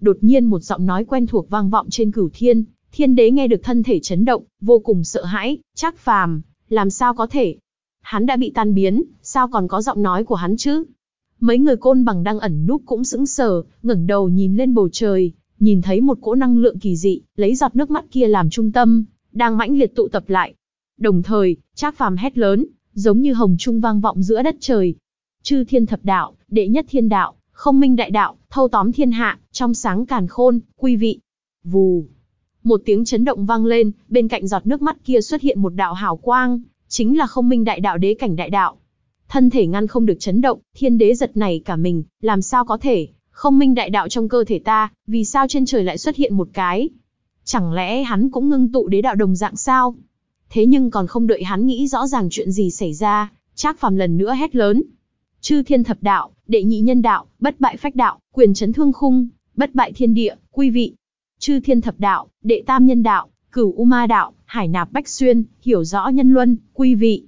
đột nhiên một giọng nói quen thuộc vang vọng trên cửu thiên, thiên đế nghe được thân thể chấn động, vô cùng sợ hãi, chắc phàm, làm sao có thể. Hắn đã bị tan biến, sao còn có giọng nói của hắn chứ? Mấy người côn bằng đang ẩn núp cũng sững sờ, ngẩng đầu nhìn lên bầu trời, nhìn thấy một cỗ năng lượng kỳ dị, lấy giọt nước mắt kia làm trung tâm, đang mãnh liệt tụ tập lại. Đồng thời, Trác Phàm hét lớn, giống như hồng trung vang vọng giữa đất trời. Chư thiên thập đạo, đệ nhất thiên đạo, không minh đại đạo, thâu tóm thiên hạ, trong sáng càn khôn, quy vị. Vù. Một tiếng chấn động vang lên, bên cạnh giọt nước mắt kia xuất hiện một đạo hào quang, chính là không minh đại đạo đế cảnh đại đạo. Thân thể ngăn không được chấn động, thiên đế giật này cả mình, làm sao có thể, không minh đại đạo trong cơ thể ta, vì sao trên trời lại xuất hiện một cái? Chẳng lẽ hắn cũng ngưng tụ đế đạo đồng dạng sao? Thế nhưng còn không đợi hắn nghĩ rõ ràng chuyện gì xảy ra, Trác Phàm lần nữa hét lớn. Chư thiên thập đạo, đệ nhị nhân đạo, bất bại phách đạo, quyền chấn thương khung, bất bại thiên địa, quy vị. Chư thiên thập đạo, đệ tam nhân đạo, cửu u ma đạo, hải nạp bách xuyên, hiểu rõ nhân luân, quy vị.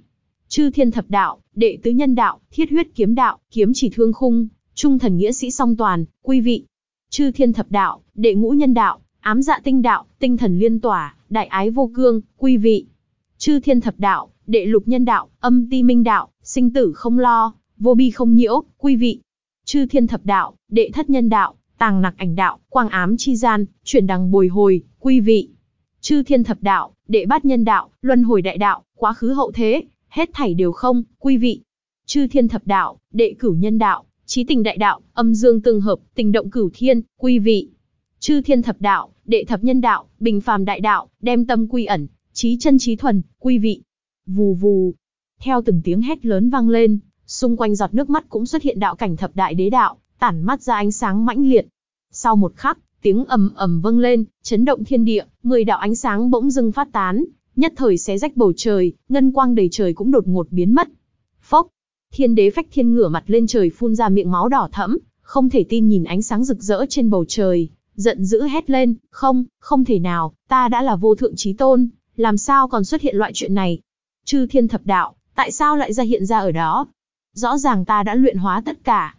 Chư thiên thập đạo, đệ tứ nhân đạo, thiết huyết kiếm đạo, kiếm chỉ thương khung, trung thần nghĩa sĩ song toàn, quy vị. Chư thiên thập đạo, đệ ngũ nhân đạo, ám dạ tinh đạo, tinh thần liên tỏa, đại ái vô cương, quy vị. Chư thiên thập đạo, đệ lục nhân đạo, âm ti minh đạo, sinh tử không lo, vô bi không nhiễu, quy vị. Chư thiên thập đạo, đệ thất nhân đạo, tàng nặc ảnh đạo, quang ám chi gian, chuyển đằng bồi hồi, quy vị. Chư thiên thập đạo, đệ bát nhân đạo, luân hồi đại đạo, quá khứ hậu thế, hết thảy đều không, quy vị. Chư thiên thập đạo, đệ cửu nhân đạo, trí tình đại đạo, âm dương tương hợp, tình động cửu thiên, quy vị. Chư thiên thập đạo, đệ thập nhân đạo, bình phàm đại đạo, đem tâm quy ẩn, trí chân trí thuần, quy vị. Vù vù. Theo từng tiếng hét lớn vang lên, xung quanh giọt nước mắt cũng xuất hiện đạo cảnh thập đại đế đạo, tản mắt ra ánh sáng mãnh liệt. Sau một khắc, tiếng ầm ầm vang lên, chấn động thiên địa, mười đạo ánh sáng bỗng dưng phát tán, nhất thời xé rách bầu trời, ngân quang đầy trời cũng đột ngột biến mất. Phốc, Thiên đế phách thiên ngửa mặt lên trời phun ra miệng máu đỏ thẫm, không thể tin nhìn ánh sáng rực rỡ trên bầu trời, giận dữ hét lên, không, không thể nào, ta đã là vô thượng trí tôn, làm sao còn xuất hiện loại chuyện này? Chư thiên thập đạo, tại sao lại ra hiện ra ở đó? Rõ ràng ta đã luyện hóa tất cả.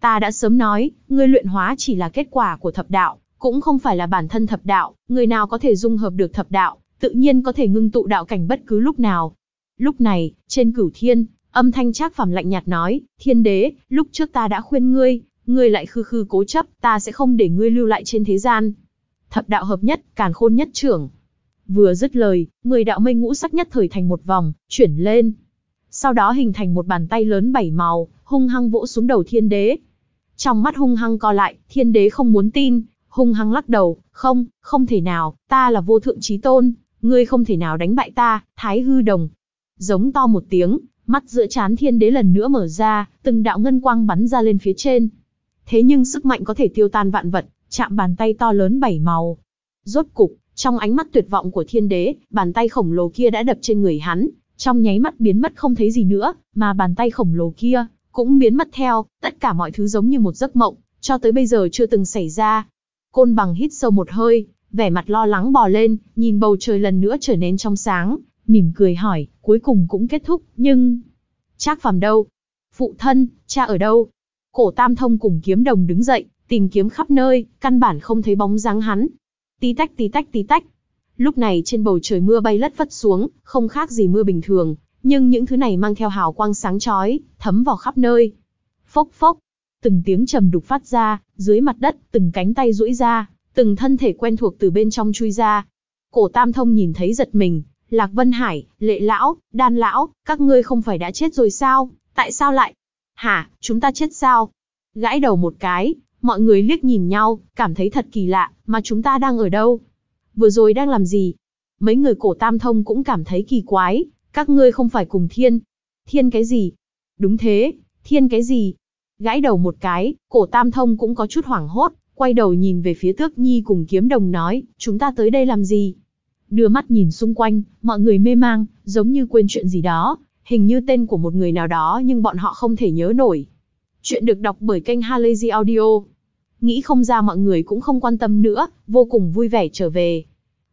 Ta đã sớm nói, ngươi luyện hóa chỉ là kết quả của thập đạo, cũng không phải là bản thân thập đạo, người nào có thể dung hợp được thập đạo, tự nhiên có thể ngưng tụ đạo cảnh bất cứ lúc nào. Lúc này, trên cửu thiên, âm thanh trác phẩm lạnh nhạt nói, thiên đế, lúc trước ta đã khuyên ngươi, ngươi lại khư khư cố chấp, ta sẽ không để ngươi lưu lại trên thế gian. Thập đạo hợp nhất, càn khôn nhất trưởng. Vừa dứt lời, người đạo mây ngũ sắc nhất thời thành một vòng, chuyển lên, sau đó hình thành một bàn tay lớn bảy màu, hung hăng vỗ xuống đầu thiên đế. Trong mắt hung hăng co lại, thiên đế không muốn tin, hung hăng lắc đầu, không, không thể nào, ta là vô thượng trí tôn, ngươi không thể nào đánh bại ta, thái hư đồng. Giống to một tiếng, mắt giữa chán thiên đế lần nữa mở ra, từng đạo ngân quang bắn ra lên phía trên. Thế nhưng sức mạnh có thể tiêu tan vạn vật, chạm bàn tay to lớn bảy màu. Rốt cục, trong ánh mắt tuyệt vọng của thiên đế, bàn tay khổng lồ kia đã đập trên người hắn, trong nháy mắt biến mất không thấy gì nữa, mà bàn tay khổng lồ kia cũng biến mất theo, tất cả mọi thứ giống như một giấc mộng, cho tới bây giờ chưa từng xảy ra. Côn bằng hít sâu một hơi, vẻ mặt lo lắng bò lên, nhìn bầu trời lần nữa trở nên trong sáng, mỉm cười hỏi, cuối cùng cũng kết thúc, nhưng... Trác phàm đâu? Phụ thân, cha ở đâu? Cổ tam thông cùng kiếm đồng đứng dậy, tìm kiếm khắp nơi, căn bản không thấy bóng dáng hắn. Tí tách tí tách tí tách, Lúc này trên bầu trời mưa bay lất vất xuống, không khác gì mưa bình thường, nhưng những thứ này mang theo hào quang sáng chói, thấm vào khắp nơi. Phốc phốc, từng tiếng trầm đục phát ra, dưới mặt đất, từng cánh tay duỗi ra, từng thân thể quen thuộc từ bên trong chui ra. Cổ Tam Thông nhìn thấy giật mình, Lạc Vân Hải, Lệ Lão, Đan Lão, các ngươi không phải đã chết rồi sao, tại sao lại? Hả, chúng ta chết sao? Gãi đầu một cái, mọi người liếc nhìn nhau, cảm thấy thật kỳ lạ, mà chúng ta đang ở đâu? vừa rồi đang làm gì? Mấy người cổ tam thông cũng cảm thấy kỳ quái, các ngươi không phải cùng thiên. Thiên cái gì? Đúng thế, thiên cái gì? Gãi đầu một cái, cổ tam thông cũng có chút hoảng hốt, quay đầu nhìn về phía tước nhi cùng kiếm đồng nói, chúng ta tới đây làm gì? Đưa mắt nhìn xung quanh, mọi người mê mang, giống như quên chuyện gì đó, hình như tên của một người nào đó nhưng bọn họ không thể nhớ nổi. Chuyện được đọc bởi kênh Halazy Audio nghĩ không ra mọi người cũng không quan tâm nữa, vô cùng vui vẻ trở về.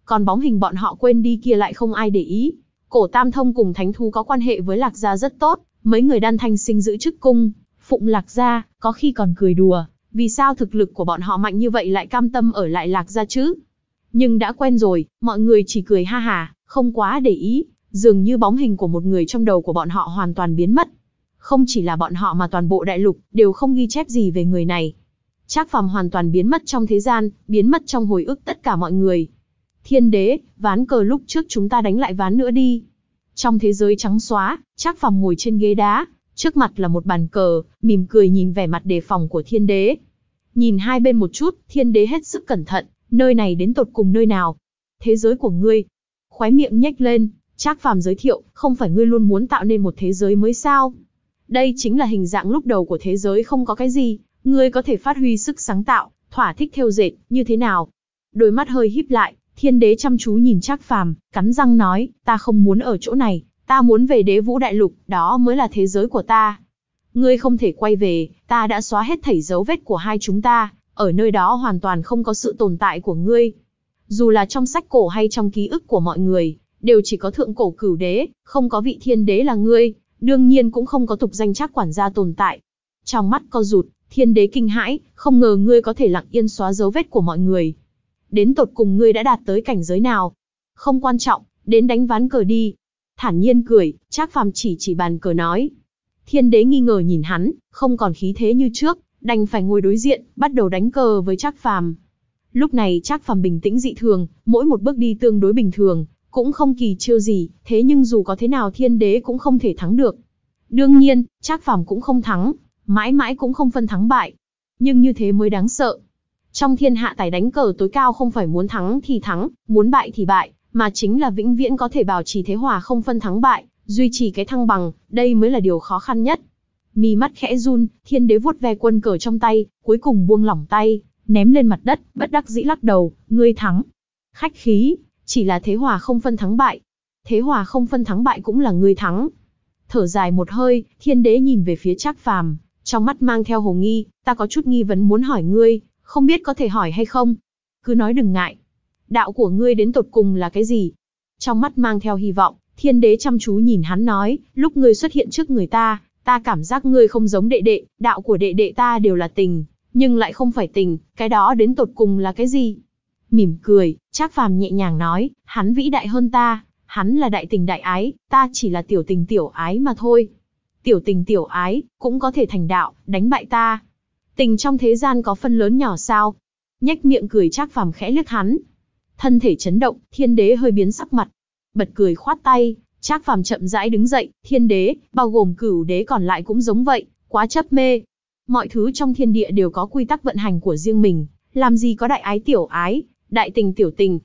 Còn bóng hình bọn họ quên đi kia lại không ai để ý. Cổ Tam Thông cùng Thánh Thú có quan hệ với Lạc Gia rất tốt, mấy người đan thanh sinh giữ chức cung, phụng Lạc Gia, có khi còn cười đùa, vì sao thực lực của bọn họ mạnh như vậy lại cam tâm ở lại Lạc Gia chứ? Nhưng đã quen rồi, mọi người chỉ cười ha hà, không quá để ý, dường như bóng hình của một người trong đầu của bọn họ hoàn toàn biến mất. Không chỉ là bọn họ mà toàn bộ đại lục đều không ghi chép gì về người này, Trác Phàm hoàn toàn biến mất trong thế gian, biến mất trong hồi ức tất cả mọi người. Thiên đế, ván cờ lúc trước chúng ta đánh lại ván nữa đi. Trong thế giới trắng xóa, Trác Phàm ngồi trên ghế đá, trước mặt là một bàn cờ, mỉm cười nhìn vẻ mặt đề phòng của thiên đế. Nhìn hai bên một chút, thiên đế hết sức cẩn thận, nơi này đến tột cùng nơi nào? Thế giới của ngươi. Khóe miệng nhếch lên, Trác Phàm giới thiệu, không phải ngươi luôn muốn tạo nên một thế giới mới sao? Đây chính là hình dạng lúc đầu của thế giới không có cái gì, ngươi có thể phát huy sức sáng tạo, thỏa thích theo dệt, như thế nào? Đôi mắt hơi híp lại, thiên đế chăm chú nhìn Trác phàm, cắn răng nói, ta không muốn ở chỗ này, ta muốn về đế vũ đại lục, đó mới là thế giới của ta. Ngươi không thể quay về, ta đã xóa hết thảy dấu vết của hai chúng ta, ở nơi đó hoàn toàn không có sự tồn tại của ngươi. Dù là trong sách cổ hay trong ký ức của mọi người, đều chỉ có thượng cổ cửu đế, không có vị thiên đế là ngươi, đương nhiên cũng không có tục danh Trác quản gia tồn tại. Trong mắt co rụt, Thiên đế kinh hãi, không ngờ ngươi có thể lặng yên xóa dấu vết của mọi người. Đến tột cùng ngươi đã đạt tới cảnh giới nào? Không quan trọng, đến đánh ván cờ đi. Thản nhiên cười, Trác Phàm chỉ chỉ bàn cờ nói. Thiên đế nghi ngờ nhìn hắn, không còn khí thế như trước, đành phải ngồi đối diện, bắt đầu đánh cờ với Trác Phàm. Lúc này Trác Phàm bình tĩnh dị thường, mỗi một bước đi tương đối bình thường, cũng không kỳ chiêu gì, thế nhưng dù có thế nào Thiên đế cũng không thể thắng được. Đương nhiên, Trác Phàm cũng không thắng, mãi mãi cũng không phân thắng bại. Nhưng như thế mới đáng sợ. Trong thiên hạ tài đánh cờ tối cao không phải muốn thắng thì thắng, muốn bại thì bại, mà chính là vĩnh viễn có thể bảo trì thế hòa không phân thắng bại, duy trì cái thăng bằng, đây mới là điều khó khăn nhất. Mi mắt khẽ run, thiên đế vuốt ve quân cờ trong tay, cuối cùng buông lỏng tay, ném lên mặt đất, bất đắc dĩ lắc đầu, ngươi thắng. Khách khí, chỉ là thế hòa không phân thắng bại. Thế hòa không phân thắng bại cũng là ngươi thắng. Thở dài một hơi, thiên đế nhìn về phía Trác Phàm, trong mắt mang theo hồ nghi, ta có chút nghi vấn muốn hỏi ngươi, không biết có thể hỏi hay không? Cứ nói đừng ngại. Đạo của ngươi đến tột cùng là cái gì? Trong mắt mang theo hy vọng, thiên đế chăm chú nhìn hắn nói, lúc ngươi xuất hiện trước người ta, ta cảm giác ngươi không giống đệ đệ, đạo của đệ đệ ta đều là tình, nhưng lại không phải tình, cái đó đến tột cùng là cái gì? Mỉm cười, Trác Phàm nhẹ nhàng nói, hắn vĩ đại hơn ta, hắn là đại tình đại ái, ta chỉ là tiểu tình tiểu ái mà thôi tiểu tình tiểu ái, cũng có thể thành đạo, đánh bại ta. Tình trong thế gian có phân lớn nhỏ sao? Nhách miệng cười Trác Phàm khẽ liếc hắn. Thân thể chấn động, Thiên Đế hơi biến sắc mặt, bật cười khoát tay, Trác Phàm chậm rãi đứng dậy, Thiên Đế, bao gồm Cửu Đế còn lại cũng giống vậy, quá chấp mê. Mọi thứ trong thiên địa đều có quy tắc vận hành của riêng mình, làm gì có đại ái tiểu ái, đại tình tiểu tình.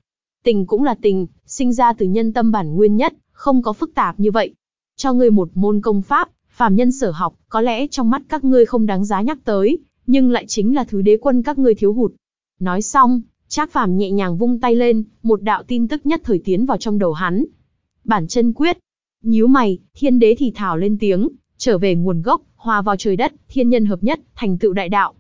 Tình cũng là tình, sinh ra từ nhân tâm bản nguyên nhất, không có phức tạp như vậy. Cho người một môn công pháp, phàm nhân sở học, có lẽ trong mắt các ngươi không đáng giá nhắc tới, nhưng lại chính là thứ đế quân các ngươi thiếu hụt. Nói xong, Trác Phàm nhẹ nhàng vung tay lên, một đạo tin tức nhất thời tiến vào trong đầu hắn. Bản chân quyết. Nhíu mày, Thiên Đế thì thào lên tiếng, trở về nguồn gốc, hòa vào trời đất, thiên nhân hợp nhất, thành tựu đại đạo.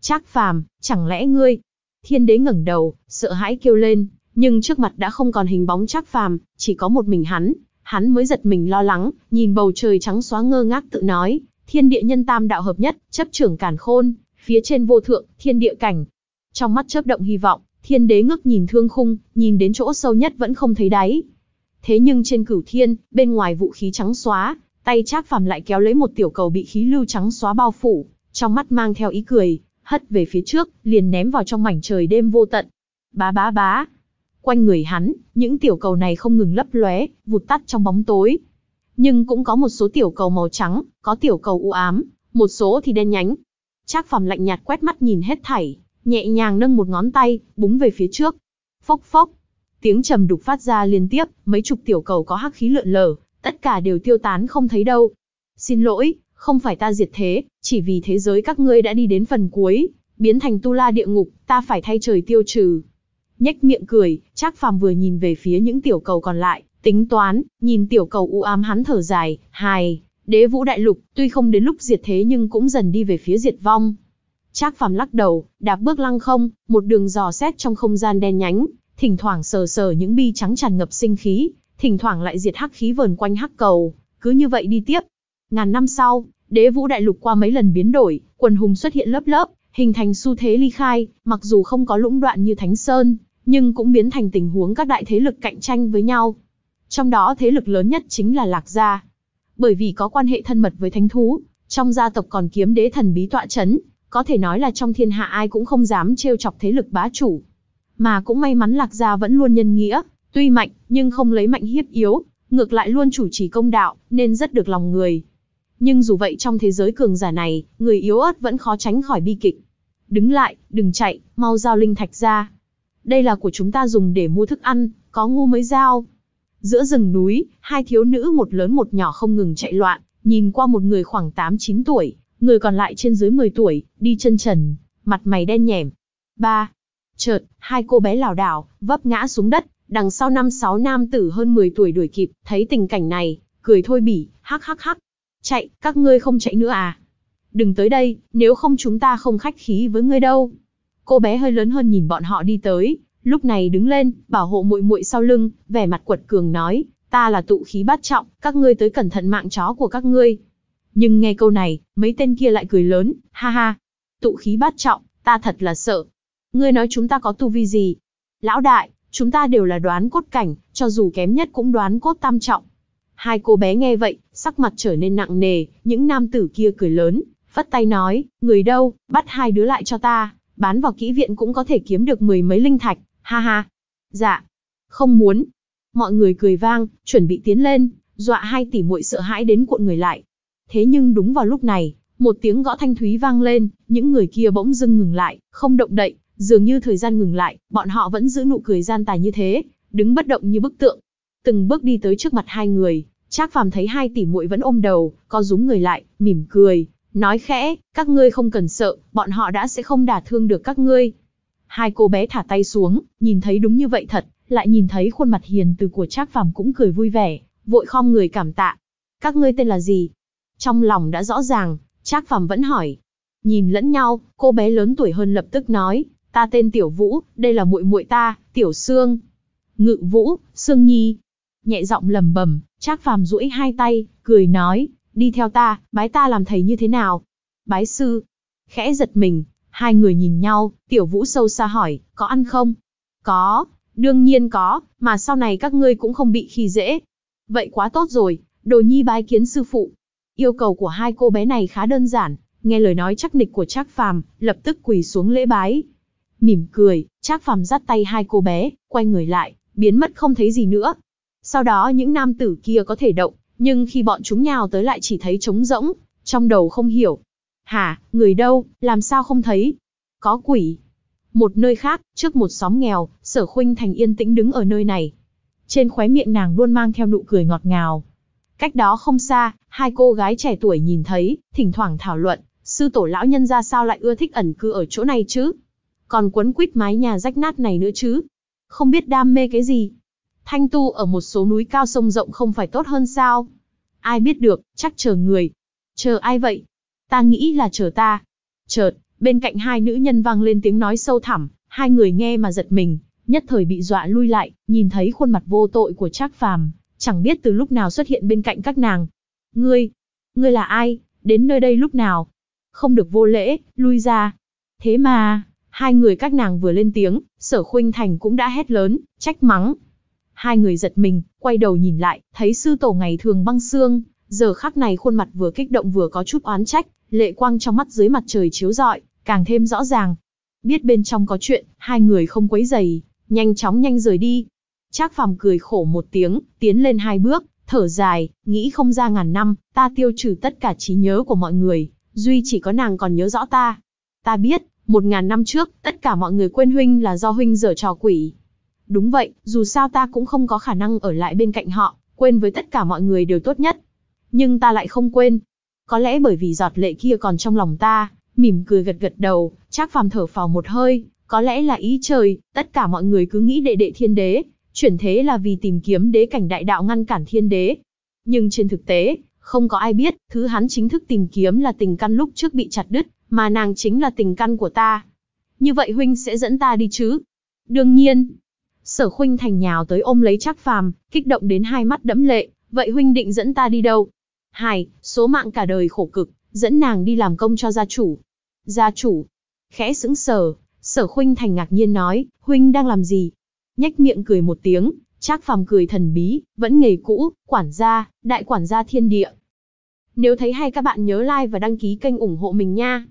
Trác Phàm, chẳng lẽ ngươi? Thiên Đế ngẩng đầu, sợ hãi kêu lên, nhưng trước mặt đã không còn hình bóng Trác Phàm, chỉ có một mình hắn, Hắn mới giật mình lo lắng, nhìn bầu trời trắng xóa ngơ ngác tự nói, thiên địa nhân tam đạo hợp nhất, chấp trưởng càn khôn, phía trên vô thượng, thiên địa cảnh. Trong mắt chớp động hy vọng, thiên đế ngước nhìn thương khung, nhìn đến chỗ sâu nhất vẫn không thấy đáy. Thế nhưng trên cửu thiên, bên ngoài vũ khí trắng xóa, tay Trác Phàm lại kéo lấy một tiểu cầu bị khí lưu trắng xóa bao phủ, trong mắt mang theo ý cười, hất về phía trước, liền ném vào trong mảnh trời đêm vô tận. Bá bá bá, Quanh người hắn, những tiểu cầu này không ngừng lấp lóe, vụt tắt trong bóng tối. Nhưng cũng có một số tiểu cầu màu trắng, có tiểu cầu u ám, một số thì đen nhánh. Trác phẩm lạnh nhạt quét mắt nhìn hết thảy, nhẹ nhàng nâng một ngón tay, búng về phía trước. Phốc phốc, tiếng trầm đục phát ra liên tiếp, mấy chục tiểu cầu có hắc khí lượn lờ, tất cả đều tiêu tán không thấy đâu. Xin lỗi, không phải ta diệt thế, chỉ vì thế giới các ngươi đã đi đến phần cuối, biến thành tu la địa ngục, ta phải thay trời tiêu trừ nhếch miệng cười, Trác Phàm vừa nhìn về phía những tiểu cầu còn lại, tính toán, nhìn tiểu cầu u ám hắn thở dài, hài, đế vũ đại lục, tuy không đến lúc diệt thế nhưng cũng dần đi về phía diệt vong. Trác Phàm lắc đầu, đạp bước lăng không, một đường dò xét trong không gian đen nhánh, thỉnh thoảng sờ sờ những bi trắng tràn ngập sinh khí, thỉnh thoảng lại diệt hắc khí vờn quanh hắc cầu, cứ như vậy đi tiếp. Ngàn năm sau, đế vũ đại lục qua mấy lần biến đổi, quần hùng xuất hiện lớp lớp, hình thành xu thế ly khai, mặc dù không có lũng đoạn như Thánh Sơn, nhưng cũng biến thành tình huống các đại thế lực cạnh tranh với nhau. Trong đó thế lực lớn nhất chính là Lạc Gia. Bởi vì có quan hệ thân mật với thánh thú, trong gia tộc còn kiếm đế thần bí tọa chấn, có thể nói là trong thiên hạ ai cũng không dám trêu chọc thế lực bá chủ. Mà cũng may mắn Lạc Gia vẫn luôn nhân nghĩa, tuy mạnh, nhưng không lấy mạnh hiếp yếu, ngược lại luôn chủ trì công đạo, nên rất được lòng người. Nhưng dù vậy trong thế giới cường giả này, người yếu ớt vẫn khó tránh khỏi bi kịch. Đứng lại, đừng chạy, mau giao linh thạch ra đây là của chúng ta dùng để mua thức ăn, có ngu mới giao. Giữa rừng núi, hai thiếu nữ một lớn một nhỏ không ngừng chạy loạn, nhìn qua một người khoảng 8-9 tuổi, người còn lại trên dưới 10 tuổi, đi chân trần, mặt mày đen nhẻm. Ba. Chợt, hai cô bé lảo đảo, vấp ngã xuống đất, đằng sau năm sáu nam tử hơn 10 tuổi đuổi kịp, thấy tình cảnh này, cười thôi bỉ, hắc hắc hắc. Chạy, các ngươi không chạy nữa à? Đừng tới đây, nếu không chúng ta không khách khí với ngươi đâu. Cô bé hơi lớn hơn nhìn bọn họ đi tới, lúc này đứng lên, bảo hộ muội muội sau lưng, vẻ mặt quật cường nói, ta là tụ khí bát trọng, các ngươi tới cẩn thận mạng chó của các ngươi. Nhưng nghe câu này, mấy tên kia lại cười lớn, ha ha, tụ khí bát trọng, ta thật là sợ. Ngươi nói chúng ta có tu vi gì? Lão đại, chúng ta đều là đoán cốt cảnh, cho dù kém nhất cũng đoán cốt tam trọng. Hai cô bé nghe vậy, sắc mặt trở nên nặng nề, những nam tử kia cười lớn, vất tay nói, người đâu, bắt hai đứa lại cho ta bán vào kỹ viện cũng có thể kiếm được mười mấy linh thạch, ha ha. Dạ, không muốn. Mọi người cười vang, chuẩn bị tiến lên, dọa hai tỷ muội sợ hãi đến cuộn người lại. Thế nhưng đúng vào lúc này, một tiếng gõ thanh thúy vang lên, những người kia bỗng dưng ngừng lại, không động đậy, dường như thời gian ngừng lại, bọn họ vẫn giữ nụ cười gian tài như thế, đứng bất động như bức tượng. Từng bước đi tới trước mặt hai người, Trác Phàm thấy hai tỷ muội vẫn ôm đầu, co rúm người lại, mỉm cười, Nói khẽ, các ngươi không cần sợ, bọn họ đã sẽ không đả thương được các ngươi. Hai cô bé thả tay xuống, nhìn thấy đúng như vậy thật, lại nhìn thấy khuôn mặt hiền từ của Trác Phàm cũng cười vui vẻ, vội khom người cảm tạ. Các ngươi tên là gì? Trong lòng đã rõ ràng, Trác Phàm vẫn hỏi. Nhìn lẫn nhau, cô bé lớn tuổi hơn lập tức nói, ta tên Tiểu Vũ, đây là muội muội ta, Tiểu Sương. Ngự Vũ, Sương Nhi. Nhẹ giọng lầm bầm, Trác Phàm duỗi hai tay, cười nói, đi theo ta, bái ta làm thầy như thế nào? Bái sư. Khẽ giật mình, hai người nhìn nhau, tiểu vũ sâu xa hỏi, có ăn không? Có, đương nhiên có, mà sau này các ngươi cũng không bị khi dễ. Vậy quá tốt rồi, đồ nhi bái kiến sư phụ. Yêu cầu của hai cô bé này khá đơn giản, nghe lời nói chắc nịch của Trác Phàm, lập tức quỳ xuống lễ bái. Mỉm cười, Trác Phàm giắt tay hai cô bé, quay người lại, biến mất không thấy gì nữa. Sau đó những nam tử kia có thể động, nhưng khi bọn chúng nhào tới lại chỉ thấy trống rỗng, trong đầu không hiểu. Hả, người đâu, làm sao không thấy? Có quỷ. Một nơi khác, trước một xóm nghèo, sở khuynh thành yên tĩnh đứng ở nơi này. Trên khóe miệng nàng luôn mang theo nụ cười ngọt ngào. Cách đó không xa, hai cô gái trẻ tuổi nhìn thấy, thỉnh thoảng thảo luận, sư tổ lão nhân ra sao lại ưa thích ẩn cư ở chỗ này chứ? Còn quấn quýt mái nhà rách nát này nữa chứ? Không biết đam mê cái gì? Thanh tu ở một số núi cao sông rộng không phải tốt hơn sao? Ai biết được, chắc chờ người. Chờ ai vậy? Ta nghĩ là chờ ta. Chợt, bên cạnh hai nữ nhân vang lên tiếng nói sâu thẳm, hai người nghe mà giật mình, nhất thời bị dọa lui lại, nhìn thấy khuôn mặt vô tội của Trác Phàm, chẳng biết từ lúc nào xuất hiện bên cạnh các nàng. Ngươi, ngươi là ai, đến nơi đây lúc nào? Không được vô lễ, lui ra. Thế mà, hai người các nàng vừa lên tiếng, sở khuynh thành cũng đã hét lớn, trách mắng, Hai người giật mình, quay đầu nhìn lại, thấy sư tổ ngày thường băng xương, giờ khắc này khuôn mặt vừa kích động vừa có chút oán trách, lệ quang trong mắt dưới mặt trời chiếu rọi, càng thêm rõ ràng. Biết bên trong có chuyện, hai người không quấy giày, nhanh chóng nhanh rời đi. Trác Phàm cười khổ một tiếng, tiến lên hai bước, thở dài, nghĩ không ra ngàn năm, ta tiêu trừ tất cả trí nhớ của mọi người, duy chỉ có nàng còn nhớ rõ ta. Ta biết, một ngàn năm trước, tất cả mọi người quên huynh là do huynh dở trò quỷ, Đúng vậy, dù sao ta cũng không có khả năng ở lại bên cạnh họ, quên với tất cả mọi người đều tốt nhất. Nhưng ta lại không quên. Có lẽ bởi vì giọt lệ kia còn trong lòng ta, mỉm cười gật gật đầu, chắc Phàm thở phào một hơi, có lẽ là ý trời, tất cả mọi người cứ nghĩ đệ đệ thiên đế, chuyển thế là vì tìm kiếm đế cảnh đại đạo ngăn cản thiên đế. Nhưng trên thực tế, không có ai biết, thứ hắn chính thức tìm kiếm là tình căn lúc trước bị chặt đứt, mà nàng chính là tình căn của ta. Như vậy huynh sẽ dẫn ta đi chứ? Đương nhiên, Sở Khuynh Thành nhào tới ôm lấy Trác Phàm, kích động đến hai mắt đẫm lệ, "Vậy huynh định dẫn ta đi đâu?" Hai, số mạng cả đời khổ cực, dẫn nàng đi làm công cho gia chủ. Gia chủ? Khẽ sững sờ, Sở Khuynh Thành ngạc nhiên nói, huynh đang làm gì? Nhếch miệng cười một tiếng, Trác Phàm cười thần bí, vẫn nghề cũ, quản gia, đại quản gia thiên địa. Nếu thấy hay các bạn nhớ like và đăng ký kênh ủng hộ mình nha.